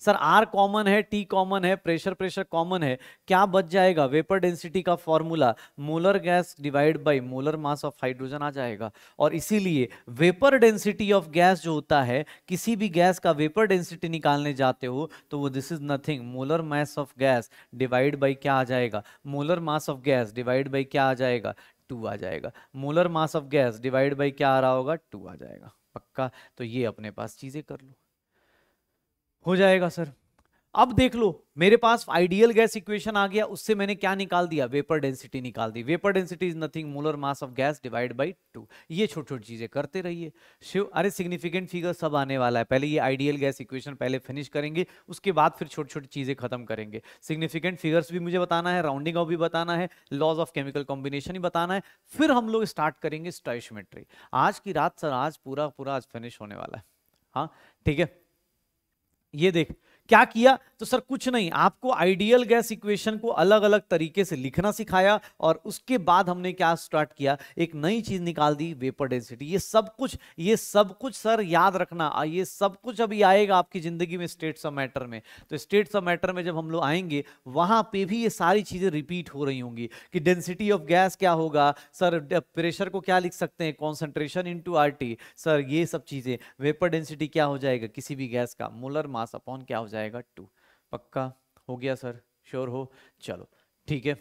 सर आर कॉमन है टी कॉमन है प्रेशर प्रेशर कॉमन है क्या बच जाएगा वेपर डेंसिटी का formula molar gas divide by molar mass of hydrogen आ जाएगा और इसीलिए वेपर डेंसिटी ऑफ गैस जो होता है किसी भी गैस का वेपर डेंसिटी निकालने जाते हो तो वो this is nothing molar mass of gas divide by क्या आ जाएगा molar mass of gas divide by क्या आ जाएगा टू आ जाएगा molar mass of gas divide by क्या आ रहा होगा टू आ जाएगा पक्का तो ये अपने पास चीज़ें कर लो हो जाएगा सर अब देख लो मेरे पास आइडियल गैस इक्वेशन आ गया उससे मैंने क्या निकाल दिया वेपर डेंसिटी निकाल दी vapour density is nothing molar mass of gas divide by two ये छोटी छोटी चीजें करते रहिए शिव अरे सिग्निफिकेंट फिगर सब आने वाला है पहले ये आइडियल गैस इक्वेशन पहले फिनिश करेंगे उसके बाद फिर छोटी छोटी चीजें खत्म करेंगे सिग्निफिकेंट फिगर्स भी मुझे बताना है राउंडिंग ऑफ भी बताना है लॉज ऑफ केमिकल कॉम्बिनेशन ही बताना है फिर हम लोग स्टार्ट करेंगे स्टोइशमेट्री आज की रात सर आज पूरा पूरा आज फिनिश होने वाला है हाँ ठीक है ये देख क्या किया तो सर कुछ नहीं आपको आइडियल गैस इक्वेशन को अलग अलग तरीके से लिखना सिखाया और उसके बाद हमने क्या स्टार्ट किया एक नई चीज निकाल दी वेपर डेंसिटी ये सब कुछ ये सब कुछ सर याद रखना ये सब कुछ अभी आएगा आपकी जिंदगी में स्टेट्स ऑफ मैटर में तो स्टेट्स ऑफ मैटर में जब हम लोग आएंगे वहां पर भी ये सारी चीजें रिपीट हो रही होंगी कि डेंसिटी ऑफ गैस क्या होगा सर प्रेशर को क्या लिख सकते हैं concentration in R T sir ये सब चीजें वेपर डेंसिटी क्या हो जाएगा किसी भी गैस का मोलर मास अपॉन क्या हो जाएगा टू पक्का हो गया सर श्योर हो चलो ठीक है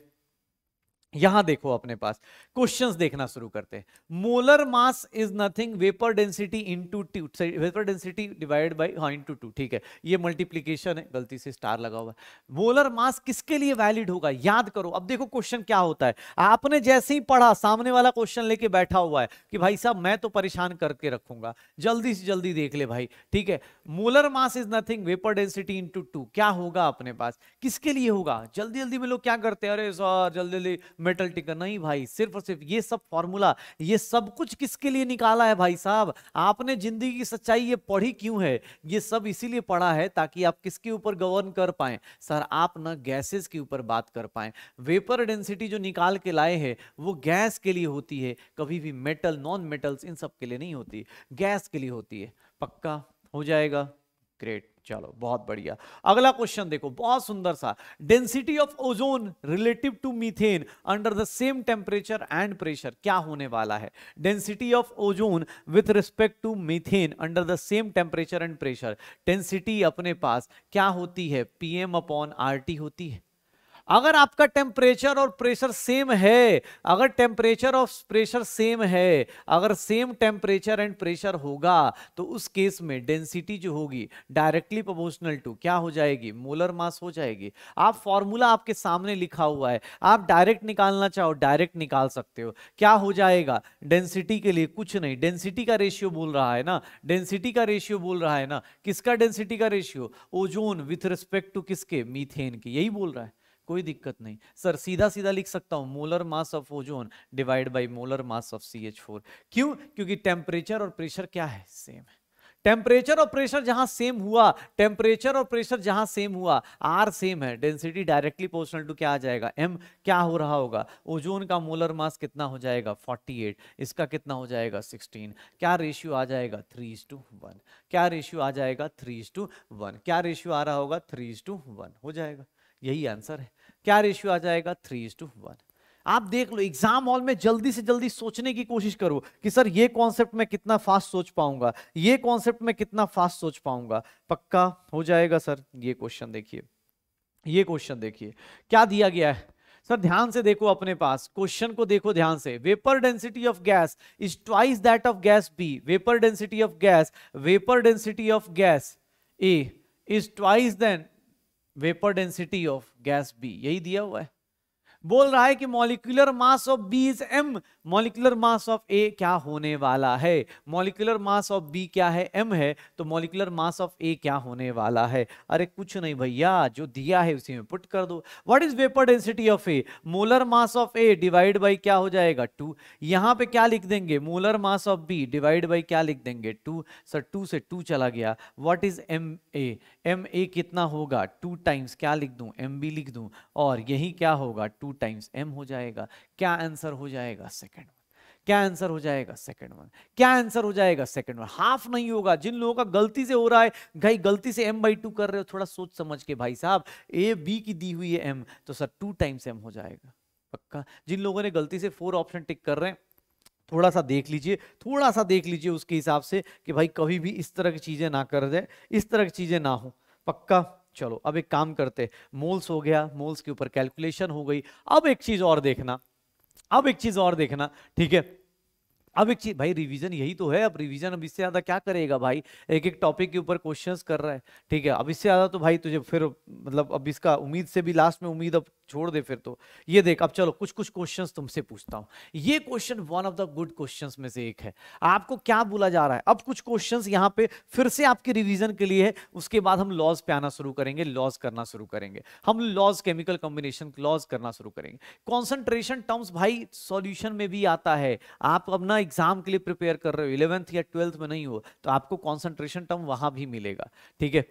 यहां देखो अपने पास क्वेश्चंस देखना शुरू करते हैं molar mass is nothing vapour density into two vapour density divide by हाँ इनटू टू ठीक है ये मल्टीप्लिकेशन है गलती से स्टार लगा हुआ है मोलर मास किसके लिए वैलिड होगा याद करो अब देखो क्वेश्चन क्या होता है आपने जैसे ही पढ़ा सामने वाला क्वेश्चन लेके बैठा हुआ है कि भाई साहब मैं तो परेशान करके रखूंगा जल्दी से जल्दी देख ले भाई ठीक है molar mass is nothing vapour density into two क्या होगा अपने पास किसके लिए होगा जल्दी जल्दी में लोग क्या करते हैं अरे सर जल्दी जल्दी मेटल टिकर नहीं भाई सिर्फ और सिर्फ ये सब फॉर्मूला ये सब कुछ किसके लिए निकाला है भाई साहब आपने जिंदगी की सच्चाई ये पढ़ी क्यों है ये सब इसीलिए पढ़ा है ताकि आप किसके ऊपर गवर्न कर पाए सर आप ना गैसेस के ऊपर बात कर पाए वेपर डेंसिटी जो निकाल के लाए है वो गैस के लिए होती है कभी भी मेटल नॉन मेटल्स इन सब के लिए नहीं होती गैस के लिए होती है पक्का हो जाएगा ग्रेट चलो बहुत बढ़िया अगला क्वेश्चन देखो बहुत सुंदर सा density of ozone relative to methane under the same temperature and pressure क्या होने वाला है density of ozone with respect to methane under the same temperature and pressure density अपने पास क्या होती है पीएम अपॉन आर होती है अगर आपका टेम्परेचर और प्रेशर सेम है अगर टेम्परेचर और प्रेशर सेम है अगर सेम टेम्परेचर एंड प्रेशर होगा तो उस केस में डेंसिटी जो होगी डायरेक्टली प्रोपोर्शनल टू क्या हो जाएगी मोलर मास हो जाएगी आप फॉर्मूला आपके सामने लिखा हुआ है आप डायरेक्ट निकालना चाहो डायरेक्ट निकाल सकते हो क्या हो जाएगा डेंसिटी के लिए कुछ नहीं डेंसिटी का रेशियो बोल रहा है ना डेंसिटी का रेशियो बोल रहा है ना किसका डेंसिटी का ratio ozone with respect to किसके मीथेन के यही बोल रहा है कोई दिक्कत नहीं सर सीधा सीधा लिख सकता हूँ molar mass of ozone divide by molar mass of C H four क्यों क्योंकि टेम्परेचर और प्रेशर क्या है सेम है टेम्परेचर और प्रेशर जहां सेम हुआ टेम्परेचर और प्रेशर जहां सेम हुआ आर सेम है डेंसिटी डायरेक्टली पोर्शनल टू क्या आ जाएगा एम क्या हो रहा होगा ओजोन का मोलर मास कितना हो जाएगा 48 इसका कितना हो जाएगा 16 क्या रेशियो आ जाएगा थ्री इज टू वन क्या रेशियो आ जाएगा थ्री इज टू वन क्या रेशियो आ रहा होगा थ्री इज टू वन हो जाएगा यही आंसर है क्या रेशियो आ जाएगा थ्री इज टू वन आप देख लो एग्जाम हॉल में जल्दी से जल्दी सोचने की कोशिश करो कि सर ये कॉन्सेप्ट में कितना फास्ट सोच पाऊंगा ये कॉन्सेप्ट में कितना फास्ट सोच पाऊंगा पक्का हो जाएगा सर ये क्वेश्चन देखिए ये क्वेश्चन देखिए क्या दिया गया है सर ध्यान से देखो अपने पास क्वेश्चन को देखो ध्यान से vapour density of gas is twice that of gas B vapour density of gas vapour density of gas A is twice than vapour density of gas B यही दिया हुआ है बोल रहा है कि molecular mass of B is M molecular mass of A क्या होने वाला है मॉलिकुलर मास ऑफ बी क्या है एम है तो मॉलिकुलर मास ऑफ ए क्या होने वाला है अरे कुछ नहीं भैया जो दिया है उसी में पुट कर दो what is vapour density of A molar mass of A divide by क्या हो जाएगा टू यहाँ पे क्या लिख देंगे molar mass of B divide by क्या लिख देंगे टू सर टू से टू चला गया what is M A M A कितना होगा टू टाइम्स क्या लिख दूं एम बी लिख दूं और यही क्या होगा टू टाइम्स एम हो जाएगा क्या आंसर हो जाएगा सेकेंड क्या आंसर हो जाएगा सेकंड वन क्या आंसर हो जाएगा सेकंड वन हाफ नहीं होगा जिन लोगों का गलती से हो रहा है भाई गलती से एम बाई टू कर रहे हो थोड़ा सोच समझ के भाई साहब ए बी की दी हुई है एम तो सर टू टाइम्स एम हो जाएगा पक्का जिन लोगों ने गलती से फोर ऑप्शन टिक कर रहे हैं थोड़ा सा देख लीजिए थोड़ा सा देख लीजिए उसके हिसाब से कि भाई कभी भी इस तरह की चीज़ें ना कर दे इस तरह की चीज़ें ना हो पक्का चलो अब एक काम करते मोल्स हो गया मोल्स के ऊपर कैलकुलेशन हो गई अब एक चीज़ और देखना अब एक चीज़ और देखना ठीक है अब एक चीज भाई रिवीजन यही तो है अब रिवीजन अब इससे ज्यादा क्या करेगा भाई एक एक टॉपिक के ऊपर क्वेश्चंस कर रहा है ठीक है अब इससे ज्यादा तो भाई तुझे फिर मतलब अब इसका उम्मीद से भी लास्ट में उम्मीद अब छोड़ दे फिर तो ये देख अब चलो कुछ कुछ क्वेश्चंस तुमसे पूछता हूं ये question one of the good questions में से एक है आपको क्या बोला जा रहा है अब कुछ क्वेश्चंस यहां पे फिर से आपके रिवीजन के लिए है उसके बाद हम लॉज पे आना शुरू करेंगे लॉज करना शुरू करेंगे हम लॉज केमिकल कॉम्बिनेशन लॉज करना शुरू करेंगे कॉन्सेंट्रेशन टर्म्स भाई सोल्यूशन में भी आता है आप अपना एग्जाम के लिए प्रिपेयर कर रहे हो इलेवेंथ या ट्वेल्थ में नहीं हो तो आपको कॉन्सेंट्रेशन टर्म वहां भी मिलेगा ठीक है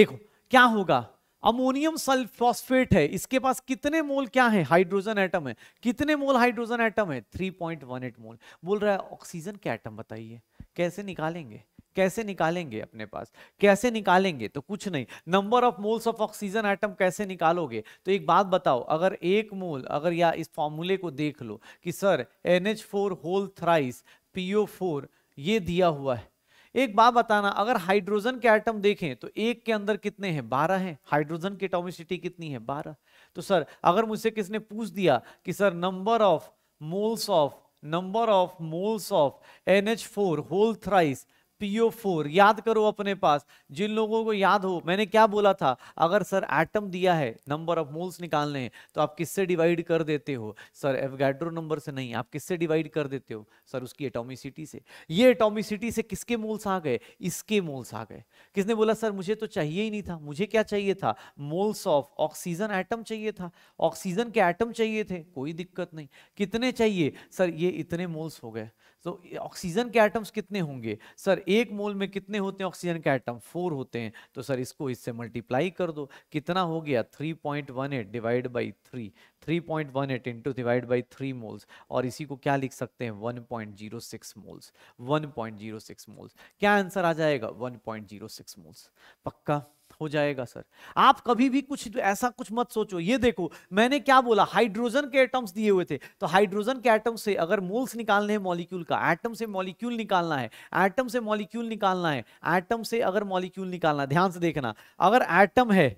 देखो क्या होगा अमोनियम सल्फॉस्फेट है इसके पास कितने मोल क्या है हाइड्रोजन एटम है कितने मोल हाइड्रोजन एटम है three point one eight mole बोल रहा है ऑक्सीजन के एटम बताइए कैसे निकालेंगे कैसे निकालेंगे अपने पास कैसे निकालेंगे तो कुछ नहीं number of moles of oxygen atom कैसे निकालोगे तो एक बात बताओ अगर एक मोल अगर या इस फॉर्मूले को देख लो कि sir N H four whole thrice PO four ये दिया हुआ है एक बात बताना अगर हाइड्रोजन के आइटम देखें तो एक के अंदर कितने हैं बारह हैं हाइड्रोजन की एटोमिसिटी कितनी है बारह तो सर अगर मुझसे किसने पूछ दिया कि sir number of moles of number of moles of N H four whole thrice PO four याद करो अपने पास जिन लोगों को याद हो मैंने क्या बोला था अगर सर एटम दिया है नंबर ऑफ मोल्स निकालने हैं तो आप किससे डिवाइड कर देते हो सर एवगैड्रो नंबर से नहीं आप किससे डिवाइड कर देते हो सर उसकी एटोमिसिटी से ये एटोमिसिटी से किसके मोल्स आ गए इसके मोल्स आ गए किसने बोला सर मुझे तो चाहिए ही नहीं था मुझे क्या चाहिए था मोल्स ऑफ ऑक्सीजन एटम चाहिए था ऑक्सीजन के एटम चाहिए थे कोई दिक्कत नहीं कितने चाहिए सर ये इतने मोल्स हो गए तो ऑक्सीजन के एटम्स कितने होंगे सर एक मोल में कितने होते हैं ऑक्सीजन के एटम फोर होते हैं तो सर इसको इससे मल्टीप्लाई कर दो कितना हो गया 3.18 divide by three three point one eight into divide by three moles और इसी को क्या लिख सकते हैं one point zero six moles one point zero six moles क्या आंसर आ जाएगा one point zero six moles पक्का हो जाएगा सर आप कभी भी कुछ तो ऐसा कुछ मत सोचो ये देखो मैंने क्या बोला हाइड्रोजन के एटम्स दिए हुए थे तो हाइड्रोजन के एटम से अगर मोल्स निकालने हैं मॉलिक्यूल का एटम से मॉलिक्यूल निकालना है एटम से मॉलिक्यूल निकालना है एटम से अगर मॉलिक्यूल निकालना ध्यान से देखना अगर एटम है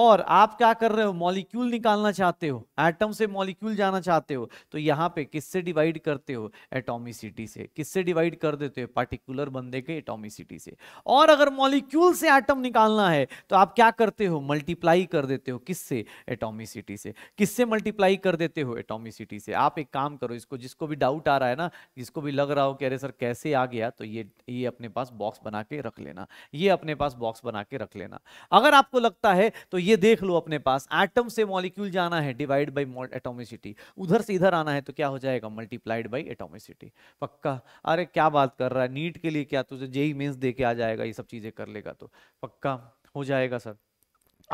और आप क्या कर रहे हो मॉलिक्यूल निकालना चाहते हो एटम से मॉलिक्यूल जाना चाहते हो तो यहाँ पे किससे डिवाइड करते हो एटॉमिसिटी से किससे डिवाइड कर देते हो पार्टिकुलर बंदे के एटॉमिसिटी से और अगर मॉलिक्यूल से एटम निकालना है तो आप क्या करते हो मल्टीप्लाई कर देते हो किससे एटॉमिसिटी से किससे मल्टीप्लाई कर देते हो एटॉमिसिटी से आप एक काम करो इसको जिसको भी डाउट आ रहा है ना जिसको भी लग रहा हो कि अरे सर कैसे आ गया तो ये ये अपने पास बॉक्स बना के रख लेना ये अपने पास बॉक्स बना के रख लेना अगर आपको लगता है तो ये देख लो अपने पास एटम से मॉलिक्यूल जाना है डिवाइड बाई एटोमिसिटी उधर से इधर आना है तो क्या हो जाएगा मल्टीप्लाइड बाई एटोमिसिटी पक्का अरे क्या बात कर रहा है नीट के लिए क्या तुझे जेई मेन्स दे के आ जाएगा ये सब चीजें कर लेगा तो पक्का हो जाएगा सर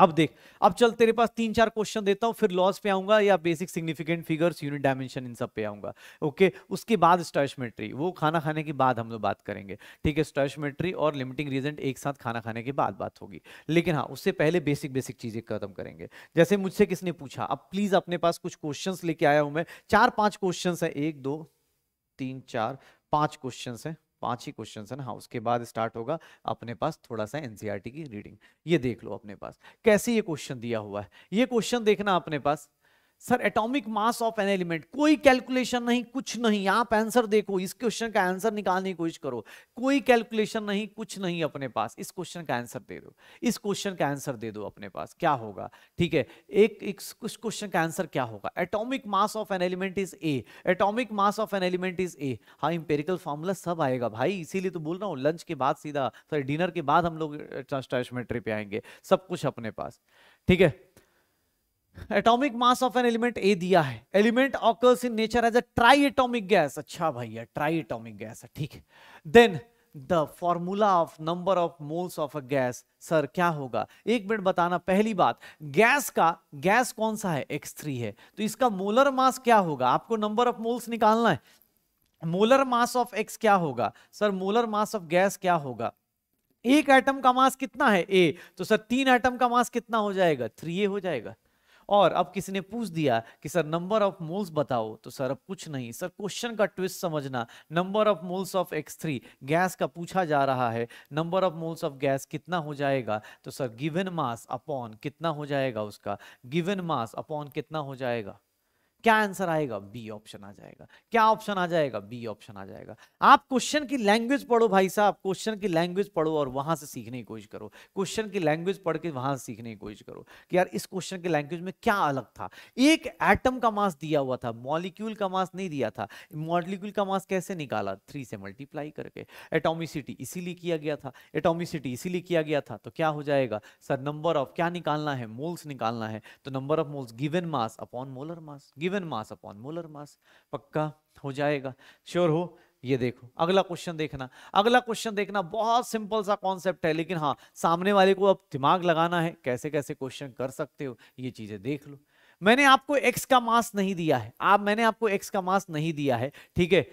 अब देख अब चल तेरे पास तीन चार क्वेश्चन देता हूँ फिर लॉस पे आऊंगा या basic significant figures unit dimension इन सब पे आऊंगा ओके उसके बाद स्टर्शमेट्री वो खाना खाने के बाद हम लोग बात करेंगे ठीक है स्टर्शमेट्री और लिमिटिंग रीजन एक साथ खाना खाने के बाद बात होगी लेकिन हाँ उससे पहले बेसिक बेसिक चीजें खत्म करेंगे जैसे मुझसे किसने पूछा अब प्लीज अपने पास कुछ क्वेश्चन लेके आया हूं मैं चार पांच क्वेश्चन है एक दो तीन चार पांच क्वेश्चन है पांच ही क्वेश्चन है ना हाँ, उसके बाद स्टार्ट होगा अपने पास थोड़ा सा एनसीआरटी e की रीडिंग ये देख लो अपने पास कैसे ये क्वेश्चन दिया हुआ है ये क्वेश्चन देखना अपने पास sir atomic mass of an element कोई कैलकुलेशन नहीं कुछ नहीं आप आंसर देखो इस क्वेश्चन का आंसर निकालने की कोशिश करो कोई कैलकुलेशन नहीं कुछ नहीं अपने पास इस क्वेश्चन का आंसर दे दो इस क्वेश्चन का आंसर दे दो अपने पास क्या होगा ठीक है एक कुछ क्वेश्चन का आंसर क्या होगा atomic mass of an element is A atomic mass of an element is A हाँ इंपेरिकल फॉर्मूला सब आएगा भाई इसीलिए तो बोल रहा हूँ लंच के बाद सीधा सॉरी डिनर के बाद हम लोग ट्रांसमेट्री uh, पे आएंगे सब कुछ अपने पास ठीक है atomic mass of an element A दिया है element occurs in nature as a triatomic gas अच्छा भैया ट्राई एटोमिक गैस है ठीक है then the formula of number of moles of a gas sir क्या होगा एक मिनट बताना पहली बात गैस का गैस कौन सा है एक्स थ्री है तो इसका मोलर मास क्या होगा आपको नंबर ऑफ मोल्स निकालना है मोलर मास ऑफ एक्स क्या होगा sir molar mass of gas क्या होगा एक एटम का मास कितना है ए तो सर तीन एटम का मास कितना हो जाएगा थ्री ए हो जाएगा और अब किसी ने पूछ दिया कि सर नंबर ऑफ मोल्स बताओ तो सर अब कुछ नहीं सर क्वेश्चन का ट्विस्ट समझना number of moles of X three gas का पूछा जा रहा है number of moles of gas कितना हो जाएगा तो सर गिवन मास अपॉन कितना हो जाएगा उसका गिवन मास अपॉन कितना हो जाएगा क्या आंसर आएगा बी ऑप्शन आ जाएगा क्या ऑप्शन आ जाएगा बी ऑप्शन आ जाएगा आप क्वेश्चन की लैंग्वेज पढ़ो भाई साहब क्वेश्चन की लैंग्वेज पढ़ो और वहां से सीखने की कोशिश करो क्वेश्चन की लैंग्वेज पढ़ के वहां से सीखने की कोशिश करो कि यार इस क्वेश्चन की लैंग्वेज में क्या अलग था एक एटम का मास दिया हुआ था मॉलिक्यूल का मास नहीं दिया था मॉलिक्यूल का मास कैसे निकाला थ्री से मल्टीप्लाई करके एटोमिसिटी इसीलिए किया गया था एटोमिसिटी इसीलिए किया गया था तो क्या हो जाएगा सर नंबर ऑफ क्या निकालना है मोल्स निकालना है तो number of moles given mass upon molar mass given mass upon molar mass पक्का हो जाएगा श्योर हो ये देखो अगला क्वेश्चन देखना अगला क्वेश्चन देखना बहुत सिंपल सा कॉन्सेप्ट है लेकिन हाँ सामने वाले को अब दिमाग लगाना है कैसे कैसे क्वेश्चन कर सकते हो ये चीजें देख लो मैंने आपको एक्स का मास नहीं दिया है आप मैंने आपको एक्स का मास नहीं दिया है ठीक है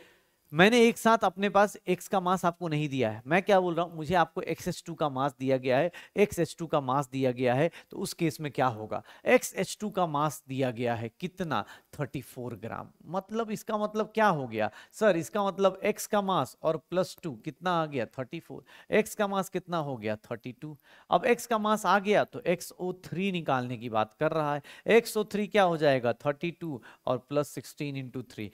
मैंने एक साथ अपने पास x का मास आपको नहीं दिया है मैं क्या बोल रहा हूँ मुझे आपको एक्स एच टू का मास दिया गया है एक्स एच टू का मास दिया गया है तो उस केस में क्या होगा एक्स एच टू का मास दिया गया है कितना 34 ग्राम मतलब इसका मतलब क्या हो गया सर इसका मतलब x का मास और प्लस टू कितना आ गया 34 एक्स का मास कितना हो गया टू अब एक्स का मास आ गया तो थ्री निकालने की बात कर रहा है थ्री क्या हो जाएगा टू और plus sixteen into three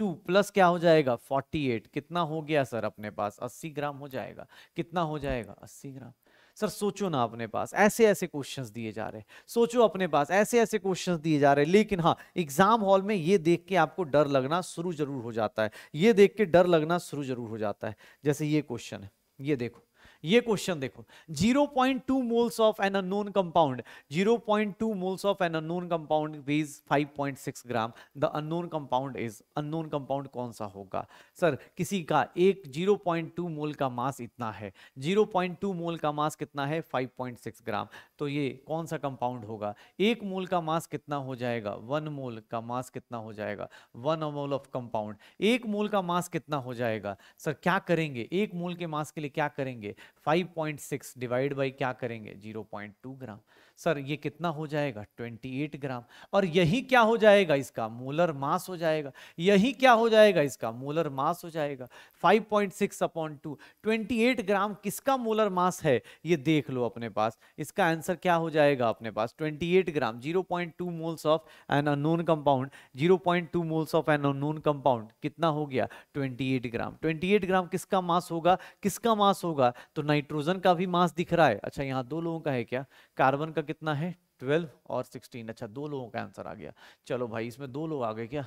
plus क्या हो जाएगा जाएगा 48 कितना हो गया सर अपने पास 80 ग्राम हो जाएगा कितना हो जाएगा 80 ग्राम सर सोचो ना अपने पास ऐसे ऐसे क्वेश्चंस दिए जा रहे सोचो अपने पास ऐसे ऐसे क्वेश्चंस दिए जा रहे लेकिन हाँ एग्जाम हॉल में ये देख के आपको डर लगना शुरू जरूर हो जाता है ये देख के डर लगना शुरू जरूर हो जाता है जैसे ये क्वेश्चन है ये देखो ये क्वेश्चन देखो 0.2 moles of an unknown compound 0.2 moles of an unknown compound weighs 5.6 gram the unknown compound is unknown compound कौन सा होगा सर किसी का एक 0.2 मोल का मास इतना है 0.2 मोल का मास कितना है 5.6 ग्राम तो ये कौन सा कंपाउंड होगा एक मोल का मास कितना हो जाएगा वन मोल का मास कितना हो जाएगा वन मोल ऑफ कंपाउंड एक मोल का मास कितना हो जाएगा सर क्या करेंगे एक मोल के मास के लिए क्या करेंगे 5.6 डिवाइड बाई क्या करेंगे 0.2 ग्राम सर ये कितना हो जाएगा 28 ग्राम और यही क्या हो जाएगा इसका मोलर मास हो जाएगा यही क्या हो जाएगा इसका मोलर मास हो जाएगा 5.6 point six upon two twenty gram किसका मोलर मास है ये देख लो अपने पास इसका आंसर क्या हो जाएगा अपने पास 28 gram 0.2 moles of an unknown compound 0.2 moles of an unknown compound कितना हो गया 28 ग्राम 28 ग्राम किसका मास होगा किसका मास होगा तो नाइट्रोजन का भी मास दिख रहा है अच्छा यहाँ दो लोगों का है क्या कार्बन का कितना है ट्वेल्व और सिक्सटीन अच्छा दो लोगों का आंसर आ गया चलो भाई इसमें दो लोग आ गए क्या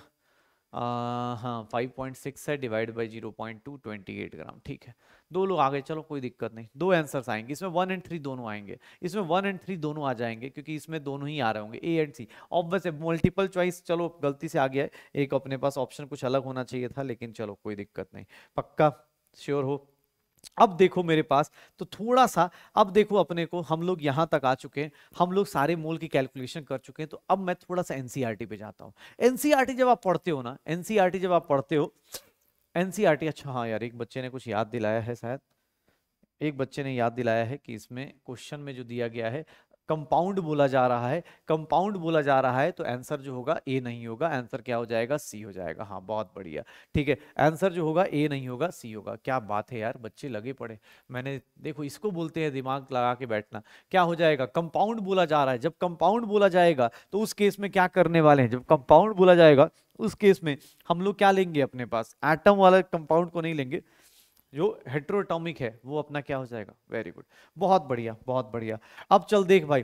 आ, हाँ फाइव पॉइंट सिक्स है divide by zero point two twenty eight gram ठीक है दो लोग आ गए चलो कोई दिक्कत नहीं दो आंसर्स आएंगे इसमें वन एंड थ्री दोनों आएंगे इसमें वन एंड थ्री दोनों आ जाएंगे क्योंकि इसमें दोनों ही आ रहे होंगे ए एंड सी ऑब्वियस है मल्टीपल चॉइस चलो गलती से आ गया है एक अपने पास ऑप्शन कुछ अलग होना चाहिए था लेकिन चलो कोई दिक्कत नहीं पक्का श्योर हो अब देखो मेरे पास तो थोड़ा सा अब देखो अपने को हम लोग यहाँ तक आ चुके हैं हम लोग सारे मोल की कैलकुलेशन कर चुके हैं तो अब मैं थोड़ा सा एनसीईआरटी e पे जाता हूँ एनसीईआरटी e जब आप पढ़ते हो ना एनसीईआरटी e जब आप पढ़ते हो एनसीईआरटी अच्छा हाँ यार एक बच्चे ने कुछ याद दिलाया है शायद एक बच्चे ने याद दिलाया है कि इसमें क्वेश्चन में जो दिया गया है कंपाउंड बोला जा रहा है कंपाउंड बोला जा रहा है तो आंसर जो होगा ए नहीं होगा आंसर क्या हो जाएगा सी हो जाएगा हाँ बहुत बढ़िया ठीक है आंसर जो होगा ए नहीं होगा सी होगा क्या बात है यार बच्चे लगे पड़े मैंने देखो इसको बोलते हैं दिमाग लगा के बैठना क्या हो जाएगा कंपाउंड बोला जा रहा है जब कंपाउंड बोला जाएगा तो उस केस में क्या करने वाले हैं जब कंपाउंड बोला जाएगा उस केस में हम लोग क्या लेंगे अपने पास एटम वाला कंपाउंड को नहीं लेंगे जो हेट्रोटॉमिक है वो अपना क्या हो जाएगा वेरी गुड बहुत बढ़िया बहुत बढ़िया अब चल देख भाई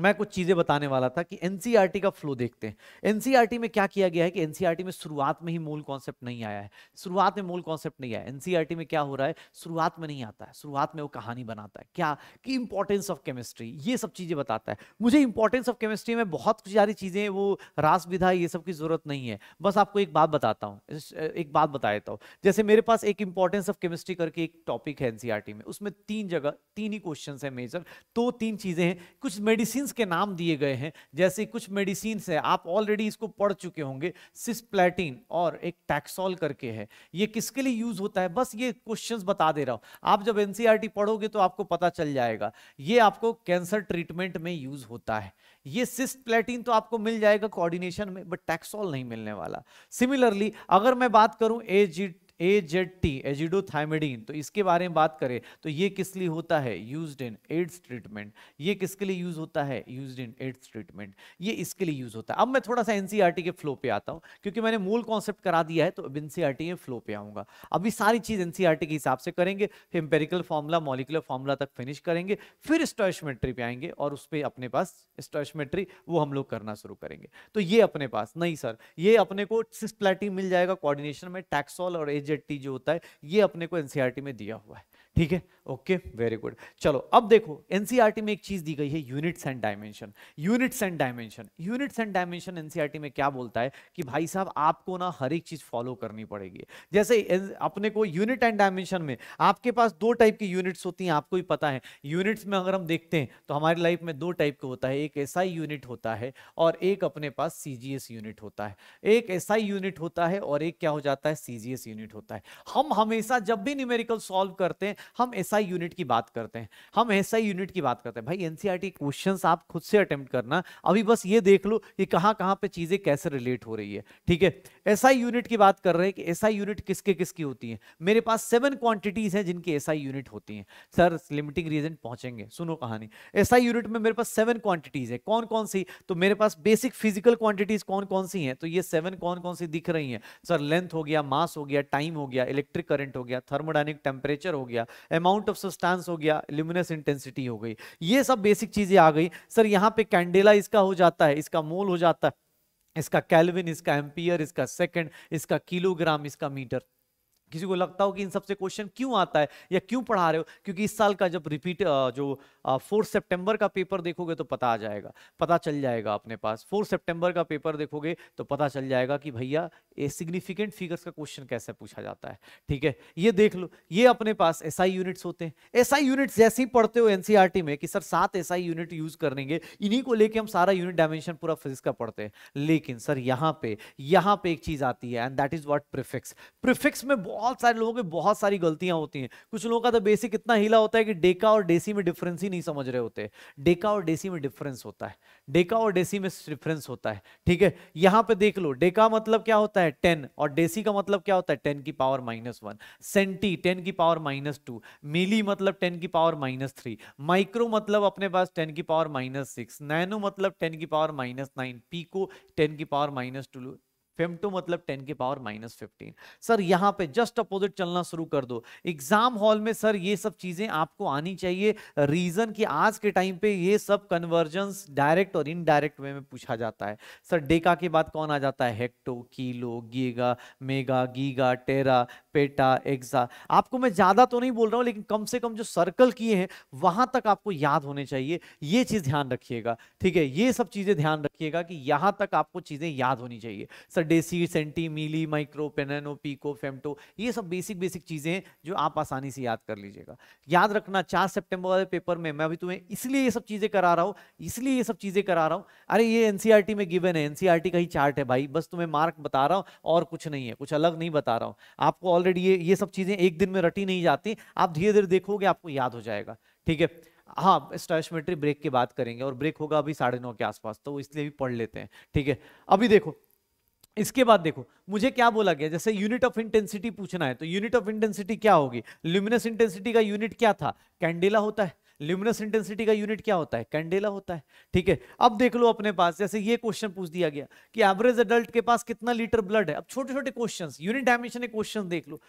मैं कुछ चीज़ें बताने वाला था कि एनसीईआरटी e का फ्लो देखते हैं एनसीईआरटी e में क्या किया गया है कि एनसीईआरटी e में शुरुआत में ही मूल कॉन्सेप्ट नहीं आया है शुरुआत में मूल कॉन्सेप्ट नहीं आया एनसीईआरटी में क्या हो रहा है शुरुआत में नहीं आता है शुरुआत में वो कहानी बनाता है क्या कि इंपॉर्टेंस ऑफ केमिस्ट्री ये सब चीज़ें बताता है मुझे इंपॉर्टेंस ऑफ केमिस्ट्री में बहुत सारी चीज़ें वो रास विधा ये सब की ज़रूरत नहीं है बस आपको एक बात बताता हूँ एक बात बता देता हूँ जैसे मेरे पास एक इंपॉर्टेंस ऑफ केमिस्ट्री करके एक टॉपिक है एनसीआरटी में उसमें तीन जगह तीन ही क्वेश्चन है मेजर दो तीन चीज़ें हैं कुछ मेडिसिन मेडिसिन के नाम दिए गए हैं जैसे कुछ मेडिसिन है आप ऑलरेडी इसको पढ़ चुके होंगे सिस्प्लैटिन और एक टैक्सोल करके है ये किसके लिए यूज होता है बस ये क्वेश्चंस बता दे रहा हूँ आप जब एनसीईआरटी e पढ़ोगे तो आपको पता चल जाएगा ये आपको कैंसर ट्रीटमेंट में यूज होता है ये सिस्प्लैटिन तो आपको मिल जाएगा कोऑर्डिनेशन में बट टैक्सोल नहीं मिलने वाला सिमिलरली अगर मैं बात करूं एजी ए जेड टी एजिडोथाइमेडीन तो इसके बारे में बात करें तो ये किस लिए होता है यूज इन एड्स ट्रीटमेंट ये किसके लिए यूज होता है यूज इन एड्स ट्रीटमेंट ये इसके लिए यूज होता है अब मैं थोड़ा सा एनसीआरटी e के फ्लो पे आता हूँ क्योंकि मैंने मूल कॉन्सेप्ट करा दिया है तो अब एनसीआरटी e के फ्लो पे आऊंगा अभी सारी चीज एनसीआरटी e के हिसाब से करेंगे एम्पेरिकल फॉर्मुला मॉलिकुलर फॉर्मुला तक फिनिश करेंगे फिर स्टोशमेट्री पे आएंगे और उस पर अपने पास स्टोशमेट्री वो हम लोग करना शुरू करेंगे तो ये अपने पास नहीं सर ये अपने को सिस्प्लैटी मिल जाएगा कोऑर्डिनेशन में टैक्सॉल और एज जेट्टी जो होता है ये अपने को एनसीआरटी e में दिया हुआ है ठीक है ओके वेरी गुड चलो अब देखो एनसीईआरटी e में एक चीज दी गई है units and dimension units and dimension units and dimension NCERT में क्या बोलता है कि भाई साहब आपको ना हर एक चीज फॉलो करनी पड़ेगी जैसे अपने को यूनिट एंड डायमेंशन में आपके पास दो टाइप की यूनिट्स होती हैं आपको ही पता है यूनिट्स में अगर हम देखते हैं तो हमारी लाइफ में दो टाइप का होता है एक एस यूनिट होता है और एक अपने पास सी यूनिट होता है एक एस यूनिट होता है और एक क्या हो जाता है सी यूनिट होता है हम हमेशा जब भी न्यूमेरिकल सॉल्व करते हैं हम एस एसआई यूनिट की बात करते हैं हम एसआई यूनिट की बात करते हैं भाई एनसीईआरटी क्वेश्चंस e आप खुद से अटेम्प्ट करना अभी बस ये देख लो कि कहां कहां पे चीजें कैसे रिलेट हो रही है ठीक है एसआई यूनिट की बात कर रहे हैं कि एसआई यूनिट किसके किसकी होती है मेरे पास सेवन क्वांटिटीज है जिनकी एसआई यूनिट होती है सर लिमिटिंग रीजन पहुंचेंगे सुनो कहानी एसआई यूनिट में मेरे पास सेवन क्वांटिटीज है कौन कौन सी तो मेरे पास बेसिक फिजिकल क्वांटिटीज कौन कौन सी है तो ये सेवन कौन कौन सी दिख रही है सर लेंथ हो गया मास हो गया टाइम हो गया इलेक्ट्रिक करंट हो गया थर्मोडाइनिक टेम्परेचर हो गया अमाउंट अमाउंट ऑफ सब्सटेंस हो गया ल्यूमिनस इंटेंसिटी हो गई ये सब बेसिक चीजें आ गई सर यहाँ पे कैंडेला इसका हो जाता है इसका मोल हो जाता है इसका कैलविन इसका एम्पियर इसका सेकंड इसका किलोग्राम इसका मीटर किसी को लगता हो कि इन सबसे क्वेश्चन क्यों आता है या क्यों पढ़ा रहे हो क्योंकि इस साल का जब रिपीट जो फोर्थ सितंबर का पेपर देखोगे तो पता आ जाएगा पता चल जाएगा अपने पास फोर्थ सितंबर का पेपर देखोगे तो पता चल जाएगा कि भैया ये सिग्निफिकेंट फिगर्स का क्वेश्चन कैसे पूछा जाता है ठीक है ये देख लो ये अपने पास एस यूनिट्स होते हैं एस यूनिट्स जैसे ही पढ़ते हो एन e में कि सर सात एस यूनिट यूज करेंगे इन्हीं को लेकर हम सारा यूनिट डायमेंशन पूरा फिजिक्स का पढ़ते हैं लेकिन सर यहाँ पे यहाँ पे एक चीज आती है and that is what prefix prefix में बहुत बहुत सारे लोगों की बहुत सारी गलतियां होती हैं कुछ लोगों का तो बेसिक इतना हीला होता है कि डेका और डेसी में डिफरेंस ही नहीं समझ रहे होते डेका और डेसी में डिफरेंस होता है डेका और डेसी में डिफरेंस होता है ठीक है यहां पे देख लो डेका मतलब क्या होता है टेन और डेसी का मतलब क्या होता है टेन की power minus one centi ten की पावर माइनस टू मिली मतलब टेन की पावर माइनस थ्री माइक्रो मतलब अपने पास टेन की पावर माइनस सिक्स नैनो मतलब टेन की power minus nine pico ten की पावर माइनस टू फेमटू मतलब टेन के पावर माइनस फिफ्टीन सर यहाँ पे जस्ट अपोजिट चलना शुरू कर दो एग्जाम हॉल में सर ये सब चीजें आपको आनी चाहिए रीजन कि आज के टाइम पे ये सब कन्वर्जेंस डायरेक्ट और इनडायरेक्ट वे में पूछा जाता है सर डेका के बाद कौन आ जाता है hecto kilo giga mega giga tera peta exa आपको मैं ज्यादा तो नहीं बोल रहा हूँ लेकिन कम से कम जो सर्कल किए हैं वहां तक आपको याद होने चाहिए ये चीज ध्यान रखिएगा ठीक है ये सब चीजें ध्यान रखिएगा कि यहां तक आपको चीजें याद होनी चाहिए sir deci centi milli micro nano pico femto ये सब बेसिक बेसिक चीज़ें हैं जो आप आसानी से याद कर लीजिएगा याद रखना चार सितंबर वाले पेपर में मैं अभी तुम्हें इसलिए ये सब चीज़ें करा रहा हूँ इसलिए ये सब चीज़ें करा रहा हूँ अरे ये एनसीआर e में गिवन है एनसीआर e का ही चार्ट है भाई बस तुम्हें मार्क बता रहा हूँ और कुछ नहीं है कुछ अलग नहीं बता रहा हूँ आपको ऑलरेडी ये ये सब चीज़ें एक दिन में रटी नहीं जाती आप धीरे धीरे देखोगे आपको याद हो जाएगा ठीक है हाँ स्टैशमेट्री ब्रेक की बात करेंगे और ब्रेक होगा अभी साढ़े नौ के आसपास तो इसलिए भी पढ़ लेते हैं ठीक है अभी देखो इसके बाद देखो मुझे क्या बोला गया जैसे यूनिट ऑफ इंटेंसिटी पूछना है तो यूनिट ऑफ इंटेंसिटी क्या होगी ल्यूमिनस इंटेंसिटी का यूनिट क्या था कैंडेला होता है ल्यूमिनस इंटेंसिटी का यूनिट क्या होता है कैंडेला होता है ठीक है अब देख लो अपने पास जैसे ये क्वेश्चन पूछ दिया गया कि एवरेज एडल्ट के पास कितना लीटर ब्लड है अब छोटे छोटे क्वेश्चन यूनिट डायमेंशन क्वेश्चन देख लो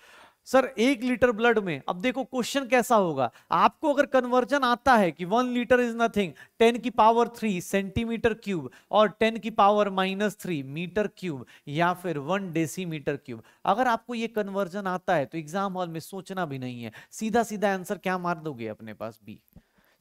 सर एक लीटर ब्लड में अब देखो क्वेश्चन कैसा होगा आपको अगर कन्वर्जन आता है कि one litre is nothing ten की पावर थ्री सेंटीमीटर क्यूब और टेन की power minus three metre cube या फिर वन डेसीमीटर क्यूब अगर आपको ये कन्वर्जन आता है तो एग्जाम हॉल में सोचना भी नहीं है सीधा सीधा आंसर क्या मार दोगे अपने पास बी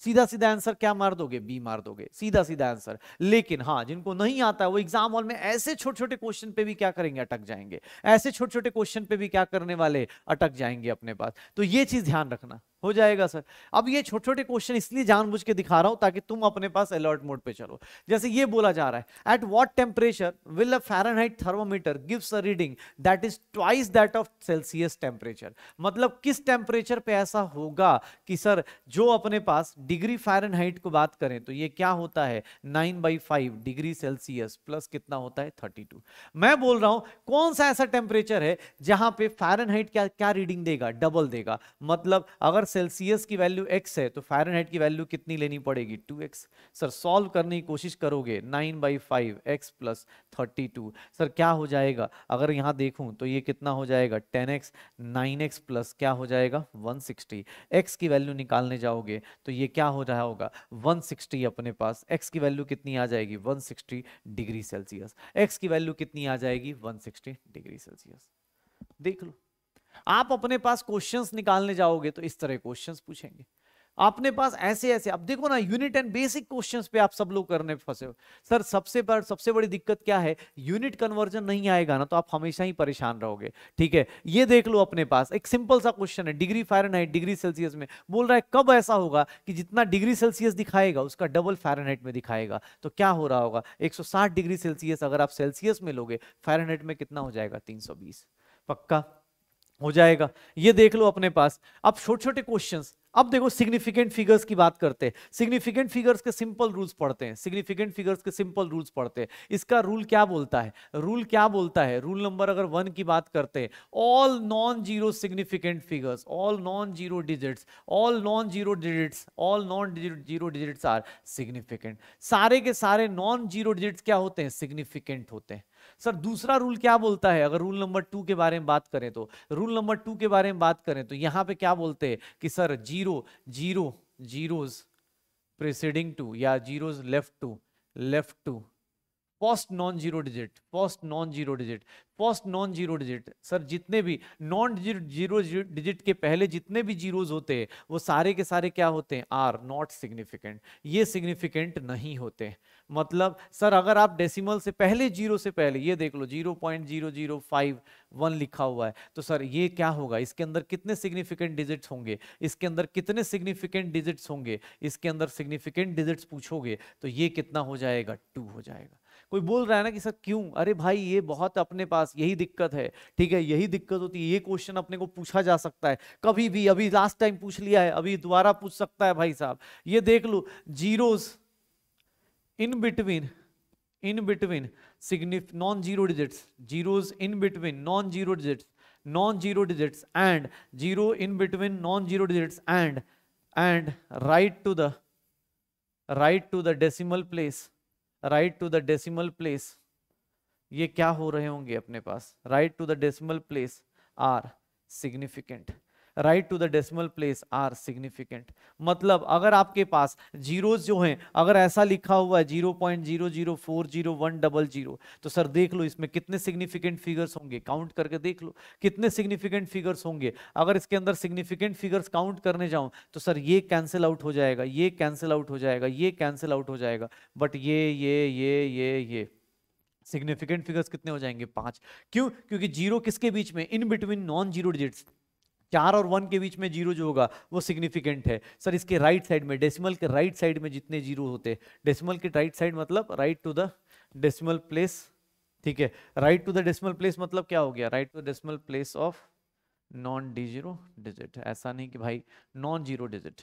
सीधा सीधा आंसर क्या मार दोगे बी मार दोगे सीधा सीधा आंसर लेकिन हाँ जिनको नहीं आता है वो एग्जाम हॉल में ऐसे छोटे छोटे क्वेश्चन पे भी क्या करेंगे अटक जाएंगे ऐसे छोटे छोटे क्वेश्चन पे भी क्या करने वाले अटक जाएंगे अपने पास तो ये चीज ध्यान रखना हो जाएगा सर अब ये छोटे छोटे क्वेश्चन इसलिए जानबूझ के दिखा रहा हूं ताकि तुम अपने पास अलर्ट मोड पे चलो जैसे ये बोला जा रहा है at what temperature will a Fahrenheit thermometer gives a reading that is twice that of Celsius temperature मतलब किस टेम्परेचर पे ऐसा होगा कि सर जो अपने पास डिग्री फ़ारेनहाइट को बात करें तो ये क्या होता है nine by five degree Celsius plus कितना होता है थर्टी टू मैं बोल रहा हूं कौन सा ऐसा टेम्परेचर है जहां पे फ़ारेनहाइट क्या क्या रीडिंग देगा डबल देगा मतलब अगर सेल्सियस की वैल्यू एक्स है तो फारेनहाइट की वैल्यू कितनी लेनी पड़ेगी टू एक्स सर सॉल्व करने की कोशिश करोगे nine by five X plus thirty two sir क्या हो जाएगा अगर यहाँ देखूँ तो ये कितना हो जाएगा ten X nine X plus क्या हो जाएगा वन सिक्सटी एक्स की वैल्यू निकालने जाओगे तो ये क्या हो रहा होगा वन सिक्सटी अपने पास एक्स की वैल्यू कितनी आ जाएगी one sixty degree Celsius X की वैल्यू कितनी आ जाएगी वन सिक्सटी डिग्री सेल्सियस देख लो आप अपने पास क्वेश्चंस निकालने जाओगे तो इस तरह क्वेश्चंस पूछेंगे आपने पास ऐसे ऐसे अब देखो ना यूनिट एंड बेसिक क्वेश्चंस पे आप सब लोग करने फंसे हो सर सबसे बड़ सबसे बड़ी दिक्कत क्या है यूनिट कन्वर्जन नहीं आएगा ना तो आप हमेशा ही परेशान रहोगे ठीक है ये देख लो अपने पास एक सिंपल सा क्वेश्चन है डिग्री फारेनहाइट डिग्री सेल्सियस में बोल रहा है कब ऐसा होगा कि जितना डिग्री सेल्सियस दिखाएगा उसका डबल फारेनहाइट में दिखाएगा तो क्या हो रहा होगा साठ डिग्री सेल्सियस अगर आप सेल्सियस में लोगे फारेनहाइट में कितना हो जाएगा बीस पक्का हो जाएगा ये देख लो अपने पास अब छोटे छोटे क्वेश्चन अब देखो सिग्निफिकेंट फिगर्स की बात करते हैं सिग्निफिकेंट फिगर्स के सिंपल रूल्स पढ़ते हैं सिग्निफिकेंट फिगर्स के सिंपल रूल्स पढ़ते हैं इसका रूल क्या बोलता है रूल क्या बोलता है रूल नंबर अगर वन की बात करते हैं all non zero significant figures all non zero digits all non zero digits all non zero digits are significant सारे के सारे नॉन जीरो डिजिट्स क्या होते हैं सिग्निफिकेंट होते हैं सर दूसरा रूल क्या बोलता है अगर रूल नंबर टू के बारे में बात करें तो रूल नंबर टू के बारे में बात करें तो यहां पे क्या बोलते हैं कि sir zero zero zeros preceding to या zeros left to left to post non zero digit post non zero digit post non zero digit sir जितने भी नॉन जीरो डिजिट के पहले जितने भी जीरोज होते हैं वो सारे के सारे क्या होते हैं आर नॉट सिग्निफिकेंट ये सिग्निफिकेंट नहीं होते मतलब सर अगर आप डेसिमल से पहले जीरो से पहले ये देख लो zero point zero zero five one लिखा हुआ है तो सर ये क्या होगा इसके अंदर कितने सिग्निफिकेंट डिजिट्स होंगे इसके अंदर कितने सिग्निफिकेंट डिजिट्स होंगे इसके अंदर सिग्निफिकेंट डिजिट्स पूछोगे तो ये कितना हो जाएगा टू हो जाएगा कोई बोल रहा है ना कि सर क्यों अरे भाई ये बहुत अपने पास यही दिक्कत है ठीक है यही दिक्कत होती है ये क्वेश्चन अपने को पूछा जा सकता है कभी भी अभी लास्ट टाइम पूछ लिया है अभी दोबारा पूछ सकता है भाई साहब ये देख लो zero in between in between significant non zero digits zeros in between non zero digits non zero digits and zero in between non zero digits and and right to the right to the decimal place right to the decimal place ये क्या हो रहे होंगे अपने पास right to the decimal place are significant right to the decimal place are significant मतलब अगर आपके पास जीरोज जो हैं अगर ऐसा लिखा हुआ है zero point zero zero four zero one double zero तो सर देख लो इसमें कितने सिग्निफिकेंट फिगर्स होंगे काउंट करके देख लो कितने सिग्निफिकेंट फिगर्स होंगे अगर इसके अंदर सिग्निफिकेंट फिगर्स काउंट करने जाऊं तो सर ये कैंसिल आउट हो जाएगा ये कैंसिल आउट हो जाएगा ये कैंसिल आउट हो जाएगा बट ये ये ये ये ये सिग्निफिकेंट फिगर्स कितने हो जाएंगे पांच क्यों क्योंकि जीरो किसके बीच में in between non zero digits चार और वन के बीच में जीरो जो होगा वो सिग्निफिकेंट है सर इसके राइट साइड में डेसिमल के राइट साइड में जितने जीरो होते हैं डेसिमल के राइट साइड मतलब right to the decimal place ठीक है right to the decimal place मतलब क्या हो गया right to decimal place of non the zero digit ऐसा नहीं कि भाई नॉन जीरो डिजिट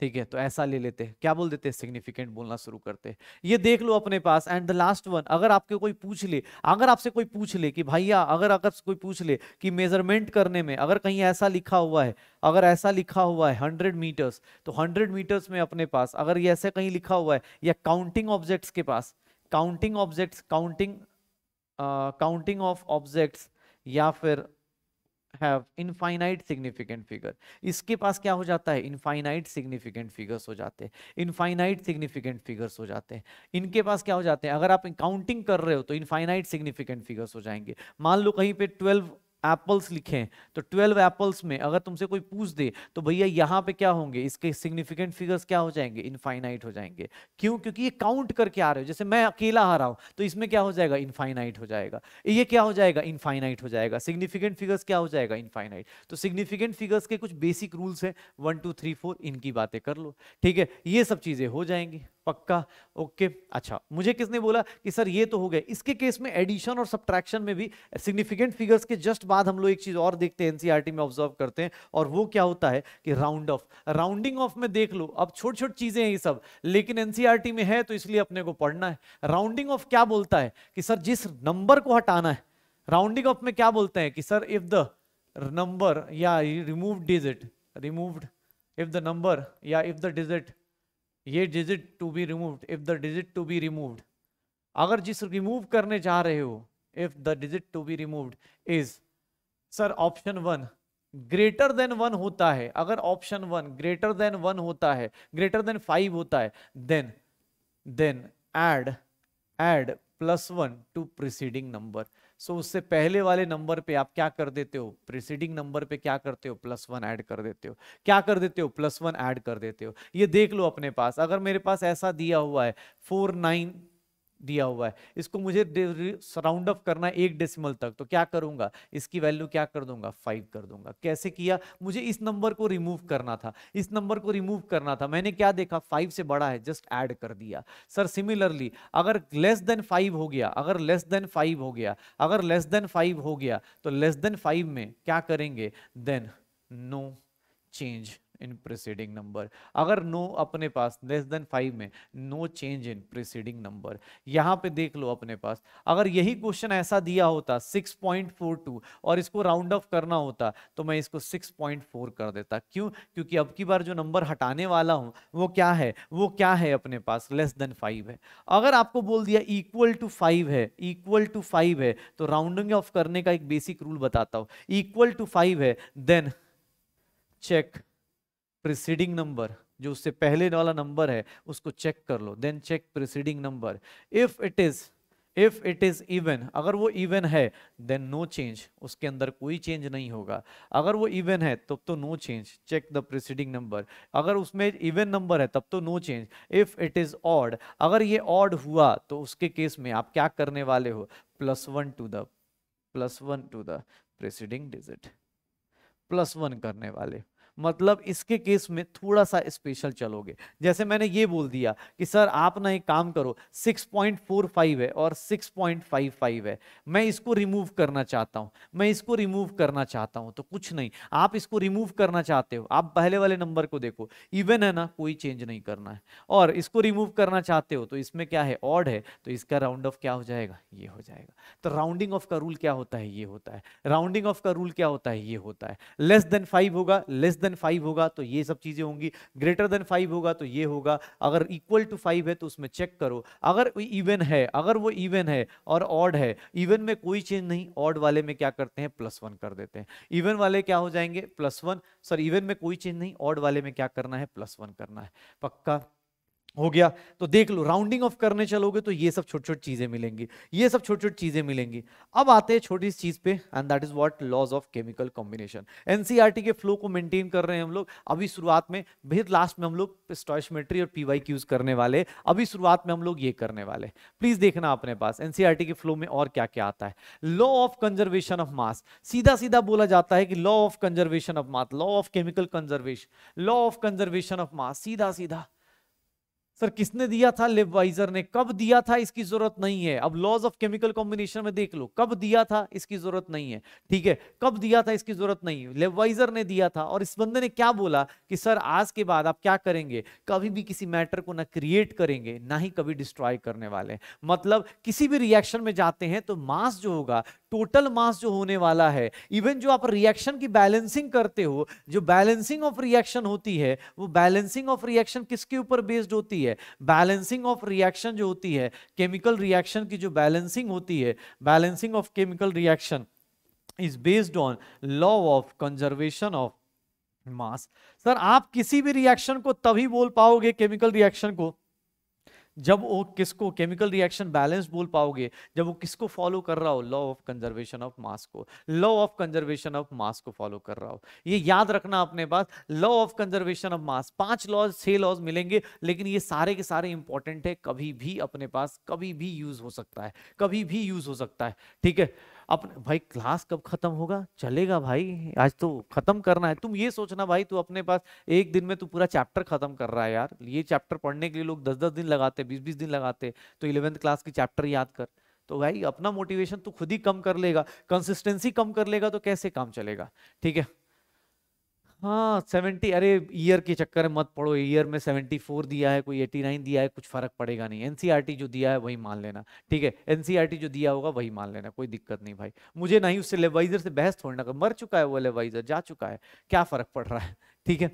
ठीक है तो ऐसा ले लेते हैं क्या बोल देते हैं सिग्निफिकेंट बोलना शुरू करते हैं ये देख लो अपने पास एंड द लास्ट वन अगर आपके कोई पूछ ले अगर आपसे कोई पूछ ले कि भैया अगर अगर कोई पूछ ले कि मेजरमेंट करने में अगर कहीं ऐसा लिखा हुआ है अगर ऐसा लिखा हुआ है हंड्रेड मीटर्स तो हंड्रेड मीटर्स में अपने पास अगर ये ऐसे कहीं लिखा हुआ है या काउंटिंग ऑब्जेक्ट्स के पास counting objects counting counting of objects या फिर हैव इनफाइनाइट सिग्निफिकेंट फिगर इसके पास क्या हो जाता है इनफाइनाइट सिग्निफिकेंट फिगर्स हो जाते हैं इनफाइनाइट सिग्निफिकेंट फिगर्स हो जाते हैं इनके पास क्या हो जाते हैं अगर आप काउंटिंग कर रहे हो तो इनफाइनाइट सिग्निफिकेंट फिगर्स हो जाएंगे मान लो कहीं पे ट्वेल्व एप्पल्स लिखें तो ट्वेल्व एप्पल्स में अगर तुमसे कोई पूछ दे तो भैया यहाँ पे क्या होंगे इसके सिग्निफिकेंट फिगर्स क्या हो जाएंगे इनफाइनाइट हो जाएंगे क्यों क्योंकि ये काउंट करके आ रहे हो जैसे मैं अकेला आ रहा हूँ तो इसमें क्या हो जाएगा इनफाइनाइट हो जाएगा ये क्या हो जाएगा इनफाइनाइट हो जाएगा सिग्निफिकेंट फिगर्स क्या हो जाएगा इनफाइनाइट तो सिग्निफिकेंट फिगर्स के कुछ बेसिक रूल्स हैं वन टू थ्री फोर इनकी बातें कर लो ठीक है ये सब चीज़ें हो जाएंगी पक्का ओके अच्छा मुझे किसने बोला कि सर ये तो हो गया इसके केस में एडिशन और सब्ट्रैक्शन में भी सिग्निफिकेंट फिगर्स के जस्ट बाद हम लोग एक चीज और देखते हैं एनसीआरटी में ऑब्जर्व करते हैं और वो क्या होता है कि राउंड ऑफ राउंडिंग ऑफ में देख लो अब छोटी छोटी चीजें हैं ये सब लेकिन एनसीआरटी में है तो इसलिए अपने को पढ़ना है राउंडिंग ऑफ क्या बोलता है कि सर जिस नंबर को हटाना है राउंडिंग ऑफ में क्या बोलते हैं कि सर इफ द नंबर या remove digit removed if the number या इफ द डिजिट ये digit to be removed if the digit to be removed अगर जिस रिमूव करने जा रहे हो if the digit to be removed is sir option one greater than one होता है अगर option one greater than one होता है ग्रेटर देन फाइव होता है then then add add plus one to preceding number so so, उससे पहले वाले नंबर पे आप क्या कर देते हो प्रिसीडिंग नंबर पे क्या करते हो प्लस वन ऐड कर देते हो क्या कर देते हो प्लस वन ऐड कर देते हो ये देख लो अपने पास अगर मेरे पास ऐसा दिया हुआ है फोर नाइन दिया हुआ है इसको मुझे राउंड अप करना है एक डेसिमल तक तो क्या करूंगा इसकी वैल्यू क्या कर दूंगा फाइव कर दूंगा कैसे किया मुझे इस नंबर को रिमूव करना था इस नंबर को रिमूव करना था मैंने क्या देखा फाइव से बड़ा है जस्ट ऐड कर दिया सर सिमिलरली अगर लेस देन फाइव हो गया अगर लेस देन फाइव हो गया अगर लेस देन फाइव हो गया तो लेस देन फाइव में क्या करेंगे then no change in preceding number अगर नो अपने पास लेस देन फाइव में no change in preceding number यहाँ पे देख लो अपने पास अगर यही क्वेश्चन ऐसा दिया होता 6.42 और इसको राउंड ऑफ करना होता तो मैं इसको 6.4 कर देता क्यों क्योंकि अब की बार जो नंबर हटाने वाला हूँ वो क्या है वो क्या है अपने पास लेस देन फाइव है अगर आपको बोल दिया इक्वल टू फाइव है इक्वल टू फाइव है तो राउंडिंग ऑफ करने का एक बेसिक रूल बताता हूँ इक्वल टू फाइव है देन चेक प्रिसीडिंग नंबर जो उससे पहले वाला नंबर है उसको चेक कर लो then check preceding number if it is if it is even अगर वो इवन है देन नो चेंज उसके अंदर कोई चेंज नहीं होगा अगर वो इवन है तब तो no change check the preceding number अगर उसमें इवन नंबर है तब तो no change if it is odd अगर ये ऑड हुआ तो उसके केस में आप क्या करने वाले हो plus one to the plus one to the preceding digit plus one करने वाले मतलब इसके केस में थोड़ा सा स्पेशल चलोगे जैसे मैंने ये बोल दिया कि सर आप ना एक काम करो 6.45 है और 6.55 है मैं इसको रिमूव करना चाहता हूँ मैं इसको रिमूव करना चाहता हूँ तो कुछ नहीं आप इसको रिमूव करना चाहते हो आप पहले वाले नंबर को देखो इवन है ना कोई चेंज नहीं करना है और इसको रिमूव करना चाहते हो तो इसमें क्या है ऑड है तो इसका राउंड ऑफ क्या हो जाएगा ये हो जाएगा तो राउंडिंग ऑफ का रूल क्या होता है ये होता है राउंडिंग ऑफ का रूल क्या होता है ये होता है लेस देन फाइव होगा लेस देन देन फाइव होगा तो ये सब चीज़ें होंगी ग्रेटर देन फाइव होगा तो ये होगा अगर इक्वल टू फाइव है तो उसमें चेक करो अगर इवन है अगर वो इवन है और ऑड है इवन में कोई चेंज नहीं ऑड वाले में क्या करते हैं प्लस वन कर देते हैं इवन वाले क्या हो जाएंगे प्लस वन सर इवन में कोई चेंज नहीं ऑड वाले में क्या करना है प्लस वन करना है पक्का हो गया तो देख लो राउंडिंग ऑफ करने चलोगे तो ये सब छोटी छोटी चीजें मिलेंगी ये सब छोटी छोटी चीजें मिलेंगी अब आते हैं छोटी सी चीज पे and that is what laws of chemical combination NCERT के फ्लो को मेंटेन कर रहे हैं हम लोग अभी शुरुआत में भेद लास्ट में हम लोग स्टॉशमेट्री और पीवाई क्यूज करने वाले अभी शुरुआत में हम लोग ये करने वाले प्लीज देखना अपने पास एनसीआरटी e के फ्लो में और क्या क्या आता है law of conservation of mass सीधा सीधा बोला जाता है कि law of conservation of mass law of chemical conservation law of conservation of mass सीधा सीधा सर किसने दिया था लेबवाइजर ने कब दिया था इसकी जरूरत नहीं है अब लॉज ऑफ केमिकल कॉम्बिनेशन में देख लो कब दिया था इसकी जरूरत नहीं है ठीक है कब दिया था इसकी जरूरत नहीं है लेबवाइजर ने दिया था और इस बंदे ने क्या बोला कि सर आज के बाद आप क्या करेंगे कभी भी किसी मैटर को ना क्रिएट करेंगे ना ही कभी डिस्ट्रॉय करने वाले मतलब किसी भी रिएक्शन में जाते हैं तो मास जो होगा टोटल मास जो होने वाला है इवन जो आप रिएक्शन की बैलेंसिंग करते हो जो बैलेंसिंग ऑफ रिएक्शन होती है वो बैलेंसिंग ऑफ रिएक्शन किसके ऊपर बेस्ड होती है बैलेंसिंग ऑफ रिएक्शन जो होती है केमिकल रिएक्शन की जो बैलेंसिंग होती है balancing of chemical reaction is based on law of conservation of mass sir आप किसी भी रिएक्शन को तभी बोल पाओगे केमिकल रिएक्शन को जब वो किसको केमिकल रिएक्शन बैलेंस बोल पाओगे जब वो किसको फॉलो कर रहा हो law of conservation of mass को law of conservation of mass को फॉलो कर रहा हो ये याद रखना अपने पास law of conservation of mass पांच लॉज छह लॉज मिलेंगे लेकिन ये सारे के सारे इंपॉर्टेंट है कभी भी अपने पास कभी भी यूज हो सकता है कभी भी यूज हो सकता है ठीक है अपने भाई क्लास कब खत्म होगा चलेगा भाई आज तो खत्म करना है तुम ये सोचना भाई तू अपने पास एक दिन में तू पूरा चैप्टर खत्म कर रहा है यार ये चैप्टर पढ़ने के लिए लोग दस दस दिन लगाते बीस बीस दिन लगाते तो इलेवेंथ क्लास की चैप्टर याद कर तो भाई अपना मोटिवेशन तू खुद ही कम कर लेगा कंसिस्टेंसी कम कर लेगा तो कैसे काम चलेगा ठीक है हाँ सेवेंटी अरे ईयर के चक्कर में मत पढ़ो ईयर में सेवेंटी फोर दिया है कोई एटी नाइन दिया है कुछ फर्क पड़ेगा नहीं एनसीईआरटी e जो दिया है वही मान लेना ठीक है एनसीईआरटी e जो दिया होगा वही मान लेना कोई दिक्कत नहीं भाई मुझे नहीं उससे लेवाइजर से बहस छोड़ना कर मर चुका है वो लेवाइजर जा चुका है क्या फर्क पड़ रहा है ठीक है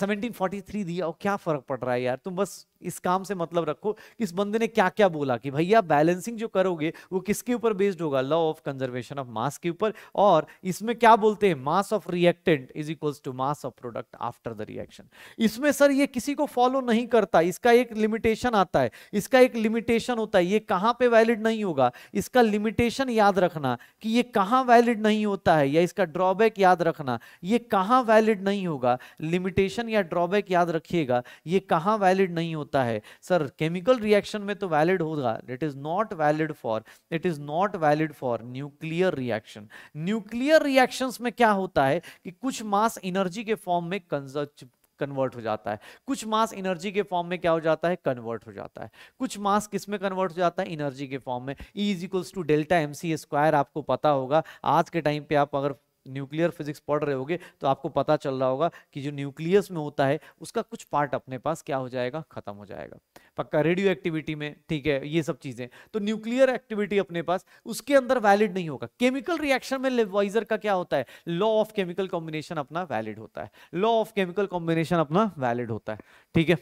सेवनटीन फोर्टी थ्री दिया और क्या फर्क पड़ रहा है यार तुम बस इस काम से मतलब रखो कि इस बंदे ने क्या क्या बोला कि भैया बैलेंसिंग जो करोगे वो किसके ऊपर बेस्ड होगा law of conservation of mass के ऊपर और इसमें क्या बोलते हैं mass of reactant is equals to mass of product after the reaction इसमें सर ये किसी को फॉलो नहीं करता इसका एक लिमिटेशन आता है इसका एक लिमिटेशन होता है ये कहाँ पे वैलिड नहीं होगा इसका लिमिटेशन याद रखना कि ये कहाँ वैलिड नहीं होता है या इसका ड्रॉबैक याद रखना ये कहाँ वैलिड नहीं होगा लिमिटेशन या ड्रॉबैक याद रखिएगा ये कहाँ वैलिड नहीं होता होता है सर केमिकल रिएक्शन में तो वैलिड होगा it is not valid for it is not valid for nuclear reaction nuclear reaction में क्या होता है कि कुछ मास एनर्जी के फॉर्म में कंजर्व कन्वर्ट हो जाता है कुछ मास एनर्जी के फॉर्म में क्या हो जाता है कन्वर्ट हो जाता है कुछ मास किस में कन्वर्ट हो जाता है एनर्जी के फॉर्म में E is equals to delta M C square आपको पता होगा आज के टाइम पे आप अगर न्यूक्लियर फिजिक्स पढ़ रहे होगे तो आपको पता चल रहा होगा कि जो न्यूक्लियस में होता है उसका कुछ पार्ट अपने पास क्या हो जाएगा खत्म हो जाएगा पक्का रेडियो एक्टिविटी में ठीक है ये सब चीजें तो न्यूक्लियर एक्टिविटी अपने पास उसके अंदर वैलिड नहीं होगा केमिकल रिएक्शन में लेवाइजर का क्या होता है लॉ ऑफ केमिकल कॉम्बिनेशन अपना वैलिड होता है लॉ ऑफ केमिकल कॉम्बिनेशन अपना वैलिड होता है ठीक है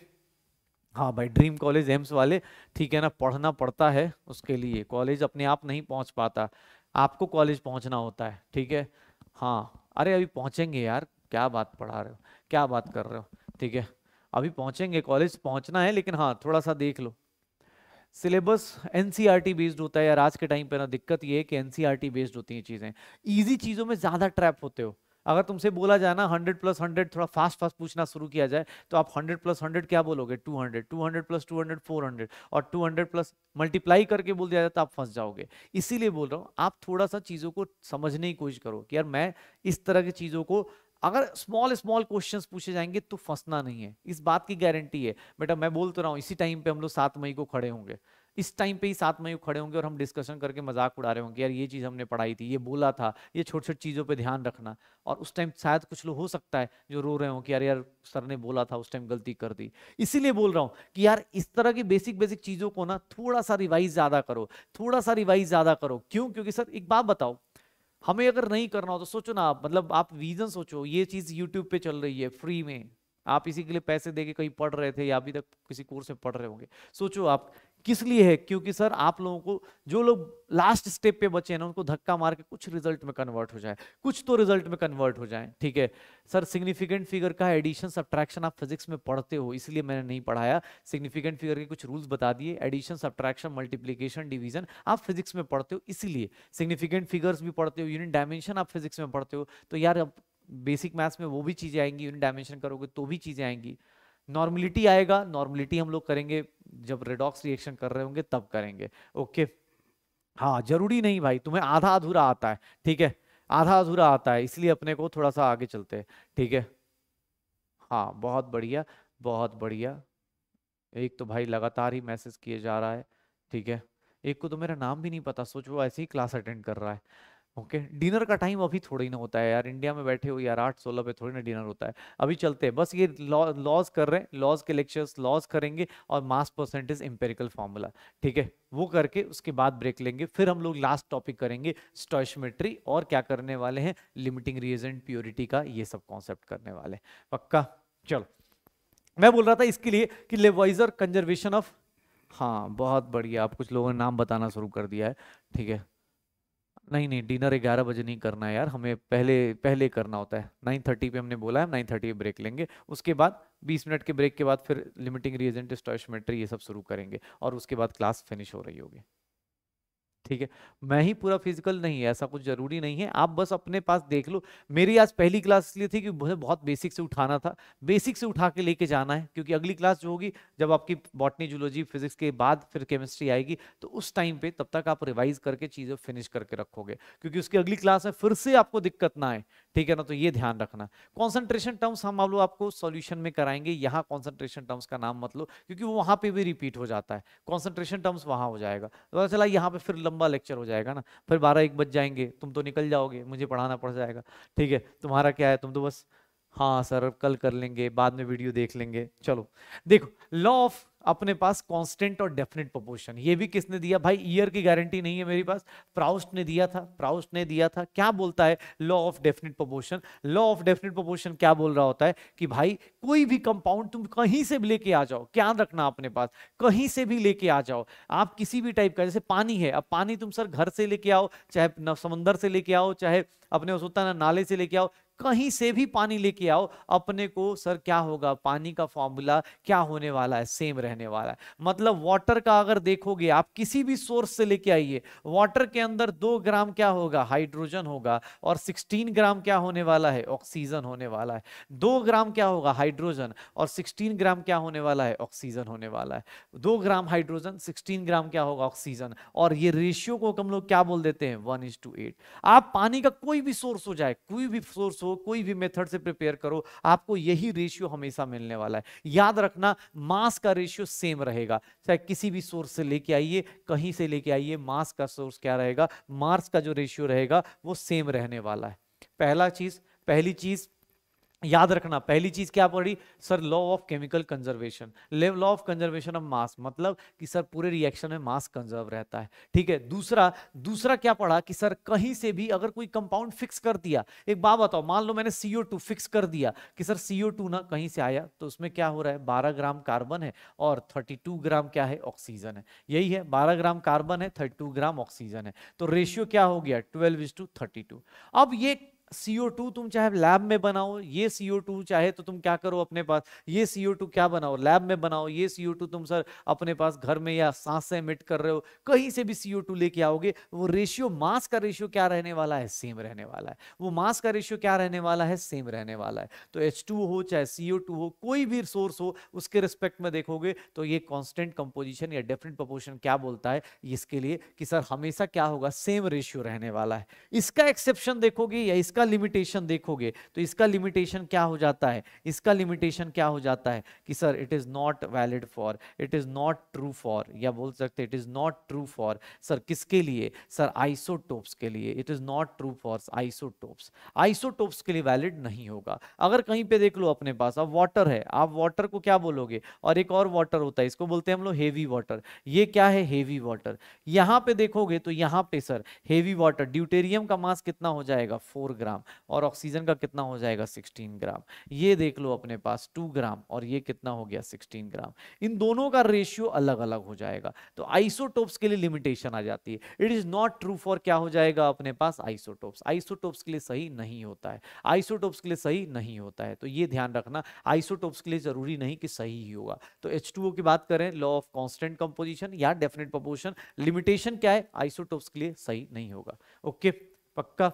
हाँ भाई ड्रीम कॉलेज एम्स वाले ठीक है ना पढ़ना पड़ता है उसके लिए कॉलेज अपने आप नहीं पहुंच पाता आपको कॉलेज पहुंचना होता है ठीक है हाँ अरे अभी पहुँचेंगे यार क्या बात पढ़ा रहे हो क्या बात कर रहे हो ठीक है अभी पहुँचेंगे कॉलेज पहुँचना है लेकिन हाँ थोड़ा सा देख लो सिलेबस एनसीईआरटी बेस्ड होता है यार आज के टाइम पे ना दिक्कत ये है कि एनसीईआरटी बेस्ड e होती हैं चीज़ें ईजी चीज़ों में ज़्यादा ट्रैप होते हो अगर तुमसे बोला जाए ना हंड्रेड प्लस हंड्रेड थोड़ा फास्ट फास्ट पूछना शुरू किया जाए तो आप हंड्रेड प्लस हंड्रेड क्या बोलोगे two hundred two hundred plus two hundred four hundred और टू हंड्रेड प्लस मल्टीप्लाई करके बोल दिया जाए तो आप फंस जाओगे इसीलिए बोल रहा हूँ आप थोड़ा सा चीज़ों को समझने की कोशिश करो कि यार मैं इस तरह की चीज़ों को अगर स्मॉल स्मॉल क्वेश्चंस पूछे जाएंगे तो फंसना नहीं है इस बात की गारंटी है बेटा मैं बोल तो रहा हूँ इसी टाइम पे हम लोग सात मई को खड़े होंगे इस टाइम पे ही साथ में खड़े होंगे और हम डिस्कशन करके मजाक उड़ा रहे होंगे यार ये चीज़ हमने पढ़ाई थी ये बोला था ये छोटी छोटी चीज़ों पे ध्यान रखना और उस टाइम शायद कुछ लोग हो सकता है जो रो रहे हो कि यार यार सर ने बोला था उस टाइम गलती कर दी इसीलिए बोल रहा हूँ कि यार इस तरह की बेसिक बेसिक चीज़ों को ना थोड़ा सा रिवाइज ज़्यादा करो थोड़ा सा रिवाइज ज़्यादा करो क्यों क्योंकि सर एक बात बताओ हमें अगर नहीं करना हो तो सोचो ना आप मतलब आप रीज़न सोचो ये चीज़ यूट्यूब पे चल रही है फ्री में आप इसी के लिए पैसे देके कहीं पढ़ रहे थे या अभी तक किसी कोर्स में पढ़ रहे होंगे सोचो आप किस लिए है क्योंकि सर आप लोगों को जो लोग लास्ट स्टेप पे बचे हैं ना उनको धक्का मार के कुछ रिजल्ट में कन्वर्ट हो जाए कुछ तो रिजल्ट में कन्वर्ट हो जाए ठीक है सर सिग्निफिकेंट फिगर का एडिशन सब्ट्रैक्शन आप फिजिक्स में पढ़ते हो इसलिए मैंने नहीं पढ़ाया सिग्निफिकेंट फिगर के कुछ रूल्स बता दिए एडिशन सब्ट्रैक्शन मल्टीप्लीकेशन डिविजन आप फिजिक्स में पढ़ते हो इसलिए सिग्निफिकेंट फिगर्स भी पढ़ते हो यूनिट डायमेंशन आप फिजिक्स में पढ़ते हो तो यार बेसिक मैथ्स में वो भी चीज़ें आएंगी यूनिट डायमेंशन करोगे तो भी चीज़ें आएंगी नॉर्मलिटी आएगा नॉर्मलिटी हम लोग करेंगे जब रेडॉक्स रिएक्शन कर रहे होंगे तब करेंगे ओके हाँ जरूरी नहीं भाई तुम्हें आधा अधूरा आता है ठीक है आधा अधूरा आता है इसलिए अपने को थोड़ा सा आगे चलते हैं ठीक है हाँ बहुत बढ़िया बहुत बढ़िया एक तो भाई लगातार ही मैसेज किए जा रहा है ठीक है एक को तो मेरा नाम भी नहीं पता सोचो ऐसे ही क्लास अटेंड कर रहा है ओके okay. डिनर का टाइम अभी थोड़ी ना होता है यार इंडिया में बैठे हो यार आठ सोलह पे थोड़ी ना डिनर होता है अभी चलते हैं बस ये लॉज कर रहे हैं लॉज के लेक्चर्स लॉज करेंगे और मास परसेंटेज इंपेरिकल फॉर्मूला ठीक है वो करके उसके बाद ब्रेक लेंगे फिर हम लोग लास्ट टॉपिक करेंगे स्टोशमेट्री और क्या करने वाले हैं लिमिटिंग रिएजेंट प्योरिटी का ये सब कॉन्सेप्ट करने वाले पक्का चलो मैं बोल रहा था इसके लिए कि लेवाइजर कंजर्वेशन ऑफ हाँ बहुत बढ़िया आप कुछ लोगों ने नाम बताना शुरू कर दिया है ठीक है नहीं नहीं डिनर ग्यारह बजे नहीं करना है यार हमें पहले पहले करना होता है नाइन थर्टी पर हमने बोला है नाइन थर्टी पर ब्रेक लेंगे उसके बाद बीस मिनट के ब्रेक के बाद फिर लिमिटिंग रिएजेंट स्टॉशमेट्री ये सब शुरू करेंगे और उसके बाद क्लास फिनिश हो रही होगी ठीक है मैं ही पूरा फिजिकल नहीं है ऐसा कुछ जरूरी नहीं है आप बस अपने पास देख लो मेरी आज पहली क्लास इसलिए थी कि मुझे बहुत बेसिक से उठाना था बेसिक से उठा के लेके जाना है क्योंकि अगली क्लास जो होगी जब आपकी बॉटनी जूलॉजी फिजिक्स के बाद फिर केमिस्ट्री आएगी तो उस टाइम पे तब तक आप रिवाइज करके चीज़ें फिनिश करके रखोगे क्योंकि उसकी अगली क्लास में फिर से आपको दिक्कत ना आए ठीक है ना तो ये ध्यान रखना कॉन्सेंट्रेशन टर्म्स हम मान लो आपको सॉल्यूशन में कराएंगे यहाँ कॉन्सेंट्रेशन टर्म्स का नाम मतलब क्योंकि वो वहाँ पे भी रिपीट हो जाता है कॉन्सेंट्रेशन टर्म्स वहाँ हो जाएगा तो चला यहाँ पे फिर लंबा लेक्चर हो जाएगा ना फिर बारह एक बज जाएंगे तुम तो निकल जाओगे मुझे पढ़ाना पड़ जाएगा ठीक है तुम्हारा क्या है तुम तो बस हाँ सर कल कर लेंगे बाद में वीडियो देख लेंगे चलो देखो लॉ ऑफ अपने पास कांस्टेंट और डेफिनेट प्रोपोर्शन ये भी किसने दिया भाई ईयर की गारंटी नहीं है मेरे पास प्राउस्ट ने दिया था प्राउस्ट ने दिया था क्या बोलता है law of definite proportion law of definite proportion क्या बोल रहा होता है कि भाई कोई भी कंपाउंड तुम कहीं से भी लेके आ जाओ क्या रखना अपने पास कहीं से भी लेके आ जाओ आप किसी भी टाइप का जैसे पानी है अब पानी तुम सर घर से लेके आओ चाहे समंदर से लेके आओ चाहे अपने होता ना नाले से लेके आओ कहीं से भी पानी लेके आओ अपने को सर क्या होगा पानी का फॉर्मूला क्या होने वाला है सेम रहने वाला है मतलब वाटर का अगर देखोगे आप किसी भी सोर्स से लेके आइए वाटर के अंदर दो ग्राम क्या होगा हाइड्रोजन होगा और सिक्सटीन ग्राम क्या होने वाला है ऑक्सीजन होने वाला है दो ग्राम क्या होगा हाइड्रोजन और सिक्सटीन ग्राम क्या होने वाला है ऑक्सीजन होने वाला है दो ग्राम हाइड्रोजन सिक्सटीन ग्राम क्या होगा ऑक्सीजन और ये रेशियो को हम लोग क्या बोल देते हैं वन आप पानी का कोई भी सोर्स हो जाए कोई भी सोर्स हो कोई भी मेथड से प्रिपेयर करो आपको यही रेशियो हमेशा मिलने वाला है याद रखना मास का रेशियो सेम रहेगा चाहे किसी भी सोर्स से लेके आइए कहीं से लेके आइए मास का सोर्स क्या रहेगा मार्स का जो रेशियो रहेगा वो सेम रहने वाला है पहला चीज पहली चीज़ याद रखना पहली चीज क्या पड़ी sir law of chemical conservation law law of conservation of mass मतलब कि सर पूरे रिएक्शन में मास कंजर्व रहता है ठीक है दूसरा दूसरा क्या पढ़ा कि सर कहीं से भी अगर कोई कंपाउंड फिक्स कर दिया एक बात बताओ मान लो मैंने सीओ टू फिक्स कर दिया कि सर सीओ टू ना कहीं से आया तो उसमें क्या हो रहा है बारह ग्राम कार्बन है और थर्टी टू ग्राम क्या है ऑक्सीजन है यही है बारह ग्राम कार्बन है थर्टी टू ग्राम ऑक्सीजन है तो रेशियो क्या हो गया twelve is to thirty two अब ये सीओ टू तुम चाहे लैब में बनाओ ये सीओ टू चाहे तो तुम क्या करो अपने पास ये सीओ टू क्या बनाओ लैब में बनाओ ये सीओ टू तुम सर अपने पास घर में या सांस से एमिट कर रहे हो कहीं से भी सीओ टू लेके आओगे वो रेशियो मास का रेशियो क्या रहने वाला है सेम रहने वाला है वो मास का रेशियो क्या रहने वाला है सेम रहने वाला है तो एच टू हो चाहे सीओ टू हो कोई भी सोर्स हो उसके रिस्पेक्ट में देखोगे तो ये कॉन्स्टेंट कंपोजिशन या डेफिनेट प्रपोर्शन क्या बोलता है इसके लिए कि सर हमेशा क्या होगा सेम रेशियो रहने वाला है इसका एक्सेप्शन देखोगे या इसका इसका लिमिटेशन देखोगे तो इसका लिमिटेशन क्या हो जाता है इसका लिमिटेशन क्या हो जाता है कि sir it is not valid for it is not true for या बोल सकते it is not true for sir किसके लिए सर आइसोटोप्स के लिए it is not true for isotopes isotopes के लिए वैलिड नहीं होगा अगर कहीं पे देख लो अपने पास अब वाटर है आप वाटर को क्या बोलोगे और एक और वाटर होता है इसको बोलते हैं हम लोग हेवी वाटर ये क्या है हेवी वाटर यहां पर देखोगे तो यहां पर सर हेवी वाटर ड्यूटेरियम का मास कितना हो जाएगा फोर ग्राम ग्राम और ऑक्सीजन का कितना हो जाएगा 16 ग्राम ये देख लो अपने पास 2 ग्राम और ये कितना हो गया 16 ग्राम इन दोनों का रेशियो अलग अलग हो जाएगा तो आइसोटोप्स के लिए लिमिटेशन आ जाती है it is not true for क्या हो जाएगा अपने पास आइसोटोप्स आइसोटोप्स के लिए सही नहीं होता है आइसोटोप्स के लिए सही नहीं होता है तो ये ध्यान रखना आइसोटोप्स के लिए जरूरी नहीं कि सही ही होगा तो एच की बात करें लॉ ऑफ कॉन्स्टेंट कंपोजिशन या डेफिनेट प्रपोर्शन लिमिटेशन क्या है आइसोटोप्स के लिए सही नहीं होगा ओके okay, पक्का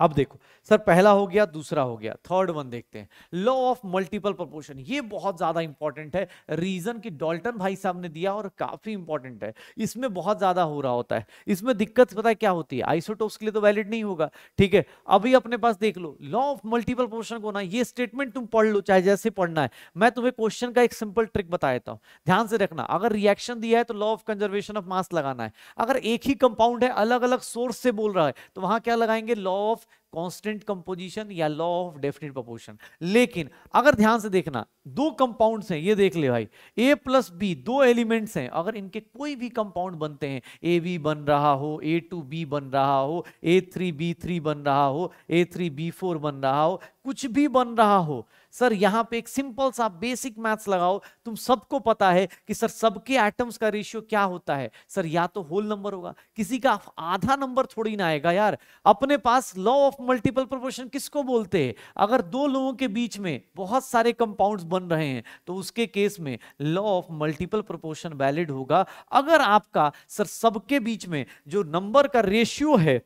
अब देखो सर पहला हो गया दूसरा हो गया थर्ड वन देखते हैं लॉ ऑफ मल्टीपल प्रपोर्शन ये बहुत ज्यादा इंपॉर्टेंट है रीजन की डॉल्टन भाई साहब ने दिया और काफी इंपॉर्टेंट है इसमें बहुत ज्यादा हो रहा होता है इसमें दिक्कत पता है क्या होती है आइसोटोप्स के लिए तो वैलिड नहीं होगा ठीक है अभी अपने पास देख लो लॉ ऑफ मल्टीपल प्रपोर्शन को ना ये स्टेटमेंट तुम पढ़ लो चाहे जैसे पढ़ना है मैं तुम्हें क्वेश्चन का एक सिंपल ट्रिक बता देता हूँ ध्यान से रखना अगर रिएक्शन दिया है तो law of conservation of mass लगाना है अगर एक ही कंपाउंड है अलग अलग सोर्स से बोल रहा है तो वहां क्या लगाएंगे लॉ ऑफ कांस्टेंट कंपोजिशन या लॉ ऑफ डेफिनेट प्रोपोर्शन लेकिन अगर ध्यान से देखना दो कंपाउंड्स हैं ये देख ले भाई ए प्लस बी दो एलिमेंट्स हैं अगर इनके कोई भी कंपाउंड बनते हैं ए बी बन रहा हो ए टू बी बन रहा हो ए थ्री बी थ्री बन रहा हो ए थ्री बी फोर बन रहा हो कुछ भी बन रहा हो सर यहाँ पे एक सिंपल सा बेसिक मैथ्स लगाओ तुम सबको पता है कि सर सबके आइटम्स का रेशियो क्या होता है सर या तो होल नंबर होगा किसी का आधा नंबर थोड़ी ना आएगा यार अपने पास लॉ ऑफ मल्टीपल प्रोपोर्शन किसको बोलते हैं अगर दो लोगों के बीच में बहुत सारे कंपाउंड्स बन रहे हैं तो उसके केस में law of multiple proportion valid होगा अगर आपका सर सबके बीच में जो नंबर का रेशियो है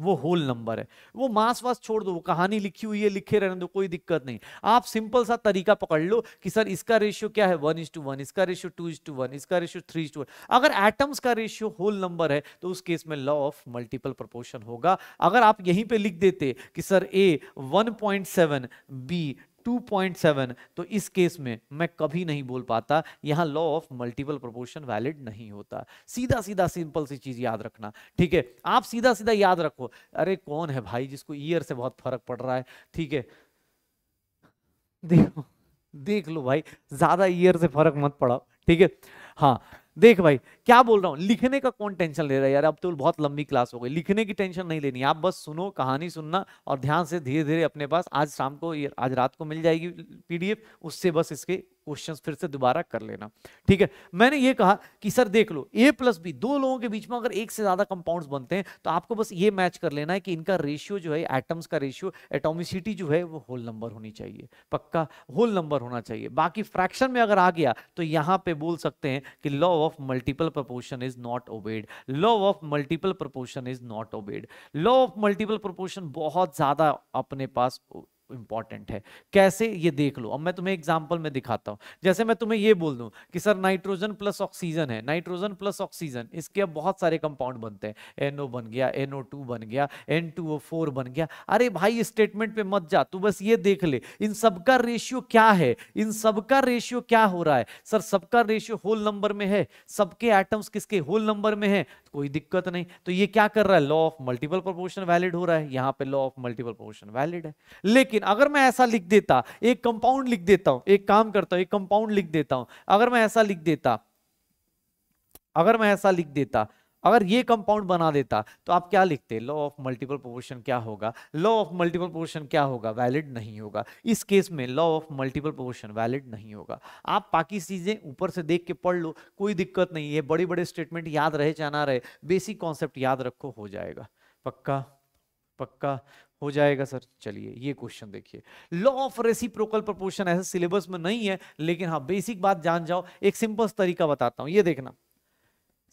वो होल नंबर है वो मास वास छोड़ दो वो कहानी लिखी हुई है लिखे रहने दो कोई दिक्कत नहीं आप सिंपल सा तरीका पकड़ लो कि सर इसका रेशियो क्या है वन इज टू वन इसका ratio two is to one इसका ratio three is to one अगर एटम्स का रेशियो होल नंबर है तो उस केस में लॉ ऑफ मल्टीपल प्रपोर्शन होगा अगर आप यहीं पर लिख देते कि sir A one point seven B 2.7 तो इस केस में मैं कभी नहीं बोल पाता यहां law of multiple proportion valid नहीं होता सीधा सीधा सिंपल सी चीज याद रखना ठीक है आप सीधा सीधा याद रखो अरे कौन है भाई जिसको ईयर से बहुत फर्क पड़ रहा है ठीक है देखो देख लो भाई ज्यादा ईयर से फर्क मत पड़ा ठीक है हाँ देख भाई क्या बोल रहा हूँ लिखने का कौन टेंशन ले रहा है यार अब तो बहुत लंबी क्लास हो गई लिखने की टेंशन नहीं लेनी आप बस सुनो कहानी सुनना और ध्यान से धीरे धीरे अपने पास आज शाम को आज रात को मिल जाएगी पीडीएफ उससे बस इसके क्वेश्चंस फिर से दोबारा कर लेना ठीक है मैंने ये कहा कि सर देख लो ए प्लस बी दो लोगों के बीच में अगर एक से ज्यादा कंपाउंड्स बनते हैं तो आपको बस ये मैच कर लेना है कि इनका रेशियो जो है एटम्स का रेशियो एटोमिसिटी जो है वो होल नंबर होनी चाहिए पक्का होल नंबर होना चाहिए बाकी फ्रैक्शन में अगर आ गया तो यहां पर बोल सकते हैं कि law of multiple proportion is not obeyed law of multiple proportion is not obeyed law of multiple proportion बहुत ज़्यादा अपने पास इंपॉर्टेंट है कैसे ये देख लो अब मैं तुम्हें एग्जाम्पल में दिखाता हूँ जैसे मैं तुम्हें ये बोल दूँ कि सर नाइट्रोजन प्लस ऑक्सीजन है नाइट्रोजन प्लस ऑक्सीजन इसके अब बहुत सारे कंपाउंड बनते हैं एनओ बन गया एनओ टू बन गया एन बन गया अरे भाई स्टेटमेंट पर मत जा तू बस ये देख ले इन सबका रेशियो क्या है इन सबका रेशियो क्या हो रहा है सर सबका रेशियो होल नंबर में है सबके एटम्स किसके होल नंबर में है कोई दिक्कत नहीं तो ये क्या कर रहा है law of multiple proportion valid हो रहा है यहां पे law of multiple proportion valid है लेकिन लेकिन अगर मैं ऐसा लिख देता एक कंपाउंड लिख देता हूं एक काम करता हूं एक कंपाउंड लिख देता हूं अगर मैं ऐसा लिख देता अगर मैं ऐसा लिख देता अगर ये कंपाउंड बना देता तो आप क्या लिखते लॉ ऑफ मल्टीपल प्रोपोर्शन क्या होगा लॉ ऑफ मल्टीपल प्रोपोर्शन क्या होगा वैलिड नहीं होगा इस केस में law of multiple proportion valid नहीं होगा आप बाकी चीज़ें ऊपर से देख के पढ़ लो कोई दिक्कत नहीं है बड़े बड़े स्टेटमेंट याद रहे चाहे रहे बेसिक कॉन्सेप्ट याद रखो हो जाएगा पक्का पक्का हो जाएगा सर चलिए ये क्वेश्चन देखिए लॉ ऑफ रेसिप्रोकल प्रपोर्शन ऐसा सिलेबस में नहीं है लेकिन हाँ बेसिक बात जान जाओ एक सिंपल तरीका बताता हूँ ये देखना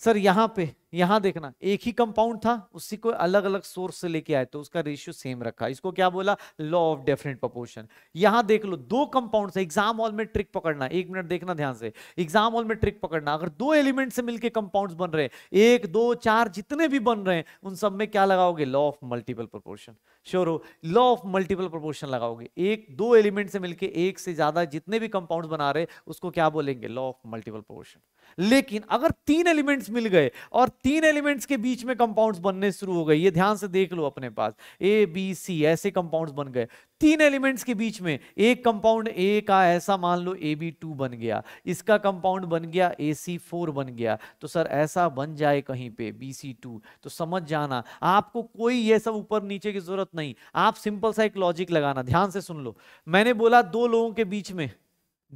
सर यहाँ पे यहाँ देखना एक ही कंपाउंड था उसी को अलग अलग सोर्स से लेके आए तो उसका रेशियो सेम रखा इसको क्या बोला लॉ ऑफ डेफिनेट प्रपोर्शन यहाँ देख लो दो कंपाउंड से एग्जाम हॉल में ट्रिक पकड़ना एक मिनट देखना ध्यान से एग्जाम हॉल में ट्रिक पकड़ना अगर दो एलिमेंट से मिलकर कंपाउंड बन रहे हैं एक दो चार जितने भी बन रहे हैं उन सब में क्या लगाओगे law of multiple proportion sure हो लॉ ऑफ मल्टीपल प्रपोर्शन लगाओगे एक दो एलिमेंट से मिलकर एक से ज्यादा जितने भी कंपाउंड बना रहे उसको क्या बोलेंगे लॉ ऑफ मल्टीपल प्रपोर्शन लेकिन अगर तीन एलिमेंट्स मिल गए और तीन एलिमेंट्स के बीच में कंपाउंड्स बनने शुरू हो गए ये ध्यान से देख लो अपने पास ए बी सी ऐसे कंपाउंड्स बन गए तीन एलिमेंट्स के बीच में एक कंपाउंड ए का ऐसा मान लो ए बी टू बन गया इसका कंपाउंड बन गया ए सी फोर बन गया तो सर ऐसा बन जाए कहीं पे बी सी टू तो समझ जाना आपको कोई ये सब ऊपर नीचे की जरूरत नहीं आप सिंपल सा एक लॉजिक लगाना ध्यान से सुन लो मैंने बोला दो लोगों के बीच में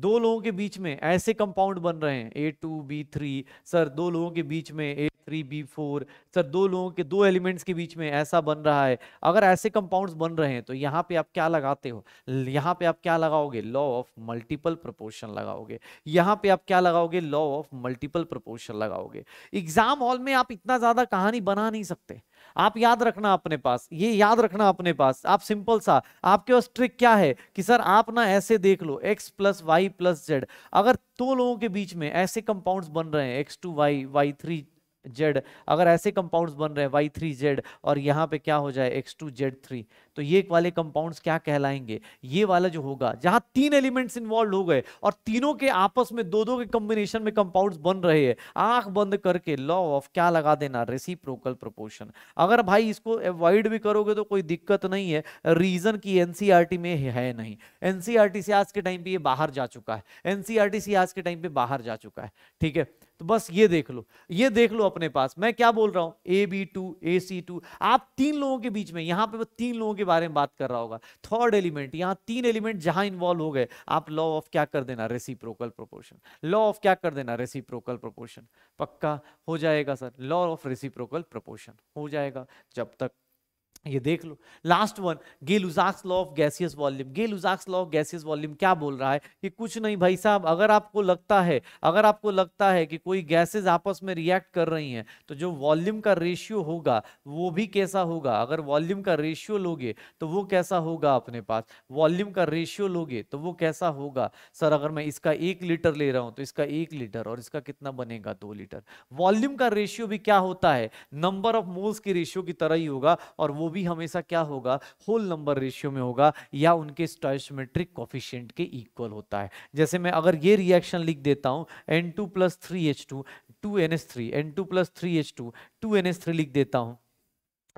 दो लोगों के बीच में ऐसे कंपाउंड बन रहे हैं A two B three sir दो लोगों के बीच में A three B four sir दो लोगों के दो एलिमेंट्स के बीच में ऐसा बन रहा है अगर ऐसे कंपाउंड्स बन रहे हैं तो यहाँ पे आप क्या लगाते हो यहाँ पे आप क्या लगाओगे लॉ ऑफ मल्टीपल प्रपोर्शन लगाओगे यहाँ पे आप क्या लगाओगे लॉ ऑफ मल्टीपल प्रपोर्शन लगाओगे एग्जाम हॉल में आप इतना ज़्यादा कहानी बना नहीं सकते आप याद रखना अपने पास ये याद रखना अपने पास आप सिंपल सा आपके पास ट्रिक क्या है कि सर आप ना ऐसे देख लो X plus Y plus Z अगर दो तो लोगों के बीच में ऐसे कंपाउंड्स बन रहे हैं X two Y Y three Z अगर ऐसे कंपाउंड्स बन रहे हैं वाई थ्री जेड और यहाँ पे क्या हो जाए एक्स टू जेड थ्री तो ये वाले कंपाउंड्स क्या कहलाएंगे ये वाला जो होगा जहाँ तीन एलिमेंट्स इन्वॉल्व हो गए और तीनों के आपस में दो दो के कॉम्बिनेशन में कंपाउंड्स बन रहे हैं आंख बंद करके लॉ ऑफ क्या लगा देना रेसिप्रोकल प्रोपोर्शन अगर भाई इसको अवॉइड भी करोगे तो कोई दिक्कत नहीं है रीजन की एनसीआरटी में है नहीं एनसीआरटी से e आज के टाइम पे ये बाहर जा चुका है एनसीआरटी से e आज के टाइम पे बाहर जा चुका है ठीक है तो बस ये देख लो ये देख लो अपने पास मैं क्या बोल रहा हूं A B two A C two आप तीन लोगों के बीच में यहां पे मैं तीन लोगों के बारे में बात कर रहा होगा थर्ड एलिमेंट यहां तीन एलिमेंट जहां इन्वॉल्व हो गए आप लॉ ऑफ क्या कर देना रेसिप्रोकल प्रोपोर्शन लॉ ऑफ क्या कर देना रेसिप्रोकल प्रोपोर्शन पक्का हो जाएगा sir law of reciprocal proportion हो जाएगा जब तक ये देख लो last one Gay Lussac's law of gaseous volume Gay Lussac's law of gaseous volume क्या बोल रहा है कि कुछ नहीं भाई साहब अगर आपको लगता है अगर आपको लगता है कि कोई गैसेस आपस में रिएक्ट कर रही हैं तो जो वॉल्यूम का रेशियो होगा वो भी कैसा होगा अगर वॉल्यूम का रेशियो लोगे तो वो कैसा होगा अपने पास वॉल्यूम का रेशियो लोगे तो वो कैसा होगा सर अगर मैं इसका एक लीटर ले रहा हूँ तो इसका एक लीटर और इसका कितना बनेगा दो लीटर वॉल्यूम का रेशियो भी क्या होता है नंबर ऑफ मोल्स की रेशियो की तरह ही होगा और वो वो भी हमेशा क्या होगा होल नंबर रेशियो में होगा या उनके स्टॉइसमेट्रिक कॉफिशियंट के इक्वल होता है जैसे मैं अगर ये रिएक्शन लिख देता हूँ N two plus three H two two N S three N two plus three H two two N S three लिख देता हूँ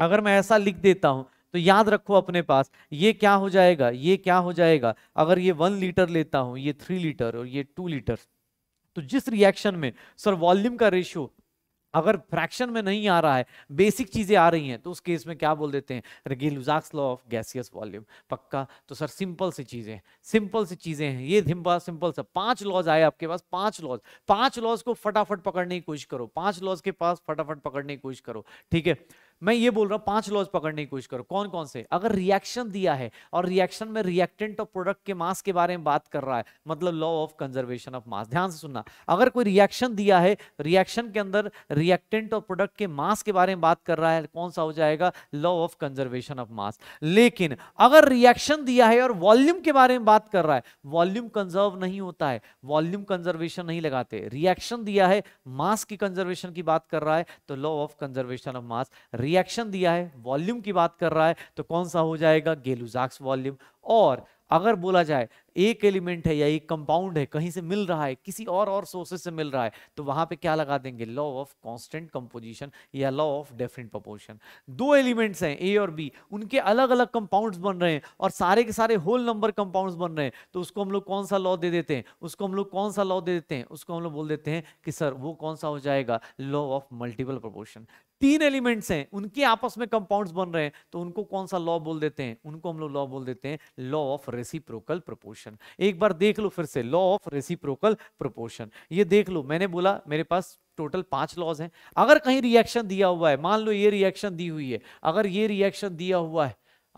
अगर मैं ऐसा लिख देता हूँ तो याद रखो अपने पास ये क्या हो जाएगा ये क्या हो जाएगा अगर ये वन लीटर लेता हूँ ये थ्री लीटर और ये टू लीटर तो जिस रिएक्शन में सर वॉल्यूम का रेशियो अगर फ्रैक्शन में नहीं आ रहा है बेसिक चीजें आ रही हैं तो उस केस में क्या बोल देते हैं लॉ ऑफ गैसियस वॉल्यूम पक्का तो सर सिंपल सी चीजें सिंपल सी चीजें हैं ये धिम्बा सिंपल सा पांच लॉज आए आपके पास पांच लॉज पांच लॉज को फटाफट पकड़ने की कोशिश करो पांच लॉज के पास फटाफट पकड़ने की कोशिश करो ठीक है मैं ये बोल रहा हूँ पांच लॉज पकड़ने की कोशिश करो कौन कौन से अगर रिएक्शन दिया है और रिएक्शन में रिएक्टेंट और प्रोडक्ट के मास के बारे में बात कर रहा है मतलब law of conservation of mass ध्यान से सुनना अगर कोई रिएक्शन दिया है रिएक्शन के अंदर रिएक्टेंट और प्रोडक्ट के मास के बारे में बात कर रहा है कौन सा हो जाएगा law of conservation of mass लेकिन अगर रिएक्शन दिया है और वॉल्यूम के बारे में बात कर रहा है वॉल्यूम कंजर्व नहीं होता है वॉल्यूम कंजर्वेशन नहीं लगाते रिएक्शन दिया है मास की कंजर्वेशन की बात कर रहा है तो law of conservation of mass reaction दिया है वॉल्यूम की बात कर रहा है तो कौन सा हो जाएगा गेलुजाक्स वॉल्यूम और अगर बोला जाए एक एलिमेंट है या एक कंपाउंड है कहीं से मिल रहा है किसी और और सोर्सेस से मिल रहा है तो वहां पे क्या लगा देंगे लॉ ऑफ कांस्टेंट कंपोजिशन या लॉ ऑफ डेफिनेट प्रोपोर्शन दो एलिमेंट्स हैं ए और बी उनके अलग अलग कंपाउंड्स बन रहे हैं और सारे के सारे होल नंबर कंपाउंड बन रहे हैं तो उसको हम लोग कौन सा लॉ दे देते हैं उसको हम लोग कौन सा लॉ दे देते हैं उसको हम लोग बोल देते हैं कि सर वो कौन सा हो जाएगा लॉ ऑफ मल्टीपल प्रपोर्शन तीन एलिमेंट्स हैं उनके आपस में कंपाउंड्स बन रहे हैं तो उनको कौन सा लॉ बोल देते हैं उनको हम लोग लॉ बोल देते हैं लॉ ऑफ रेसिप्रोकल प्रोपोर्शन एक बार देख लो फिर से लॉ ऑफ रेसिप्रोकल प्रोपोर्शन ये देख लो मैंने बोला मेरे पास टोटल पांच लॉज हैं अगर कहीं रिएक्शन दिया हुआ है मान लो ये रिएक्शन दी हुई है अगर ये रिएक्शन दिया हुआ है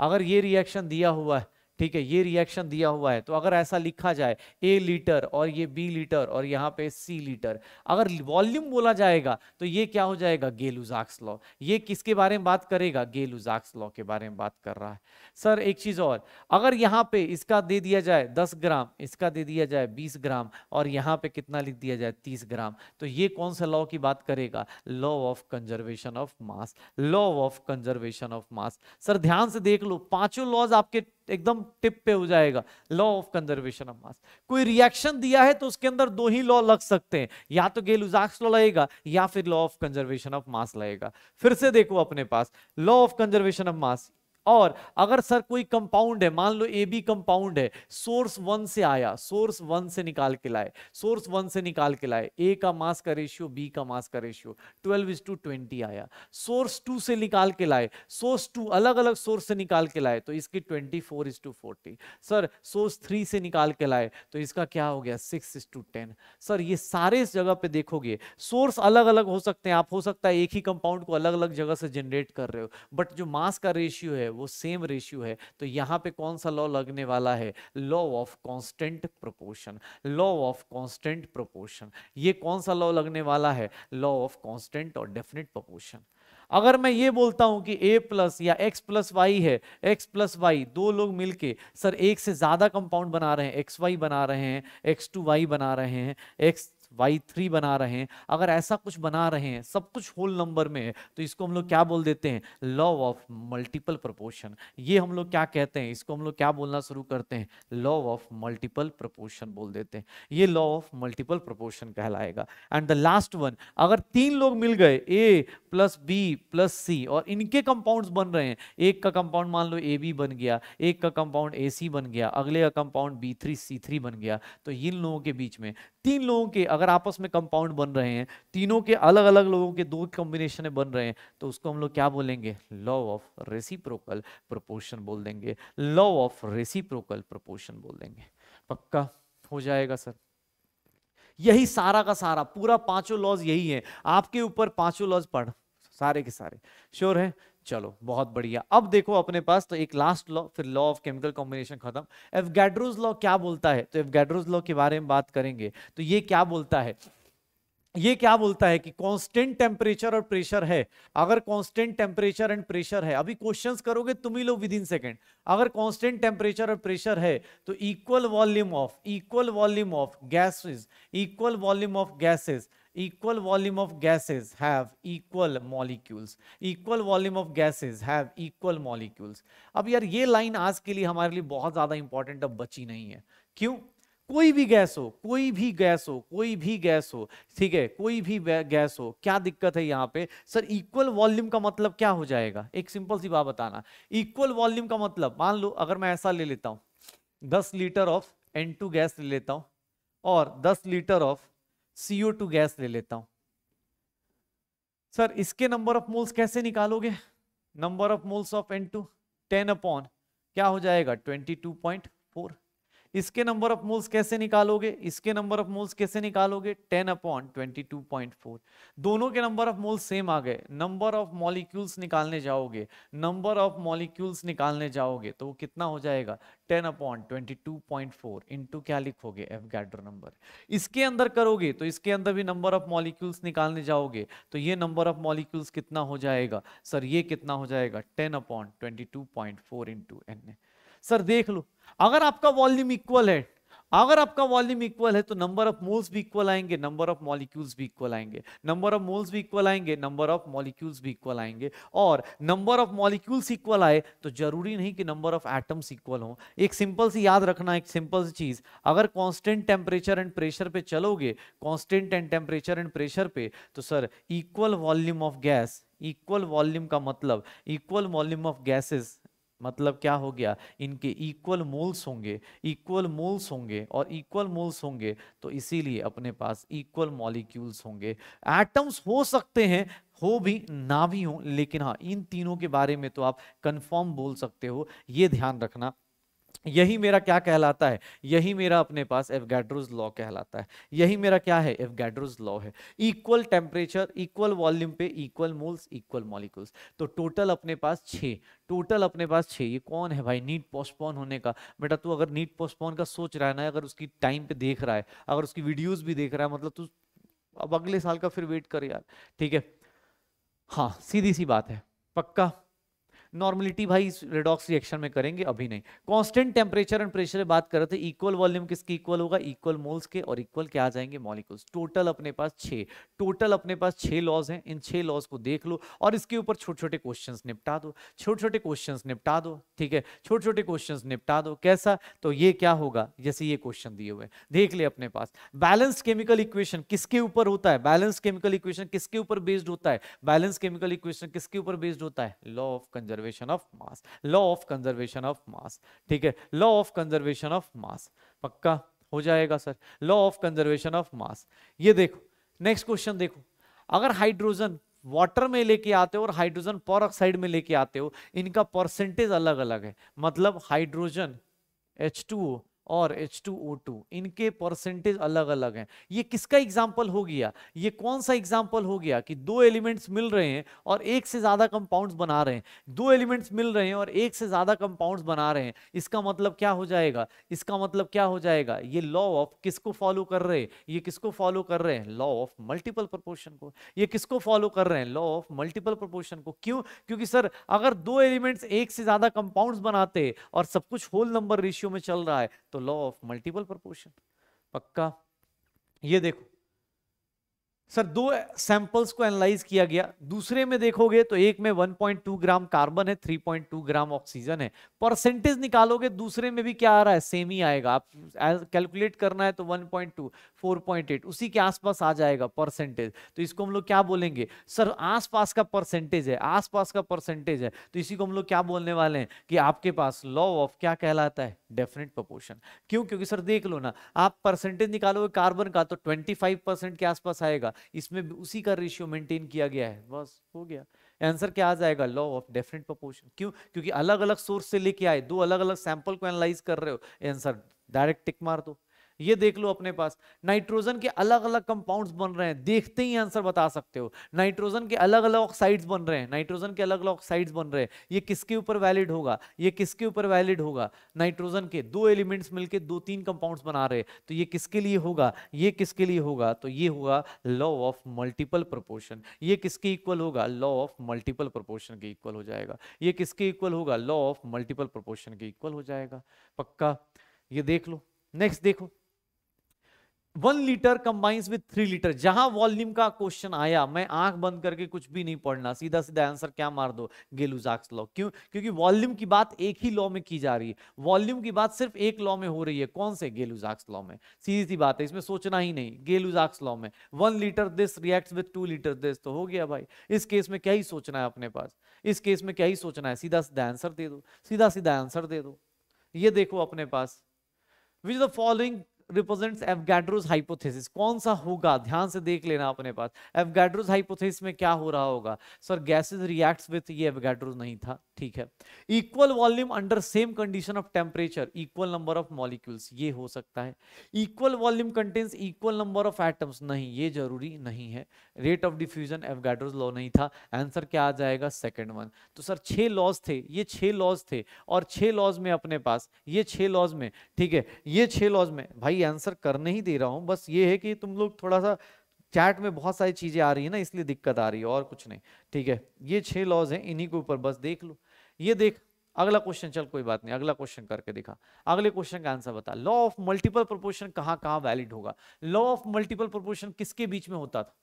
अगर ये रिएक्शन दिया हुआ है ठीक है ये रिएक्शन दिया हुआ है तो अगर ऐसा लिखा जाए ए लीटर और ये बी लीटर और यहाँ पे सी लीटर अगर वॉल्यूम बोला जाएगा तो ये क्या हो जाएगा गेलुजाक्स लॉ ये किसके बारे में बात करेगा गेलुजाक्स लॉ के बारे में बात कर रहा है सर एक चीज और अगर यहाँ पे इसका दे दिया जाए दस ग्राम इसका दे दिया जाए बीस ग्राम और यहाँ पे कितना लिख दिया जाए तीस ग्राम तो ये कौन सा लॉ की बात करेगा law of conservation of mass law of conservation of mass sir ध्यान से देख लो पांचों लॉज आपके एकदम टिप पे हो जाएगा law of conservation of mass कोई रिएक्शन दिया है तो उसके अंदर दो ही लॉ लग सकते हैं या तो गेलुजाक्स लॉ लगेगा या फिर law of conservation of mass लगेगा फिर से देखो अपने पास law of conservation of mass और अगर सर कोई कंपाउंड है मान लो ए बी कंपाउंड है सोर्स वन से आया सोर्स वन से निकाल के लाए सोर्स वन से निकाल के लाए ए का मास का रेशियो बी का मास का ratio twelve is to twenty आया सोर्स टू से निकाल के लाए सोर्स टू अलग अलग सोर्स से निकाल के लाए तो इसकी twenty four is to forty sir source three से निकाल के लाए तो इसका क्या हो गया six is to ten sir ये सारे इस जगह पे देखोगे सोर्स अलग अलग हो सकते हैं आप हो सकता है एक ही कंपाउंड को अलग अलग जगह से जनरेट कर रहे हो बट जो मास का रेशियो है वो सेम रेशियो है तो यहाँ पे कौन सा लॉ लगने वाला है law of constant proportion law of constant proportion ये कौन सा लॉ लगने वाला है लॉ ऑफ कांस्टेंट और डेफिनेट प्रोपोर्शन अगर मैं ये बोलता हूँ कि a प्लस या x प्लस वाई है x प्लस वाई दो लोग मिलके सर एक से ज़्यादा कंपाउंड बना रहे हैं एक्स वाई बना रहे हैं एक्स टू वाई बना रहे हैं एक्स वाई थ्री बना रहे हैं अगर ऐसा कुछ बना रहे हैं सब कुछ होल नंबर में है तो इसको हम लोग क्या बोल देते हैं लॉ ऑफ मल्टीपल प्रपोर्शन ये हम लोग क्या कहते हैं इसको हम लोग क्या बोलना शुरू करते हैं लॉ ऑफ मल्टीपल प्रपोर्शन बोल देते हैं ये लॉ ऑफ मल्टीपल प्रपोर्शन कहलाएगा एंड द लास्ट वन अगर तीन लोग मिल गए A plus B plus C और इनके कंपाउंड बन रहे हैं एक का कंपाउंड मान लो ए बी बन गया एक का कंपाउंड ए सी बन गया अगले का compound B three C three बन गया तो इन लोगों के बीच में तीन लोगों के अगर आपस में कंपाउंड बन रहे हैं तीनों के अलग अलग लोगों के दो कॉम्बिनेशन बन रहे हैं तो उसको हम लोग क्या बोलेंगे लॉ ऑफ रेसिप्रोकल प्रोपोर्शन बोल देंगे लॉ ऑफ रेसिप्रोकल प्रोपोर्शन बोल देंगे पक्का हो जाएगा सर यही सारा का सारा पूरा पांचों लॉज यही है आपके ऊपर पांचों लॉज पढ़ सारे के सारे श्योर है चलो बहुत बढ़िया अब देखो अपने पास तो एक लास्ट लॉ फिर लॉ ऑफ केमिकल कॉम्बिनेशन खत्म एफगैड्रोज लॉ क्या बोलता है तो एफगैड्रोज लॉ के बारे में बात करेंगे तो ये क्या बोलता है ये क्या बोलता है कि कांस्टेंट टेम्परेचर और प्रेशर है अगर कांस्टेंट टेम्परेचर एंड प्रेशर है अभी क्वेश्चंस करोगे तुम ही लोग विद इन सेकेंड अगर कांस्टेंट टेम्परेचर और प्रेशर है तो equal volume of equal volume of gases equal volume of gases equal volume of gases have equal molecules equal volume of gases have equal molecules अब यार ये line आज के लिए हमारे लिए बहुत ज्यादा इंपॉर्टेंट अब बची नहीं है क्यों कोई भी गैस हो कोई भी गैस हो कोई भी गैस हो ठीक है कोई भी गैस हो क्या दिक्कत है यहाँ पे सर इक्वल वॉल्यूम का मतलब क्या हो जाएगा एक सिंपल सी बात बताना इक्वल वॉल्यूम का मतलब मान लो अगर मैं ऐसा ले लेता हूँ दस लीटर ऑफ एन गैस ले लेता हूँ और दस litre of CO two gas ले लेता हूं सर इसके नंबर ऑफ मोल्स कैसे निकालोगे number of moles of N two ten upon क्या हो जाएगा ट्वेंटी टू पॉइंट फोर इसके नंबर ऑफ मोल्स कैसे निकालोगे इसके नंबर ऑफ मोल्स कैसे निकालोगे 10 अपॉन 22.4 दोनों के नंबर ऑफ मोल्स सेम आ गए नंबर ऑफ मॉलिक्यूल्स निकालने जाओगे नंबर ऑफ मॉलिक्यूल्स निकालने जाओगे तो वो कितना हो जाएगा 10 अपॉन 22.4 टू क्या लिखोगे एफ एफगैड्रो नंबर इसके अंदर करोगे तो इसके अंदर भी नंबर ऑफ मॉलिक्यूल्स निकालने जाओगे तो ये नंबर ऑफ मॉलिक्यूल्स कितना हो जाएगा सर ये कितना हो जाएगा ten upon 22.4 two N sir देख लो अगर आपका वॉल्यूम इक्वल है अगर आपका वॉल्यूम इक्वल है तो नंबर ऑफ मोल्स भी इक्वल आएंगे नंबर ऑफ मॉलिक्यूल्स भी इक्वल आएंगे नंबर ऑफ मोल्स भी इक्वल आएंगे नंबर ऑफ मॉलिक्यूल्स भी इक्वल आएंगे और नंबर ऑफ मॉलिक्यूल्स इक्वल आए तो जरूरी नहीं कि नंबर ऑफ एटम्स इक्वल हो एक सिंपल सी याद रखना एक सिंपल सी चीज अगर कॉन्स्टेंट टेम्परेचर एंड प्रेशर पे चलोगे constant and temperature and pressure पे तो sir equal volume of gas equal volume का मतलब इक्वल वॉल्यूम ऑफ गैसेस मतलब क्या हो गया इनके इक्वल मोल्स होंगे इक्वल मोल्स होंगे और इक्वल मोल्स होंगे तो इसीलिए अपने पास इक्वल मॉलिक्यूल्स होंगे एटम्स हो सकते हैं हो भी ना भी हो लेकिन हाँ इन तीनों के बारे में तो आप कंफर्म बोल सकते हो ये ध्यान रखना यही मेरा क्या कहलाता है यही मेरा अपने पास एफगैड्रोज लॉ कहलाता है यही मेरा क्या है एफगैड्रोज लॉ है इक्वल टेम्परेचर इक्वल वॉल्यूम पे इक्वल मोल्स इक्वल मॉलिक्यूल्स तो टोटल अपने पास छः टोटल अपने पास छः ये कौन है भाई नीट पोस्टपोन होने का बेटा तू अगर नीट पोस्टपोन का सोच रहा है ना अगर उसकी टाइम पर देख रहा है अगर उसकी वीडियोज भी देख रहा है मतलब तू अब अगले साल का फिर वेट कर यार ठीक है हाँ सीधी सी बात है पक्का नॉर्मलिटी भाई रेडॉक्स रिएक्शन में करेंगे अभी नहीं कांस्टेंट टेम्परेचर एंड प्रेशर बात कर रहे थे इक्वल वॉल्यूम किसके इक्वल होगा इक्वल मोल्स के और इक्वल क्या आ जाएंगे मॉलिक्यूल्स टोटल अपने पास छः टोटल अपने पास छः लॉज हैं इन छः लॉज को देख लो और इसके ऊपर छोटे छोटे क्वेश्चन निपटा दो छोटे छोटे क्वेश्चन निपटा दो ठीक है छोटे छोटे क्वेश्चन निपटा दो कैसा तो ये क्या होगा जैसे ये क्वेश्चन दिए हुए देख ले अपने पास बैलेंस केमिकल इक्वेशन किसके ऊपर होता है बैलेंस केमिकल इक्वेशन किसके ऊपर बेस्ड होता है बैलेंस केमिकल इक्वेशन किसके ऊपर बेस्ड होता है law of conserve conservation of mass law of conservation of mass ठीक है law of conservation of mass पक्का हो जाएगा sir law of conservation of mass ये देखो नेक्स्ट क्वेश्चन देखो अगर हाइड्रोजन वाटर में लेके आते हो और हाइड्रोजन पर में लेके आते हो इनका परसेंटेज अलग अलग है मतलब हाइड्रोजन H2O और H2O2 इनके परसेंटेज अलग अलग हैं ये किसका एग्जाम्पल हो गया ये कौन सा एग्जाम्पल हो गया कि दो एलिमेंट्स मिल रहे हैं और एक से ज़्यादा कंपाउंड्स बना रहे हैं दो एलिमेंट्स मिल रहे हैं और एक से ज़्यादा कंपाउंड्स बना रहे हैं इसका मतलब क्या हो जाएगा इसका मतलब क्या हो जाएगा ये लॉ ऑफ किसको फॉलो कर रहे हैं ये किसको फॉलो कर रहे हैं लॉ ऑफ मल्टीपल प्रपोर्शन को ये किसको फॉलो कर रहे हैं लॉ ऑफ मल्टीपल प्रपोर्शन को क्यों क्योंकि सर अगर दो एलिमेंट्स एक से ज़्यादा कंपाउंड्स बनाते और सब कुछ होल नंबर रेशियो में चल रहा है तो तो लॉ ऑफ मल्टीपल प्रपोर्शन पक्का ये देखो सर दो सैंपल्स को एनालाइज किया गया दूसरे में देखोगे तो एक में 1.2 ग्राम कार्बन है 3.2 ग्राम ऑक्सीजन है परसेंटेज निकालोगे दूसरे में भी क्या आ रहा है सेम ही आएगा आप कैलकुलेट करना है तो 1.2 4.8 उसी के आसपास आ जाएगा परसेंटेज तो इसको हम लोग क्या बोलेंगे सर आसपास का परसेंटेज है आसपास का परसेंटेज है तो इसी को हम लोग क्या बोलने वाले हैं कि आपके पास लॉ ऑफ क्या कहलाता है डेफिनेट प्रपोर्शन क्यों क्योंकि सर देख लो ना आप परसेंटेज निकालोगे कार्बन का तो ट्वेंटी के आसपास आएगा इसमें उसी का रेशियो मेंटेन किया गया है बस हो गया आंसर क्या आ जाएगा लॉ ऑफ डेफिनेट प्रपोर्शन क्यों क्योंकि अलग अलग सोर्स से लेके आए दो अलग अलग सैंपल को एनालाइज कर रहे हो आंसर डायरेक्ट टिक मार दो ये देख लो अपने पास नाइट्रोजन के अलग अलग कंपाउंड्स बन रहे हैं देखते ही आंसर बता सकते हो नाइट्रोजन के अलग अलग ऑक्साइड्स बन रहे हैं नाइट्रोजन के अलग अलग ऑक्साइड्स बन रहे हैं ये किसके ऊपर वैलिड होगा ये किसके ऊपर वैलिड होगा नाइट्रोजन के दो एलिमेंट्स मिलकर दो तीन कंपाउंड्स बना रहे तो ये किसके लिए होगा ये किसके लिए होगा तो ये होगा लॉ ऑफ मल्टीपल प्रपोर्शन ये किसके इक्वल होगा लॉ ऑफ मल्टीपल प्रपोर्शन के इक्वल हो जाएगा ये किसके इक्वल होगा लॉ ऑफ मल्टीपल प्रपोर्शन के इक्वल हो जाएगा पक्का ये देख लो नेक्स्ट देखो one litre combines with three litre जहां वॉल्यूम का क्वेश्चन आया मैं आंख बंद करके कुछ भी नहीं पढ़ना सीधा सीधा आंसर क्या मार दो गेलुजाक्स लॉ क्यों क्योंकि वॉल्यूम की बात एक ही लॉ में की जा रही है वॉल्यूम की बात सिर्फ एक लॉ में हो रही है कौन से गेलुजाक्स लॉ में सीधी सी बात है इसमें सोचना ही नहीं गेलुजाक्स लॉ में one litre this react with two litre this तो हो गया भाई इस केस में क्या ही सोचना है अपने पास इस केस में क्या ही सोचना है सीधा सीधा आंसर दे दो सीधा सीधा आंसर दे दो ये देखो अपने पास which the following represents Avogadro's hypothesis कौन सा होगा ध्यान से देख लेना अपने पास एवगैड्रोज हाइपोथेसिस में क्या हो रहा होगा सर गैसेज रिएक्ट्स विथ ये एवगैड्रोज नहीं था ठीक है equal volume under same condition of temperature equal number of molecules ये हो सकता है equal volume contains equal number of atoms नहीं ये जरूरी नहीं है rate of diffusion Avogadro's law नहीं था आंसर क्या आ जाएगा सेकेंड वन तो सर छह लॉज थे ये छह लॉज थे और छह लॉज में अपने पास ये छह लॉज में ठीक है ये छह लॉज में भाई ही आंसर करने ही दे रहा हूं बस ये है कि तुम लोग थोड़ा सा चैट में बहुत सारी चीज़ें आ रही है ना इसलिए दिक्कत आ रही है और कुछ नहीं ठीक है ये छह लॉज हैं इन्हीं के ऊपर बस देख लो ये देख अगला क्वेश्चन चल कोई बात नहीं अगला क्वेश्चन करके दिखा अगले क्वेश्चन का आंसर बता लॉ ऑफ मल्टीपल प्रोपोर्शन कहाँ कहाँ वैलिड होगा लॉ ऑफ मल्टीपल प्रोपोर्शन किसके बीच में होता था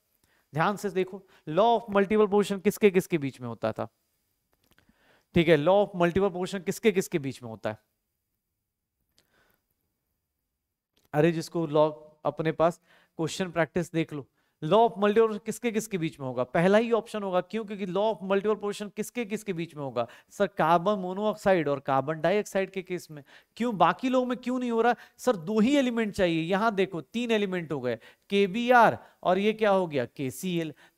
ध्यान से देखो लॉ ऑफ मल्टीपल प्रोपोर्शन किसके किसके बीच में होता था ठीक है लॉ ऑफ मल्टीपल प्रोपोर्शन किसके किसके बीच में होता है अरे जिसको लॉग अपने पास क्वेश्चन प्रैक्टिस देख लो लॉ ऑफ मल्टीपल किसके किसके बीच में होगा पहला ही ऑप्शन होगा क्यों क्योंकि लॉ ऑफ मल्टीपल पोजिशन किसके किसके बीच में होगा सर कार्बन मोनोऑक्साइड और कार्बन डाइऑक्साइड के केस में क्यों बाकी लोगों में क्यों नहीं हो रहा सर दो ही एलिमेंट चाहिए यहां देखो तीन एलिमेंट हो गए के और ये क्या हो गया के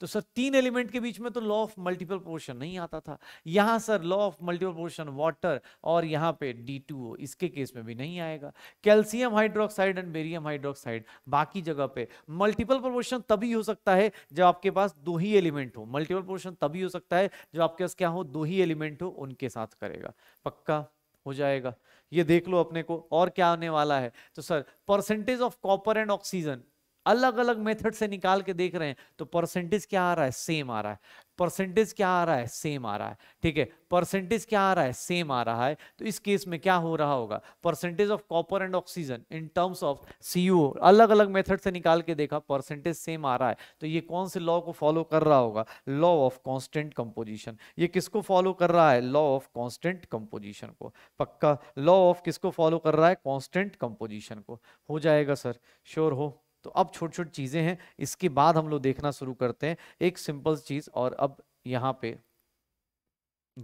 तो सर तीन एलिमेंट के बीच में तो लॉ ऑफ मल्टीपल पोर्शन नहीं आता था यहां sir law of multiple portion water और यहां पे डी इसके केस में भी नहीं आएगा calcium hydroxide and barium hydroxide बाकी जगह पे मल्टीपल प्रोपोर्शन तभी हो सकता है जब आपके पास दो ही एलिमेंट हो मल्टीपल पोर्शन तभी हो सकता है जब आपके पास क्या हो दो ही एलिमेंट हो उनके साथ करेगा पक्का हो जाएगा ये देख लो अपने को और क्या आने वाला है तो sir percentage of copper and oxygen अलग अलग मेथड से निकाल के देख रहे हैं तो परसेंटेज क्या आ रहा है सेम आ रहा है परसेंटेज क्या आ रहा है सेम आ रहा है ठीक है परसेंटेज क्या आ रहा है सेम आ रहा है तो इस केस में क्या हो रहा होगा percentage of copper and oxygen in terms of C अलग अलग मेथड से निकाल के देखा परसेंटेज सेम आ रहा है तो ये कौन से लॉ को फॉलो कर रहा होगा लॉ ऑफ कॉन्स्टेंट कंपोजिशन ये किसको फॉलो कर रहा है लॉ ऑफ कॉन्स्टेंट कंपोजिशन को पक्का लॉ ऑफ किसको फॉलो कर रहा है कॉन्स्टेंट कंपोजिशन को हो जाएगा सर श्योर हो तो अब छोटी छोटी चीज़ें हैं इसके बाद हम लोग देखना शुरू करते हैं एक सिंपल चीज़ और अब यहां पे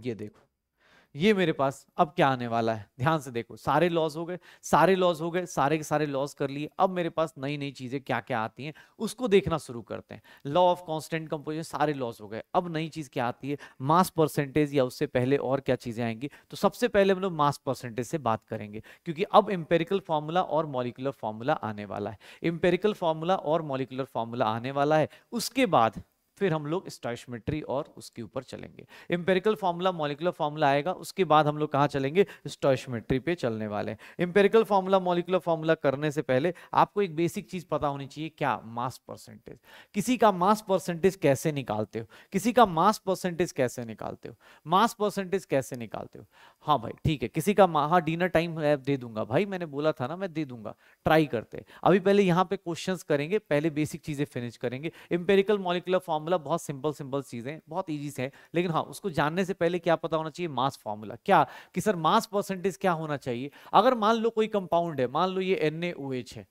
ये देखो ये मेरे पास अब क्या आने वाला है ध्यान से देखो सारे लॉस हो गए सारे लॉस हो गए सारे के सारे लॉस कर लिए अब मेरे पास नई नई चीज़ें क्या क्या आती हैं उसको देखना शुरू करते हैं लॉ ऑफ कॉन्स्टेंट कंपोजिशन सारे लॉस हो गए अब नई चीज़ क्या आती है मास परसेंटेज या उससे पहले और क्या चीज़ें आएंगी तो सबसे पहले हम लोग मास परसेंटेज से बात करेंगे क्योंकि अब इंपेरिकल फॉर्मूला और मॉलिकुलर फॉर्मूला आने वाला है एम्पेरिकल फॉर्मूला और मॉलिकुलर फॉर्मूला आने वाला है उसके बाद फिर हम लोग स्टॉइशमेट्री और उसके ऊपर चलेंगे इंपेरिकल फॉर्मूला मॉलिकुलर फॉर्मूला आएगा उसके बाद हम लोग कहाँ चलेंगे स्टॉइशमेट्री पे चलने वाले हैं एम्पेरिकल फार्मूला मॉलिकुलर फॉर्मूला करने से पहले आपको एक बेसिक चीज़ पता होनी चाहिए क्या मास परसेंटेज किसी का मास परसेंटेज कैसे निकालते हो किसी का मास परसेंटेज कैसे निकालते हो मास परसेंटेज कैसे निकालते हो हाँ भाई ठीक है किसी का हाँ डिनर टाइम दे दूंगा भाई मैंने बोला था ना मैं दे दूंगा ट्राई करते अभी पहले यहाँ पे क्वेश्चन करेंगे पहले बेसिक चीज़ें फिनिश करेंगे इंपेरिकल मॉलिकुलर फॉर्म फॉर्मूला मतलब बहुत सिंपल सिंपल चीजें बहुत ईजी से हैं लेकिन हाँ उसको जानने से पहले क्या पता होना चाहिए मास फॉर्मूला क्या कि सर मास परसेंटेज क्या होना चाहिए अगर मान लो कोई कंपाउंड है मान लो ये एन है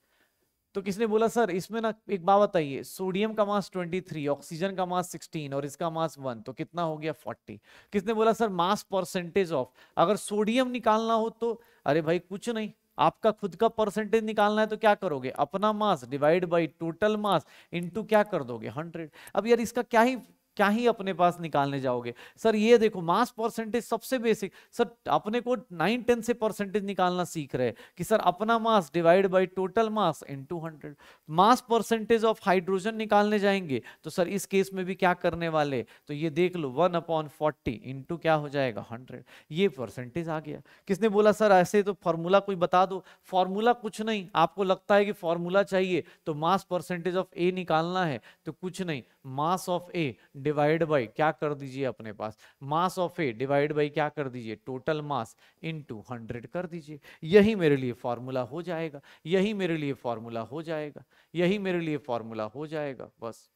तो किसने बोला सर इसमें ना एक बात बताइए सोडियम का मास 23 ऑक्सीजन का मास 16 और इसका मास 1 तो कितना हो गया 40 किसने बोला सर मास परसेंटेज ऑफ अगर सोडियम निकालना हो तो अरे भाई कुछ नहीं आपका खुद का परसेंटेज निकालना है तो क्या करोगे अपना mass divide by total mass into क्या कर दोगे हंड्रेड अब यार इसका क्या ही क्या ही अपने पास निकालने जाओगे सर ये देखो मास परसेंटेज सबसे बेसिक सर अपने को नाइन टेन से परसेंटेज निकालना सीख रहे कि सर अपना mass divide by total mass into hundred mass percentage of hydrogen निकालने जाएंगे तो सर इस केस में भी क्या करने वाले तो ये देख लो वन अपॉन फोर्टी इंटू क्या हो जाएगा हंड्रेड ये परसेंटेज आ गया किसने बोला सर ऐसे तो फॉर्मूला कोई बता दो फॉर्मूला कुछ नहीं आपको लगता है कि फॉर्मूला चाहिए तो मास परसेंटेज ऑफ ए निकालना है तो कुछ नहीं mass of A divide by क्या कर दीजिए अपने पास mass of A divide by क्या कर दीजिए टोटल मास इनटू हंड्रेड कर दीजिए यही मेरे लिए फॉर्मूला हो जाएगा यही मेरे लिए फॉर्मूला हो जाएगा यही मेरे लिए फॉर्मूला हो जाएगा बस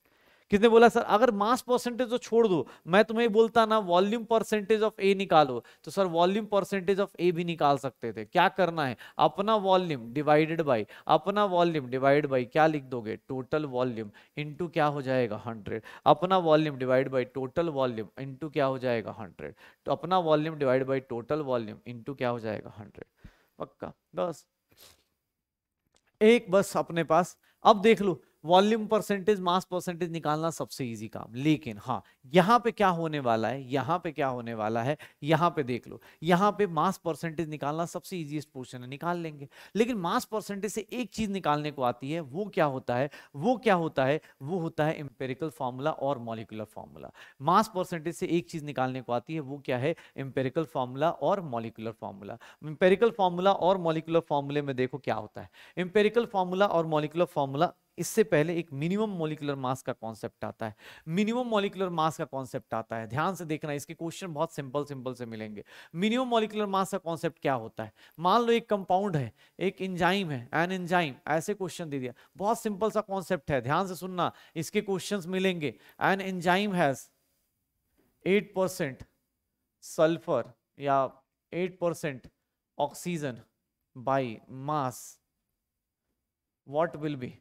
किसने बोला सर अगर मास परसेंटेज तो छोड़ दो मैं तुम्हें बोलता ना वॉल्यूम परसेंटेज ऑफ ए निकालो तो sir volume percentage of A भी निकाल सकते थे क्या करना है अपना वॉल्यूम डिवाइडेड बाय अपना वॉल्यूम डिवाइड बाय क्या लिख दोगे टोटल वॉल्यूम इनटू क्या हो जाएगा हंड्रेड अपना volume divide by total volume into क्या हो जाएगा हंड्रेड तो अपना volume divide by total volume into क्या हो जाएगा हंड्रेड पक्का बस एक बस अपने पास अब देख लो वॉल्यूम परसेंटेज मास परसेंटेज निकालना सबसे इजी काम लेकिन हाँ यहाँ पे क्या होने वाला है यहाँ पे क्या होने वाला है यहाँ पे देख लो यहाँ पे मास परसेंटेज निकालना सबसे इजीएस्ट पोर्शन है निकाल लेंगे लेकिन मास परसेंटेज से एक चीज निकालने को आती है वो क्या होता है वो क्या होता है वो होता है एम्पेरिकल फॉर्मूला और मॉलिकुलर फॉर्मूला मास परसेंटेज से एक चीज निकालने को आती है वो क्या है एम्पेरिकल फॉर्मूला और मॉलिकुलर फॉर्मूला एम्पेरिकल फॉर्मूला और मॉलिकुलर फॉर्मूले में देखो क्या होता है एम्पेरिकल फॉर्मूला और मॉलिकुलर फॉर्मूला इससे पहले एक मिनिमम मोलिकुलर मास का कॉन्सेप्ट आता है मिनिमम मोलिकुलर मास का कॉन्सेप्ट आता है ध्यान से देखना इसके क्वेश्चन बहुत सिंपल सिंपल से मिलेंगे मिनिमम मोलिकुलर मास का कॉन्सेप्ट क्या होता है मान लो एक कंपाउंड है एक इंजाइम है एन इंजाइम ऐसे क्वेश्चन दे दिया बहुत सिंपल सा कॉन्सेप्ट है ध्यान से सुनना इसके क्वेश्चन मिलेंगे an enzyme has eight sulphur या eight percent oxygen by mass what will be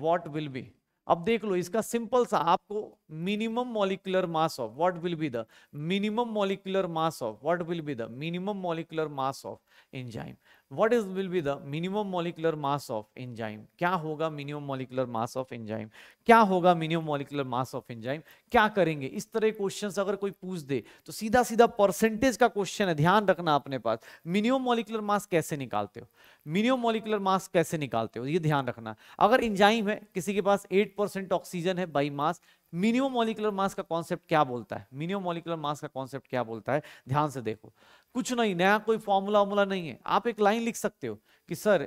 what will be अब देख लो इसका सिंपल सा आपको minimum molecular mass of what will be the minimum molecular mass of what will be the minimum molecular mass of enzyme what is will be the minimum molecular mass of enzyme क्या होगा minimum molecular mass of enzyme क्या होगा minimum molecular mass of enzyme क्या करेंगे इस तरह question अगर कोई पूछ दे तो सीधा सीधा परसेंटेज का क्वेश्चन है ध्यान रखना अपने पास मिनिमम मोलिकुलर मास कैसे निकालते हो मिनिमम मोलिकुलर मास कैसे निकालते हो ये ध्यान रखना अगर इंजाइम है किसी के पास 8% ऑक्सीजन है by mass minimum molecular mass का कॉन्सेप्ट क्या बोलता है मिनिमम मॉलिकुलर मास का कॉन्सेप्ट क्या बोलता है ध्यान से देखो कुछ नहीं नया कोई फॉर्मूला वॉमूला नहीं है आप एक लाइन लिख सकते हो कि सर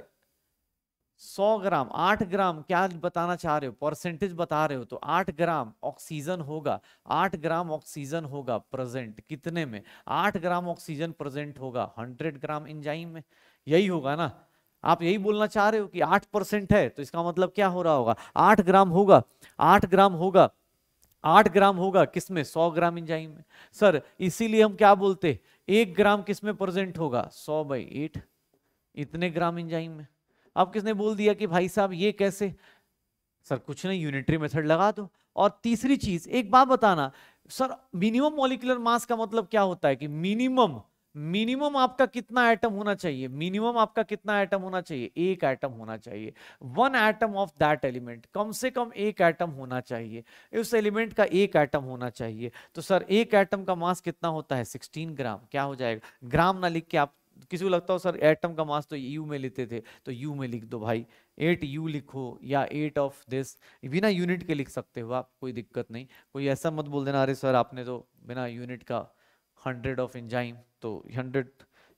100 ग्राम 8 ग्राम क्या बताना चाह रहे हो परसेंटेज बता रहे हो तो 8 ग्राम ऑक्सीजन होगा 8 ग्राम ऑक्सीजन होगा प्रेजेंट कितने में 8 ग्राम ऑक्सीजन प्रेजेंट होगा 100 ग्राम इंजाइम में यही होगा ना आप यही बोलना चाह रहे हो कि 8 परसेंट है तो इसका मतलब क्या हो रहा होगा 8 ग्राम होगा 8 ग्राम होगा आठ ग्राम होगा किसमें सौ ग्राम इंजाइम में सर इसीलिए हम क्या बोलते एक ग्राम किसमें प्रेजेंट होगा सौ बाई एट इतने ग्राम इंजाइम में अब किसने बोल दिया कि भाई साहब ये कैसे सर कुछ नहीं यूनिटरी मेथड लगा दो और तीसरी चीज एक बात बताना सर मिनिमम मॉलिकुलर मास का मतलब क्या होता है कि मिनिमम मिनिमम आपका कितना आइटम होना चाहिए मिनिमम आपका कितना आइटम होना चाहिए एक आइटम होना चाहिए one item of that element कम से कम एक आइटम होना चाहिए उस एलिमेंट का एक आइटम होना चाहिए तो सर एक आइटम का मास कितना होता है 16 ग्राम क्या हो जाएगा ग्राम ना लिख के आप किसी को लगता हो सर एटम का मास तो यू में लेते थे तो यू में लिख दो भाई एट यू लिखो या एट ऑफ दिस बिना यूनिट के लिख सकते हो आप कोई दिक्कत नहीं कोई ऐसा मत बोल देना अरे सर आपने तो बिना यूनिट का हंड्रेड ऑफ एंजाइम तो हंड्रेड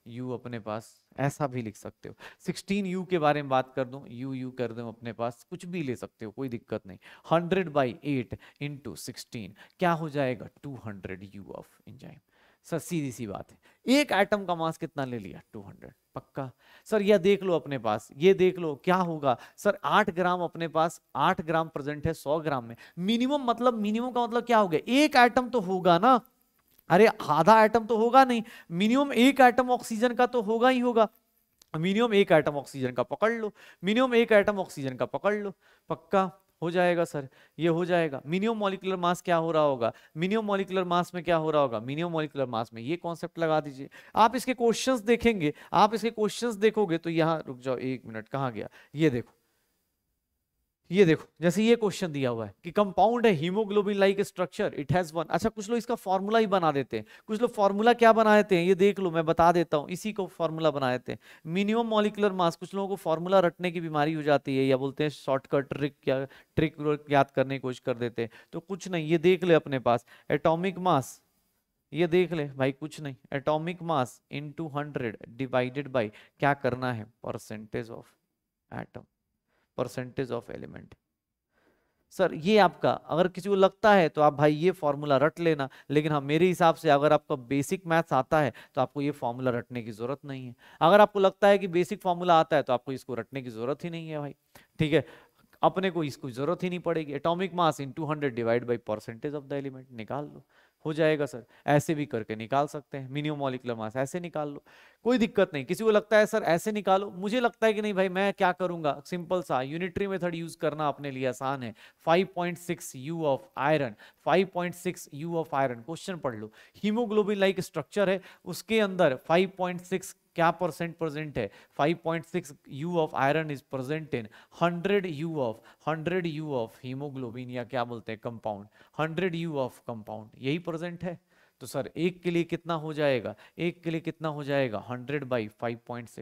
यू अपने पास ऐसा भी लिख सकते हो सिक्सटीन यू के बारे में बात कर दूं यू यू कर दूं अपने पास कुछ भी ले सकते हो कोई दिक्कत नहीं hundred by eight into sixteen क्या हो जाएगा two hundred u of enzyme sir सीधी सी बात है एक आइटम का मास कितना ले लिया टू हंड्रेड पक्का सर यह देख लो अपने पास ये देख लो क्या होगा सर आठ ग्राम अपने पास आठ ग्राम प्रेजेंट है सौ ग्राम में मिनिमम मतलब मिनिमम का मतलब क्या हो गया एक आइटम तो होगा ना अरे आधा एटम तो होगा नहीं मिनिमम एक एटम ऑक्सीजन का तो होगा ही होगा मिनिमम एक एटम ऑक्सीजन का पकड़ लो मिनिमम एक एटम ऑक्सीजन का पकड़ लो पक्का हो जाएगा सर ये हो जाएगा मिनिमम मॉलिकुलर मास क्या हो रहा होगा मिनिमम मॉलिकुलर मास में क्या हो रहा होगा मिनिमम मॉलिकुलर मास में ये कॉन्सेप्ट लगा दीजिए आप इसके क्वेश्चंस देखेंगे आप इसके क्वेश्चंस देखोगे तो यहाँ रुक जाओ एक मिनट कहाँ गया ये देखो ये देखो जैसे ये क्वेश्चन दिया हुआ है कि कंपाउंड है haemoglobin like structure it has one अच्छा कुछ लोग इसका फॉर्मूला ही बना देते हैं कुछ लोग फॉर्मूला क्या बना देते हैं ये देख लो मैं बता देता हूँ इसी को फॉर्मूला बना देते हैं मिनिमम मॉलिकुलर मास कुछ लोगों को फॉर्मूला रटने की बीमारी हो जाती है या बोलते हैं शॉर्टकट ट्रिक या ट्रिक याद करने की कोशिश कर देते हैं तो कुछ नहीं ये देख ले अपने पास एटोमिक मास ये देख ले भाई कुछ नहीं atomic mass two hundred divided by क्या करना है percentage of atom percentage of element sir ये आपका अगर किसी को लगता है तो आप भाई ये फॉर्मूला रट लेना लेकिन हाँ मेरे हिसाब से अगर आपका बेसिक मैथ्स आता है तो आपको ये फॉर्मूला रटने की ज़रूरत नहीं है अगर आपको लगता है कि बेसिक फॉर्मूला आता है तो आपको इसको रटने की ज़रूरत ही नहीं है भाई ठीक है अपने को इसको ज़रूरत ही नहीं पड़ेगी atomic mass into hundred divide by percentage of the element निकाल लो हो जाएगा सर ऐसे भी करके निकाल सकते हैं मिनिमम मॉलिकुलर मास ऐसे निकाल लो कोई दिक्कत नहीं किसी को लगता है सर ऐसे निकालो मुझे लगता है कि नहीं भाई मैं क्या करूंगा सिंपल सा यूनिटरी मेथड यूज करना अपने लिए आसान है 5.6 u of iron 5.6 u of iron question पढ़ लो हीमोग्लोबिन लाइक स्ट्रक्चर है उसके अंदर फाइव क्या परसेंट प्रेजेंट है 5.6 u of iron is present in 100 u of 100 u of haemoglobin या क्या बोलते हैं कंपाउंड 100 यू ऑफ कंपाउंड यही प्रेजेंट है तो सर एक के लिए कितना हो जाएगा एक के लिए कितना हो जाएगा 100 बाई 5.6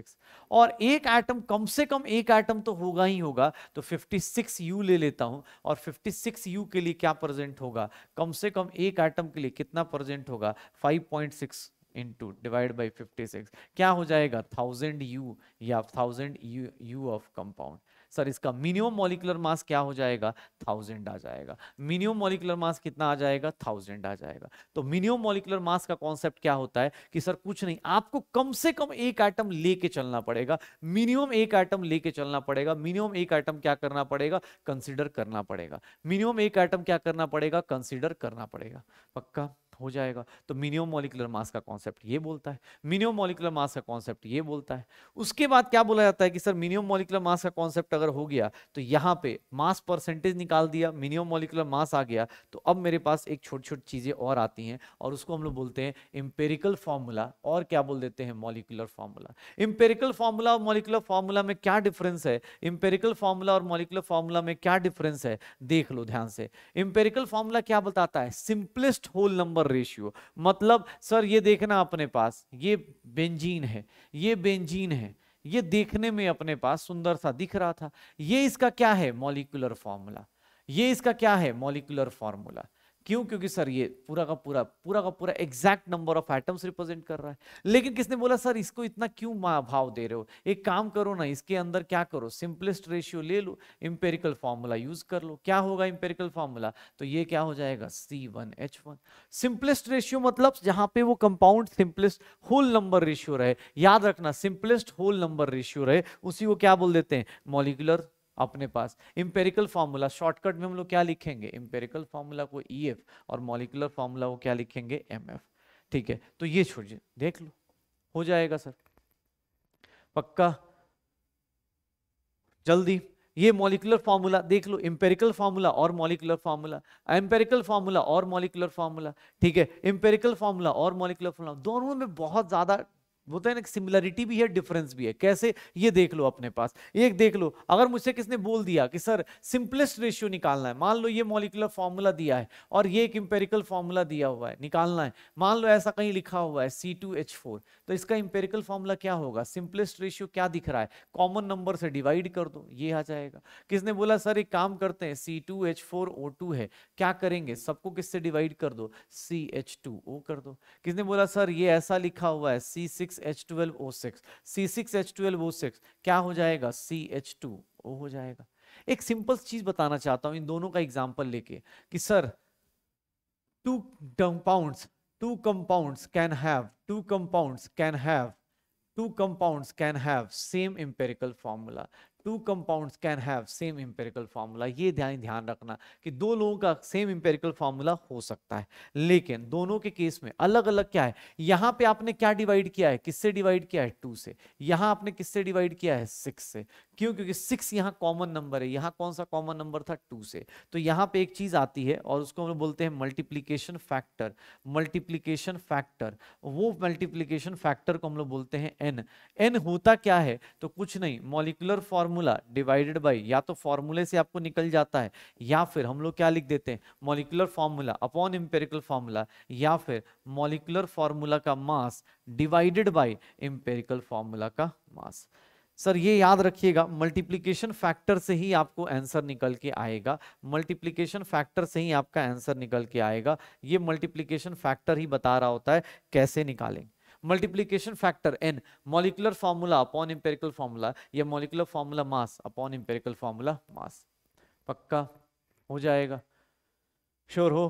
और एक एटम कम से कम एक एटम तो होगा ही होगा तो 56 सिक्स यू ले लेता हूं और 56 सिक्स यू के लिए क्या प्रेजेंट होगा कम से कम एक एटम के लिए कितना प्रेजेंट होगा 5.6 into divide by fifty six क्या हो जाएगा थाउजेंड यू या thousand u u of compound sir इसका मिनिमम मॉलिकुलर मास क्या हो जाएगा थाउजेंड आ जाएगा मिनिमम मॉलिकुलर मास कितना आ जाएगा थाउजेंड आ जाएगा तो मिनिमम मॉलिकुलर मास का कॉन्सेप्ट क्या होता है कि सर कुछ नहीं आपको कम से कम एक आइटम लेके चलना पड़ेगा मिनिमम एक आइटम लेके चलना पड़ेगा मिनिमम एक आइटम क्या करना पड़ेगा कंसिडर करना पड़ेगा मिनिमम एक आइटम क्या करना पड़ेगा कंसिडर करना पड़ेगा पक्का हो जाएगा तो मिनिमम मॉलिकुलर मास का कॉन्सेप्ट ये बोलता है मिनिमम मॉलिकुलर मास का कॉन्सेप्ट ये बोलता है उसके बाद क्या बोला जाता है कि सर मिनिमम मॉलिकुलर मास का कॉन्सेप्ट अगर हो गया तो यहाँ पे मास परसेंटेज निकाल दिया मिनिमम मॉलिकुलर मास आ गया तो अब मेरे पास एक छोटी छोटी चीज़ें और आती हैं और उसको हम लोग बोलते हैं इम्पेरिकल फॉर्मूला और क्या बोल देते हैं मॉलिकुलर फॉर्मूला इम्पेरिकल फॉर्मूला और मॉलिकुलर फॉर्मूला में क्या डिफरेंस है इम्पेरिकल फॉर्मूला और मॉलिकुलर फॉर्मूला में क्या डिफरेंस है देख लो ध्यान से इम्पेरिकल फॉर्मूला क्या बताता है सिंपलेस्ट होल नंबर रेशियो मतलब सर ये देखना अपने पास ये बेंजीन है ये बेंजीन है ये देखने में अपने पास सुंदर सा दिख रहा था ये इसका क्या है मॉलिकुलर फॉर्मूला ये इसका क्या है मॉलिकुलर फॉर्मूला क्यों क्योंकि सर ये पूरा का पूरा पूरा का पूरा exact number of atoms represent कर रहा है लेकिन किसने बोला सर इसको इतना क्यों भाव दे रहे हो एक काम करो ना इसके अंदर क्या करो सिंपलेस्ट रेशियो ले लो इंपेरिकल फॉर्मूला यूज कर लो क्या होगा इंपेरिकल फॉर्मूला तो ये क्या हो जाएगा C one H one simplest ratio मतलब जहां पे वो compound simplest whole number ratio रहे याद रखना सिंपलेस्ट होल नंबर रेशियो रहे उसी को क्या बोल देते हैं मॉलिकुलर अपने पास इम्पेरिकल फार्मूला शॉर्टकट में हम लोग क्या लिखेंगे इम्पेरिकल फार्मूला को ई e और मॉलिकुलर फार्मूला को क्या लिखेंगे एम ठीक है तो ये छोड़िए देख लो हो जाएगा सर पक्का जल्दी ये मॉलिकुलर फार्मूला देख लो इंपेरिकल फार्मूला और मॉलिकुलर फार्मूला एम्पेरिकल फार्मूला और मॉलिकुलर फार्मूला ठीक है एम्पेरिकल फार्मूला और मॉलिकुलर फार्मूला दोनों में बहुत ज्यादा बोलते तो हैं ना सिमिलरिटी भी है डिफरेंस भी है कैसे ये देख लो अपने पास एक देख लो अगर मुझसे किसने बोल दिया कि सर सिंपलेस्ट रेशियो निकालना है मान लो ये मॉलिकुलर फॉर्मूला दिया है और ये एक इंपेरिकल फॉर्मूला दिया हुआ है निकालना है मान लो ऐसा कहीं लिखा हुआ है सी तो इसका इंपेरिकल फॉर्मूला क्या होगा सिंपलेस्ट रेशियो क्या दिख रहा है कॉमन नंबर से डिवाइड कर दो ये आ जाएगा किसने बोला सर एक काम करते हैं C two H four O two है क्या करेंगे सबको किससे डिवाइड कर दो सी एच टू ओ कर दो किसने बोला सर ये ऐसा लिखा हुआ है सी सिक्स C6H12O6 C6H12O6 क्या हो जाएगा CH2O हो जाएगा एक सिंपल चीज बताना चाहता हूं इन दोनों का एग्जाम्पल लेके कि sir two compounds two compounds can have two compounds can have two compounds can have same empirical formula two compounds can have same empirical formula ये ध्यान ध्यान रखना कि दो लोगों का सेम एम्पेरिकल फार्मूला हो सकता है लेकिन दोनों के केस में अलग अलग क्या है यहाँ पे आपने क्या डिवाइड किया है किससे डिवाइड किया है टू से यहाँ आपने किससे डिवाइड किया है सिक्स से क्यों क्योंकि सिक्स यहाँ कॉमन नंबर है यहाँ कौन सा कॉमन नंबर था टू से तो यहाँ पे एक चीज आती है और उसको हम बोलते हैं मल्टीप्लीकेशन फैक्टर मल्टीप्लीकेशन फैक्टर वो मल्टीप्लीकेशन फैक्टर को हम लोग बोलते हैं एन एन होता क्या है तो कुछ नहीं molecular form formula divided by या तो फॉर्मूले से आपको निकल जाता है या फिर हम लोग क्या लिख देते हैं molecular formula upon empirical formula या फिर मोलिकुलर फॉर्मूला का mass divided by empirical formula का मास सर ये याद रखिएगा मल्टीप्लीकेशन फैक्टर से ही आपको आंसर निकल के आएगा मल्टीप्लीकेशन फैक्टर से ही आपका आंसर निकल के आएगा ये मल्टीप्लीकेशन फैक्टर ही बता रहा होता है कैसे निकालेंगे multiplication factor n molecular formula upon empirical formula या molecular formula mass upon empirical formula mass पक्का हो जाएगा श्योर हो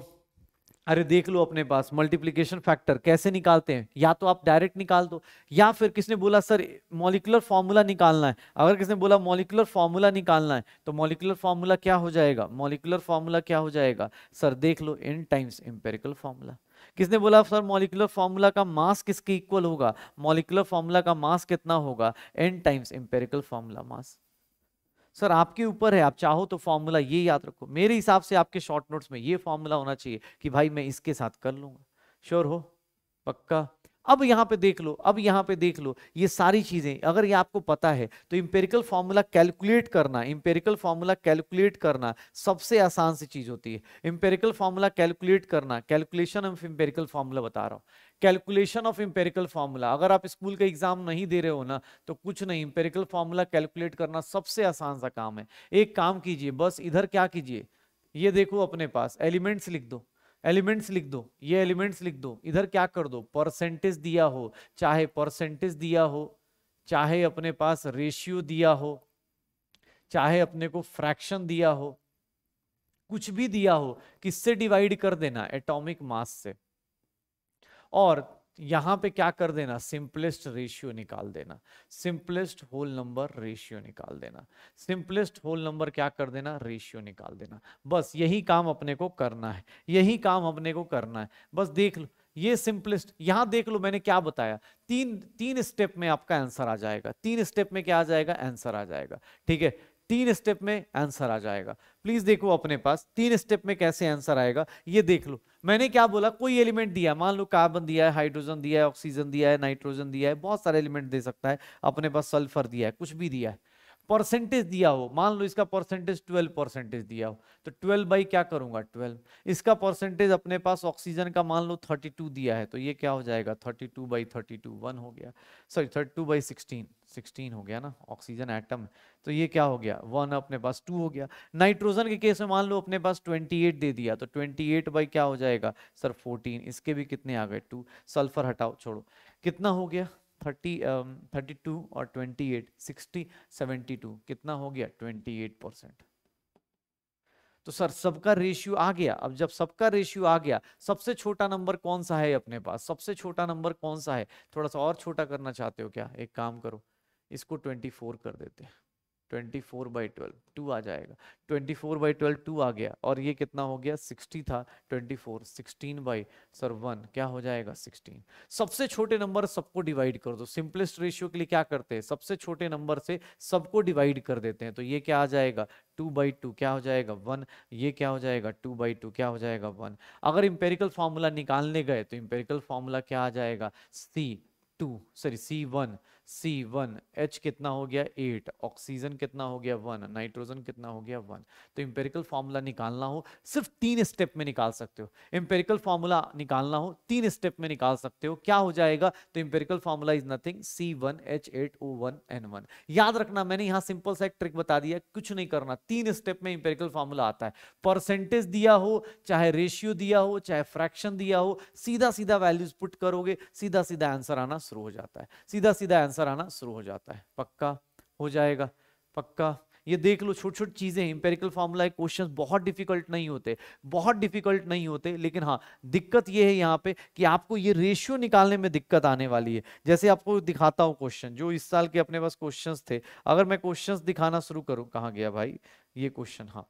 अरे देख लो अपने पास मल्टीप्लीकेशन फैक्टर कैसे निकालते हैं या तो आप डायरेक्ट निकाल दो या फिर किसने बोला सर मॉलिकुलर फॉर्मूला निकालना है अगर किसने बोला मॉलिकुलर फॉर्मूला निकालना है तो मॉलिकुलर फॉर्मूला क्या हो जाएगा मॉलिकुलर फॉर्मूला क्या हो जाएगा सर देख लो इन टाइम्स एम्पेरिकल फॉर्मूला किसने बोला सर मॉलिकुलर फॉर्मूला का मास किसके इक्वल होगा मॉलिकुलर फॉर्मूला का मास कितना होगा n times empirical formula mass sir आपके ऊपर है आप चाहो तो फॉर्मूला ये याद रखो मेरे हिसाब से आपके शॉर्ट नोट्स में ये फॉर्मूला होना चाहिए कि भाई मैं इसके साथ कर लूंगा श्योर हो पक्का अब यहाँ पे देख लो अब यहाँ पे देख लो ये सारी चीज़ें अगर ये आपको पता है तो इम्पेरिकल फार्मूला कैलकुलेट करना इम्पेरिकल फार्मूला कैलकुलेट करना सबसे आसान सी चीज़ होती है इम्पेरिकल फार्मूला कैलकुलेट करना कैलकुलेशन ऑफ इम्पेरिकल फार्मूला बता रहा हूँ कैलकुलेशन ऑफ इम्पेरिकल फार्मूला अगर आप स्कूल का एग्जाम नहीं दे रहे हो ना तो कुछ नहीं इम्पेरिकल फार्मूला कैलकुलेट करना सबसे आसान सा काम है एक काम कीजिए बस इधर क्या कीजिए ये देखो अपने पास एलिमेंट्स लिख दो एलिमेंट्स लिख दो ये एलिमेंट्स लिख दो इधर क्या कर दो परसेंटेज दिया हो चाहे परसेंटेज दिया हो चाहे अपने पास रेशियो दिया हो चाहे अपने को फ्रैक्शन दिया हो कुछ भी दिया हो किससे डिवाइड कर देना एटॉमिक मास से और यहां पे क्या कर देना सिंपलेस्ट रेशियो निकाल देना सिंपलेस्ट होल नंबर रेशियो निकाल देना सिंपलेस्ट होल नंबर क्या कर देना रेशियो निकाल देना बस यही काम अपने को करना है यही काम अपने को करना है बस देख लो ये सिंपलेस्ट यहां देख लो मैंने क्या बताया तीन तीन स्टेप में आपका आंसर आ जाएगा तीन स्टेप में क्या आ जाएगा आंसर आ जाएगा ठीक है तीन स्टेप में आंसर आ जाएगा प्लीज देखो अपने पास तीन स्टेप में कैसे आंसर आएगा ये देख लो मैंने क्या बोला कोई एलिमेंट दिया मान लो कार्बन दिया है हाइड्रोजन दिया है ऑक्सीजन दिया है नाइट्रोजन दिया है बहुत सारे एलिमेंट दे सकता है अपने पास सल्फर दिया है कुछ भी दिया है परसेंटेज दिया हो मान लो इसका परसेंटेज 12 परसेंटेज दिया हो तो 12 बाई क्या करूंगा 12 इसका परसेंटेज अपने पास ऑक्सीजन का मान लो 32 दिया है तो ये क्या हो जाएगा 32 two by thirty two one हो गया sorry thirty two by sixteen sixteen हो गया ना ऑक्सीजन एटम तो ये क्या हो गया वन अपने पास टू हो गया नाइट्रोजन के केस में मान लो अपने पास ट्वेंटी एट दे दिया तो ट्वेंटी एट बाई क्या हो जाएगा सर फोर्टीन इसके भी कितने आ गए टू सल्फर हटाओ छोड़ो कितना हो गया थर्टी um, थर्टी टू और twenty eight sixty seventy two कितना हो गया ट्वेंटी एट परसेंट तो सर सबका रेशियो आ गया अब जब सबका रेशियो आ गया सबसे छोटा नंबर कौन सा है अपने पास सबसे छोटा नंबर कौन सा है थोड़ा सा और छोटा करना चाहते हो क्या एक काम करो इसको ट्वेंटी फोर कर देते हैं twenty four by twelve two आ जाएगा twenty four by twelve two आ गया और ये कितना हो गया सिक्सटी था twenty four sixteen by sir one क्या हो जाएगा सिक्सटीन सबसे छोटे नंबर सबको डिवाइड कर दो सिंपलेस्ट रेशियो के लिए क्या करते हैं सबसे छोटे नंबर से सबको डिवाइड कर देते हैं तो ये क्या आ जाएगा टू बाई टू क्या हो जाएगा वन ये क्या हो जाएगा टू बाई टू क्या हो जाएगा वन अगर इंपेरिकल फार्मूला निकालने गए तो इंपेरिकल फार्मूला क्या आ जाएगा C two sorry C one C one H कितना हो गया एट ऑक्सीजन कितना हो गया वन नाइट्रोजन कितना हो गया वन तो इंपेरिकल फॉर्मूला निकालना हो सिर्फ तीन स्टेप में निकाल सकते हो इंपेरिकल फॉर्मूला निकालना हो तीन स्टेप में निकाल सकते हो क्या हो जाएगा तो empirical formula is nothing C one H eight O one N one याद रखना मैंने यहाँ सिंपल सा एक ट्रिक बता दिया कुछ नहीं करना तीन स्टेप में इंपेरिकल फॉर्मूला आता है परसेंटेज दिया हो चाहे रेशियो दिया हो चाहे फ्रैक्शन दिया हो सीधा सीधा वैल्यूज पुट करोगे सीधा सीधा आंसर आना शुरू हो जाता है सीधा सीधा आंसर आंसर आना शुरू हो जाता है पक्का हो जाएगा पक्का ये देख लो छोटी छोटी चीज़ें इंपेरिकल फॉर्मूला है क्वेश्चन बहुत डिफिकल्ट नहीं होते बहुत डिफिकल्ट नहीं होते लेकिन हाँ दिक्कत ये है यहाँ पे कि आपको ये रेशियो निकालने में दिक्कत आने वाली है जैसे आपको दिखाता हूँ क्वेश्चन जो इस साल के अपने पास क्वेश्चन थे अगर मैं क्वेश्चन दिखाना शुरू करूँ कहाँ गया भाई ये क्वेश्चन हाँ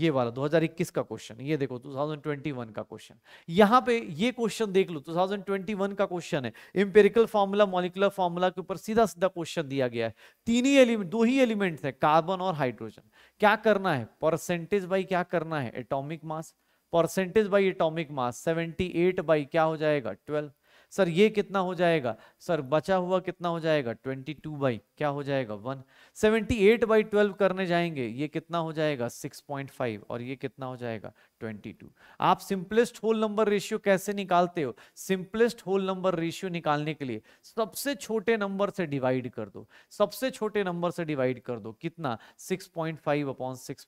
ये वाला 2021 का क्वेश्चन ये देखो 2021 का क्वेश्चन यहाँ पे ये क्वेश्चन देख लो 2021 का क्वेश्चन है इंपेरिकल फॉर्मूला मॉलिकुलर फॉर्मूला के ऊपर सीधा सीधा क्वेश्चन दिया गया है तीन ही एलिमेंट दो ही एलिमेंट्स है कार्बन और हाइड्रोजन क्या करना है परसेंटेज बाई क्या करना है atomic mass percentage by atomic mass seventy by क्या हो जाएगा ट्वेल्व सर ये कितना हो जाएगा सर बचा हुआ कितना हो जाएगा 22 टू बाई क्या हो जाएगा one seventy eight by twelve करने जाएंगे ये कितना हो जाएगा 6.5 और ये कितना हो जाएगा 22 आप सिंपलेस्ट होल नंबर रेशियो कैसे निकालते हो सिंपलेस्ट होल नंबर रेशियो निकालने के लिए सबसे छोटे नंबर से डिवाइड कर दो सबसे छोटे नंबर से डिवाइड कर दो कितना 6.5 पॉइंट फाइव अपॉन सिक्स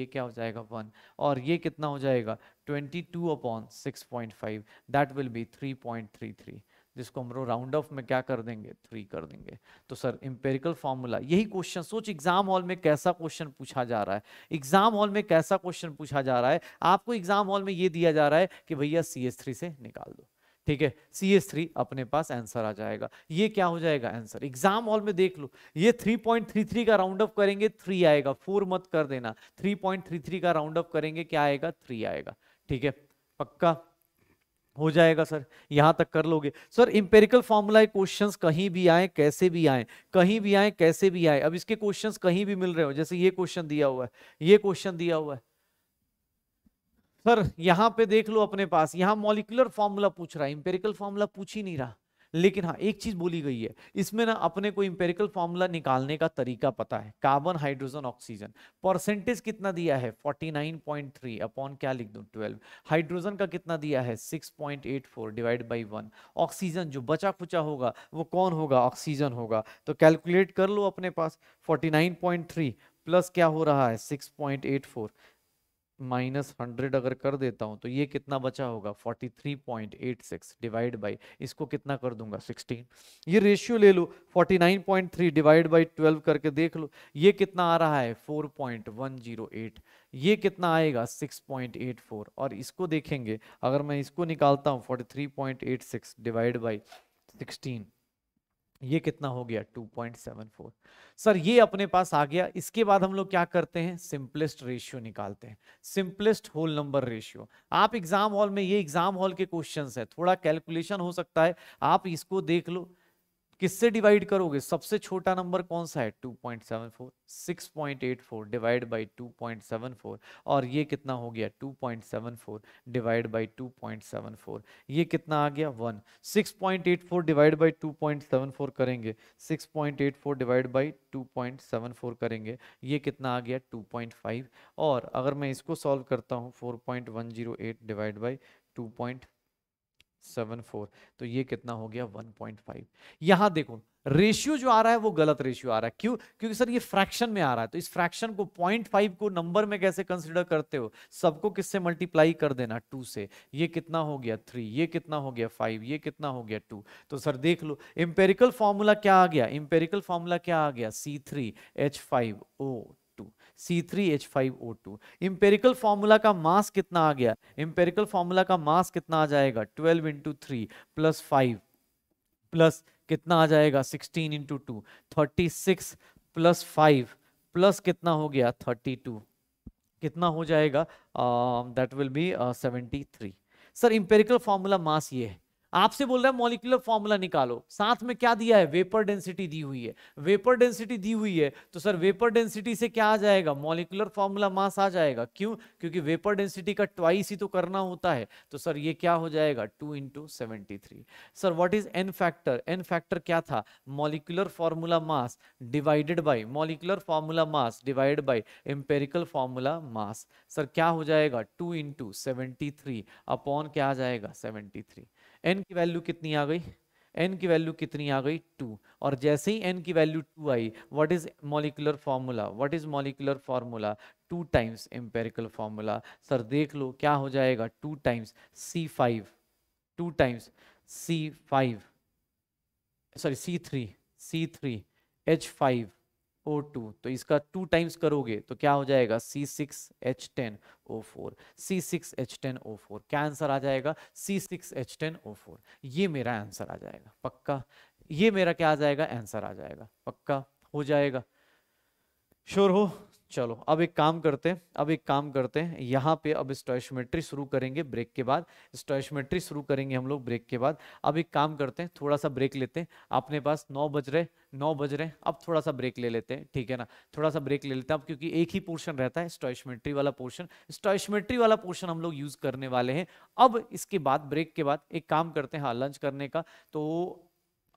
ये क्या हो जाएगा वन और ये कितना हो जाएगा 22 upon six point five that will be three जिसको हम लोग राउंड ऑफ में क्या कर देंगे थ्री कर देंगे तो सर इम्पेरिकल फॉर्मूला यही क्वेश्चन सोच एग्जाम हॉल में कैसा क्वेश्चन पूछा जा रहा है एग्जाम हॉल में कैसा क्वेश्चन पूछा जा रहा है आपको एग्जाम हॉल में ये दिया जा रहा है कि भैया सी एस थ्री से निकाल दो ठीक है सी एस थ्री अपने पास आंसर आ जाएगा ये क्या हो जाएगा आंसर एग्जाम हॉल में देख लो ये थ्री पॉइंट थ्री थ्री का राउंड अप करेंगे थ्री आएगा फोर मत कर देना थ्री पॉइंट थ्री थ्री का राउंड अप करेंगे क्या आएगा थ्री आएगा ठीक है पक्का हो जाएगा सर यहां तक कर लोगे सर इंपेरिकल फॉर्मूला क्वेश्चंस कहीं भी आए कैसे भी आए कहीं भी आए कैसे भी आए अब इसके क्वेश्चंस कहीं भी मिल रहे हो जैसे ये क्वेश्चन दिया हुआ है ये क्वेश्चन दिया हुआ है सर यहाँ पे देख लो अपने पास यहाँ मॉलिकुलर फॉर्मूला पूछ रहा है इंपेरिकल फॉर्मूला पूछ ही नहीं रहा लेकिन हाँ एक चीज बोली गई है इसमें ना अपने को इंपेरिकल फॉर्मूला निकालने का तरीका पता है कार्बन हाइड्रोजन ऑक्सीजन परसेंटेज कितना दिया है 49.3 अपॉन क्या लिख दूं 12 हाइड्रोजन का कितना दिया है 6.84 डिवाइड बाय 1 ऑक्सीजन जो बचा खुचा होगा वो कौन होगा ऑक्सीजन होगा तो कैलकुलेट कर लो अपने पास फोर्टी प्लस क्या हो रहा है सिक्स माइनस हंड्रेड अगर कर देता हूँ तो ये कितना बचा होगा forty three point eight six divide by इसको कितना कर दूंगा सिक्सटीन ये रेशियो ले लो forty nine point three divide by twelve करके देख लो ये कितना आ रहा है four point one zero eight ये कितना आएगा सिक्स पॉइंट एट फोर और इसको देखेंगे अगर मैं इसको निकालता हूँ forty three point eight six divide by sixteen ये कितना हो गया 2.74 सर ये अपने पास आ गया इसके बाद हम लोग क्या करते हैं सिंपलेस्ट रेशियो निकालते हैं सिंपलेस्ट होल नंबर रेशियो आप एग्जाम हॉल में ये एग्जाम हॉल के क्वेश्चंस है थोड़ा कैलकुलेशन हो सकता है आप इसको देख लो किससे डिवाइड करोगे सबसे छोटा नंबर कौन सा है 2.74 6.84 डिवाइड बाय 2.74 और ये कितना हो गया 2.74 डिवाइड बाय 2.74 ये कितना आ गया 1 6.84 डिवाइड बाय 2.74 करेंगे 6.84 डिवाइड बाय 2.74 करेंगे ये कितना आ गया 2.5 और अगर मैं इसको सॉल्व करता हूँ 4.108 डिवाइड बाय सेवन फोर तो ये कितना हो गया वन पॉइंट फाइव यहां देखो रेशियो जो आ रहा है वो गलत रेशियो आ रहा है क्यों क्योंकि सर ये फ्रैक्शन में आ रहा है तो इस फ्रैक्शन को पॉइंट फाइव को नंबर में कैसे कंसिडर करते हो सबको किससे मल्टीप्लाई कर देना टू से ये कितना हो गया थ्री ये कितना हो गया फाइव ये कितना हो गया टू तो सर देख लो इंपेरिकल फॉर्मूला क्या आ गया इंपेरिकल फॉर्मूला क्या आ गया C three H five O C3H5O2 empirical formula का मास कितना आ गया इंपेरिकल फॉर्मूला का मास कितना आ जाएगा 12 into three plus five plus कितना आ जाएगा 16 into two thirty six plus five plus कितना हो गया 32 कितना हो जाएगा that will be 73 sir empirical formula mass ये है आपसे बोल रहा है मॉलिकुलर फॉर्मूला निकालो साथ में क्या दिया है वेपर डेंसिटी दी हुई है वेपर डेंसिटी दी हुई है तो सर वेपर डेंसिटी से क्या आ जाएगा मॉलिकुलर फॉर्मूला मास आ जाएगा क्यों क्योंकि वेपर डेंसिटी का ट्वाइस ही तो करना होता है तो सर ये क्या हो जाएगा two into sir what is n factor n factor क्या था molecular formula mass divided by molecular formula mass divide by empirical formula mass sir क्या हो जाएगा two into seventy three upon क्या आ जाएगा सेवेंटी थ्री एन की value कितनी आ गई एन की वैल्यू कितनी आ गई टू और जैसे ही एन की वैल्यू टू आई what is molecular formula what is molecular formula two times empirical formula sir देख लो क्या हो जाएगा two times C five two times C five sorry C three C three H five O2 तो इसका two times करोगे तो क्या हो जाएगा C six H ten O four C six H ten O four क्या आंसर आ जाएगा C six H ten O four ये मेरा आंसर आ जाएगा पक्का ये मेरा क्या आ जाएगा आंसर आ जाएगा पक्का हो जाएगा श्योर हो चलो अब एक काम करते हैं अब एक काम करते हैं यहाँ पे अब स्टोशमेट्री शुरू करेंगे ब्रेक के बाद स्टोशमेट्री शुरू करेंगे हम लोग ब्रेक के बाद अब एक काम करते हैं थोड़ा सा ब्रेक लेते हैं अपने पास नौ बज रहे नौ बज रहे हैं अब थोड़ा सा ब्रेक ले लेते हैं ठीक है ना थोड़ा सा ब्रेक ले लेते हैं अब क्योंकि एक ही पोर्शन रहता है स्टोशमेट्री वाला पोर्शन स्टोशमेट्री वाला पोर्शन हम लोग यूज करने वाले हैं अब इसके बाद ब्रेक के बाद एक काम करते हैं हाँ लंच करने का तो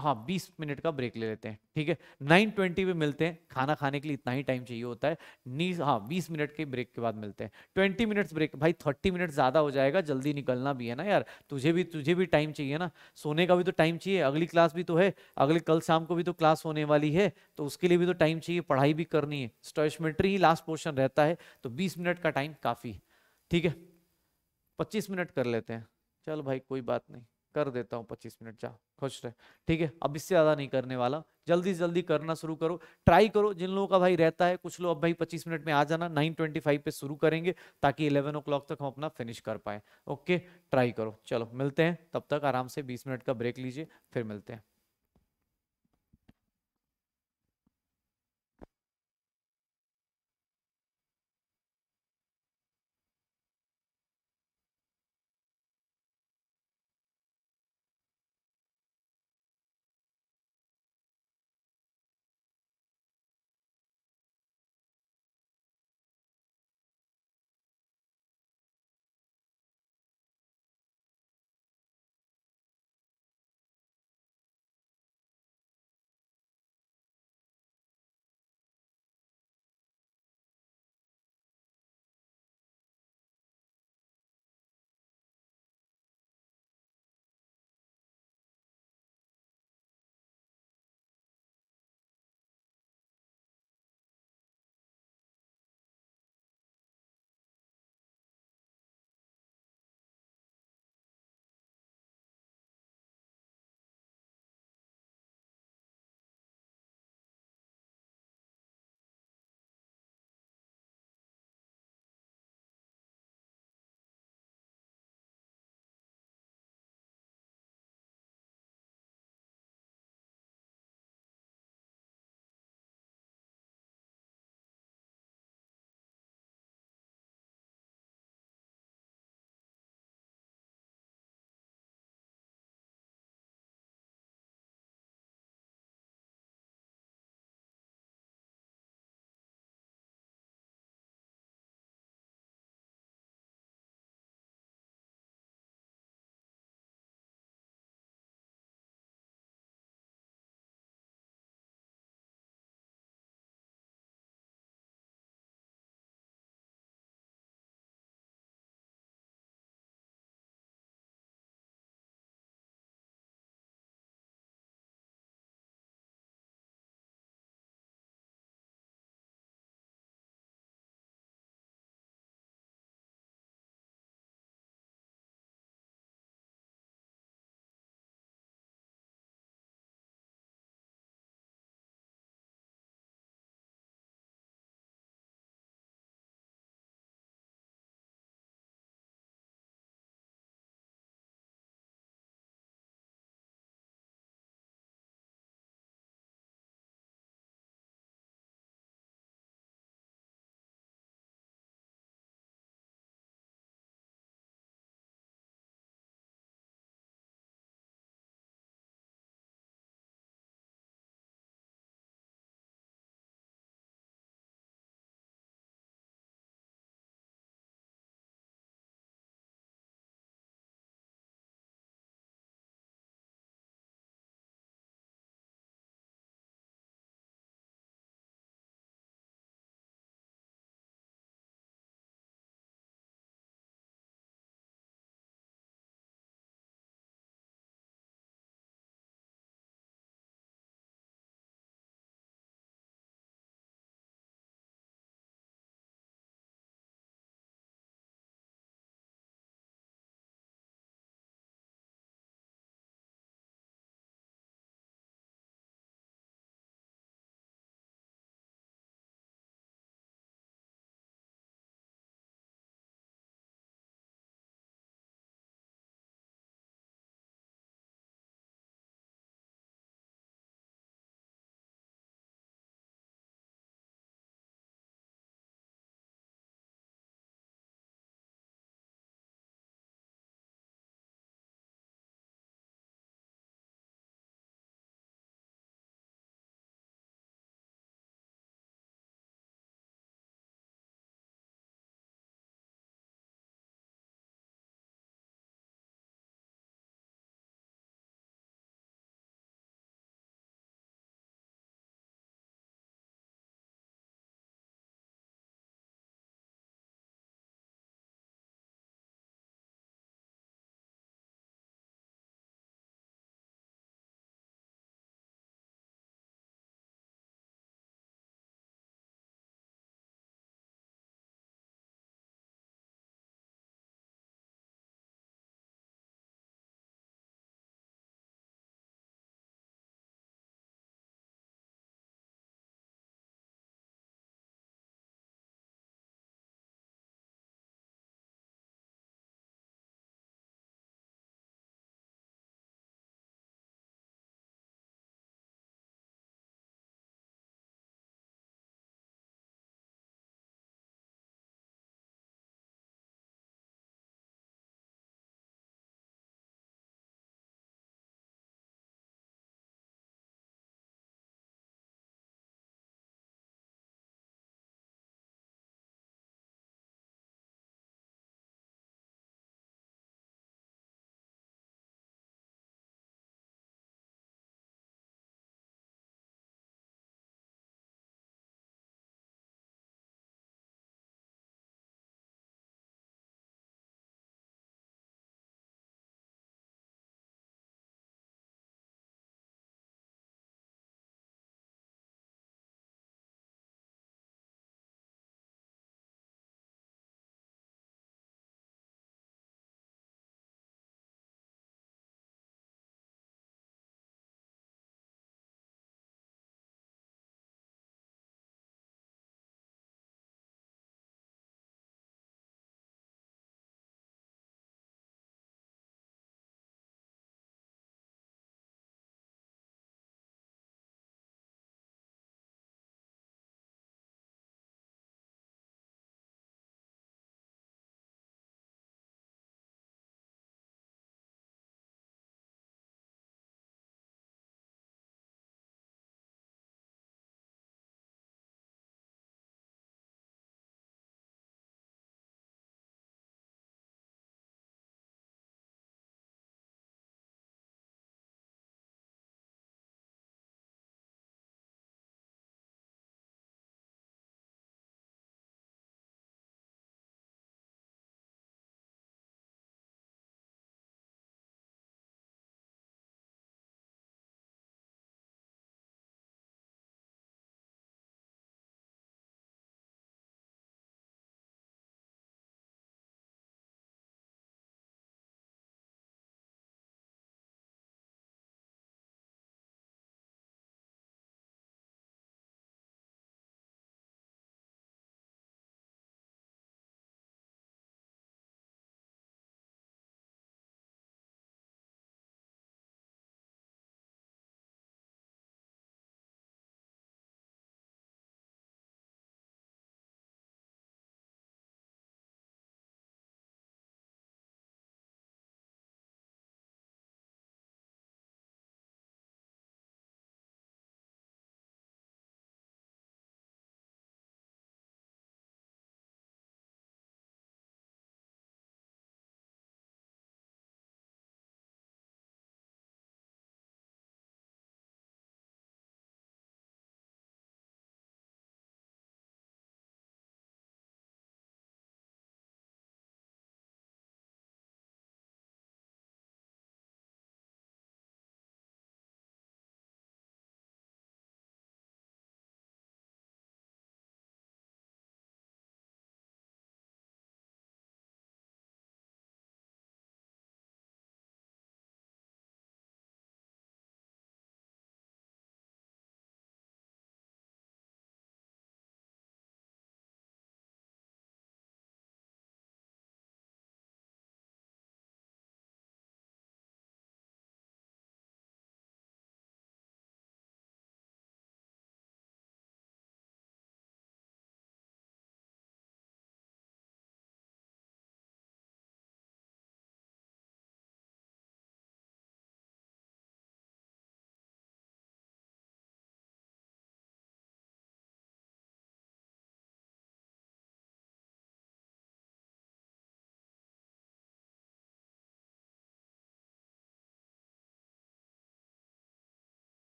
हाँ बीस मिनट का ब्रेक ले लेते हैं ठीक है नाइन ट्वेंटी पे मिलते हैं खाना खाने के लिए इतना ही टाइम चाहिए होता है नीस हाँ बीस मिनट के ब्रेक के बाद मिलते हैं ट्वेंटी मिनट्स ब्रेक भाई थर्टी मिनट ज़्यादा हो जाएगा जल्दी निकलना भी है ना यार तुझे भी तुझे भी टाइम चाहिए ना सोने का भी तो टाइम चाहिए अगली क्लास भी तो है अगले कल शाम को भी तो क्लास होने वाली है तो उसके लिए भी तो टाइम चाहिए पढ़ाई भी करनी है स्टोशमेट्री ही लास्ट पोर्शन रहता है तो बीस मिनट का टाइम काफ़ी ठीक है पच्चीस मिनट कर लेते हैं चल भाई कोई बात नहीं कर देता हूँ पच्चीस मिनट जा खुश रहे ठीक है अब इससे ज़्यादा नहीं करने वाला जल्दी से जल्दी करना शुरू करो ट्राई करो जिन लोगों का भाई रहता है कुछ लोग अब भाई पच्चीस मिनट में आ जाना नाइन ट्वेंटी फाइव पे शुरू करेंगे ताकि इलेवन ओ तक हम अपना फिनिश कर पाए ओके ट्राई करो चलो मिलते हैं तब तक आराम से बीस मिनट का ब्रेक लीजिए फिर मिलते हैं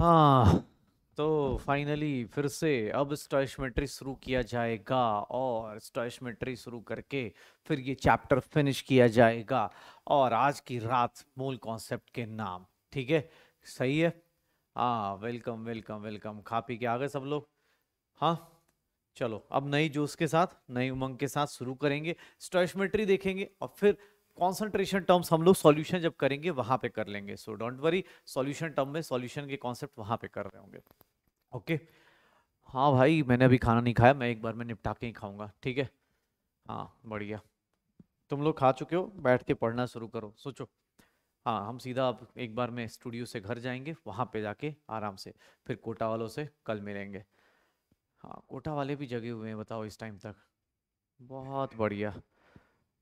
हाँ तो फाइनली फिर से अब स्टॉइशमेट्री शुरू किया जाएगा और स्टॉइशमेट्री शुरू करके फिर ये चैप्टर फिनिश किया जाएगा और आज की रात मूल कॉन्सेप्ट के नाम ठीक है सही है हाँ वेलकम वेलकम वेलकम खा पी के आ गए सब लोग हाँ चलो अब नई जोश के साथ नई उमंग के साथ शुरू करेंगे स्टॉइशमेट्री देखेंगे और फिर कॉन्सेंट्रेशन टर्म्स हम लोग सॉल्यूशन जब करेंगे वहां पे कर लेंगे so don't worry solution term में सॉल्यूशन के कॉन्सेप्ट वहां पे कर रहे होंगे ओके okay? हाँ भाई मैंने अभी खाना नहीं खाया मैं एक बार में निपटा के ही खाऊंगा ठीक है हाँ बढ़िया तुम लोग खा चुके हो बैठ के पढ़ना शुरू करो सोचो हाँ हम सीधा अब एक बार में स्टूडियो से घर जाएंगे वहाँ पे जाके आराम से फिर कोटा वालों से कल मिलेंगे हाँ कोटा वाले भी जगे हुए हैं बताओ इस टाइम तक बहुत बढ़िया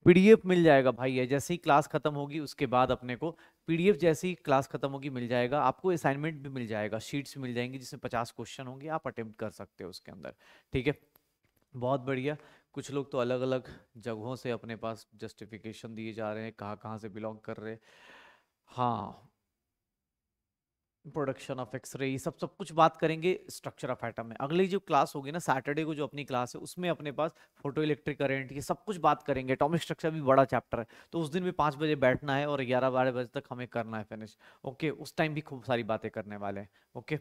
पीडीएफ मिल जाएगा भाई है जैसे ही क्लास खत्म होगी उसके बाद अपने को पीडीएफ जैसे ही क्लास खत्म होगी मिल जाएगा आपको असाइनमेंट भी मिल जाएगा शीट्स मिल जाएंगी जिसमें पचास क्वेश्चन होंगे आप अटेम्प्ट कर सकते हो उसके अंदर ठीक है बहुत बढ़िया कुछ लोग तो अलग अलग जगहों से अपने पास जस्टिफिकेशन दिए जा रहे हैं कहाँ कहाँ से बिलोंग कर रहे हैं हाँ प्रोडक्शन ऑफ एक्सरे ये सब सब कुछ बात करेंगे स्ट्रक्चर ऑफ एटम में अगली जो क्लास होगी ना सैटरडे को जो अपनी क्लास है उसमें अपने पास फोटो इलेक्ट्रिक करेंट ये सब कुछ बात करेंगे एटॉमिक स्ट्रक्चर भी बड़ा चैप्टर है तो उस दिन भी पाँच बजे बैठना है और ग्यारह बारह बजे तक हमें करना है फिनिश ओके उस टाइम भी खूब सारी बातें करने वाले हैं ओके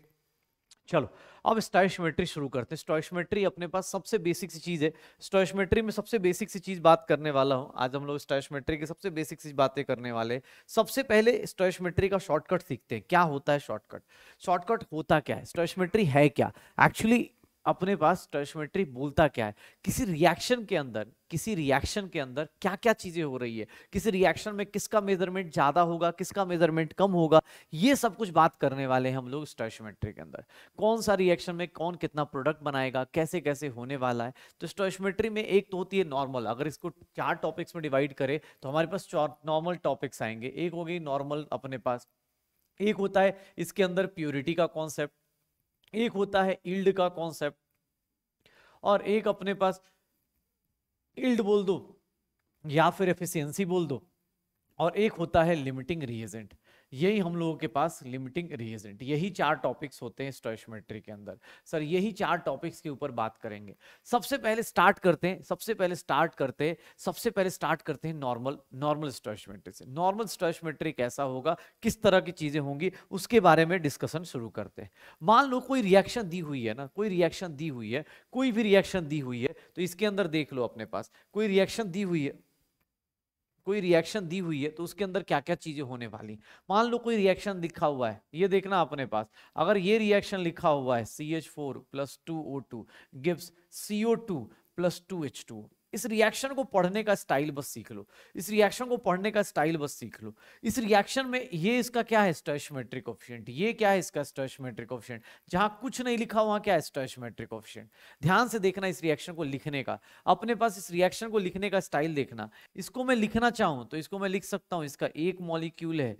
चलो अब स्टॉइशमेट्री शुरू करते हैं स्टॉइशमेट्री अपने पास सबसे बेसिक सी चीज़ है स्टॉइशमेट्री में सबसे बेसिक सी चीज़ बात करने वाला हूँ आज हम लोग स्टॉइशमेट्री की सबसे बेसिक सी बातें करने वाले सबसे पहले स्टॉइशमेट्री का शॉर्टकट सीखते हैं क्या होता है शॉर्टकट शॉर्टकट होता क्या है स्टॉइशमेट्री है क्या एक्चुअली अपने पास ट्रांसमेट्री बोलता क्या है किसी रिएक्शन के अंदर किसी रिएक्शन के अंदर क्या क्या चीजें हो रही है किसी रिएक्शन में किसका मेजरमेंट ज्यादा होगा किसका मेजरमेंट कम होगा ये सब कुछ बात करने वाले हैं हम लोग स्टर्शमेट्री के अंदर कौन सा रिएक्शन में कौन कितना प्रोडक्ट बनाएगा कैसे कैसे होने वाला है तो स्टर्शमेट्री में एक तो होती है नॉर्मल अगर इसको चार टॉपिक्स में डिवाइड करें तो हमारे पास नॉर्मल टॉपिक्स आएंगे एक हो गई नॉर्मल अपने पास एक होता है इसके अंदर प्योरिटी का कॉन्सेप्ट एक होता है ईल्ड का कॉन्सेप्ट और एक अपने पास ईल्ड बोल दो या फिर एफिशिएंसी बोल दो और एक होता है लिमिटिंग रिएजेंट यही हम लोगों के पास लिमिटिंग रिएजेंट यही चार टॉपिक्स होते हैं स्टोशमेट्री के अंदर सर यही चार टॉपिक्स के ऊपर बात करेंगे सबसे पहले स्टार्ट करते हैं सबसे पहले स्टार्ट करते हैं सबसे पहले स्टार्ट करते हैं नॉर्मल नॉर्मल स्टोशमेट्री से नॉर्मल स्टोशमेट्री कैसा होगा किस तरह की चीजें होंगी उसके बारे में डिस्कशन शुरू करते हैं मान लो कोई रिएक्शन दी हुई है ना कोई रिएक्शन दी हुई है कोई भी रिएक्शन दी हुई है तो इसके अंदर देख लो अपने पास कोई रिएक्शन दी हुई है कोई रिएक्शन दी हुई है तो उसके अंदर क्या क्या चीज़ें होने वाली मान लो कोई रिएक्शन लिखा हुआ है ये देखना अपने पास अगर ये रिएक्शन लिखा हुआ है C H four plus two O two gives C O two plus two H two इस रिएक्शन को पढ़ने का स्टाइल बस सीख लो इस रिएक्शन को पढ़ने का स्टाइल बस सीख लो इस रिएक्शन में ये इसका क्या है स्टर्शमेट्रिक ऑप्शन ये क्या है इसका स्टर्शमेट्रिक ऑप्शन जहां कुछ नहीं लिखा वहां क्या है स्टर्शमेट्रिक ऑप्शन ध्यान से देखना इस रिएक्शन को लिखने का अपने पास इस रिएक्शन को लिखने का स्टाइल देखना इसको मैं लिखना चाहूँ तो इसको मैं लिख सकता हूँ इसका एक मॉलिक्यूल है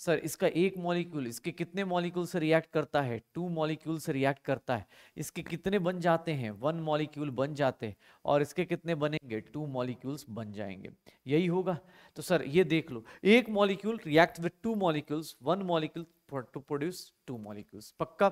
सर इसका एक मॉलिक्यूल इसके कितने मॉलिक्यूल से रिएक्ट करता है टू मॉलिक्यूल से रिएक्ट करता है इसके कितने बन जाते हैं वन मॉलिक्यूल बन जाते हैं और इसके कितने बनेंगे टू मॉलिक्यूल्स बन जाएंगे यही होगा तो सर ये देख लो एक molecule react with two molecules one molecule to produce two molecules पक्का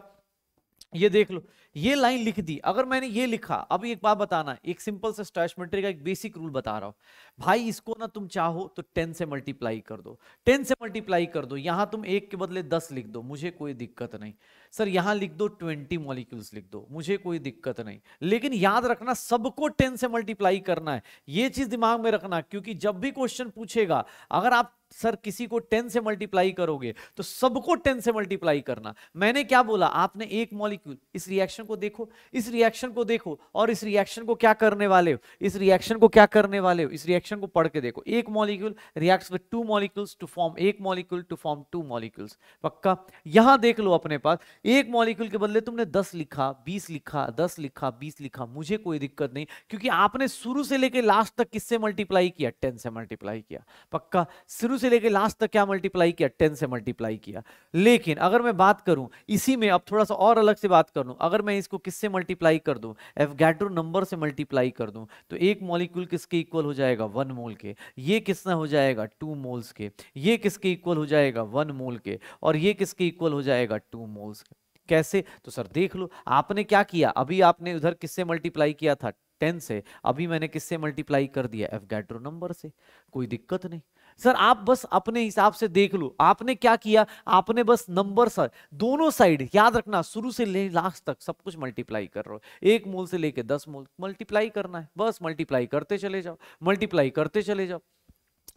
ये देख लो ये लाइन लिख दी अगर मैंने ये लिखा अब एक बात बताना एक सिंपल से स्टैशमेट्री का एक बेसिक रूल बता रहा हूं भाई इसको ना तुम चाहो तो टेन से मल्टीप्लाई कर दो टेन से मल्टीप्लाई कर दो यहां तुम एक के बदले दस लिख दो मुझे कोई दिक्कत नहीं सर यहां लिख दो ट्वेंटी मॉलिक्यूल्स लिख दो मुझे कोई दिक्कत नहीं लेकिन याद रखना सबको टेन से मल्टीप्लाई करना है ये चीज दिमाग में रखना क्योंकि जब भी क्वेश्चन पूछेगा अगर आप सर किसी को टेन से मल्टीप्लाई करोगे तो सबको टेन से मल्टीप्लाई करना मैंने क्या बोला आपने एक मॉलिक्यूल इस रिएक्शन को देखो इस रिएक्शन को देखो और इस रिएक्शन को क्या करने वाले हो इस रिएक्शन को क्या करने वाले हो इस रिएक्शन को पढ़ के देखो एक molecule reacts with two molecules to form एक molecule to form two molecules पक्का यहां देख लो अपने पास एक मॉलिक्यूल के बदले तुमने दस लिखा बीस लिखा दस लिखा बीस लिखा मुझे कोई दिक्कत नहीं क्योंकि आपने शुरू से लेकर लास्ट तक किससे मल्टीप्लाई किया टेन से मल्टीप्लाई किया पक्का शुरू शुरू से लेकर लास्ट तक क्या मल्टीप्लाई किया टेन से मल्टीप्लाई किया लेकिन अगर मैं बात करूं इसी में अब थोड़ा सा और अलग से बात कर लूं अगर मैं इसको किससे मल्टीप्लाई कर दूं एफगैड्रो नंबर से मल्टीप्लाई कर दूं तो एक मॉलिक्यूल किसके इक्वल हो जाएगा वन मोल के ये किसना हो जाएगा टू मोल्स के ये किसके इक्वल हो जाएगा वन मोल के और ये किसके इक्वल हो जाएगा टू मोल्स के कैसे तो सर देख लो आपने क्या किया अभी आपने उधर किससे मल्टीप्लाई किया था टेन से अभी मैंने किससे मल्टीप्लाई कर दिया एफगैड्रो नंबर से कोई दिक्कत नहीं सर आप बस अपने हिसाब से देख लो आपने क्या किया आपने बस नंबर सर दोनों साइड याद रखना शुरू से ले लास्ट तक सब कुछ मल्टीप्लाई कर रहे हो एक मोल से लेके दस मोल मल्टीप्लाई करना है बस मल्टीप्लाई करते चले जाओ मल्टीप्लाई करते चले जाओ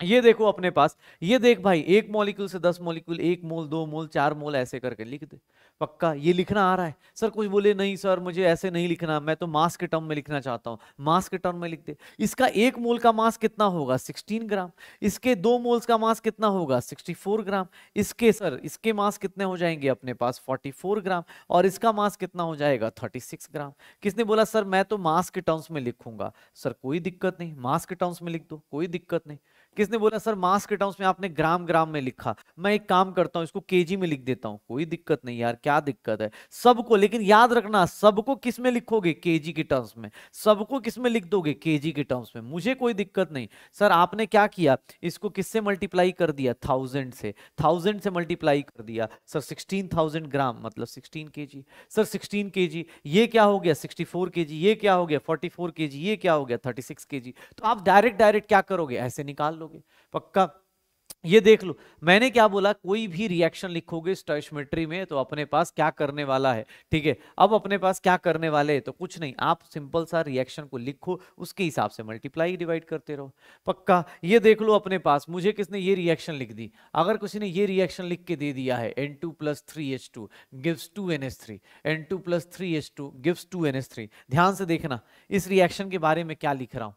ये देखो अपने पास ये देख भाई एक मॉलिक्यूल से दस मॉलिक्यूल एक मोल दो मोल चार मोल ऐसे करके लिख दे पक्का ये लिखना आ रहा है सर कुछ बोले नहीं सर मुझे ऐसे नहीं लिखना मैं तो मास के टर्म में लिखना चाहता हूँ मास के टर्म में लिख दे इसका एक मोल का मास कितना होगा 16 ग्राम इसके दो मोल्स का मास कितना होगा 64 ग्राम इसके सर इसके मास कितने हो जाएंगे अपने पास 44 ग्राम और इसका मास कितना हो जाएगा 36 ग्राम किसने बोला सर मैं तो मास के टर्म्स में लिखूंगा सर कोई दिक्कत नहीं मास के टर्म्स में लिख दो कोई दिक्कत नहीं किसने बोला सर मास के टर्म्स में आपने ग्राम ग्राम में लिखा मैं एक काम करता हूं इसको केजी में लिख देता हूं कोई दिक्कत नहीं यार क्या दिक्कत है सबको लेकिन याद रखना सबको किस में लिखोगे केजी के टर्म्स में सबको किस में लिख दोगे केजी के टर्म्स में मुझे कोई दिक्कत नहीं सर आपने क्या किया इसको किससे मल्टीप्लाई कर दिया थाउजेंड से थाउजेंड से मल्टीप्लाई कर दिया सर सिक्सटीन थाउजेंड ग्राम मतलब सिक्सटीन के जी सर सिक्सटीन के जी ये क्या हो गया सिक्सटी फोर के जी ये क्या हो गया फोर्टी फोर के जी ये क्या हो गया थर्टी सिक्स के जी तो आप डायरेक्ट डायरेक्ट क्या करोगे ऐसे निकाल डालोगे पक्का ये देख लो मैंने क्या बोला कोई भी रिएक्शन लिखोगे स्टोइशमेट्री में तो अपने पास क्या करने वाला है ठीक है अब अपने पास क्या करने वाले है तो कुछ नहीं आप सिंपल सा रिएक्शन को लिखो उसके हिसाब से मल्टीप्लाई डिवाइड करते रहो पक्का ये देख लो अपने पास मुझे किसने ये रिएक्शन लिख दी अगर किसी ने ये रिएक्शन लिख के दे दिया है N two plus three H two gives two N S three N two plus three H two gives two N S three ध्यान से देखना इस रिएक्शन के बारे में क्या लिख रहा हूँ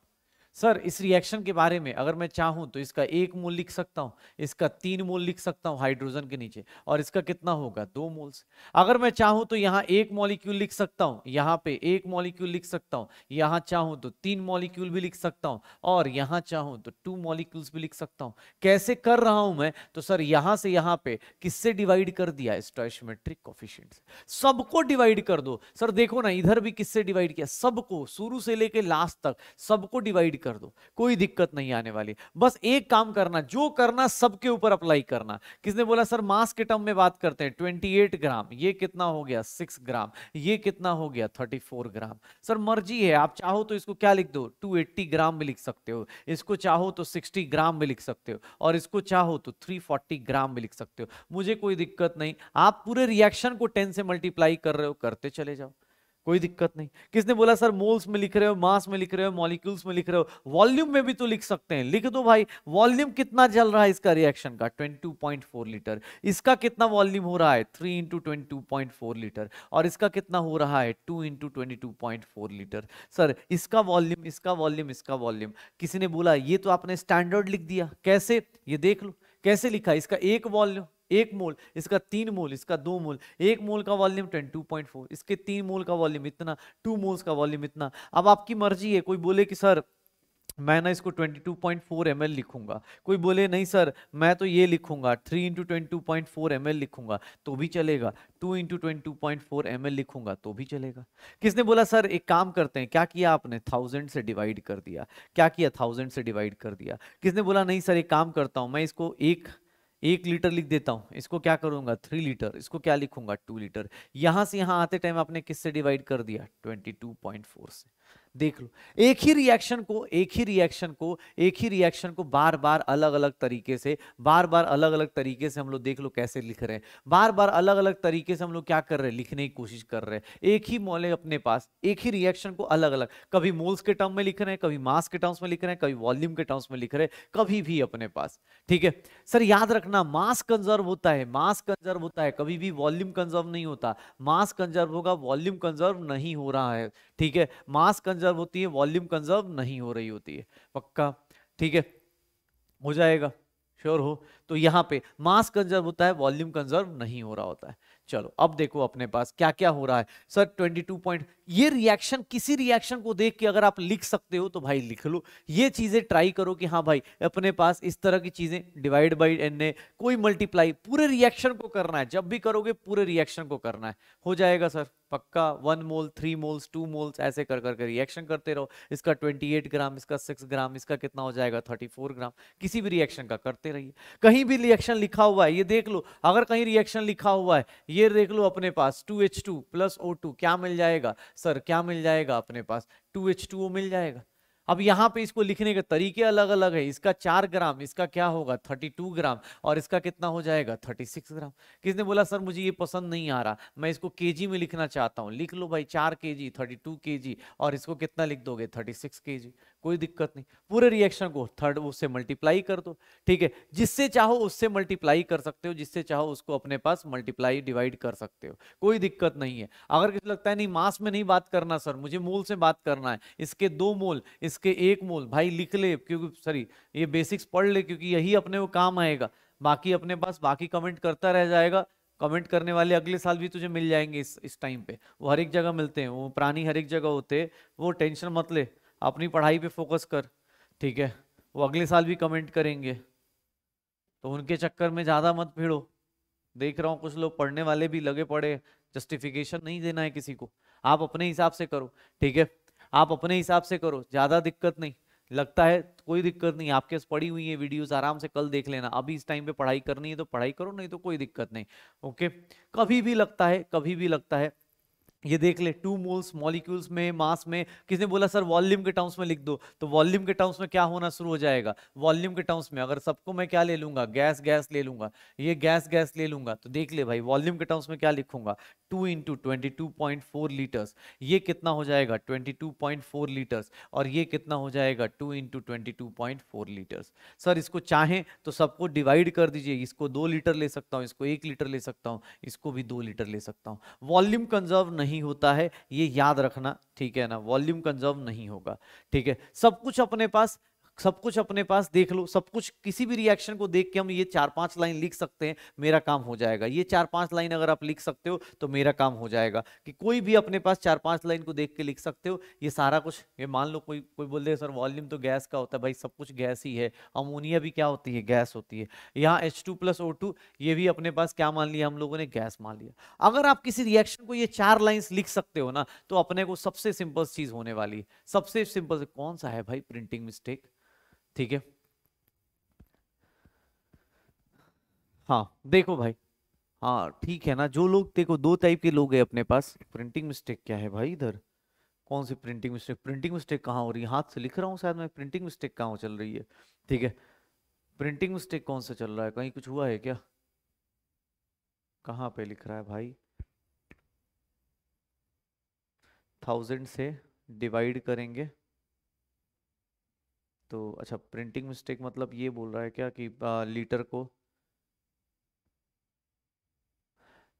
सर इस रिएक्शन के बारे में अगर मैं चाहूं तो इसका एक मोल लिख सकता हूं इसका तीन मोल लिख सकता हूं हाइड्रोजन के नीचे और इसका कितना होगा दो मोल्स अगर मैं चाहूं तो यहां एक मॉलिक्यूल लिख सकता हूं यहाँ पे एक मॉलिक्यूल लिख सकता हूं यहां चाहूं तो तीन मॉलिक्यूल भी लिख सकता हूँ और यहाँ चाहूँ तो टू मॉलिक्यूल्स भी लिख सकता हूँ कैसे कर रहा हूँ मैं तो सर यहाँ से यहाँ पे किससे डिवाइड कर दिया स्टोशमेट्रिक कॉफिशियंट सबको डिवाइड कर दो सर देखो ना इधर भी किससे डिवाइड किया सबको शुरू से लेके लास्ट तक सबको डिवाइड कर दो कोई दिक्कत नहीं आने वाली बस एक काम करना जो करना सबके ऊपर अप्लाई करना किसने बोला सर मास के टर्म में बात करते हैं 28 ग्राम ये कितना हो गया 6 ग्राम ये कितना हो गया 34 ग्राम सर मर्जी है आप चाहो तो इसको क्या लिख दो 280 ग्राम में लिख सकते हो इसको चाहो तो 60 ग्राम में लिख सकते हो और इसको चाहो तो 340 ग्राम में लिख सकते हो मुझे कोई दिक्कत नहीं आप पूरे रिएक्शन को टेन से मल्टीप्लाई कर रहे हो करते चले जाओ कोई दिक्कत नहीं किसने बोला सर मोल्स में लिख रहे हो मास में लिख रहे हो मॉलिक्यूल्स में लिख रहे हो वॉल्यूम में भी तो लिख सकते हैं लिख दो भाई वॉल्यूम कितना चल रहा है इसका रिएक्शन का 22.4 लीटर इसका कितना वॉल्यूम हो रहा है 3 इंटू ट्वेंटी लीटर और इसका कितना हो रहा है 2 इंटू ट्वेंटी लीटर सर इसका वॉल्यूम इसका वॉल्यूम इसका वॉल्यूम किसी ने बोला ये तो आपने स्टैंडर्ड लिख दिया कैसे ये देख लो कैसे लिखा है इसका एक वॉल्यूम एक मोल इसका तीन मोल इसका दो मोल एक मोल का volume ten two point four इसके तीन मोल का वॉल्यूम इतना टू मोल्स का वॉल्यूम इतना अब आपकी मर्जी है कोई बोले कि सर मैं ना इसको 22.4 पॉइंट लिखूंगा कोई बोले नहीं सर मैं तो ये लिखूंगा 3 इंटू ट्वेंटी टू लिखूंगा तो भी चलेगा 2 इंटू ट्वेंटी टू लिखूंगा तो भी चलेगा किसने बोला सर एक काम करते हैं क्या किया आपने थाउजेंड से डिवाइड कर दिया क्या किया थाउजेंड से डिवाइड कर दिया किसने बोला नहीं सर एक काम करता हूँ मैं इसको एक एक लीटर लिख देता हूँ इसको क्या करूंगा थ्री लीटर इसको क्या लिखूंगा टू लीटर यहाँ से यहाँ आते टाइम आपने किससे डिवाइड कर दिया ट्वेंटी से देख लो एक ही रिएक्शन को एक ही रिएक्शन को एक ही रिएक्शन को बार बार अलग अलग तरीके से बार बार अलग अलग तरीके से हम लोग देख लो कैसे लिख रहे हैं बार बार अलग अलग तरीके से हम लोग क्या कर रहे हैं लिखने की कोशिश कर रहे हैं एक ही मोले अपने पास एक ही रिएक्शन को अलग अलग कभी मोल्स के टर्म में लिख रहे हैं कभी मास के टर्म्स में लिख रहे हैं कभी वॉल्यूम के टर्म्स में लिख रहे हैं कभी भी अपने पास ठीक है सर याद रखना मास कंजर्व होता है मास कंजर्व होता है कभी भी वॉल्यूम कंजर्व नहीं होता मास कंजर्व होगा वॉल्यूम कंजर्व नहीं हो रहा है ठीक है मास कंजर्व होती है वॉल्यूम कंजर्व नहीं हो रही होती है पक्का ठीक है हो जाएगा श्योर हो तो यहाँ पे मास कंजर्व होता है वॉल्यूम कंजर्व नहीं हो रहा होता है चलो अब देखो अपने पास क्या क्या हो रहा है सर 22 पॉइंट ये रिएक्शन किसी रिएक्शन को देख के अगर आप लिख सकते हो तो भाई लिख लो ये चीजें ट्राई करो कि हाँ भाई अपने पास इस तरह की चीजें डिवाइड बाई एन ए कोई मल्टीप्लाई पूरे रिएक्शन को करना है जब भी करोगे पूरे रिएक्शन को करना है हो जाएगा सर पक्का one mole three moles two moles ऐसे कर करके रिएक्शन करते रहो इसका 28 ग्राम इसका 6 ग्राम इसका कितना हो जाएगा 34 ग्राम किसी भी रिएक्शन का करते रहिए कहीं भी रिएक्शन लिखा हुआ है ये देख लो अगर कहीं रिएक्शन लिखा हुआ है ये देख लो अपने पास two H two plus O two क्या मिल जाएगा सर क्या मिल जाएगा अपने पास टू एच टू ओ मिल जाएगा अब यहाँ पे इसको लिखने के तरीके अलग अलग है इसका चार ग्राम इसका क्या होगा थर्टी टू ग्राम और इसका कितना हो जाएगा थर्टी सिक्स ग्राम किसने बोला सर मुझे ये पसंद नहीं आ रहा मैं इसको केजी में लिखना चाहता हूँ लिख लो भाई चार के जी थर्टी टू के जी और इसको कितना लिख दोगे थर्टी सिक्स के जी कोई दिक्कत नहीं पूरे रिएक्शन को थर्ड उससे मल्टीप्लाई कर दो ठीक है जिससे चाहो उससे मल्टीप्लाई कर सकते हो जिससे चाहो उसको अपने पास मल्टीप्लाई डिवाइड कर सकते हो कोई दिक्कत नहीं है अगर किसी लगता है नहीं मास में नहीं बात करना सर मुझे मोल से बात करना है इसके दो मोल इसके एक मोल भाई लिख ले क्योंकि सॉरी ये बेसिक्स पढ़ ले क्योंकि यही अपने वो काम आएगा बाकी अपने पास बाकी कमेंट करता रह जाएगा कमेंट करने वाले अगले साल भी तुझे मिल जाएंगे इस इस टाइम पे वो हर एक जगह मिलते हैं वो प्राणी हर एक जगह होते हैं वो टेंशन मत ले अपनी पढ़ाई पे फोकस कर ठीक है वो अगले साल भी कमेंट करेंगे तो उनके चक्कर में ज़्यादा मत भिड़ो देख रहा हूँ कुछ लोग पढ़ने वाले भी लगे पड़े जस्टिफिकेशन नहीं देना है किसी को आप अपने हिसाब से करो ठीक है आप अपने हिसाब से करो ज़्यादा दिक्कत नहीं लगता है कोई दिक्कत नहीं आपके पास पड़ी हुई है वीडियोस आराम से कल देख लेना अभी इस टाइम पे पढ़ाई करनी है तो पढ़ाई करो नहीं तो कोई दिक्कत नहीं ओके कभी भी लगता है कभी भी लगता है ये देख ले टू मोल्स मॉलिक्यूल्स में मास में किसने बोला सर वॉल्यूम के टर्म्स में लिख दो तो वॉल्यूम के टर्म्स में क्या होना शुरू हो जाएगा वॉल्यूम के टर्म्स में अगर सबको मैं क्या ले लूंगा गैस गैस ले लूंगा ये गैस गैस ले लूंगा तो देख ले भाई वॉल्यूम के टर्म्स में क्या लिखूंगा two into twenty two point four litres ये कितना हो जाएगा twenty two point four litres और ये कितना हो जाएगा two into twenty two point four litres sir इसको चाहें तो सबको डिवाइड कर दीजिए इसको दो लीटर ले सकता हूँ इसको एक लीटर ले सकता हूँ इसको भी दो लीटर ले सकता हूँ वॉल्यूम कंजर्व नहीं नहीं होता है ये याद रखना ठीक है ना वॉल्यूम कंजर्व नहीं होगा ठीक है सब कुछ अपने पास सब कुछ अपने पास देख लो सब कुछ किसी भी रिएक्शन को देख के हम ये चार पांच लाइन लिख सकते हैं मेरा काम हो जाएगा ये चार पांच लाइन अगर आप लिख सकते हो तो मेरा काम हो जाएगा कि कोई भी अपने पास चार पांच लाइन को देख के लिख सकते हो ये सारा कुछ ये मान लो कोई कोई बोल दे सर वॉल्यूम तो गैस का होता है भाई सब कुछ गैस ही है अमोनिया भी क्या होती है गैस होती है यहाँ H two plus O two ये भी अपने पास क्या मान लिया हम लोगों ने गैस मान लिया अगर आप किसी रिएक्शन को ये चार लाइन्स लिख सकते हो ना तो अपने को सबसे सिंपल चीज होने वाली सबसे सिंपल कौन सा है भाई प्रिंटिंग मिस्टेक ठीक है हाँ देखो भाई हाँ ठीक है ना जो लोग देखो दो टाइप के लोग हैं अपने पास प्रिंटिंग मिस्टेक क्या है भाई इधर कौन सी प्रिंटिंग मिस्टेक प्रिंटिंग मिस्टेक कहाँ हो रही है हाथ से लिख रहा हूँ शायद मैं प्रिंटिंग मिस्टेक कहाँ चल रही है ठीक है प्रिंटिंग मिस्टेक कौन सा चल रहा है कहीं कुछ हुआ है क्या कहाँ पे लिख रहा है भाई थाउजेंड से डिवाइड करेंगे तो अच्छा प्रिंटिंग मिस्टेक मतलब ये बोल रहा है क्या कि आ, लीटर को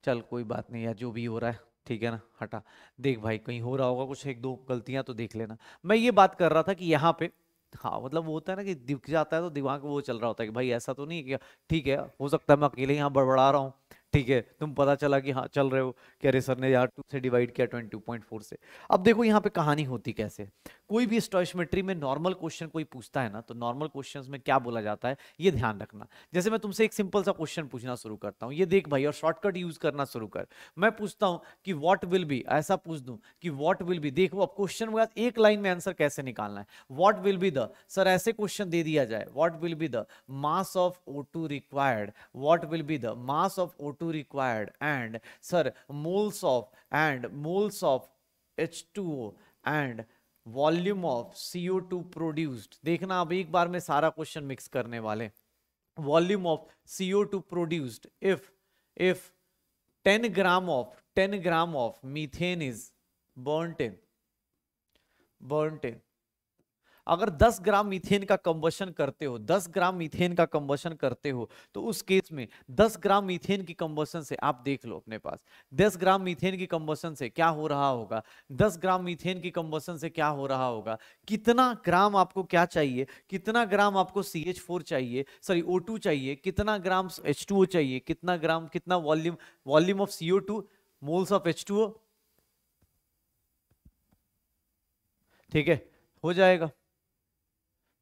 चल कोई बात नहीं यार जो भी हो रहा है ठीक है ना हटा देख भाई कहीं हो रहा होगा कुछ एक दो गलतियां तो देख लेना मैं ये बात कर रहा था कि यहाँ पे हाँ मतलब वो होता है ना कि दिख जाता है तो दिमाग वो चल रहा होता है कि भाई ऐसा तो नहीं कि ठीक है हो सकता है मैं अकेले यहाँ बड़बड़ा रहा हूँ ठीक है तुम पता चला कि हाँ चल रहे हो कि अरे सर ने यार टू से डिवाइड किया ट्वेंटी टू पॉइंट फोर से अब देखो यहाँ पे कहानी होती कैसे कोई भी स्टोशमेट्री में नॉर्मल क्वेश्चन कोई पूछता है ना तो नॉर्मल क्वेश्चन में क्या बोला जाता है ये ध्यान रखना जैसे मैं तुमसे एक सिंपल सा क्वेश्चन पूछना शुरू करता हूँ ये देख भाई और शॉर्टकट यूज करना शुरू कर मैं पूछता हूँ कि वॉट विल बी ऐसा पूछ दूँ कि वॉट विल बी देखो अब क्वेश्चन के बाद एक लाइन में आंसर कैसे निकालना है what will be the sir ऐसे क्वेश्चन दे दिया जाए what will be the mass of O required what will be the mass of O 2 required and sir moles of and moles of H2O and volume of two produced देखना अब एक बार में सारा question mix करने वाले volume of two produced if if ten gram of ten gram of methane is burn ten burn ten अगर 10 ग्राम methane का combustion करते हो 10 ग्राम मीथेन का कम्बशन करते हो तो उस केस में 10 ग्राम मीथेन की कम्बशन से आप देख लो अपने पास 10 ग्राम मीथेन की कम्बशन से क्या हो रहा होगा 10 ग्राम मीथेन की कम्बशन से क्या हो रहा होगा कितना ग्राम आपको क्या चाहिए कितना ग्राम आपको सी चाहिए सॉरी ओ चाहिए कितना ग्राम एच चाहिए कितना ग्राम कितना volume volume of CO moles of H ठीक है हो जाएगा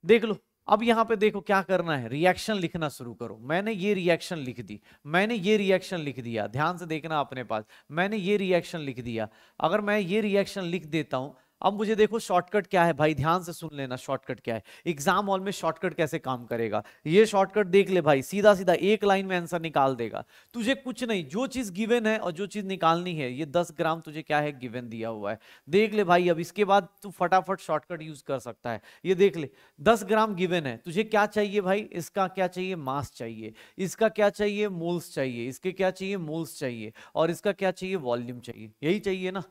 देख लो अब यहां पे देखो क्या करना है रिएक्शन लिखना शुरू करो मैंने ये रिएक्शन लिख दी मैंने ये रिएक्शन लिख दिया ध्यान से देखना अपने पास मैंने ये रिएक्शन लिख दिया अगर मैं ये रिएक्शन लिख देता हूं अब मुझे देखो शॉर्टकट क्या है भाई ध्यान से सुन लेना शॉर्टकट क्या है एग्जाम हॉल में शॉर्टकट कैसे काम करेगा ये शॉर्टकट देख ले भाई सीधा सीधा एक लाइन में आंसर निकाल देगा तुझे कुछ नहीं जो चीज गिवन है और जो चीज निकालनी है ये दस ग्राम तुझे क्या है गिवन दिया हुआ है देख ले भाई अब इसके बाद तू फटाफट शॉर्टकट यूज कर सकता है ये देख ले दस ग्राम गिवन है तुझे क्या चाहिए भाई इसका क्या चाहिए मास चाहिए इसका क्या चाहिए मोल्स चाहिए इसके क्या चाहिए मोल्स चाहिए और इसका क्या चाहिए वॉल्यूम चाहिए यही चाहिए ना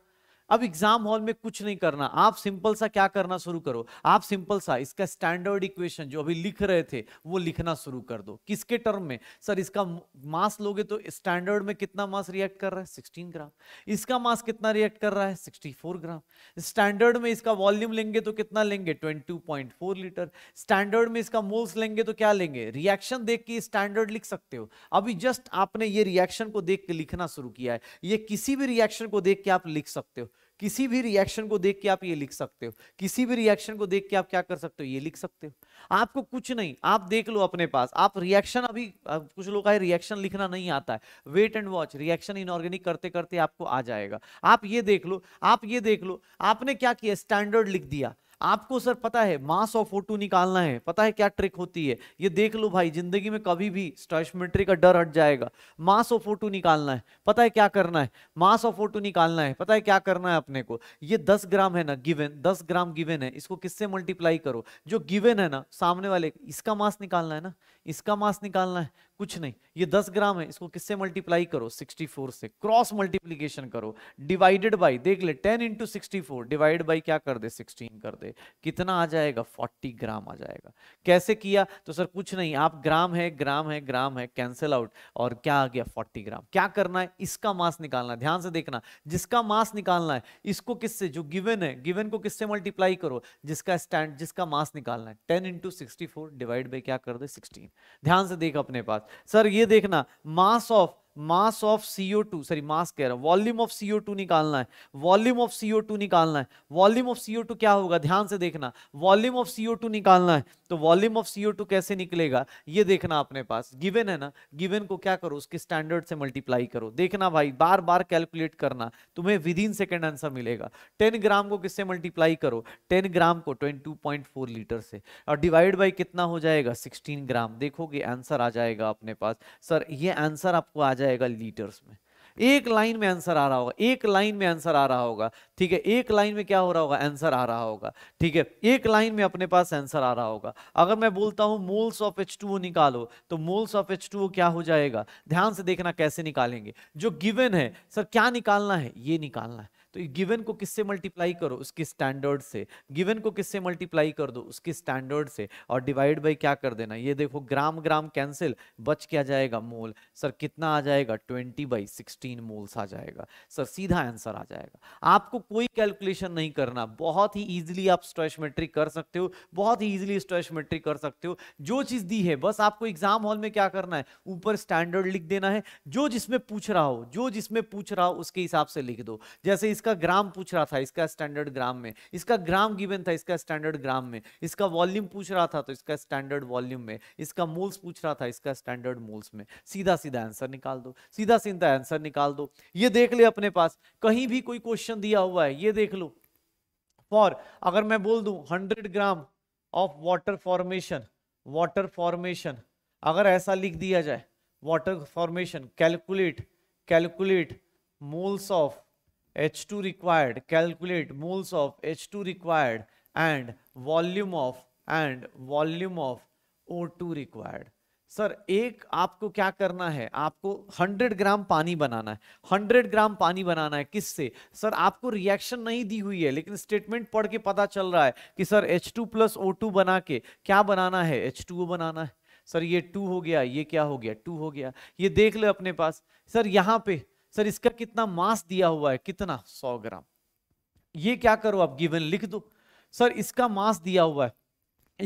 अब एग्जाम हॉल में कुछ नहीं करना आप सिंपल सा क्या करना शुरू करो आप सिंपल सा इसका स्टैंडर्ड इक्वेशन जो अभी लिख रहे थे वो लिखना शुरू कर दो किसके टर्म में सर इसका मास लोगे तो स्टैंडर्ड में कितना मास रिएक्ट कर रहा है सिक्सटीन ग्राम इसका मास कितना रिएक्ट कर रहा है सिक्सटी ग्राम स्टैंडर्ड में इसका वॉल्यूम लेंगे तो कितना लेंगे ट्वेंटी लीटर स्टैंडर्ड में इसका मोल्स लेंगे तो क्या लेंगे रिएक्शन देख के स्टैंडर्ड लिख सकते हो अभी जस्ट आपने ये रिएक्शन को देख के लिखना शुरू किया है ये किसी भी रिएक्शन को देख के आप लिख सकते हो किसी भी रिएक्शन को देख के आप ये लिख सकते हो किसी भी रिएक्शन को देख के आप क्या कर सकते हो ये लिख सकते हो आपको कुछ नहीं आप देख लो अपने पास आप रिएक्शन अभी कुछ लोग का रिएक्शन लिखना नहीं आता है wait and watch reaction inorganic करते करते आपको आ जाएगा आप ये देख लो आप ये देख लो आपने क्या किया स्टैंडर्ड लिख दिया आपको सर पता है मास ऑफ फोटो निकालना है पता है क्या ट्रिक होती है ये देख लो भाई जिंदगी में कभी भी स्टॉशमेट्री का डर हट जाएगा मास ऑफ फोटो निकालना है पता है क्या करना है मास ऑफ फोटो निकालना है पता है क्या करना है अपने को ये दस ग्राम है ना गिवेन दस ग्राम गिवेन है इसको किससे मल्टीप्लाई करो जो गिवेन है ना सामने वाले इसका मास निकालना है ना इसका मास निकालना है कुछ नहीं ये 10 ग्राम है इसको किससे मल्टीप्लाई करो 64 से क्रॉस मल्टीप्लीकेशन करो डिवाइडेड बाय देख ले 10 इंटू सिक्सटी डिवाइड बाय क्या कर दे 16 कर दे कितना आ जाएगा 40 ग्राम आ जाएगा कैसे किया तो सर कुछ नहीं आप ग्राम है ग्राम है ग्राम है कैंसिल आउट और क्या आ गया 40 ग्राम क्या करना है इसका मास निकालना है ध्यान से देखना जिसका मास निकालना है इसको किससे जो गिवन है गिवेन को किससे मल्टीप्लाई करो जिसका स्टैंड जिसका मास निकालना है ten into sixty divide by क्या कर दे सिक्सटीन ध्यान से देख अपने पास सर ये देखना mass of mass of CO two sorry mass कह रहा हूं वॉल्यूम ऑफ सीओ टू निकालना है वॉल्यूम ऑफ सीओ टू निकालना है वॉल्यूम ऑफ सीओ टू क्या होगा ध्यान से देखना वॉल्यूम ऑफ सीओ टू निकालना है तो वॉल्यूम ऑफ सीओ टू कैसे निकलेगा ये देखना अपने पास गिवन है ना गिवन को क्या करो उसके स्टैंडर्ड से मल्टीप्लाई करो देखना भाई बार बार कैलकुलेट करना तुम्हें विद इन सेकेंड आंसर मिलेगा टेन ग्राम को किससे मल्टीप्लाई करो टेन ग्राम को ट्वेंटी लीटर से और डिवाइड बाई कितना हो जाएगा सिक्सटीन ग्राम देखोगे आंसर आ जाएगा अपने पास सर ये आंसर आपको आ जाएगा लीटर्स में एक लाइन में आंसर आ रहा होगा एक लाइन में आंसर आ रहा होगा ठीक है एक लाइन में क्या हो रहा होगा आंसर आ रहा होगा ठीक है एक लाइन में अपने पास आंसर आ रहा होगा अगर मैं बोलता हूं मोल्स ऑफ एच टू निकालो तो मोल्स ऑफ एच टू क्या हो जाएगा ध्यान से देखना कैसे निकालेंगे जो गिवन है सर क्या निकालना है ये निकालना है तो गिवन को किससे मल्टीप्लाई करो उसके स्टैंडर्ड से गिवन को किससे मल्टीप्लाई कर दो उसके स्टैंडर्ड से और डिवाइड बाई क्या कर देना ये देखो ग्राम ग्राम कैंसिल बच क्या जाएगा मोल सर कितना आ जाएगा ट्वेंटी बाई सिक्सटीन मोल्स आ जाएगा सर सीधा आंसर आ जाएगा आपको कोई कैलकुलेशन नहीं करना बहुत ही ईजिली आप स्टोशमेट्री कर सकते हो बहुत ही ईजिली स्टोशमेट्री कर सकते हो जो चीज दी है बस आपको एग्जाम हॉल में क्या करना है ऊपर स्टैंडर्ड लिख देना है जो जिसमें पूछ रहा हो जो जिसमें पूछ रहा हो उसके हिसाब से लिख दो जैसे इस इसका ग्राम पूछ रहा था इसका स्टैंडर्ड ग्राम में इसका ग्राम गिवन था इसका स्टैंडर्ड ग्राम में इसका वॉल्यूम पूछ रहा था तो इसका स्टैंडर्ड वॉल्यूम में इसका मोल्स पूछ रहा था इसका स्टैंडर्ड मोल्स में सीधा सीधा आंसर निकाल दो सीधा सीधा आंसर निकाल दो ये देख ले अपने पास कहीं भी कोई क्वेश्चन दिया हुआ है ये देख लो फॉर अगर मैं बोल दू hundred gram of water formation water formation अगर ऐसा लिख दिया जाए water formation calculate calculate moles of H2 required, calculate moles of H2 required and volume of and volume of O2 required. Sir एक आपको क्या करना है आपको 100 ग्राम पानी बनाना है 100 ग्राम पानी बनाना है किससे सर आपको रिएक्शन नहीं दी हुई है लेकिन स्टेटमेंट पढ़ के पता चल रहा है कि सर H2 टू प्लस ओ बना के क्या बनाना है H2O बनाना है सर ये टू हो गया ये क्या हो गया टू हो गया ये देख लो अपने पास सर यहाँ पे सर इसका कितना मास दिया हुआ है कितना सौ ग्राम ये क्या करो आप गिवन लिख दो सर इसका मास दिया हुआ है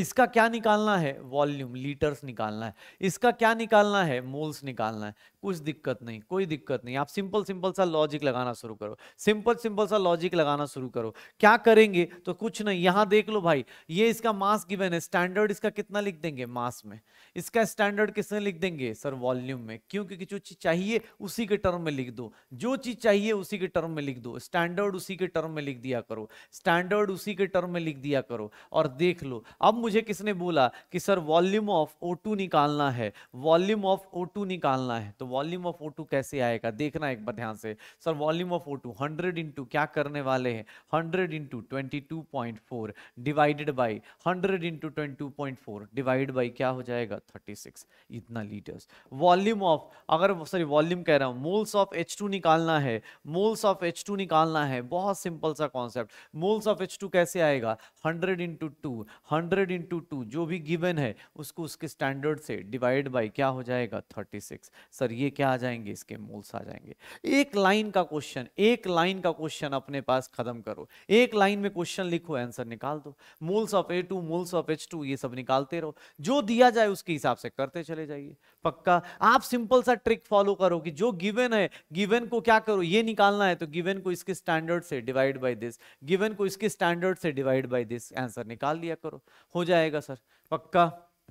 इसका क्या निकालना है वॉल्यूम लीटर्स निकालना है इसका क्या निकालना है मोल्स निकालना है कुछ दिक्कत नहीं कोई दिक्कत नहीं आप सिंपल सिंपल सा लॉजिक लगाना शुरू करो सिंपल सिंपल सा लॉजिक लगाना शुरू करो क्या करेंगे तो कुछ नहीं यहां देख लो भाई ये इसका मास गिवन है स्टैंडर्ड इसका कितना लिख देंगे मास में इसका स्टैंडर्ड किसने लिख देंगे सर वॉल्यूम में क्योंकि जो चीज चाहिए उसी के टर्म में लिख दो जो चीज चाहिए उसी के टर्म में लिख दो स्टैंडर्ड उसी के टर्म में लिख दिया करो स्टैंडर्ड उसी के टर्म में लिख दिया करो और देख लो अब मुझे किसने बोला कि सर वॉल्यूम ऑफ ओ निकालना है वॉल्यूम ऑफ ओ निकालना है तो वॉल्यूम ऑफ ओ कैसे आएगा देखना एक बार ध्यान से sir volume of O two hundred into क्या करने वाले हैं hundred into twenty two point four divided by hundred into twenty two point four divide by क्या हो जाएगा थर्टी सिक्स इतना लीटर्स वॉल्यूम ऑफ अगर सॉरी वॉल्यूम कह रहा हूँ मोल्स ऑफ एच टू निकालना है मोल्स ऑफ एच टू निकालना है बहुत सिंपल सा concept moles of H two कैसे आएगा hundred into two hundred into two जो भी गिवन है उसको उसके स्टैंडर्ड से डिवाइड बाई क्या हो जाएगा थर्टी सिक्स सर ये क्या आ जाएंगे इसके मूल्स आ जाएंगे एक लाइन का क्वेश्चन एक लाइन का क्वेश्चन अपने पास खत्म करो एक लाइन में क्वेश्चन लिखो आंसर निकाल दो moles of A two moles of H two ये सब निकालते रहो जो दिया जाए उसके हिसाब से करते चले जाइए पक्का आप सिंपल सा ट्रिक फॉलो करो कि जो गिवेन है गिवेन को क्या करो ये निकालना है तो गिवेन को इसके स्टैंडर्ड से डिवाइड बाई दिस गिवेन को इसके स्टैंडर्ड से डिवाइड बाई दिस आंसर निकाल लिया करो हो जाएगा सर पक्का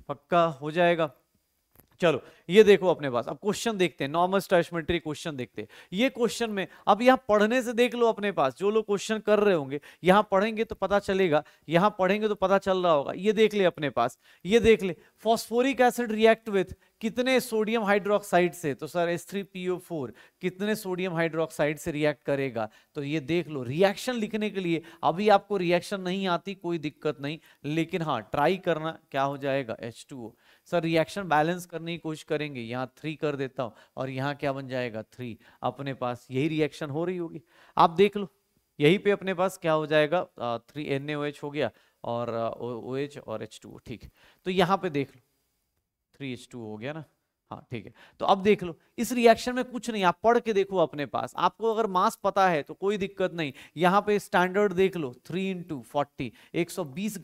पक्का हो जाएगा चलो ये देखो अपने पास अब क्वेश्चन देखते हैं नॉर्मल स्टैशमेट्री क्वेश्चन देखते हैं ये क्वेश्चन में अब यहाँ पढ़ने से देख लो अपने पास जो लोग क्वेश्चन कर रहे होंगे यहाँ पढ़ेंगे तो पता चलेगा यहाँ पढ़ेंगे तो पता चल रहा होगा ये देख ले अपने पास ये देख ले फॉस्फोरिक एसिड रिएक्ट विथ कितने सोडियम हाइड्रोक्साइड से तो sir S three P O four कितने सोडियम हाइड्रोक्साइड से रिएक्ट करेगा तो ये देख लो रिएक्शन लिखने के लिए अभी आपको रिएक्शन नहीं आती कोई दिक्कत नहीं लेकिन हाँ ट्राई करना क्या हो जाएगा H two sir reaction balance करने की कोशिश करेंगे यहाँ थ्री कर देता हूँ और यहाँ क्या बन जाएगा थ्री अपने पास यही रिएक्शन हो रही होगी आप देख लो यही पे अपने पास क्या हो जाएगा थ्री एन हो गया और ओ एच और एच ठीक तो यहाँ पे देख लो थ्री एच हो गया ना हाँ ठीक है तो अब देख लो इस रिएक्शन में कुछ नहीं आप पढ़ के देखो अपने पास आपको अगर मास पता है तो कोई दिक्कत नहीं यहाँ पे स्टैंडर्ड देख लो थ्री इंटू फोर्टी एक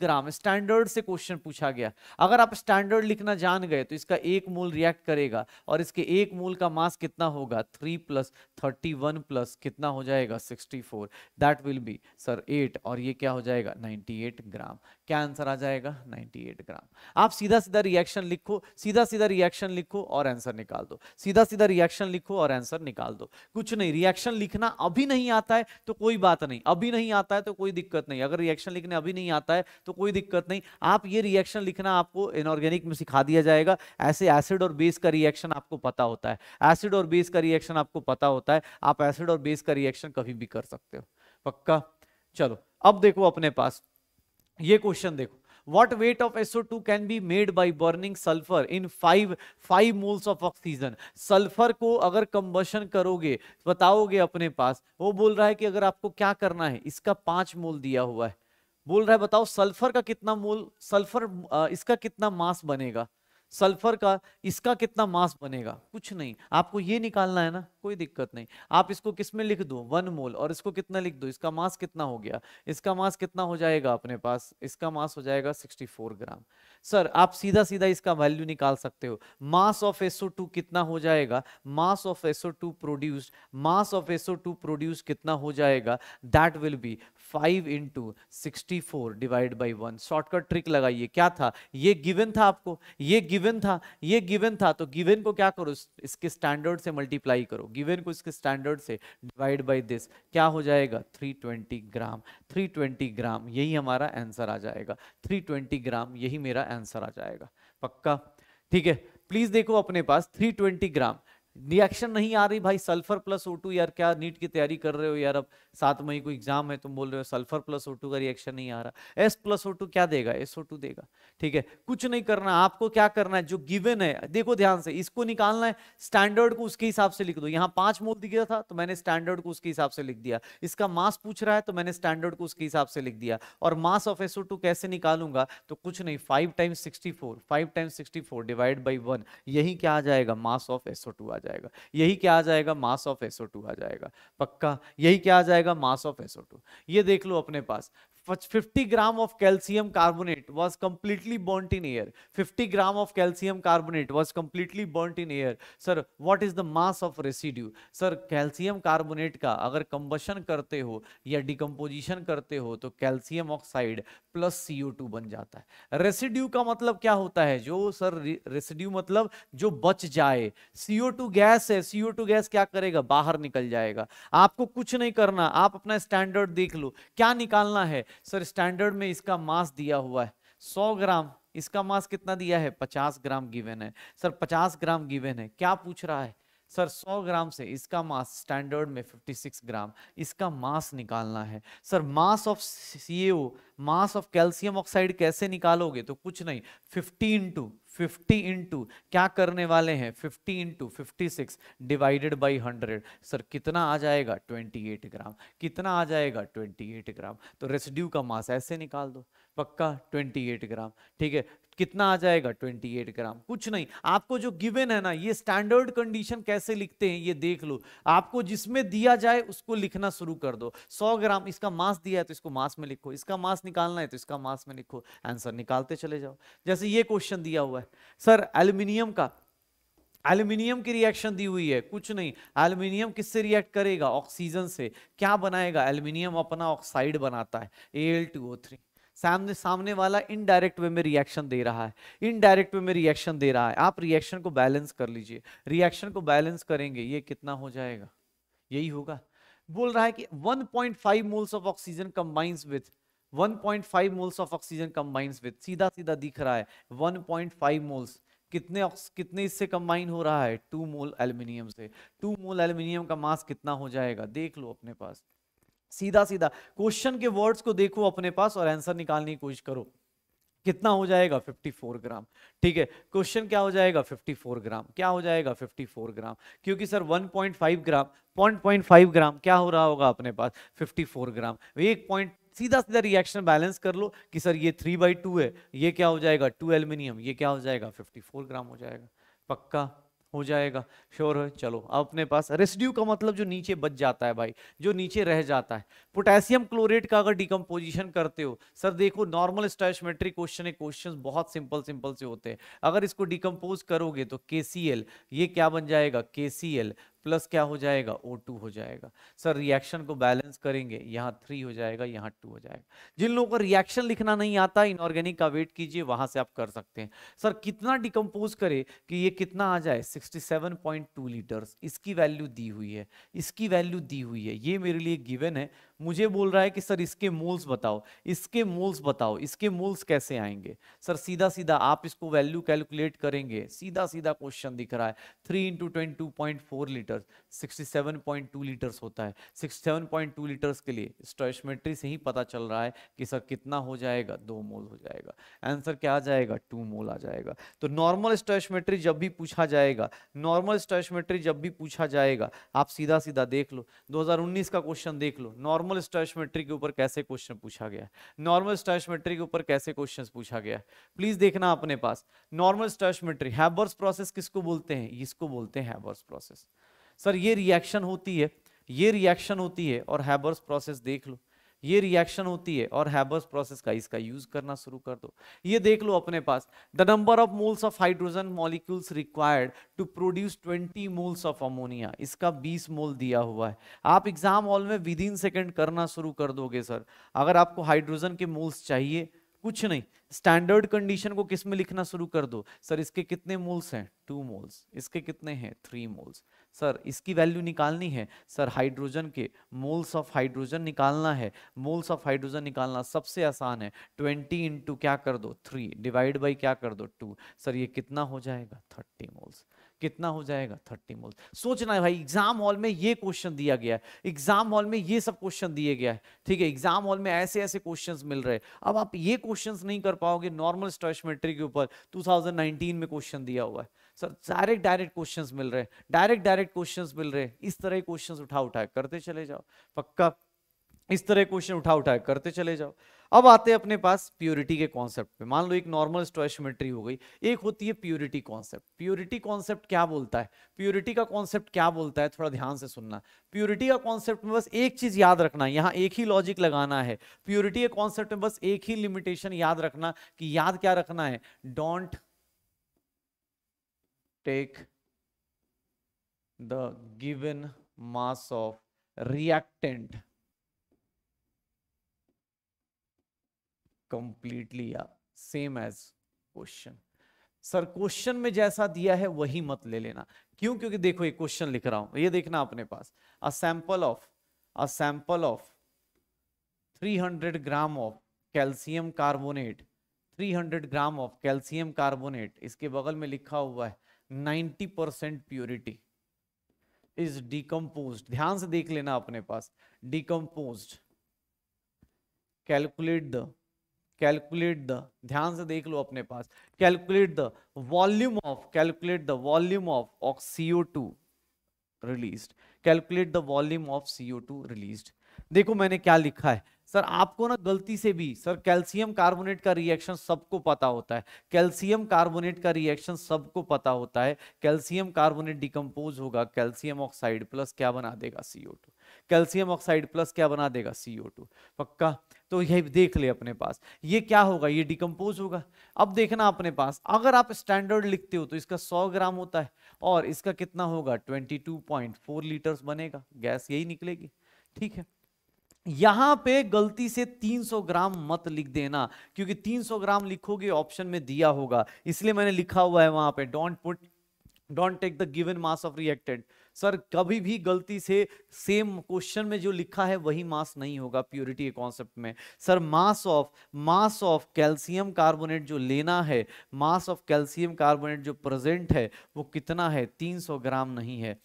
ग्राम स्टैंडर्ड से क्वेश्चन पूछा गया अगर आप स्टैंडर्ड लिखना जान गए तो इसका एक मोल रिएक्ट करेगा और इसके एक मोल का मास कितना होगा three plus thirty one plus कितना हो जाएगा sixty four that will be sir eight और ये क्या हो जाएगा नाइन्टी एट ग्राम क्या आंसर आ जाएगा नाइन्टी एट ग्राम आप सीधा सीधा रिएक्शन लिखो सीधा सीधा रिएक्शन लिखो और आंसर निकाल दो सीधा सीधा रिएक्शन लिखो और आंसर निकाल दो कुछ नहीं रिएक्शन लिखना अभी नहीं आता है तो कोई बात नहीं अभी नहीं आता है तो कोई दिक्कत नहीं अगर रिएक्शन लिखने अभी नहीं आता है तो कोई दिक्कत नहीं आप ये रिएक्शन लिखना आपको इनऑर्गेनिक में सिखा दिया जाएगा ऐसे एसिड और बेस का रिएक्शन आपको पता होता है एसिड और बेस का रिएक्शन आपको पता होता है आप एसिड और बेस का रिएक्शन कभी भी कर सकते हो पक्का चलो अब देखो अपने पास ये क्वेश्चन देखो what weight of SO2 can be made by burning sulfur in 5 5 moles of oxygen sulfur को अगर combustion करोगे बताओगे अपने पास वो बोल रहा है कि अगर आपको क्या करना है इसका 5 मोल दिया हुआ है बोल रहा है बताओ सल्फर का कितना मोल सल्फर इसका कितना मास बनेगा सल्फर का इसका कितना मास बनेगा कुछ नहीं आपको ये निकालना है ना कोई दिक्कत नहीं आप इसको किस में लिख दो वन मोल और इसको कितना लिख दो इसका मास कितना हो गया इसका मास कितना हो जाएगा अपने पास इसका मास हो जाएगा 64 ग्राम सर आप सीधा सीधा इसका वैल्यू निकाल सकते हो मास ऑफ टू कितना हो जाएगा mass of two produced mass of two produce कितना हो जाएगा that will be five into sixty four divide by one shortcut trick लगाइए क्या था ये गिवन था आपको ये गिवन था ये गिवन था तो गिवन को क्या करो इसके स्टैंडर्ड से मल्टीप्लाई करो गिवन को इसके स्टैंडर्ड से डिवाइड बाई दिस क्या हो जाएगा three twenty gram three twenty gram यही हमारा आंसर आ जाएगा थ्री ट्वेंटी ग्राम यही मेरा आंसर आ जाएगा पक्का ठीक है प्लीज देखो अपने पास थ्री ट्वेंटी ग्राम रिएक्शन नहीं आ रही भाई सल्फर प्लस ओ यार क्या नीट की तैयारी कर रहे हो यार अब सात मई को एग्जाम है तुम बोल रहे हो सल्फर प्लस ओ का रिएक्शन नहीं आ रहा एस प्लस ओ क्या देगा एस देगा ठीक है कुछ नहीं करना आपको क्या करना है जो गिवन है देखो ध्यान से इसको निकालना है स्टैंडर्ड को उसके हिसाब से लिख दो यहाँ पांच मोल दिया था तो मैंने स्टैंडर्ड को उसके हिसाब से लिख दिया इसका मास पूछ रहा है तो मैंने स्टैंडर्ड को उसके हिसाब से लिख दिया और मास ऑफ एस कैसे निकालूंगा तो कुछ नहीं five times sixty four five times sixty four divide by one यही क्या आ जाएगा मास ऑफ एस आ जाएगा यही क्या आ जाएगा मास ऑफ एसओ आ जाएगा पक्का यही क्या आ जाएगा मास ऑफ एसओ ये देख लो अपने पास 50 gram of calcium carbonate was completely burnt in air 50 gram of calcium carbonate was completely burnt in air sir what is the mass of residue sir calcium carbonate ka agar combustion karte ho ya decomposition karte ho to calcium oxide plus CO2 ban jata hai residue ka matlab kya hota hai jo sir residue matlab jo bach jaye CO2 gas hai CO2 gas kya karega bahar nikal jayega aapko kuch nahi karna aap apna standard dekh lo kya nikalna hai sir standard में इसका मास दिया हुआ है सौ ग्राम इसका mass कितना दिया है पचास ग्राम गिवेन है सर पचास ग्राम गिवेन है क्या पूछ रहा है सर 100 ग्राम से इसका मास स्टैंडर्ड में 56 ग्राम इसका मास निकालना है sir mass of C mass of calcium oxide कैसे निकालोगे तो कुछ नहीं 15 टू फिफ्टी इंटू क्या करने वाले हैं fifty into fifty six divided by hundred sir कितना आ जाएगा ट्वेंटी एट ग्राम कितना आ जाएगा ट्वेंटी एट ग्राम तो रेसिड्यू का मास ऐसे निकाल दो पक्का 28 ग्राम ठीक है कितना आ जाएगा 28 ग्राम कुछ नहीं आपको जो गिवन है ना ये स्टैंडर्ड कंडीशन कैसे लिखते हैं ये देख लो आपको जिसमें दिया जाए उसको लिखना शुरू कर दो 100 ग्राम इसका मास दिया है तो इसको मास में लिखो इसका मास निकालना है तो इसका मास में लिखो आंसर निकालते चले जाओ जैसे ये क्वेश्चन दिया हुआ है सर एल्यूमिनियम का एल्यूमिनियम की रिएक्शन दी हुई है कुछ नहीं एल्यूमिनियम किससे रिएक्ट करेगा ऑक्सीजन से क्या बनाएगा एल्यूमिनियम अपना ऑक्साइड बनाता है एल टू ओ थ्री सामने सामने वाला इनडायरेक्ट वे में रिएक्शन दे रहा है इनडायरेक्ट वे में रिएक्शन दे रहा है आप रिएक्शन को बैलेंस कर लीजिए रिएक्शन को बैलेंस करेंगे ये कितना हो जाएगा यही होगा बोल रहा है कि 1.5 point moles of oxygen combines with 1.5 moles of oxygen combines with सीधा सीधा दिख रहा है 1.5 मोल्स कितने कितने इससे कंबाइन हो रहा है टू मोल एल्यूमिनियम से टू मोल एल्यूमिनियम का मास कितना हो जाएगा देख लो अपने पास सीधा सीधा क्वेश्चन के वर्ड्स को देखो अपने पास और आंसर निकालने की कोशिश करो कितना हो जाएगा 54 ग्राम ठीक है क्वेश्चन क्या हो जाएगा 54 ग्राम क्या हो जाएगा 54 ग्राम क्योंकि सर 1.5 ग्राम 1.5 ग्राम क्या हो रहा होगा अपने पास 54 ग्राम एक पॉइंट सीधा सीधा रिएक्शन बैलेंस कर लो कि सर ये थ्री बाई टू है ये क्या हो जाएगा टू एल्यूमिनियम ये क्या हो जाएगा 54 ग्राम हो जाएगा पक्का हो जाएगा श्योर है चलो अब अपने पास रेसिड्यू का मतलब जो नीचे बच जाता है भाई जो नीचे रह जाता है पोटेशियम क्लोरेट का अगर डिकम्पोजिशन करते हो सर देखो नॉर्मल स्टैशमेट्री क्वेश्चन है क्वेश्चन बहुत सिंपल सिंपल से होते हैं अगर इसको डिकम्पोज करोगे तो के ये क्या बन जाएगा के प्लस क्या हो जाएगा ओ टू हो जाएगा सर रिएक्शन को बैलेंस करेंगे यहाँ थ्री हो जाएगा यहाँ टू हो जाएगा जिन लोगों को रिएक्शन लिखना नहीं आता इनऑर्गेनिक का वेट कीजिए वहां से आप कर सकते हैं सर कितना डिकम्पोज करे कि ये कितना आ जाए 67.2 लीटर्स इसकी वैल्यू दी हुई है इसकी वैल्यू दी हुई है ये मेरे लिए गिवन है मुझे बोल रहा है कि सर इसके मोल्स बताओ इसके मोल्स बताओ इसके मोल्स कैसे आएंगे सर सीधा सीधा आप इसको वैल्यू कैलकुलेट करेंगे सीधा सीधा क्वेश्चन दिख रहा है three into twenty two point four litre sixty seven point two litres होता है sixty seven point two litres के लिए स्टोशमेट्री से ही पता चल रहा है कि सर कितना हो जाएगा दो मोल हो जाएगा आंसर क्या आ जाएगा टू मोल आ जाएगा तो नॉर्मल स्टोशमेट्री जब भी पूछा जाएगा नॉर्मल स्टोइसमेट्री जब भी पूछा जाएगा आप सीधा सीधा देख लो दो का क्वेश्चन देख लो नॉर्मल नॉर्मल स्टोशमेट्री के ऊपर कैसे क्वेश्चन पूछा गया नॉर्मल स्टोशमेट्री के ऊपर कैसे क्वेश्चन पूछा गया प्लीज देखना अपने पास नॉर्मल स्टोशमेट्री हैबर्स प्रोसेस किसको बोलते हैं इसको बोलते हैं हैबर्स प्रोसेस सर ये रिएक्शन होती है ये रिएक्शन होती है और हैबर्स प्रोसेस देख लो ये रिएक्शन होती है और हैबर्स प्रोसेस का इसका यूज करना शुरू कर दो ये देख लो अपने पास the number of moles of hydrogen molecules required to produce 20 moles of ammonia इसका 20 मोल दिया हुआ है आप एग्जाम हॉल में विद इन सेकेंड करना शुरू कर दोगे सर अगर आपको हाइड्रोजन के मोल्स चाहिए कुछ नहीं स्टैंडर्ड कंडीशन को किस में लिखना शुरू कर दो सर इसके कितने मोल्स हैं टू मोल्स इसके कितने हैं थ्री मोल्स सर इसकी वैल्यू निकालनी है सर हाइड्रोजन के मोल्स ऑफ हाइड्रोजन निकालना है मोल्स ऑफ हाइड्रोजन निकालना सबसे आसान है ट्वेंटी इंटू क्या कर दो थ्री डिवाइड बाई क्या कर दो टू सर ये कितना हो जाएगा थर्टी मोल्स कितना हो जाएगा थर्टी मोल्स सोचना है भाई एग्जाम हॉल में ये क्वेश्चन दिया गया है एग्जाम हॉल में ये सब क्वेश्चन दिए गया है ठीक है एग्जाम हॉल में ऐसे ऐसे क्वेश्चंस मिल रहे हैं अब आप ये क्वेश्चंस नहीं कर पाओगे नॉर्मल मेट्री के ऊपर 2019 में क्वेश्चन दिया हुआ है सर डायरेक्ट डायरेक्ट क्वेश्चंस मिल रहे हैं डायरेक्ट डायरेक्ट क्वेश्चंस मिल रहे हैं इस तरह क्वेश्चंस उठा उठा करते चले जाओ पक्का इस तरह क्वेश्चन उठा उठा करते चले जाओ अब आते हैं अपने पास प्योरिटी के कॉन्सेप्ट पे मान लो एक नॉर्मल स्टोशमेट्री हो गई एक होती है प्योरिटी कॉन्सेप्ट प्योरिटी कॉन्सेप्ट क्या बोलता है प्योरिटी का कॉन्सेप्ट क्या बोलता है थोड़ा ध्यान से सुनना प्योरिटी का कॉन्सेप्ट में बस एक चीज याद रखना है यहाँ एक ही लॉजिक लगाना है प्योरिटी के कॉन्सेप्ट में बस एक ही लिमिटेशन याद रखना कि याद क्या रखना है don't take the given mass of reactant completely yeah, same as question sir question में जैसा दिया है वही मत ले लेना क्यों क्योंकि देखो ये क्वेश्चन लिख रहा हूं ये देखना अपने पास a sample of a sample of 300 gram of calcium carbonate 300 gram of calcium carbonate इसके बगल में लिखा हुआ है 90 परसेंट प्योरिटी इज डीकम्पोज ध्यान से देख लेना अपने पास decompose calculate the calculate the ध्यान से देख लो अपने पास calculate the volume of calculate the volume of CO two release calculate the volume of CO two release देखो मैंने क्या लिखा है सर आपको ना गलती से भी सर कैल्शियम कार्बोनेट का रिएक्शन सबको पता होता है कैल्शियम कार्बोनेट का रिएक्शन सबको पता होता है कैल्शियम कार्बोनेट डिकम्पोज होगा कैल्शियम ऑक्साइड प्लस क्या बना देगा CO two calcium oxide plus क्या बना देगा सीओ टू पक्का तो यही देख ले अपने पास ये क्या होगा ये डिकम्पोज होगा अब देखना अपने पास अगर आप स्टैंडर्ड लिखते हो तो इसका 100 ग्राम होता है और इसका कितना होगा 22.4 लीटर्स बनेगा गैस यही निकलेगी ठीक है यहां पे गलती से 300 ग्राम मत लिख देना क्योंकि 300 ग्राम लिखोगे ऑप्शन में दिया होगा इसलिए मैंने लिखा हुआ है वहां पे don't put don't take the given mass of reactant sir कभी भी गलती से सेम क्वेश्चन में जो लिखा है वही मास नहीं होगा प्योरिटी के कॉन्सेप्ट में sir mass of mass of calcium carbonate जो लेना है मास ऑफ कैल्शियम कार्बोनेट जो प्रेजेंट है वो कितना है 300 ग्राम नहीं है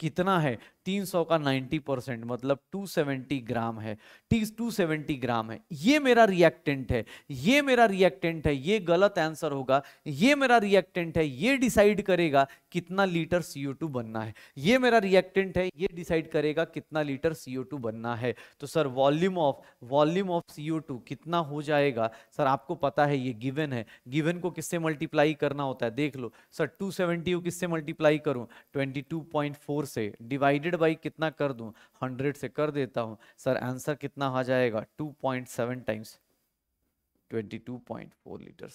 कितना है 300 का 90 परसेंट मतलब 270 ग्राम है टी 270 ग्राम है ये मेरा रिएक्टेंट है ये मेरा रिएक्टेंट है ये गलत आंसर होगा ये मेरा रिएक्टेंट है ये डिसाइड करेगा कितना लीटर CO2 बनना है ये मेरा रिएक्टेंट है ये डिसाइड करेगा कितना लीटर CO2 बनना है तो sir volume of volume of CO2 कितना हो जाएगा सर आपको पता है ये गिवन है गिवन को किससे मल्टीप्लाई करना होता है देख लो सर टू को किससे मल्टीप्लाई पॉइंट फोर से डिवाइडेड हंड्रेड बाई कितना कर दूं हंड्रेड से कर देता हूं सर आंसर कितना आ जाएगा two point seven times twenty two point four litre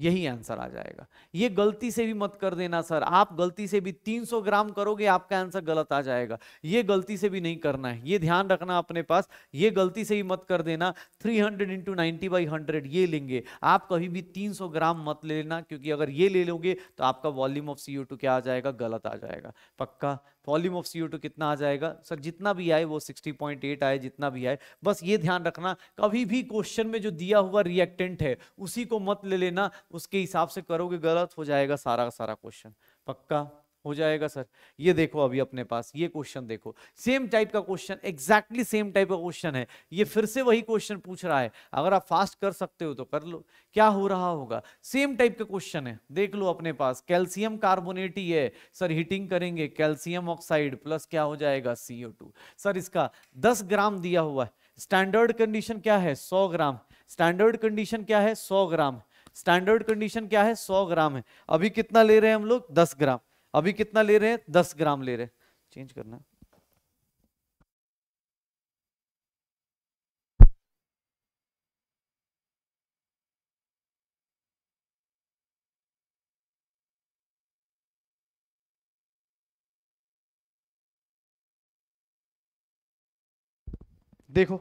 यही आंसर आ जाएगा ये गलती से भी मत कर देना सर आप गलती से भी 300 ग्राम करोगे आपका आंसर गलत आ जाएगा ये गलती से भी नहीं करना है ये ध्यान रखना अपने पास ये गलती से भी मत कर देना 300 hundred into ninety by hundred ये लेंगे आप कभी भी 300 ग्राम मत लेना क्योंकि अगर ये ले लोगे तो आपका वॉल्यूम ऑफ सी क्या आ जाएगा गलत आ जाएगा पक्का वॉल्यूम ऑफ सी कितना आ जाएगा सर जितना भी आए वो 60.8 आए जितना भी आए बस ये ध्यान रखना कभी भी क्वेश्चन में जो दिया हुआ रिएक्टेंट है उसी को मत ले लेना उसके हिसाब से करोगे गलत हो जाएगा सारा सारा क्वेश्चन पक्का हो जाएगा सर ये देखो अभी अपने पास ये क्वेश्चन देखो सेम टाइप का क्वेश्चन एग्जैक्टली सेम टाइप का क्वेश्चन है ये फिर से वही क्वेश्चन पूछ रहा है अगर आप फास्ट कर सकते हो तो कर लो क्या हो रहा होगा सेम टाइप का क्वेश्चन है देख लो अपने पास कैल्शियम कार्बोनेट ही है सर हीटिंग करेंगे कैल्शियम ऑक्साइड प्लस क्या हो जाएगा सीओ सर इसका दस ग्राम दिया हुआ है स्टैंडर्ड कंडीशन क्या है सौ ग्राम स्टैंडर्ड कंडीशन क्या है सौ ग्राम स्टैंडर्ड कंडीशन क्या है सौ ग्राम है अभी कितना ले रहे हैं हम लोग दस ग्राम अभी कितना ले रहे हैं दस ग्राम ले रहे हैं चेंज करना देखो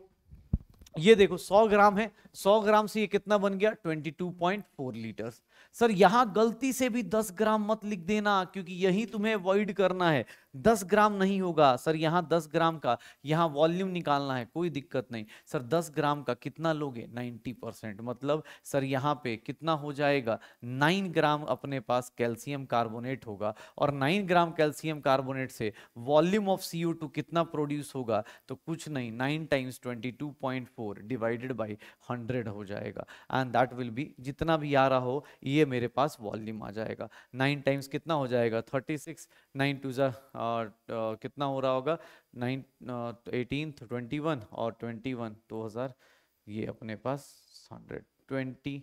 ये देखो 100 ग्राम है 100 ग्राम से ये कितना बन गया 22.4 लीटर सर यहां गलती से भी 10 ग्राम मत लिख देना क्योंकि यही तुम्हें अवॉइड करना है दस ग्राम नहीं होगा सर यहाँ दस ग्राम का यहाँ वॉल्यूम निकालना है कोई दिक्कत नहीं सर दस ग्राम का कितना लोगे नाइन्टी परसेंट मतलब सर यहाँ पे कितना हो जाएगा नाइन ग्राम अपने पास कैल्शियम कार्बोनेट होगा और नाइन ग्राम कैल्शियम कार्बोनेट से वॉल्यूम ऑफ सी कितना प्रोड्यूस होगा तो कुछ नहीं nine times twenty two point four divided by hundred हो जाएगा एंड दैट विल भी जितना भी आ रहा हो ये मेरे पास वॉल्यूम आ जाएगा नाइन टाइम्स कितना हो जाएगा थर्टी सिक्स नाइन टू जो कितना हो रहा होगा नाइन एटीन ट्वेंटी वन और ट्वेंटी वन दो हज़ार ये अपने पास हंड्रेड ट्वेंटी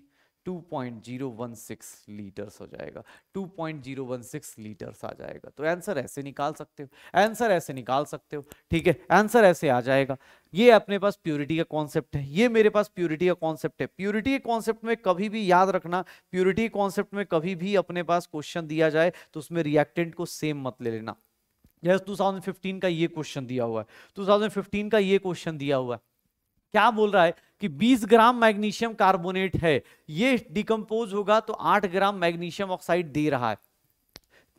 सिक्स लीटर्स हो जाएगा सिक्स लीटर्स आ जाएगा तो आंसर ऐसे निकाल सकते हो आंसर ऐसे निकाल सकते हो ठीक है आंसर ऐसे आ जाएगा ये अपने पास प्योरिटी का कॉन्सेप्ट है ये मेरे पास प्योरिटी का कॉन्सेप्ट है प्योरिटी के कॉन्सेप्ट में कभी भी याद रखना प्योरिटी कॉन्सेप्ट में कभी भी अपने पास क्वेश्चन दिया जाए तो उसमें रिएक्टेंट को सेम मत ले लेना जैसे 2015 का ये क्वेश्चन दिया हुआ है 2015 का ये क्वेश्चन दिया हुआ है क्या बोल रहा है कि 20 ग्राम मैग्नीशियम कार्बोनेट है ये डिकम्पोज होगा तो 8 ग्राम मैग्नीशियम ऑक्साइड दे रहा है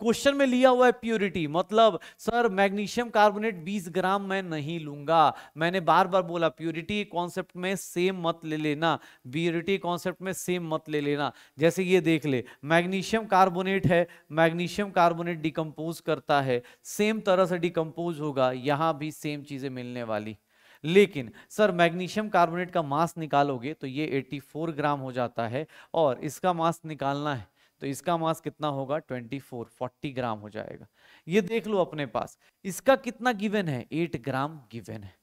क्वेश्चन में लिया हुआ है प्योरिटी मतलब सर मैग्नीशियम कार्बोनेट 20 ग्राम मैं नहीं लूंगा मैंने बार बार बोला प्योरिटी कॉन्सेप्ट में सेम मत ले लेना प्योरिटी कॉन्सेप्ट में सेम मत ले लेना जैसे ये देख ले मैग्नीशियम कार्बोनेट है मैग्नीशियम कार्बोनेट डिकम्पोज करता है सेम तरह से डिकम्पोज होगा यहाँ भी सेम चीज़ें मिलने वाली लेकिन सर मैग्नीशियम कार्बोनेट का मास निकालोगे तो ये 84 ग्राम हो जाता है और इसका मास निकालना है तो इसका मास कितना होगा 24 40 ग्राम हो जाएगा ये देख लो अपने पास इसका कितना गिवन है 8 ग्राम गिवन है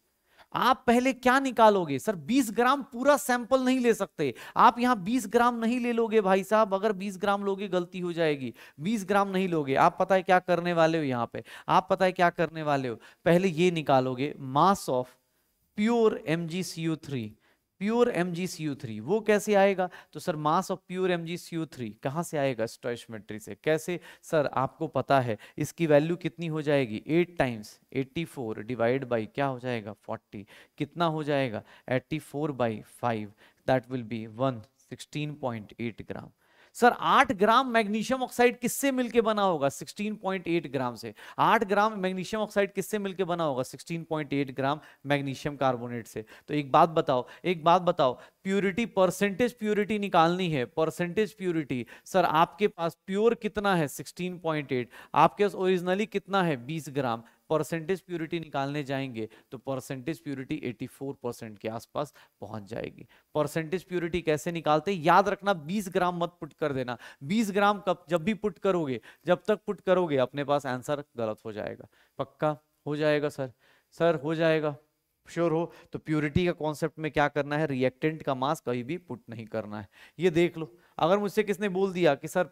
आप पहले क्या निकालोगे सर 20 ग्राम पूरा सैंपल नहीं ले सकते आप यहाँ 20 ग्राम नहीं ले लोगे भाई साहब अगर 20 ग्राम लोगे गलती हो जाएगी 20 ग्राम नहीं लोगे आप पता है क्या करने वाले हो यहाँ पे आप पता है क्या करने वाले हो पहले ये निकालोगे mass of pure M G C U three pure M G C U three वो कैसे आएगा तो sir mass of pure M G C U three कहाँ से आएगा स्टोइशमेट्री से कैसे सर आपको पता है इसकी वैल्यू कितनी हो जाएगी eight times eighty four divide by क्या हो जाएगा फोर्टी कितना हो जाएगा eighty four by five that will be one sixteen point eight gram sir आठ ग्राम मैग्नीशियम ऑक्साइड किससे मिलके बना होगा 16.8 ग्राम से आठ ग्राम मैग्नीशियम ऑक्साइड किससे मिलके बना होगा 16.8 ग्राम मैग्नीशियम कार्बोनेट से तो एक बात बताओ एक बात बताओ प्योरिटी परसेंटेज प्योरिटी निकालनी है परसेंटेज प्योरिटी सर आपके पास प्योर कितना है 16.8 आपके पास ओरिजिनली कितना है 20 ग्राम परसेंटेज प्योरिटी निकालने जाएंगे तो परसेंटेज प्योरिटी 84 परसेंट के आसपास पहुंच जाएगी परसेंटेज प्योरिटी कैसे निकालते याद रखना 20 ग्राम मत पुट कर देना 20 ग्राम कब जब भी पुट करोगे जब तक पुट करोगे अपने पास आंसर गलत हो जाएगा पक्का हो जाएगा सर सर हो जाएगा श्योर हो तो प्योरिटी का कॉन्सेप्ट में क्या करना है रिएक्टेंट का मास कहीं भी पुट नहीं करना है ये देख लो अगर मुझसे किसने बोल दिया कि सर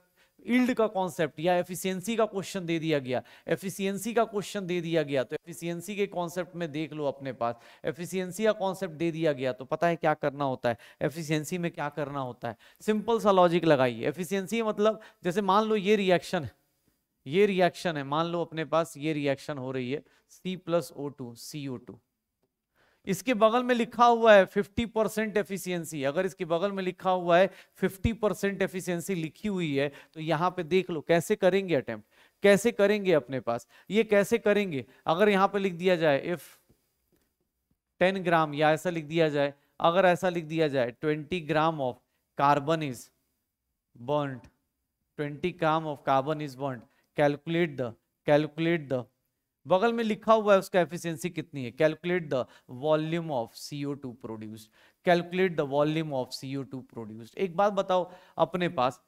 इल्ड का कॉन्सेप्ट या एफिशिएंसी का क्वेश्चन दे दिया गया एफिशिएंसी का क्वेश्चन दे दिया गया तो एफिशिएंसी के कॉन्सेप्ट में देख लो अपने पास एफिशिएंसी का कॉन्सेप्ट दे दिया गया तो पता है क्या करना होता है एफिशिएंसी में क्या करना होता है सिंपल सा लॉजिक लगाइए एफिशिएंसी मतलब जैसे मान लो ये रिएक्शन है ये रिएक्शन है मान लो अपने पास ये रिएक्शन हो रही है C plus O two C O two इसके बगल में लिखा हुआ है 50 परसेंट एफिशियंसी अगर इसके बगल में लिखा हुआ है 50 परसेंट एफिशियंसी लिखी हुई है तो यहाँ पे देख लो कैसे करेंगे अटेम्प्ट कैसे करेंगे अपने पास ये कैसे करेंगे अगर यहाँ पे लिख दिया जाए इफ 10 ग्राम या ऐसा लिख दिया जाए अगर ऐसा लिख दिया जाए 20 gram of carbon is burn 20 gram of carbon is burn calculate the calculate the बगल में लिखा हुआ है उसका एफिशिएंसी कितनी है calculate the volume of CO two produced calculate the volume of CO two produced एक बात बताओ अपने पास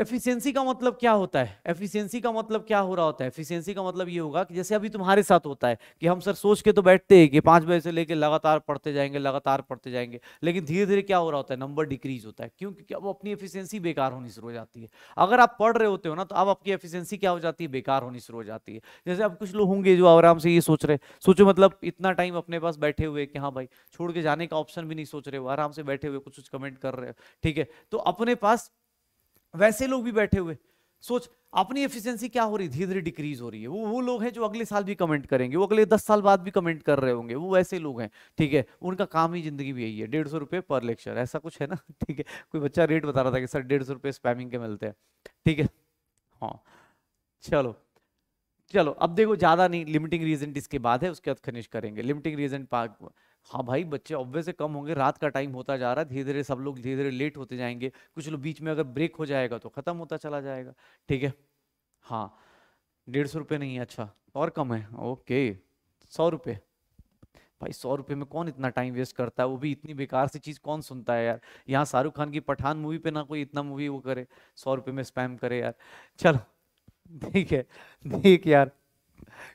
एफिशिएंसी का मतलब क्या होता है एफिशिएंसी का मतलब क्या हो रहा होता है एफिशिएंसी का मतलब ये होगा कि जैसे अभी तुम्हारे साथ होता है कि हम सर सोच के तो बैठते हैं कि पाँच बजे से लेकर लगातार पढ़ते जाएंगे लगातार पढ़ते जाएंगे लेकिन धीरे धीरे क्या हो रहा होता है नंबर डिक्रीज होता है क्योंकि अब अपनी एफिशियंसी बेकार होनी शुरू हो जाती है अगर आप पढ़ रहे होते हो ना तो अब आपकी एफिशियंसी क्या हो जाती है बेकार होनी शुरू हो जाती है जैसे अब कुछ लोग होंगे जो आराम से ये सोच रहे सोचो मतलब इतना टाइम अपने पास बैठे हुए कि हाँ भाई छोड़ के जाने का ऑप्शन भी नहीं सोच रहे हो आराम से बैठे हुए कुछ कुछ कमेंट कर रहे हो ठीक है तो अपने पास वैसे लोग भी बैठे हुए सोच अपनी एफिशिएंसी क्या हो रही धीरे धीरे डिक्रीज हो रही है वो वो लोग हैं जो अगले साल भी कमेंट करेंगे वो अगले दस साल बाद भी कमेंट कर रहे होंगे वो वैसे लोग हैं ठीक है उनका काम ही जिंदगी भी यही है डेढ़ सौ रुपये पर लेक्चर ऐसा कुछ है ना ठीक है कोई बच्चा रेट बता रहा था कि सर डेढ़ सौ स्पैमिंग के मिलते हैं ठीक है हाँ चलो चलो अब देखो ज़्यादा नहीं लिमिटिंग रीजन इसके बाद है उसके बाद फिनिश करेंगे लिमिटिंग रीजन हाँ भाई बच्चे ऑब्वियस कम होंगे रात का टाइम होता जा रहा है धीरे धीरे सब लोग धीरे धीरे लेट होते जाएंगे कुछ लोग बीच में अगर ब्रेक हो जाएगा तो खत्म होता चला जाएगा ठीक है हाँ डेढ़ सौ रुपये नहीं है अच्छा और कम है ओके सौ रुपये भाई सौ रुपये में कौन इतना टाइम वेस्ट करता है वो भी इतनी बेकार सी चीज़ कौन सुनता है यार यहाँ शाहरुख खान की पठान मूवी पे ना कोई इतना मूवी वो करे सौ रुपये में स्पैम करे यार चलो ठीक है ठीक यार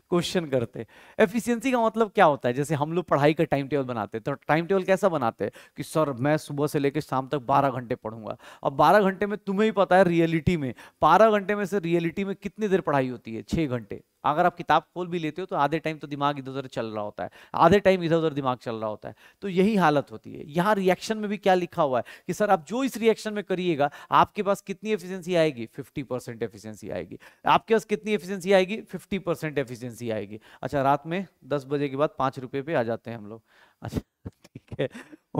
क्वेश्चन करते एफिशिएंसी का मतलब क्या होता है जैसे हम लोग पढ़ाई का टाइम टेबल बनाते हैं तो टाइम टेबल कैसा बनाते हैं कि सर मैं सुबह से लेकर शाम तक बारह घंटे पढ़ूंगा अब बारह घंटे में तुम्हें ही पता है रियलिटी में बारह घंटे में से रियलिटी में कितनी देर पढ़ाई होती है छः घंटे अगर आप किताब खोल भी लेते हो तो आधे टाइम तो दिमाग इधर उधर चल रहा होता है आधे टाइम इधर उधर दिमाग चल रहा होता है तो यही हालत होती है यहाँ रिएक्शन में भी क्या लिखा हुआ है कि सर आप जो इस रिएक्शन में करिएगा आपके पास कितनी एफिशिएंसी आएगी 50 परसेंट एफिशियंसी आएगी आपके पास कितनी एफिशियंसी आएगी फिफ्टी परसेंट आएगी अच्छा रात में दस बजे के बाद पाँच रुपये पे आ जाते हैं हम लोग अच्छा ठीक है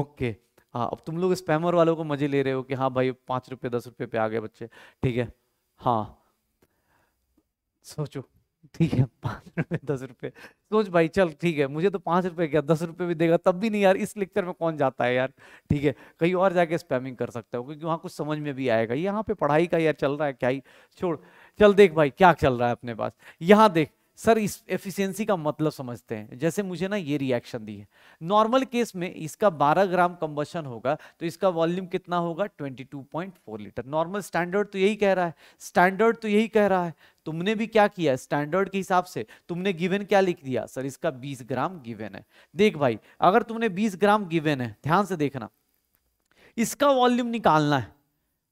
ओके हाँ अब तुम लोग स्पैमर वालों को मजे ले रहे हो कि हाँ भाई पाँच रुपये दस रुपये पे आ गए बच्चे ठीक है हाँ सोचो ठीक है पाँच रुपये दस रुपये सोच भाई चल ठीक है मुझे तो पाँच रुपये क्या दस रुपये भी देगा तब भी नहीं यार इस लेक्चर में कौन जाता है यार ठीक है कहीं और जाके स्पैमिंग कर सकता हो क्योंकि वहाँ कुछ समझ में भी आएगा यहाँ पे पढ़ाई का यार चल रहा है क्या ही छोड़ चल देख भाई क्या चल रहा है अपने पास यहाँ देख सर इस एफिशिएंसी का मतलब समझते हैं जैसे मुझे ना ये रिएक्शन दी है नॉर्मल केस में इसका 12 ग्राम कम्बशन होगा तो इसका वॉल्यूम कितना होगा 22.4 लीटर नॉर्मल स्टैंडर्ड तो यही कह रहा है स्टैंडर्ड तो यही कह रहा है तुमने भी क्या किया स्टैंडर्ड के हिसाब से तुमने गिवेन क्या लिख दिया सर इसका 20 ग्राम गिवेन है देख भाई अगर तुमने 20 ग्राम गिवेन है ध्यान से देखना इसका वॉल्यूम निकालना है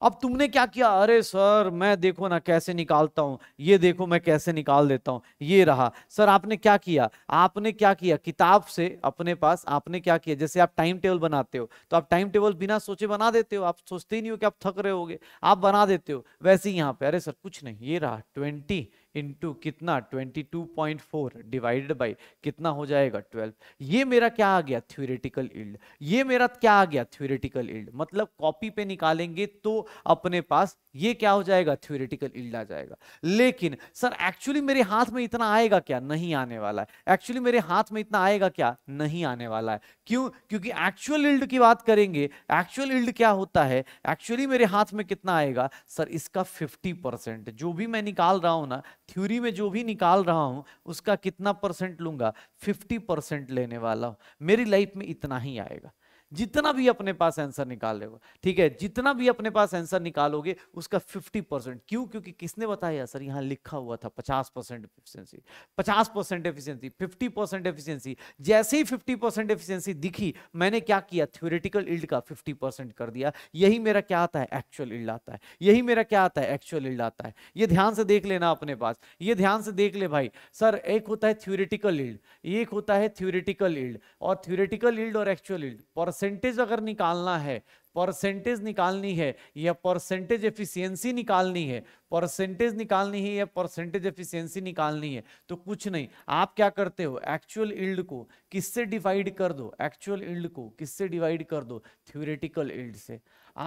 अब तुमने क्या किया अरे सर मैं देखो ना कैसे निकालता हूँ ये देखो मैं कैसे निकाल देता हूँ ये रहा सर आपने क्या किया आपने क्या किया किताब से अपने पास आपने क्या किया जैसे आप टाइम टेबल बनाते हो तो आप टाइम टेबल बिना सोचे बना देते हो आप सोचते ही नहीं हो कि आप थक रहे होगे आप बना देते हो वैसे ही यहाँ पे अरे सर कुछ नहीं ये रहा ट्वेंटी इंटू कितना 22.4 डिवाइडेड बाय कितना हो जाएगा 12 ये मेरा क्या आ गया थ्योरेटिकल इल्ड ये मेरा क्या आ गया थ्योरेटिकल इल्ड मतलब कॉपी पे निकालेंगे तो अपने पास ये क्या हो जाएगा थ्योरेटिकल इल्ड आ जाएगा लेकिन सर एक्चुअली मेरे हाथ में इतना आएगा क्या नहीं आने वाला है एक्चुअली मेरे हाथ में इतना आएगा क्या नहीं आने वाला है क्यों क्योंकि एक्चुअल इल्ड की बात करेंगे एक्चुअल इल्ड क्या होता है एक्चुअली मेरे हाथ में कितना आएगा सर इसका फिफ्टी परसेंट जो भी मैं निकाल रहा हूँ ना थ्योरी में जो भी निकाल रहा हूँ उसका कितना परसेंट लूंगा फिफ्टी परसेंट लेने वाला हूँ मेरी लाइफ में इतना ही आएगा जितना भी अपने पास आंसर निकाल लेगा ठीक है जितना भी अपने पास आंसर निकालोगे उसका 50 परसेंट क्यों क्योंकि किसने बताया सर यहाँ लिखा हुआ था 50 percent efficiency 50 percent efficiency 50 percent efficiency जैसे ही 50 परसेंट एफिशियंसी दिखी मैंने क्या किया थ्योरेटिकल इल्ड का 50 परसेंट कर दिया यही मेरा क्या आता है एक्चुअल इल्ड आता है यही मेरा क्या आता है एक्चुअल इल्ड आता है ये ध्यान से देख लेना अपने पास ये ध्यान से देख ले भाई सर एक होता है थ्योरेटिकल इल्ड एक होता है थ्योरेटिकल इल्ड और थ्योरेटिकल इल्ड और एक्चुअल इल्ड परसेंटेज अगर निकालना है परसेंटेज निकालनी है या परसेंटेज एफिशिएंसी निकालनी है परसेंटेज निकालनी है या परसेंटेज एफिशिएंसी निकालनी है तो कुछ नहीं आप क्या करते हो एक्चुअल इल्ड को किससे डिवाइड कर दो एक्चुअल इल्ड को किससे डिवाइड कर दो थ्योरेटिकल इल्ड से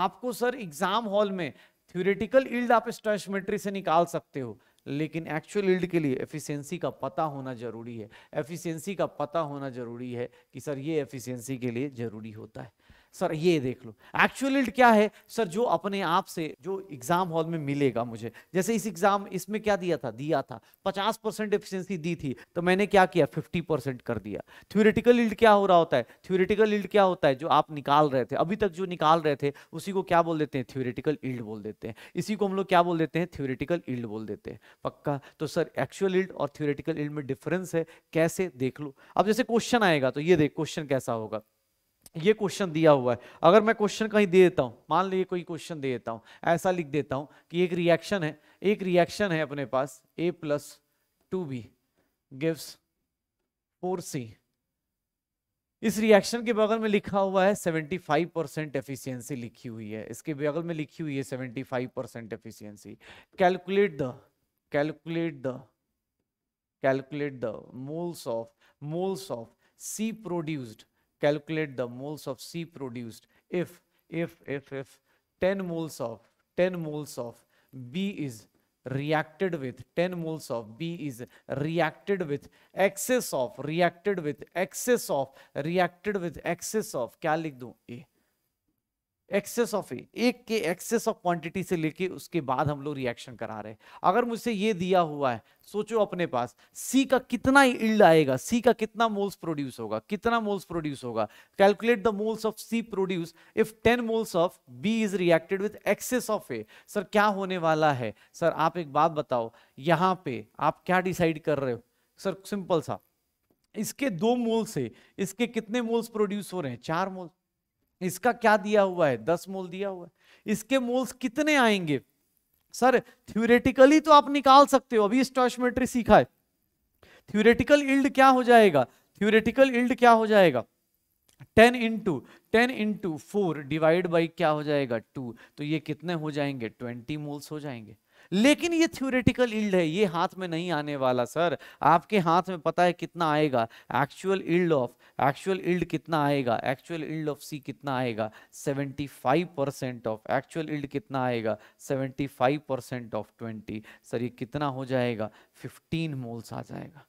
आपको सर एग्जाम हॉल में थ्योरेटिकल इल्ड आप स्टोशमेट्री से निकाल सकते हो लेकिन एक्चुअल यील्ड के लिए एफिशिएंसी का पता होना ज़रूरी है एफिशिएंसी का पता होना ज़रूरी है कि सर ये एफिशिएंसी के लिए ज़रूरी होता है सर ये देख लो एक्चुअल क्या है सर जो अपने आप से जो एग्जाम हॉल में मिलेगा मुझे जैसे इस एग्जाम इसमें क्या दिया था दिया था 50 परसेंट एफिशिएंसी दी थी तो मैंने क्या किया 50 परसेंट कर दिया थ्योरेटिकल इल्ड क्या हो रहा होता है थ्योरेटिकल इल्ड क्या होता है जो आप निकाल रहे थे अभी तक जो निकाल रहे थे उसी को क्या बोल देते हैं थ्योरेटिकल इल्ड बोल देते हैं इसी को हम लोग क्या बोल देते हैं थ्योरेटिकल इल्ड बोल देते हैं पक्का तो सर एक्चुअल इल्ड और थ्योरेटिकल इल्ड में डिफरेंस है कैसे देख लो अब जैसे क्वेश्चन आएगा तो ये देख क्वेश्चन कैसा होगा ये क्वेश्चन दिया हुआ है अगर मैं क्वेश्चन कहीं दे देता हूँ मान लीजिए कोई क्वेश्चन दे देता हूँ ऐसा लिख देता हूँ कि एक रिएक्शन है एक रिएक्शन है अपने पास A plus two B gives four C इस रिएक्शन के बगल में लिखा हुआ है 75 परसेंट एफिशियंसी लिखी हुई है इसके बगल में लिखी हुई है 75 percent efficiency calculate the calculate the calculate the moles of moles of C produced calculate the moles of C produced if, if, if, if 10 moles of, 10 moles of B is reacted with 10 moles of B is reacted with excess of reacted with excess of reacted with excess of क्या लिख a. Access of ए एक के access of quantity से लेके उसके बाद हम लोग रिएक्शन करा रहे हैं अगर मुझसे ये दिया हुआ है सोचो अपने पास सी का कितना इल्ड आएगा सी का कितना मोल्स प्रोड्यूस होगा कितना मोल्स प्रोड्यूस होगा calculate the moles of C produce if 10 moles of B is reacted with excess of A sir क्या होने वाला है सर आप एक बात बताओ यहाँ पे आप क्या डिसाइड कर रहे हो सर सिंपल सा इसके दो मोल से इसके कितने मोल्स प्रोड्यूस हो रहे हैं चार मोल्स इसका क्या दिया हुआ है दस मोल दिया हुआ है इसके मोल्स कितने आएंगे सर थ्योरेटिकली तो आप निकाल सकते हो अभी स्टॉशमेट्री सीखा है थ्योरेटिकल इल्ड क्या हो जाएगा थ्योरेटिकल इल्ड क्या हो जाएगा ten into ten into four divide by क्या हो जाएगा टू तो ये कितने हो जाएंगे ट्वेंटी मोल्स हो जाएंगे लेकिन ये थ्योरेटिकल इल्ड है ये हाथ में नहीं आने वाला सर आपके हाथ में पता है कितना आएगा actual yield of actual yield कितना आएगा एक्चुअल इल्ड ऑफ सी कितना आएगा 75 परसेंट ऑफ एक्चुअल इल्ड कितना आएगा 75 परसेंट ऑफ 20 सर ये कितना हो जाएगा 15 मोल्स आ जाएगा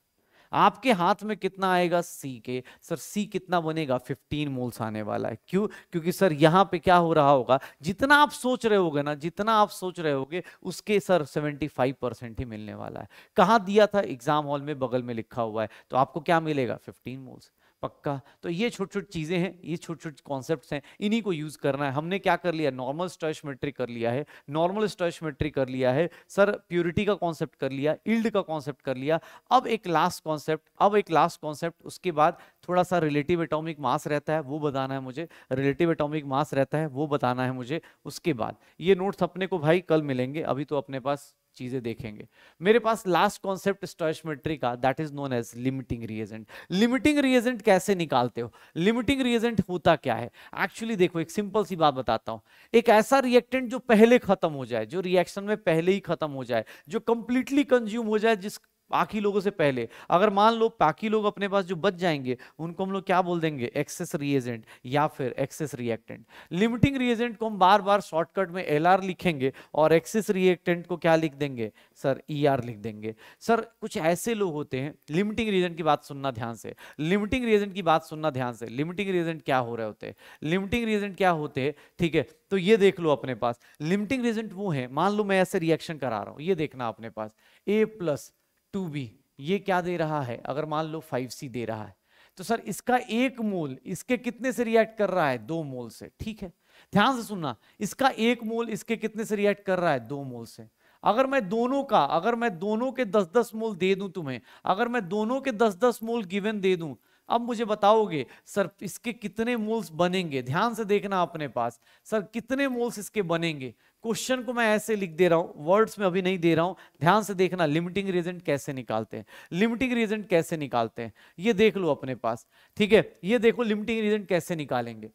आपके हाथ में कितना आएगा सी के सर सी कितना बनेगा 15 मोल्स आने वाला है क्यों क्योंकि सर यहाँ पे क्या हो रहा होगा जितना आप सोच रहे होगे ना जितना आप सोच रहे होगे उसके सर 75 परसेंट ही मिलने वाला है कहाँ दिया था एग्जाम हॉल में बगल में लिखा हुआ है तो आपको क्या मिलेगा फिफ्टीन मोल्स पक्का तो ये छोटी छोटी चीज़ें हैं ये छोटे छोटे कॉन्सेप्ट हैं इन्हीं को यूज़ करना है हमने क्या कर लिया नॉर्मल मेट्रिक कर लिया है नॉर्मल मेट्रिक कर लिया है सर प्योरिटी का कॉन्सेप्ट कर लिया इल्ड का कॉन्सेप्ट कर लिया अब एक लास्ट कॉन्सेप्ट अब एक लास्ट कॉन्सेप्ट उसके बाद थोड़ा सा रिलेटिव एटोमिक मास रहता है वो बताना है मुझे रिलेटिव एटॉमिक मास रहता है वो बताना है मुझे उसके बाद ये नोट्स अपने को भाई कल मिलेंगे अभी तो अपने पास चीजें देखेंगे मेरे पास लास्ट कॉन्सेप्ट स्टोइशमेट्री का that is known as limiting reagent limiting reagent कैसे निकालते हो लिमिटिंग रिएजेंट होता क्या है एक्चुअली देखो एक सिंपल सी बात बताता हूं एक ऐसा रिएक्टेंट जो पहले खत्म हो जाए जो रिएक्शन में पहले ही खत्म हो जाए जो कंप्लीटली कंज्यूम हो जाए जिस बाकी लोगों से पहले अगर मान लो बाकी लोग अपने पास जो बच जाएंगे उनको हम लोग क्या बोल देंगे एक्सेस रिएजेंट या फिर एक्सेस रिएक्टेंट लिमिटिंग रिएजेंट को हम बार बार शॉर्टकट में एल लिखेंगे और एक्सेस रिएक्टेंट को क्या लिख देंगे सर ई ER लिख देंगे सर कुछ ऐसे लोग होते हैं लिमिटिंग रिएजेंट की बात सुनना ध्यान से लिमिटिंग रिएजेंट की बात सुनना ध्यान से लिमिटिंग रिएजेंट क्या हो रहे होते हैं लिमिटिंग रिएजेंट क्या होते हैं ठीक है तो ये देख लो अपने पास लिमिटिंग रिएजेंट वो है मान लो मैं ऐसे रिएक्शन करा रहा हूँ ये देखना अपने पास ए प्लस टू बी ये क्या दे रहा है अगर मान लो फाइव सी दे रहा है तो सर इसका एक मोल इसके कितने से रिएक्ट कर रहा है दो मोल से ठीक है ध्यान से सुनना इसका एक मोल इसके कितने से रिएक्ट कर रहा है दो मोल से अगर मैं दोनों का अगर मैं दोनों के दस दस मोल दे दूं तुम्हें अगर मैं दोनों के दस दस मोल गिवन दे दूं अब मुझे बताओगे सर इसके कितने मोल्स बनेंगे ध्यान से देखना अपने पास सर कितने मोल्स इसके बनेंगे क्वेश्चन को मैं ऐसे लिख दे रहा हूँ वर्ड्स में अभी नहीं दे रहा हूँ ध्यान से देखना लिमिटिंग रीजेंट कैसे निकालते हैं लिमिटिंग रीजेंट कैसे निकालते हैं ये देख लो अपने पास ठीक है ये देखो लिमिटिंग रीजेंट कैसे निकालेंगे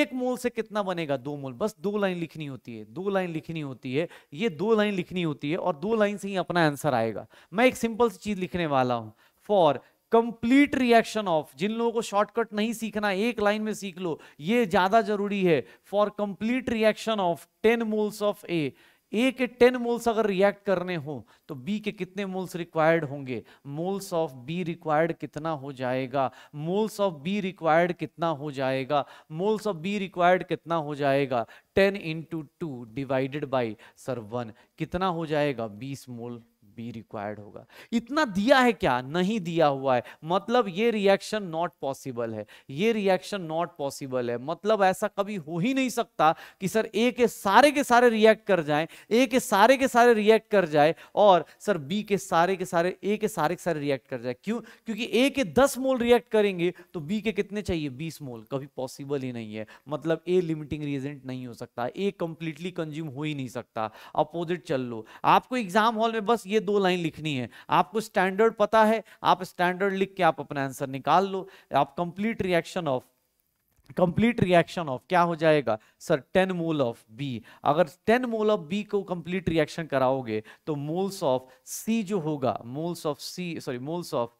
एक मोल से कितना बनेगा दो मोल बस दो लाइन लिखनी होती है दो लाइन लिखनी होती है ये दो लाइन लिखनी होती है और दो लाइन से ही अपना आंसर आएगा मैं एक सिंपल सी चीज लिखने वाला हूँ फॉर कंप्लीट रिएक्शन ऑफ जिन लोगों को शॉर्टकट नहीं सीखना एक लाइन में सीख लो ये ज्यादा जरूरी है for complete reaction of ten moles of A A के टेन मोल्स अगर रिएक्ट करने हो तो बी के कितने मोल्स रिक्वायर्ड होंगे मोल्स ऑफ बी रिक्वायर्ड कितना हो जाएगा मोल्स ऑफ बी रिक्वायर्ड कितना हो जाएगा मोल्स ऑफ बी रिक्वायर्ड कितना हो जाएगा ten into two divided by sir one कितना हो जाएगा बीस मोल बी रिक्वायर्ड होगा इतना दिया है क्या नहीं दिया हुआ है मतलब ये रिएक्शन नॉट पॉसिबल है ये रिएक्शन नॉट पॉसिबल है मतलब ऐसा कभी हो ही नहीं सकता कि सर ए के सारे के सारे रिएक्ट कर जाए ए के सारे के सारे रिएक्ट कर जाए और सर बी के सारे के सारे ए के सारे के सारे रिएक्ट कर जाए क्यों क्योंकि ए के दस मोल रिएक्ट करेंगे तो बी के कितने चाहिए बीस मोल कभी पॉसिबल ही नहीं है मतलब ए लिमिटिंग रीजेंट नहीं हो सकता ए कंप्लीटली कंज्यूम हो ही नहीं सकता अपोजिट चल लो आपको एग्जाम हॉल में बस ये दो लाइन लिखनी है आपको स्टैंडर्ड पता है आप स्टैंडर्ड लिख के आप अपना आंसर निकाल लो आप complete reaction of complete reaction of क्या हो जाएगा सर 10 मोल ऑफ बी अगर 10 मोल ऑफ बी को कंप्लीट रिएक्शन कराओगे तो मोल्स ऑफ सी जो होगा moles of C sorry moles of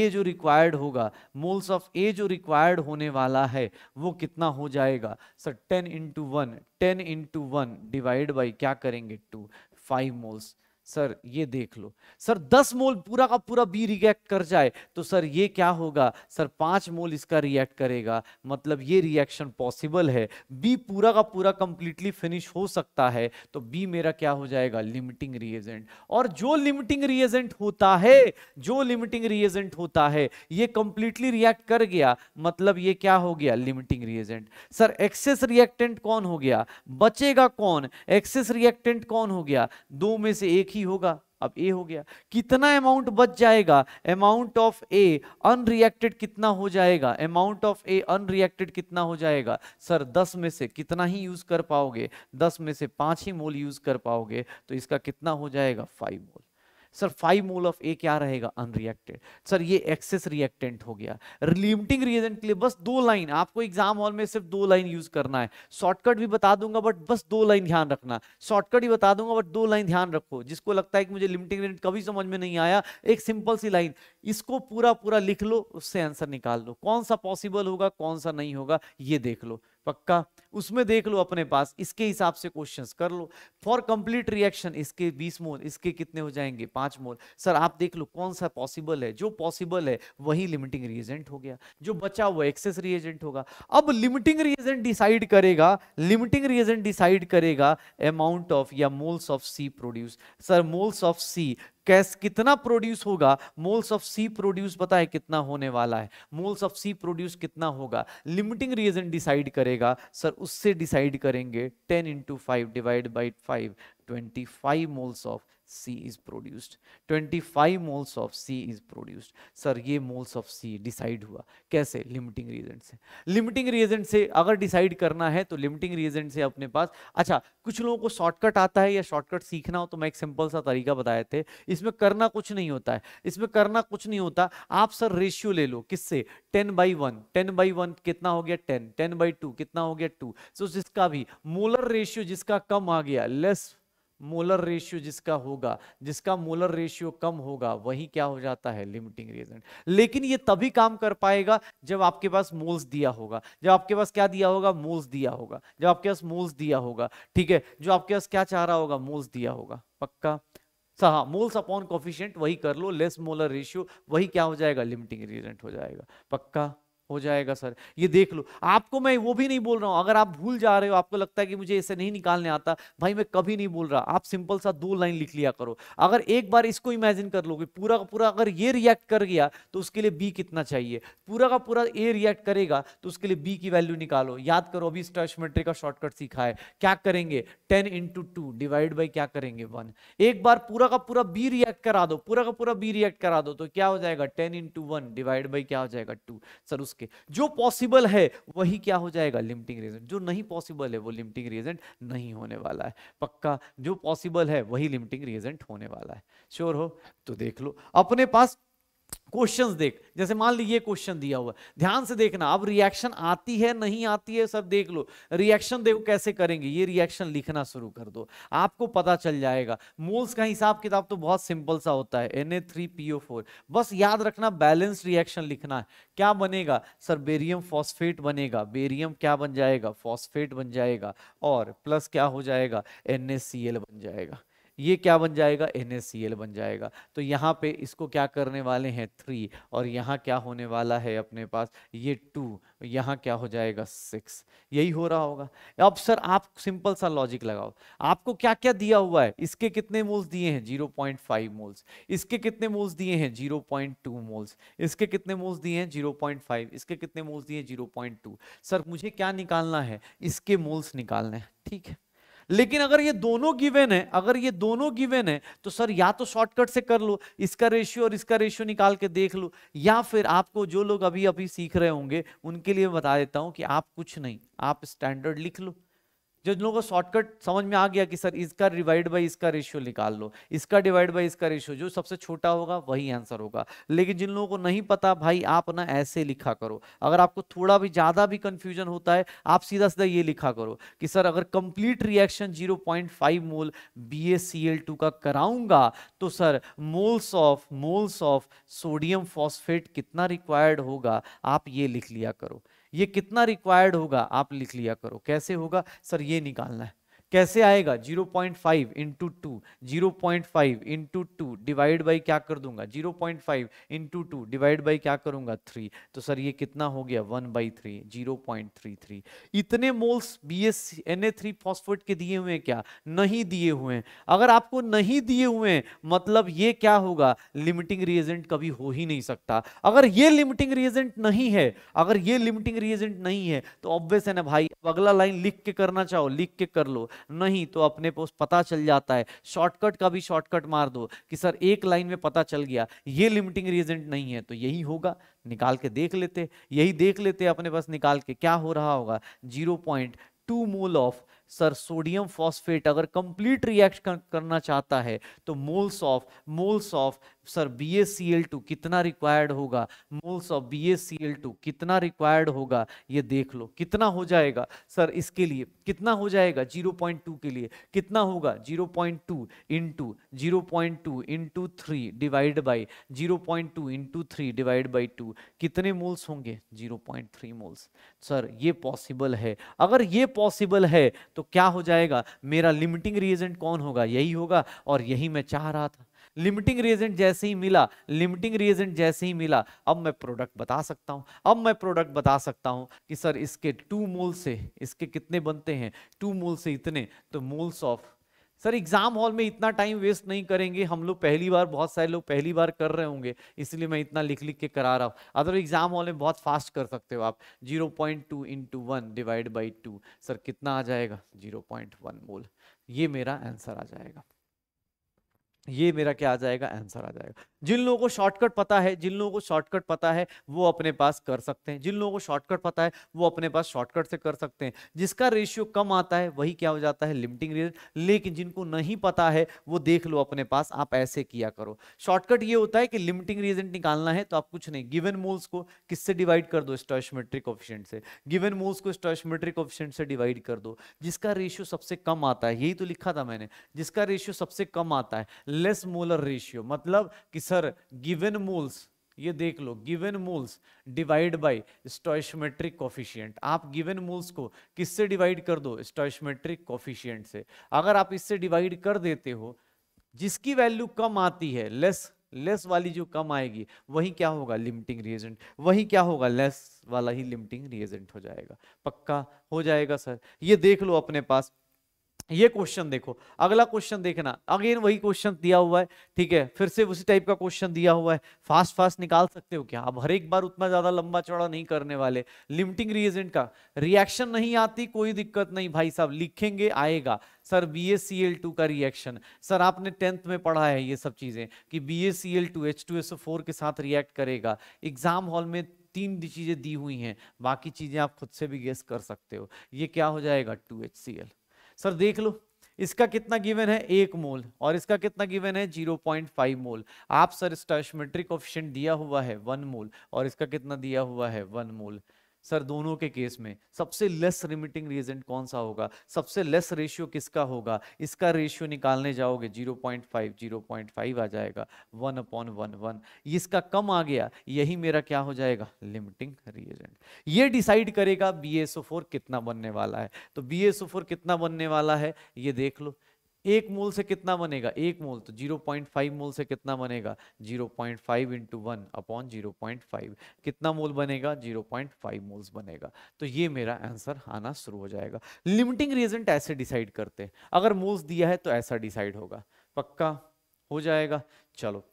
A जो रिक्वायर्ड होगा मोल्स ऑफ ए जो रिक्वायर्ड होने वाला है वो कितना हो जाएगा sir 10 into one ten into one divide by क्या करेंगे टू फाइव मोल्स सर ये देख लो सर दस मोल पूरा का पूरा बी रिएक्ट कर जाए तो सर ये क्या होगा सर पांच मोल इसका रिएक्ट करेगा मतलब ये रिएक्शन पॉसिबल है बी पूरा का पूरा कंप्लीटली फिनिश हो सकता है तो बी मेरा क्या हो जाएगा लिमिटिंग रिएजेंट और जो लिमिटिंग रिएजेंट होता है जो लिमिटिंग रिएजेंट होता है ये कंप्लीटली रिएक्ट कर गया मतलब ये क्या हो गया limiting reagent sir excess reactant कौन हो गया बचेगा कौन एक्सेस रिएक्टेंट कौन हो गया दो में से एक ही होगा अब ए हो गया कितना अमाउंट बच जाएगा अमाउंट ऑफ ए अनरिएक्टेड कितना हो जाएगा अमाउंट ऑफ ए अनरिएक्टेड कितना हो जाएगा सर 10 में से कितना ही यूज कर पाओगे 10 में से पांच ही मोल यूज कर पाओगे तो इसका कितना हो जाएगा five mole sir five mole of A क्या रहेगा अनरिएक्टेड सर ये एक्सेस रिएक्टेंट हो गया लिमिटिंग रिएजेंट के लिए बस दो लाइन आपको एग्जाम हॉल में सिर्फ दो लाइन यूज करना है शॉर्टकट भी बता दूंगा बट बस दो लाइन ध्यान रखना शॉर्टकट ही बता दूंगा बट दो लाइन ध्यान रखो जिसको लगता है कि मुझे लिमिटिंग रिएजेंट कभी समझ में नहीं आया एक सिंपल सी लाइन इसको पूरा पूरा लिख लो उससे आंसर निकाल लो कौन सा पॉसिबल होगा कौन सा नहीं होगा ये देख लो पक्का उसमें देख लो अपने पास इसके हिसाब से क्वेश्चंस कर लो फॉर कंप्लीट रिएक्शन इसके 20 मोल इसके कितने हो जाएंगे पांच मोल सर आप देख लो कौन सा पॉसिबल है जो पॉसिबल है वही लिमिटिंग रिएजेंट हो गया जो बचा हुआ एक्सेस रिएजेंट होगा अब लिमिटिंग रिएजेंट डिसाइड करेगा लिमिटिंग रिएजेंट डिसाइड करेगा अमाउंट ऑफ या moles of C produce sir moles of C कैस कितना प्रोड्यूस होगा मोल्स ऑफ सी प्रोड्यूस पता है कितना होने वाला है मोल्स ऑफ सी प्रोड्यूस कितना होगा लिमिटिंग रीजन डिसाइड करेगा सर उससे डिसाइड करेंगे ten into five divide by five twenty five moles of C is produced 25 moles of C is produced sir ये मोल्स ऑफ C डिसाइड हुआ कैसे limiting reagent से लिमिटिंग reagent से अगर डिसाइड करना है तो लिमिटिंग reagent से अपने पास अच्छा कुछ लोगों को शॉर्टकट आता है या शॉर्टकट सीखना हो तो मैं एक सिंपल सा तरीका बताए थे इसमें करना कुछ नहीं होता है इसमें करना कुछ नहीं होता आप सर रेशियो ले लो किससे ten by one ten by one कितना हो गया टेन टेन बाई टू कितना हो गया टू सो so, जिसका भी मोलर रेशियो जिसका कम आ गया लेस मोलर रेशियो जिसका होगा जिसका मोलर रेशियो कम होगा वही क्या हो जाता है लिमिटिंग रिएजेंट लेकिन ये तभी काम कर पाएगा जब आपके पास मोल्स दिया होगा जब आपके पास क्या दिया होगा मोल्स दिया होगा जब आपके पास मोल्स दिया होगा ठीक है जो आपके पास क्या चाह रहा होगा मोल्स दिया होगा पक्का हाँ मोल्स अपॉन कॉफिशियंट वही कर लो लेस मोलर रेशियो वही क्या हो जाएगा लिमिटिंग रिएजेंट हो जाएगा पक्का हो जाएगा सर ये देख लो आपको मैं वो भी नहीं बोल रहा हूं अगर आप भूल जा रहे हो आपको लगता है कि मुझे इसे नहीं निकालने आता भाई मैं कभी नहीं बोल रहा आप सिंपल सा दो लाइन लिख लिया करो अगर एक बार इसको इमेजिन कर लोगे पूरा का पूरा अगर ये रिएक्ट कर गया तो उसके लिए बी कितना चाहिए पूरा का पूरा ए रिएक्ट करेगा तो उसके लिए बी की वैल्यू निकालो याद करो अभी स्टर्शमेट्री का शॉर्टकट सीखा है क्या करेंगे ten into two divide by क्या करेंगे वन एक बार पूरा का पूरा बी रिएक्ट करा दो पूरा का पूरा बी रिएक्ट करा दो तो क्या हो जाएगा ten into one divide by क्या हो जाएगा टू सर उसके सके जो पॉसिबल है वही क्या हो जाएगा लिमिटिंग रीजन जो नहीं पॉसिबल है वो लिमिटिंग रीजन नहीं होने वाला है पक्का जो पॉसिबल है वही लिमिटिंग रीजन होने वाला है श्योर हो तो देख लो अपने पास क्वेश्चंस देख जैसे मान लीजिए क्वेश्चन दिया हुआ ध्यान से देखना अब रिएक्शन आती है नहीं आती है सब देख लो रिएक्शन देखो कैसे करेंगे ये रिएक्शन लिखना शुरू कर दो आपको पता चल जाएगा मोल्स का हिसाब किताब तो बहुत सिंपल सा होता है फोर बस याद रखना बैलेंस रिएक्शन लिखना है क्या बनेगा सर बेरियम फॉस्फेट बनेगा बेरियम क्या बन जाएगा फॉस्फेट बन जाएगा और प्लस क्या हो जाएगा एन बन जाएगा ये क्या बन जाएगा एन बन जाएगा तो यहाँ पे इसको क्या करने वाले हैं थ्री और यहाँ क्या होने वाला है अपने पास ये टू यहाँ क्या हो जाएगा सिक्स यही हो रहा होगा अब सर आप सिंपल सा लॉजिक लगाओ आपको क्या क्या दिया हुआ है इसके कितने मोल्स दिए हैं जीरो पॉइंट फाइव मोल्स इसके कितने मोल्स दिए हैं जीरो पॉइंट टू मोल्स इसके कितने मोल्स दिए हैं जीरो पॉइंट फाइव इसके कितने मोल्स दिए जीरो पॉइंट टू सर मुझे क्या निकालना है इसके मोल्स निकालने हैं ठीक है लेकिन अगर ये दोनों गिवेन है अगर ये दोनों गिवेन है तो सर या तो शॉर्टकट से कर लो इसका रेशियो और इसका रेशियो निकाल के देख लो या फिर आपको जो लोग अभी अभी सीख रहे होंगे उनके लिए बता देता हूं कि आप कुछ नहीं आप स्टैंडर्ड लिख लो जो लोगों को शॉर्टकट समझ में आ गया कि सर इसका डिवाइड बाई इसका रेशियो निकाल लो इसका डिवाइड बाई इसका रेशियो जो सबसे छोटा होगा वही आंसर होगा लेकिन जिन लोगों को नहीं पता भाई आप ना ऐसे लिखा करो अगर आपको थोड़ा भी ज़्यादा भी कन्फ्यूजन होता है आप सीधा सीधा ये लिखा करो कि सर अगर complete reaction five mole two का कराऊंगा तो sir moles of moles of sodium phosphate कितना रिक्वायर्ड होगा आप ये लिख लिया करो ये कितना रिक्वायर्ड होगा आप लिख लिया करो कैसे होगा सर ये निकालना है कैसे आएगा 0.5 point five into two zero point five into two divide by क्या कर दूंगा 0.5 point five into two divide by क्या करूंगा थ्री तो सर ये कितना हो गया one by three zero point three three इतने moles B S N A three phosphate के दिए हुए हैं क्या नहीं दिए हुए हैं अगर आपको नहीं दिए हुए हैं मतलब ये क्या होगा लिमिटिंग रिएजेंट कभी हो ही नहीं सकता अगर ये लिमिटिंग रिएजेंट नहीं है अगर ये लिमिटिंग रिएजेंट नहीं है तो ऑब्वियस है ना भाई अगला लाइन लिख के करना चाहो लिख के कर लो नहीं तो अपने पास पता चल जाता है शॉर्टकट का भी शॉर्टकट मार दो कि सर एक लाइन में पता चल गया ये लिमिटिंग रीजेंट नहीं है तो यही होगा निकाल के देख लेते यही देख लेते अपने पास निकाल के क्या हो रहा होगा zero point two mole of sir sodium phosphate अगर कंप्लीट रिएक्ट कर, करना चाहता है तो moles of moles of sir B two कितना रिक्वायर्ड होगा मोल्स ऑफ बी टू कितना रिक्वायर्ड होगा ये देख लो कितना हो जाएगा सर इसके लिए कितना हो जाएगा 0.2 के लिए कितना होगा 0.2 point two into zero point two into three divide by zero point two into three divide by two कितने मोल्स होंगे 0.3 मोल्स सर ये पॉसिबल है अगर ये पॉसिबल है तो तो क्या हो जाएगा मेरा लिमिटिंग रीजेंट कौन होगा यही होगा और यही मैं चाह रहा था लिमिटिंग रिएजेंट जैसे ही मिला लिमिटिंग रिएजेंट जैसे ही मिला अब मैं प्रोडक्ट बता सकता हूँ अब मैं प्रोडक्ट बता सकता हूं कि सर इसके टू मोल से इसके कितने बनते हैं टू मोल से इतने तो moles of sir exam hall में इतना टाइम वेस्ट नहीं करेंगे हम लोग पहली बार बहुत सारे लोग पहली बार कर रहे होंगे इसलिए मैं इतना लिख लिख के करा रहा हूँ अदर एग्जाम हॉल में बहुत फास्ट कर सकते हो आप 0.2 point two into one divide by two sir कितना आ जाएगा 0.1 पॉइंट बोल ये मेरा आंसर आ जाएगा ये मेरा क्या आ जाएगा आंसर आ जाएगा जिन लोगों को शॉर्टकट पता है जिन लोगों को शॉर्टकट पता है वो अपने पास कर सकते हैं जिन लोगों को शॉर्टकट पता है वो अपने पास शॉर्टकट से कर सकते हैं जिसका रेशियो कम आता है वही क्या हो जाता है लिमिटिंग रीजन लेकिन जिनको नहीं पता है वो देख लो अपने पास आप ऐसे किया करो शॉर्टकट ये होता है कि लिमिटिंग रीजन निकालना है तो आप कुछ नहीं गिवन मोल्स को किससे डिवाइड कर दो स्टॉशमेट्रिक ऑप्शन से गिवन मोल्स को स्टॉशमेट्रिक ऑप्शन से डिवाइड कर दो जिसका रेशियो सबसे कम आता है यही तो लिखा था मैंने जिसका रेशियो सबसे कम आता है लेस मोलर रेशियो मतलब किस सर गिवन मूल्स ये देख लो given moles divide by stoichiometric coefficient आप गिवन मूल्स को किससे डिवाइड कर दो स्टोशमेट्रिक कॉफिशियंट से अगर आप इससे डिवाइड कर देते हो जिसकी वैल्यू कम आती है लेस लेस वाली जो कम आएगी वही क्या होगा लिमिटिंग रिएजेंट वही क्या होगा लेस वाला ही लिमिटिंग रिएजेंट हो जाएगा पक्का हो जाएगा सर ये देख लो अपने पास ये क्वेश्चन देखो अगला क्वेश्चन देखना अगेन वही क्वेश्चन दिया हुआ है ठीक है फिर से उसी टाइप का क्वेश्चन दिया हुआ है फास्ट फास्ट निकाल सकते हो क्या अब हर एक बार उतना ज्यादा लंबा चौड़ा नहीं करने वाले लिमिटिंग रिएजेंट का रिएक्शन नहीं आती कोई दिक्कत नहीं भाई साहब लिखेंगे आएगा sir B S C L two का रिएक्शन सर आपने टेंथ में पढ़ा है ये सब चीजें कि B S C L two H two S four के साथ रिएक्ट करेगा एग्जाम हॉल में तीन चीजें दी हुई हैं बाकी चीजें आप खुद से भी गेस कर सकते हो ये क्या हो जाएगा two H C L sir देख लो इसका कितना गिवन है एक मोल और इसका कितना गिवन है जीरो पॉइंट फाइव मोल आप सर स्टोशमेट्रिक ऑप्शन दिया हुआ है वन मोल और इसका कितना दिया हुआ है वन मोल सर दोनों के केस में सबसे लेस रिमिटिंग रीजेंट कौन सा होगा सबसे लेस रेशियो किसका होगा इसका रेशियो निकालने जाओगे 0.5 0.5 आ जाएगा वन अपॉन वन वन इसका कम आ गया यही मेरा क्या हो जाएगा लिमिटिंग रिएजेंट ये डिसाइड करेगा बी कितना बनने वाला है तो बी कितना बनने वाला है ये देख लो एक मोल से कितना बनेगा एक मोल तो 0.5 मोल से कितना बनेगा 0.5 point five into one upon zero कितना मोल बनेगा 0.5 मोल्स बनेगा तो ये मेरा आंसर आना शुरू हो जाएगा लिमिटिंग रीजेंट तो ऐसे डिसाइड करते हैं अगर मोल्स दिया है तो ऐसा डिसाइड होगा पक्का हो जाएगा चलो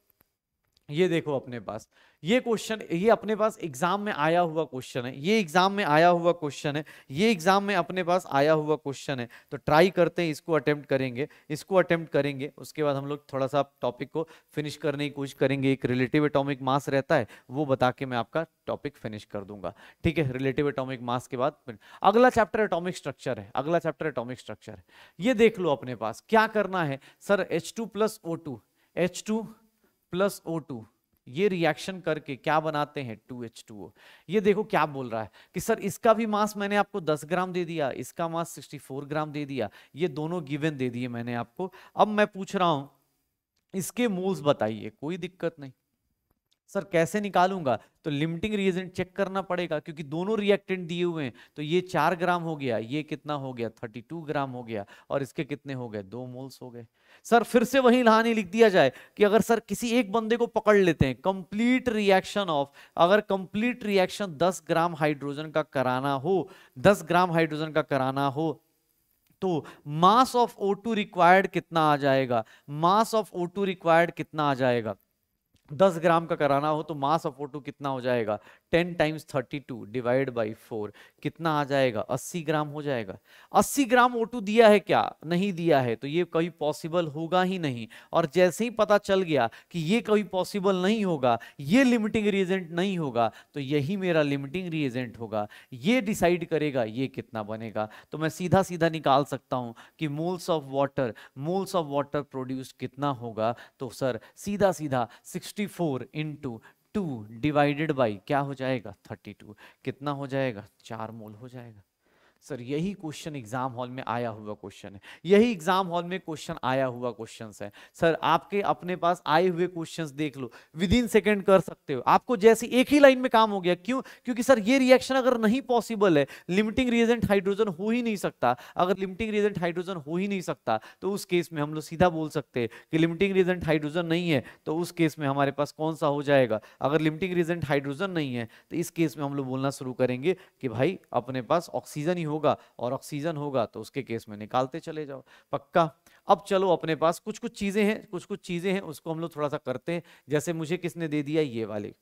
ये देखो अपने पास ये क्वेश्चन ये अपने पास एग्जाम में आया हुआ क्वेश्चन है ये एग्जाम में आया हुआ क्वेश्चन है ये एग्जाम में अपने पास आया हुआ क्वेश्चन है तो ट्राई करते हैं इसको अटेम्प्ट करेंगे इसको अटेम्प्ट करेंगे उसके बाद हम लोग थोड़ा सा टॉपिक को फिनिश करने की कोशिश करेंगे एक रिलेटिव एटॉमिक मास रहता है वो बता के मैं आपका टॉपिक फिनिश कर दूंगा ठीक है रिलेटिव एटॉमिक मास के बाद अगला चैप्टर एटॉमिक स्ट्रक्चर है अगला चैप्टर एटॉमिक स्ट्रक्चर है ये देख लो अपने पास क्या करना है sir H two plus O two H two plus O two ये रिएक्शन करके क्या बनाते हैं टू एच टू ओ ये देखो क्या बोल रहा है कि सर इसका भी मास मैंने आपको 10 ग्राम दे दिया इसका मास 64 ग्राम दे दिया ये दोनों गिवन दे दिए मैंने आपको अब मैं पूछ रहा हूं इसके मोल्स बताइए कोई दिक्कत नहीं सर कैसे निकालूंगा तो लिमिटिंग रिएजेंट चेक करना पड़ेगा क्योंकि दोनों रिएक्टेंट दिए हुए हैं तो ये चार ग्राम हो गया ये कितना हो गया थर्टी टू ग्राम हो गया और इसके कितने हो गए दो मोल्स हो गए सर फिर से वही लहानी लिख दिया जाए कि अगर सर किसी एक बंदे को पकड़ लेते हैं कंप्लीट रिएक्शन ऑफ अगर कंप्लीट रिएक्शन दस ग्राम हाइड्रोजन का कराना हो दस ग्राम हाइड्रोजन का कराना हो तो mass of O two required कितना आ जाएगा mass of O two required कितना आ जाएगा दस ग्राम का कराना हो तो मास ऑफ ओ कितना हो जाएगा ten times thirty two divide by four कितना आ जाएगा अस्सी ग्राम हो जाएगा अस्सी ग्राम ओ दिया है क्या नहीं दिया है तो ये कभी पॉसिबल होगा ही नहीं और जैसे ही पता चल गया कि ये कभी पॉसिबल नहीं होगा ये लिमिटिंग रिएजेंट नहीं होगा तो यही मेरा लिमिटिंग रिएजेंट होगा ये डिसाइड करेगा ये कितना बनेगा तो मैं सीधा सीधा निकाल सकता हूँ कि moles of water moles of water produce कितना होगा तो सर सीधा सीधा sixty four into two divided by क्या हो जाएगा थर्टी टू कितना हो जाएगा चार मोल हो जाएगा सर यही क्वेश्चन एग्जाम हॉल में आया हुआ क्वेश्चन है यही एग्जाम हॉल में क्वेश्चन आया हुआ क्वेश्चन है सर आपके अपने पास आए हुए क्वेश्चन देख लो विद इन सेकेंड कर सकते हो आपको जैसे एक ही लाइन में काम हो गया क्यों क्योंकि सर ये रिएक्शन अगर नहीं पॉसिबल है लिमिटिंग रिएजेंट हाइड्रोजन हो ही नहीं सकता अगर लिमिटिंग रिएजेंट हाइड्रोजन हो ही नहीं सकता तो उस केस में हम लोग सीधा बोल सकते हैं कि लिमिटिंग रिएजेंट हाइड्रोजन नहीं है तो उस केस में हमारे पास कौन सा हो जाएगा अगर लिमिटिंग रिएजेंट हाइड्रोजन नहीं है तो इस केस में हम लोग बोलना शुरू करेंगे कि भाई अपने पास ऑक्सीजन ही होगा और ऑक्सीजन होगा तो उसके केस में निकालते चले जाओ पक्का अब चलो अपने पास कुछ कुछ चीज़ें हैं कुछ कुछ चीज़ें हैं उसको हम लोग थोड़ा सा करते हैं जैसे मुझे किसने दे दिया ये वाले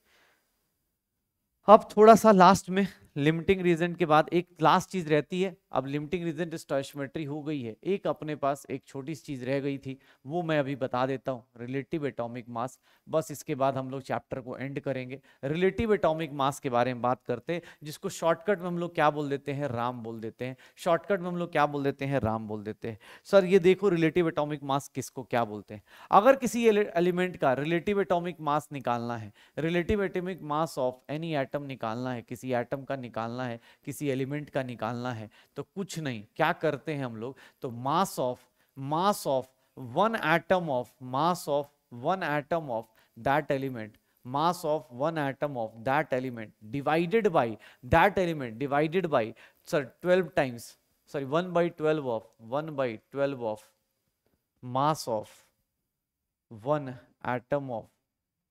अब थोड़ा सा लास्ट में लिमिटिंग रीजन के बाद एक लास्ट चीज रहती है अब लिमिटिंग रीजन स्टॉशमेट्री हो गई है एक अपने पास एक छोटी सी चीज रह गई थी वो मैं अभी बता देता हूँ रिलेटिव एटॉमिक मास बस इसके बाद हम लोग चैप्टर को एंड करेंगे रिलेटिव एटॉमिक मास के बारे में बात करते हैं जिसको शॉर्टकट में हम लोग क्या बोल देते हैं राम बोल देते हैं शॉर्टकट में हम लोग क्या बोल देते हैं राम बोल देते हैं सर ये देखो रिलेटिव एटॉमिक मास किस क्या बोलते हैं अगर किसी एलिमेंट का रिलेटिव एटॉमिक मास निकालना है relative atomic mass of any atom निकालना है किसी एटम का निकालना है किसी एलिमेंट का निकालना है तो कुछ नहीं क्या करते हैं हम लोग तो mass of mass of one atom of mass of one atom of that element mass of one atom of that element divided by that element divided by sir 12 times sorry 1 by 12 of 1 by 12 of mass of one atom of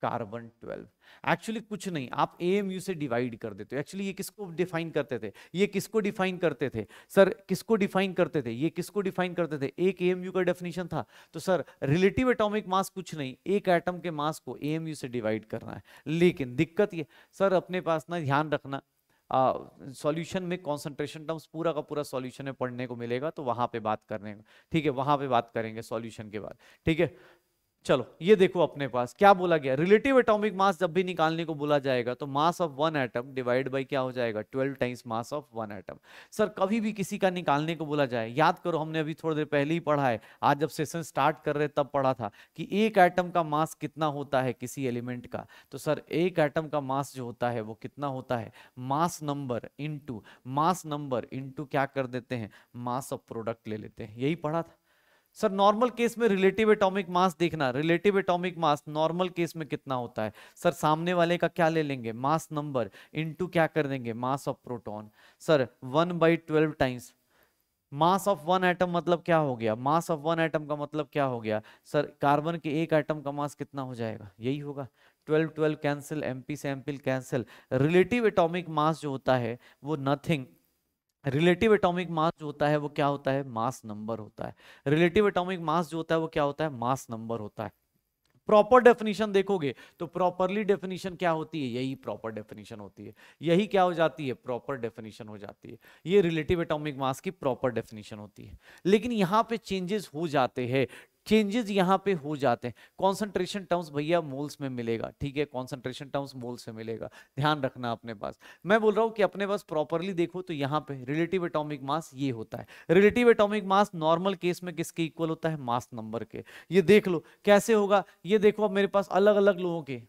carbon 12 actually कुछ नहीं आप ए से divide कर देते हो actually ये किसको define करते थे ये किसको डिफाइन करते थे सर किसको डिफाइन करते थे ये किसको डिफाइन करते थे एक ए का डेफिनेशन था तो सर रिलेटिव एटॉमिक मास कुछ नहीं एक एटम के मास को ए से डिवाइड करना है लेकिन दिक्कत ये सर अपने पास ना ध्यान रखना सॉल्यूशन uh, में कॉन्सेंट्रेशन टर्म्स पूरा का पूरा सॉल्यूशन में पढ़ने को मिलेगा तो वहां पे बात करने ठीक है वहां पे बात करेंगे सॉल्यूशन के बाद ठीक है चलो ये देखो अपने पास क्या बोला गया रिलेटिव एटॉमिक मास जब भी निकालने को बोला जाएगा तो mass of one atom divide by क्या हो जाएगा 12 times mass of one atom sir कभी भी किसी का निकालने को बोला जाए याद करो हमने अभी थोड़ी देर पहले ही पढ़ा है आज जब सेशन स्टार्ट कर रहे तब पढ़ा था कि एक एटम का मास कितना होता है किसी एलिमेंट का तो सर एक आइटम का मास जो होता है वो कितना होता है mass number into mass number into क्या कर देते हैं मास ऑफ प्रोडक्ट ले लेते हैं यही पढ़ा था सर नॉर्मल केस में रिलेटिव एटॉमिक मास देखना relative atomic mass normal case में कितना होता है सर सामने वाले का क्या ले लेंगे मास नंबर इनटू क्या कर देंगे mass of proton sir one by twelve times mass of one atom मतलब क्या हो गया मास ऑफ वन एटम का मतलब क्या हो गया सर कार्बन के एक आइटम का मास कितना हो जाएगा यही होगा 12 12 cancel M P cancel relative atomic mass जो होता है वो नथिंग रिलेटिव एटॉमिक मास जो होता है वो क्या होता है मास नंबर होता है रिलेटिव एटॉमिक मास जो होता है वो क्या होता है मास नंबर होता है प्रॉपर डेफिनेशन देखोगे तो प्रॉपरली डेफिनेशन क्या होती है यही प्रॉपर डेफिनेशन होती है यही क्या हो जाती है प्रॉपर डेफिनेशन हो जाती है ये रिलेटिव एटॉमिक मास की प्रॉपर डेफिनेशन होती है लेकिन यहाँ पे चेंजेस हो जाते हैं चेंजेस यहाँ पे हो जाते हैं कॉन्सेंट्रेशन टर्म्स भैया मोल्स में मिलेगा ठीक है कॉन्सेंट्रेशन टर्म्स मोल्स में मिलेगा ध्यान रखना अपने पास मैं बोल रहा हूँ कि अपने पास प्रॉपरली देखो तो यहाँ पे रिलेटिव एटॉमिक मास ये होता है relative atomic mass normal case में किसके इक्वल होता है मास नंबर के ये देख लो कैसे होगा ये देखो अब मेरे पास अलग अलग लोगों के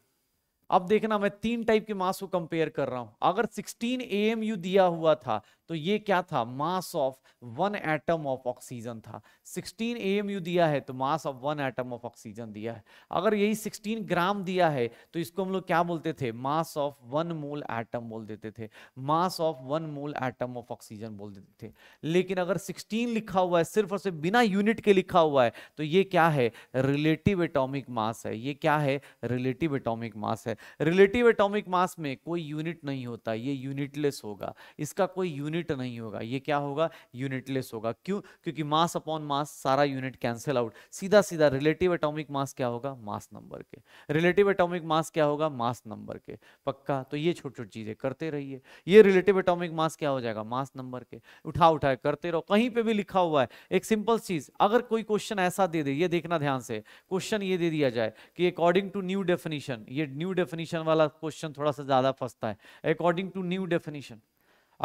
अब देखना मैं तीन टाइप के मास को कंपेयर कर रहा हूं अगर 16 ए दिया हुआ था तो ये क्या था mass of one atom of oxygen था 16 एएमयू दिया है तो mass of one atom of oxygen दिया है अगर यही 16 ग्राम दिया है तो इसको हम लोग क्या बोलते थे mass of one mole atom बोल देते थे mass of one mole atom of oxygen बोल देते थे लेकिन अगर 16 लिखा हुआ है सिर्फ और सिर्फ बिना यूनिट के लिखा हुआ है तो ये क्या है रिलेटिव एटोमिक मास है ये क्या है रिलेटिव एटोमिक मास है रिलेटिव एटोमिक मास में कोई यूनिट नहीं होता ये यूनिटलेस होगा इसका कोई यूनिट यूनिट नहीं होगा ये क्या होगा यूनिटलेस होगा क्यों क्योंकि मास अपॉन मास सारा यूनिट कैंसिल आउट सीधा सीधा रिलेटिव एटॉमिक मास क्या होगा मास नंबर के रिलेटिव एटॉमिक मास क्या होगा मास नंबर के पक्का तो ये छोटी छोटी चीजें करते रहिए ये रिलेटिव एटॉमिक मास क्या हो जाएगा मास नंबर के उठा उठा करते रहो कहीं पर भी लिखा हुआ है एक सिंपल चीज अगर कोई क्वेश्चन ऐसा दे दे ये देखना ध्यान से क्वेश्चन ये दे दिया जाए कि अकॉर्डिंग टू न्यू डेफिनेशन ये न्यू डेफिनेशन वाला क्वेश्चन थोड़ा सा ज्यादा फंसता है अकॉर्डिंग टू न्यू डेफिनेशन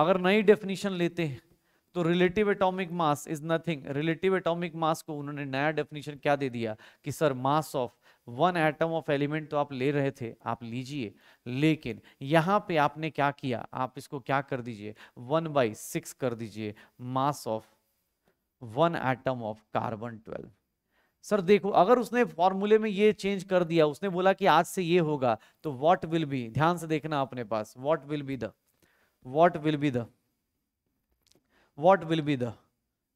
अगर नई डेफिनेशन लेते हैं तो relative atomic mass is nothing relative atomic mass को उन्होंने नया डेफिनेशन क्या दे दिया कि sir mass of one atom of element तो आप ले रहे थे आप लीजिए लेकिन यहाँ पे आपने क्या किया आप इसको क्या कर दीजिए वन बाई सिक्स कर दीजिए mass of one atom of carbon twelve sir देखो अगर उसने फॉर्मूले में ये चेंज कर दिया उसने बोला कि आज से ये होगा तो व्हाट विल बी ध्यान से देखना अपने पास what will be the what will be the what will be the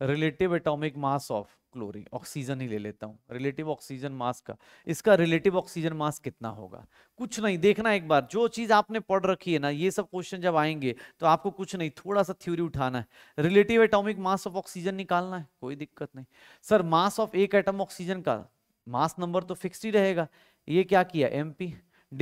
relative atomic mass of chlorine oxygen ही ले लेता हूँ रिलेटिव ऑक्सीजन मास का इसका रिलेटिव ऑक्सीजन मास कितना होगा कुछ नहीं देखना एक बार जो चीज आपने पढ़ रखी है ना ये सब क्वेश्चन जब आएंगे तो आपको कुछ नहीं थोड़ा सा थ्योरी उठाना है relative atomic mass of oxygen निकालना है कोई दिक्कत नहीं सर मास ऑफ एक एटम ऑक्सीजन का मास नंबर तो फिक्स ही रहेगा ये क्या किया M P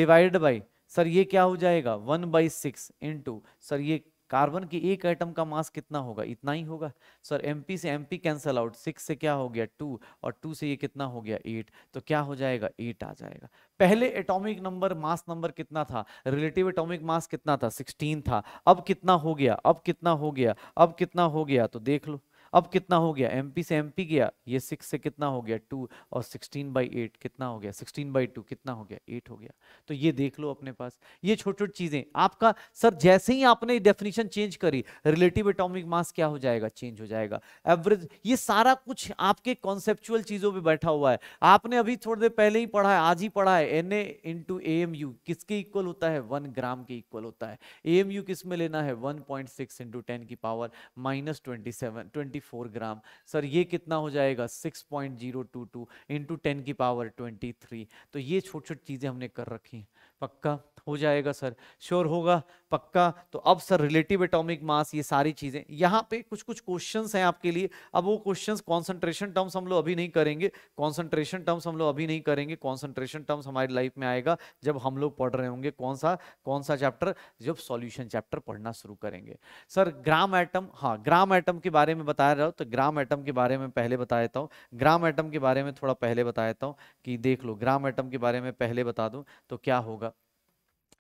divide by sir ये क्या हो जाएगा one by six into sir ये कार्बन के एक आइटम का मास कितना होगा इतना ही होगा सर पी से पी कैंसिल आउट सिक्स से क्या हो गया टू और टू से ये कितना हो गया एट तो क्या हो जाएगा एट आ जाएगा पहले एटॉमिक नंबर मास नंबर कितना था रिलेटिव एटॉमिक मास कितना था सिक्सटीन था अब कितना हो गया अब कितना हो गया अब कितना हो गया तो देख लो अब कितना हो गया पी से पी गया ये सिक्स से कितना हो गया टू और सिक्सटीन बाई एट कितना हो गया सिक्सटीन बाई टू कितना हो गया एट हो गया तो ये देख लो अपने पास ये छोटी छोटी चीजें आपका सर जैसे ही आपने डेफिनेशन चेंज करी रिलेटिव एटॉमिक मास क्या हो जाएगा चेंज हो जाएगा एवरेज ये सारा कुछ आपके कॉन्सेप्चुअल चीजों पर बैठा हुआ है आपने अभी थोड़ी देर पहले ही पढ़ा है आज ही पढ़ा है N A into A M U किसके इक्वल होता है वन ग्राम के इक्वल होता है ए एम यू किस में लेना है one point six into ten की power minus twenty seven twenty four gram sir ये कितना हो जाएगा six point zero two two into ten की पावर ट्वेंटी थ्री तो ये छोटी छोटी चीज़ें हमने कर रखी हैं पक्का हो जाएगा सर श्योर होगा पक्का तो अब सर रिलेटिव एटॉमिक मास ये सारी चीजें यहाँ पे कुछ कुछ क्वेश्चंस हैं आपके लिए अब वो क्वेश्चंस कंसंट्रेशन टर्म्स हम लोग अभी नहीं करेंगे कंसंट्रेशन टर्म्स हम लोग अभी नहीं करेंगे कंसंट्रेशन टर्म्स हमारी लाइफ में आएगा जब हम लोग पढ़ रहे होंगे कौन सा कौन सा चैप्टर जब सोल्यूशन चैप्टर पढ़ना शुरू करेंगे सर ग्राम आइटम हाँ ग्राम आइटम के बारे में बता रहा हूँ तो ग्राम आइटम के बारे में पहले बता देता हूँ ग्राम आइटम के बारे में थोड़ा पहले बता देता हूँ कि देख लो ग्राम ऐटम के बारे में पहले बता दूँ तो क्या होगा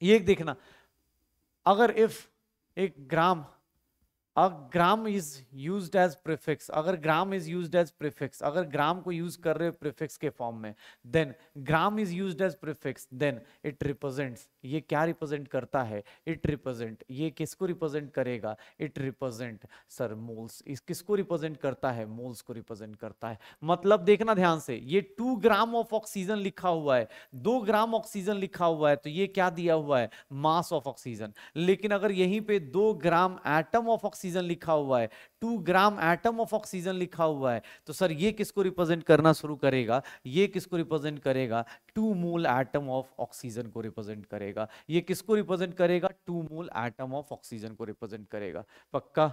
ये देखना अगर इफ एक gram uh gram is use as prefix अगर gram is use as prefix अगर ग्राम को यूज कर रहे हो प्रिफिक्स के फॉर्म में then gram is use as prefix then it represents ये क्या रिप्रेजेंट करता है इट रिप्रेजेंट ये किसको रिप्रेजेंट करेगा इट रिप्रेजेंट सर मोल्स इस किसको रिप्रेजेंट करता है मोल्स को रिप्रेजेंट करता है मतलब देखना ध्यान से ये टू ग्राम ऑफ ऑक्सीजन लिखा हुआ है दो ग्राम ऑक्सीजन लिखा हुआ है तो ये क्या दिया हुआ है मास ऑफ ऑक्सीजन लेकिन अगर यहीं पे दो gram atom of oxygen oxygen लिखा हुआ है two gram atom of oxygen लिखा हुआ है तो सर ये किसको रिप्रेजेंट करना शुरू करेगा ये किसको रिप्रेजेंट करेगा two mole atom of oxygen को रिप्रेजेंट करेगा ये किसको रिप्रेजेंट करेगा two mole atom of oxygen को रिप्रेजेंट करेगा पक्का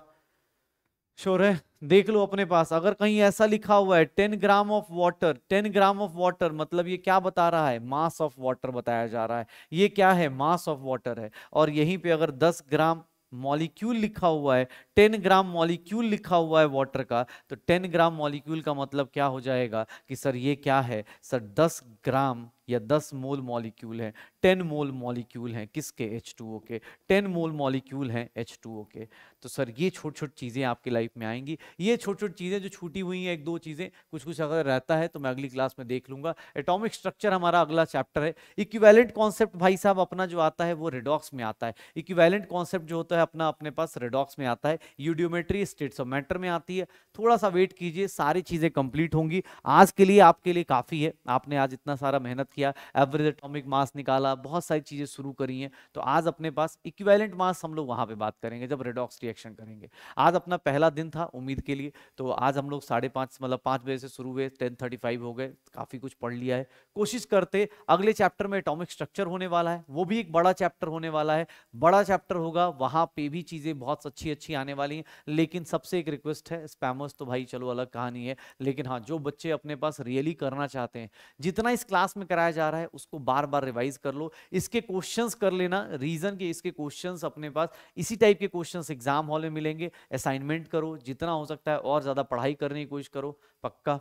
श्योर है देख लो अपने पास अगर कहीं ऐसा लिखा हुआ है ten gram of water ten gram of water मतलब ये क्या बता रहा है मास ऑफ वाटर बताया जा रहा है ये क्या है मास ऑफ वाटर है और यहीं पे अगर दस ग्राम मॉलिक्यूल लिखा हुआ है टेन ग्राम मॉलिक्यूल लिखा हुआ है वाटर का तो टेन ग्राम मॉलिक्यूल का मतलब क्या हो जाएगा कि सर ये क्या है सर दस ग्राम या 10 मोल मॉलिक्यूल हैं 10 मोल मॉलिक्यूल हैं किसके H2O के 10 मोल मॉलिक्यूल हैं H2O के तो सर ये छोटी छोटी चीज़ें आपके लाइफ में आएंगी ये छोटी छोटी चीज़ें जो छूटी हुई हैं एक दो चीज़ें कुछ कुछ अगर रहता है तो मैं अगली क्लास में देख लूँगा एटॉमिक स्ट्रक्चर हमारा अगला चैप्टर है इक्वैलेंट कॉन्सेप्ट भाई साहब अपना जो आता है वो रेडॉक्स में आता है इक्वैलेंट कॉन्सेप्ट जो होता है अपना अपने पास रेडॉक्स में आता है यूडियोमेट्री स्टेट्स ऑफ मैटर में आती है थोड़ा सा वेट कीजिए सारी चीज़ें कंप्लीट होंगी आज के लिए आपके लिए काफ़ी है आपने आज इतना सारा मेहनत मेहनत किया एवरेज एटॉमिक मास निकाला बहुत सारी चीज़ें शुरू करी हैं तो आज अपने पास इक्वेलेंट मास हम लोग वहां पे बात करेंगे जब रेडॉक्स रिएक्शन करेंगे आज अपना पहला दिन था उम्मीद के लिए तो आज हम लोग साढ़े पांच मतलब पांच बजे से शुरू हुए टेन थर्टी फाइव हो गए काफ़ी कुछ पढ़ लिया है कोशिश करते अगले चैप्टर में एटॉमिक स्ट्रक्चर होने वाला है वो भी एक बड़ा चैप्टर होने वाला है बड़ा चैप्टर होगा वहां पर भी चीज़ें बहुत अच्छी अच्छी आने वाली हैं लेकिन सबसे एक रिक्वेस्ट है स्पैमर्स तो भाई चलो अलग कहानी है लेकिन हाँ जो बच्चे अपने पास रियली करना चाहते हैं जितना इस क्लास में करा कराया जा रहा है उसको बार बार रिवाइज कर लो इसके क्वेश्चंस कर लेना रीजन के इसके क्वेश्चंस अपने पास इसी टाइप के क्वेश्चंस एग्जाम हॉल में मिलेंगे असाइनमेंट करो जितना हो सकता है और ज़्यादा पढ़ाई करने की कोशिश करो पक्का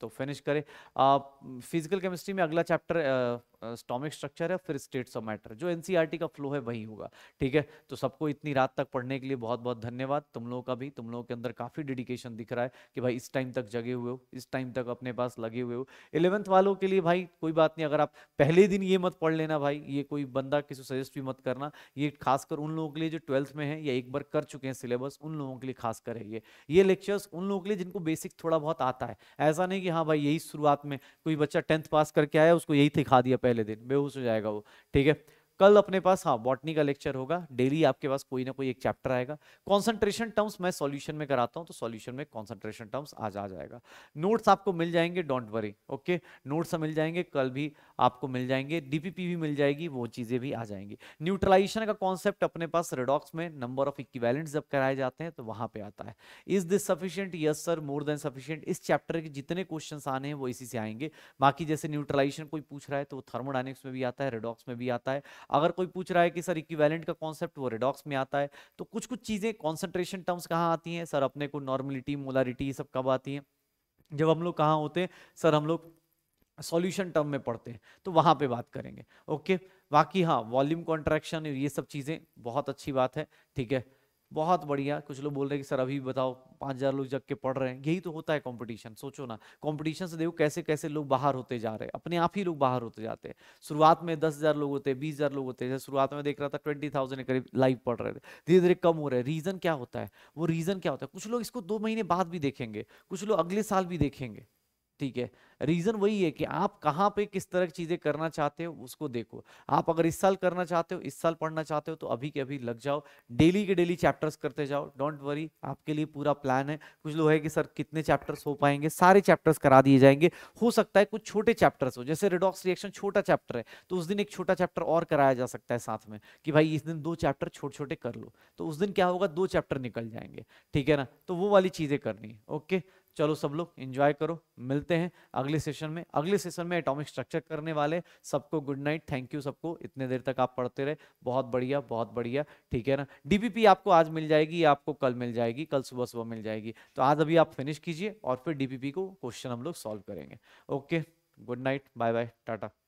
तो फिनिश करें फिजिकल केमिस्ट्री में अगला चैप्टर स्टोमिक स्ट्रक्चर है फिर स्टेट्स ऑफ मैटर जो एनसीईआरटी e का फ्लो है वही होगा ठीक है तो सबको इतनी रात तक पढ़ने के लिए बहुत बहुत धन्यवाद तुम लोगों का भी तुम लोगों के अंदर काफ़ी डेडिकेशन दिख रहा है कि भाई इस टाइम तक जगे हुए हो इस टाइम तक अपने पास लगे हुए हो इलेवंथ वालों के लिए भाई कोई बात नहीं अगर आप पहले दिन ये मत पढ़ लेना भाई ये कोई बंदा किसी सजेस्ट भी मत करना ये खासकर उन लोगों के लिए जो ट्वेल्थ में है या एक बार कर चुके हैं सिलेबस उन लोगों के लिए खासकर है ये ये लेक्चर्स उन लोगों के लिए जिनको बेसिक थोड़ा बहुत आता है ऐसा नहीं कि हाँ भाई यही शुरुआत में कोई बच्चा टेंथ पास करके आया उसको यही दिखा दिया पहले पहले दिन बेहोश हो जाएगा वो ठीक है कल अपने पास हाँ बॉटनी का लेक्चर होगा डेली आपके पास कोई ना कोई एक चैप्टर आएगा कॉन्सेंट्रेशन टर्म्स मैं सॉल्यूशन में कराता हूँ तो सॉल्यूशन में कॉन्सेंट्रेशन टर्म्स आज आ जाएगा नोट्स आपको मिल जाएंगे डोंट वरी ओके नोट्स मिल जाएंगे कल भी आपको मिल जाएंगे डीपीपी भी मिल जाएगी वो चीज़ें भी आ जाएंगी न्यूट्रलाइजेशन का कॉन्सेप्ट अपने पास रेडॉक्स में नंबर ऑफ इक्वेलेंट जब कराए जाते हैं तो वहाँ पर आता है is this sufficient yes sir more than sufficient इस चैप्टर के जितने क्वेश्चन आने हैं वो इसी से आएंगे बाकी जैसे न्यूट्रलाइजेशन कोई पूछ रहा है तो वो थर्मोडाइनिक्स में भी आता है रेडॉक्स में भी आता है अगर कोई पूछ रहा है कि सर इक्विवेलेंट का कॉन्सेप्ट वो रेडॉक्स में आता है तो कुछ कुछ चीज़ें कॉन्सेंट्रेशन टर्म्स कहाँ आती हैं सर अपने को नॉर्मलिटी मोलारिटी ये सब कब आती हैं जब हम लोग कहाँ होते हैं सर हम लोग सॉल्यूशन टर्म में पढ़ते हैं तो वहाँ पर बात करेंगे ओके बाकी हाँ वॉल्यूम कॉन्ट्रैक्शन ये सब चीज़ें बहुत अच्छी बात है ठीक है बहुत बढ़िया कुछ लोग बोल रहे हैं कि सर अभी बताओ पाँच हज़ार लोग जग के पढ़ रहे हैं यही तो होता है कंपटीशन सोचो ना कंपटीशन से देखो कैसे कैसे लोग बाहर होते जा रहे हैं अपने आप ही लोग बाहर होते जाते हैं शुरुआत में दस हज़ार लोग होते हैं बीस हज़ार लोग होते हैं शुरुआत में देख रहा था ट्वेंटी थाउजेंड के करीब लाइव पढ़ रहे थे धीरे धीरे कम हो रहे हैं रीज़न क्या होता है वो रीज़न क्या होता है कुछ लोग इसको दो महीने बाद भी देखेंगे कुछ लोग अगले साल भी देखेंगे ठीक है रीजन वही है कि आप कहाँ पे किस तरह की चीजें करना चाहते हो उसको देखो आप अगर इस साल करना चाहते हो इस साल पढ़ना चाहते हो तो अभी के अभी लग जाओ डेली के डेली चैप्टर्स करते जाओ डोंट वरी आपके लिए पूरा प्लान है कुछ लोग है कि सर कितने चैप्टर्स हो पाएंगे सारे चैप्टर्स करा दिए जाएंगे हो सकता है कुछ छोटे चैप्टर्स हो जैसे रिडॉक्स रिएक्शन छोटा चैप्टर है तो उस दिन एक छोटा चैप्टर और कराया जा सकता है साथ में कि भाई इस दिन दो चैप्टर छोटे छोटे कर लो तो उस दिन क्या होगा दो चैप्टर निकल जाएंगे ठीक है ना तो वो वाली चीजें करनी ओके चलो सब लोग इंजॉय करो मिलते हैं अगले सेशन में अगले सेशन में एटॉमिक स्ट्रक्चर करने वाले सबको गुड नाइट थैंक यू सबको इतने देर तक आप पढ़ते रहे बहुत बढ़िया बहुत बढ़िया ठीक है ना डीपीपी आपको आज मिल जाएगी आपको कल मिल जाएगी कल सुबह सुबह मिल जाएगी तो आज अभी आप फिनिश कीजिए और फिर डीपीपी को क्वेश्चन हम लोग सॉल्व करेंगे okay good night bye bye Tata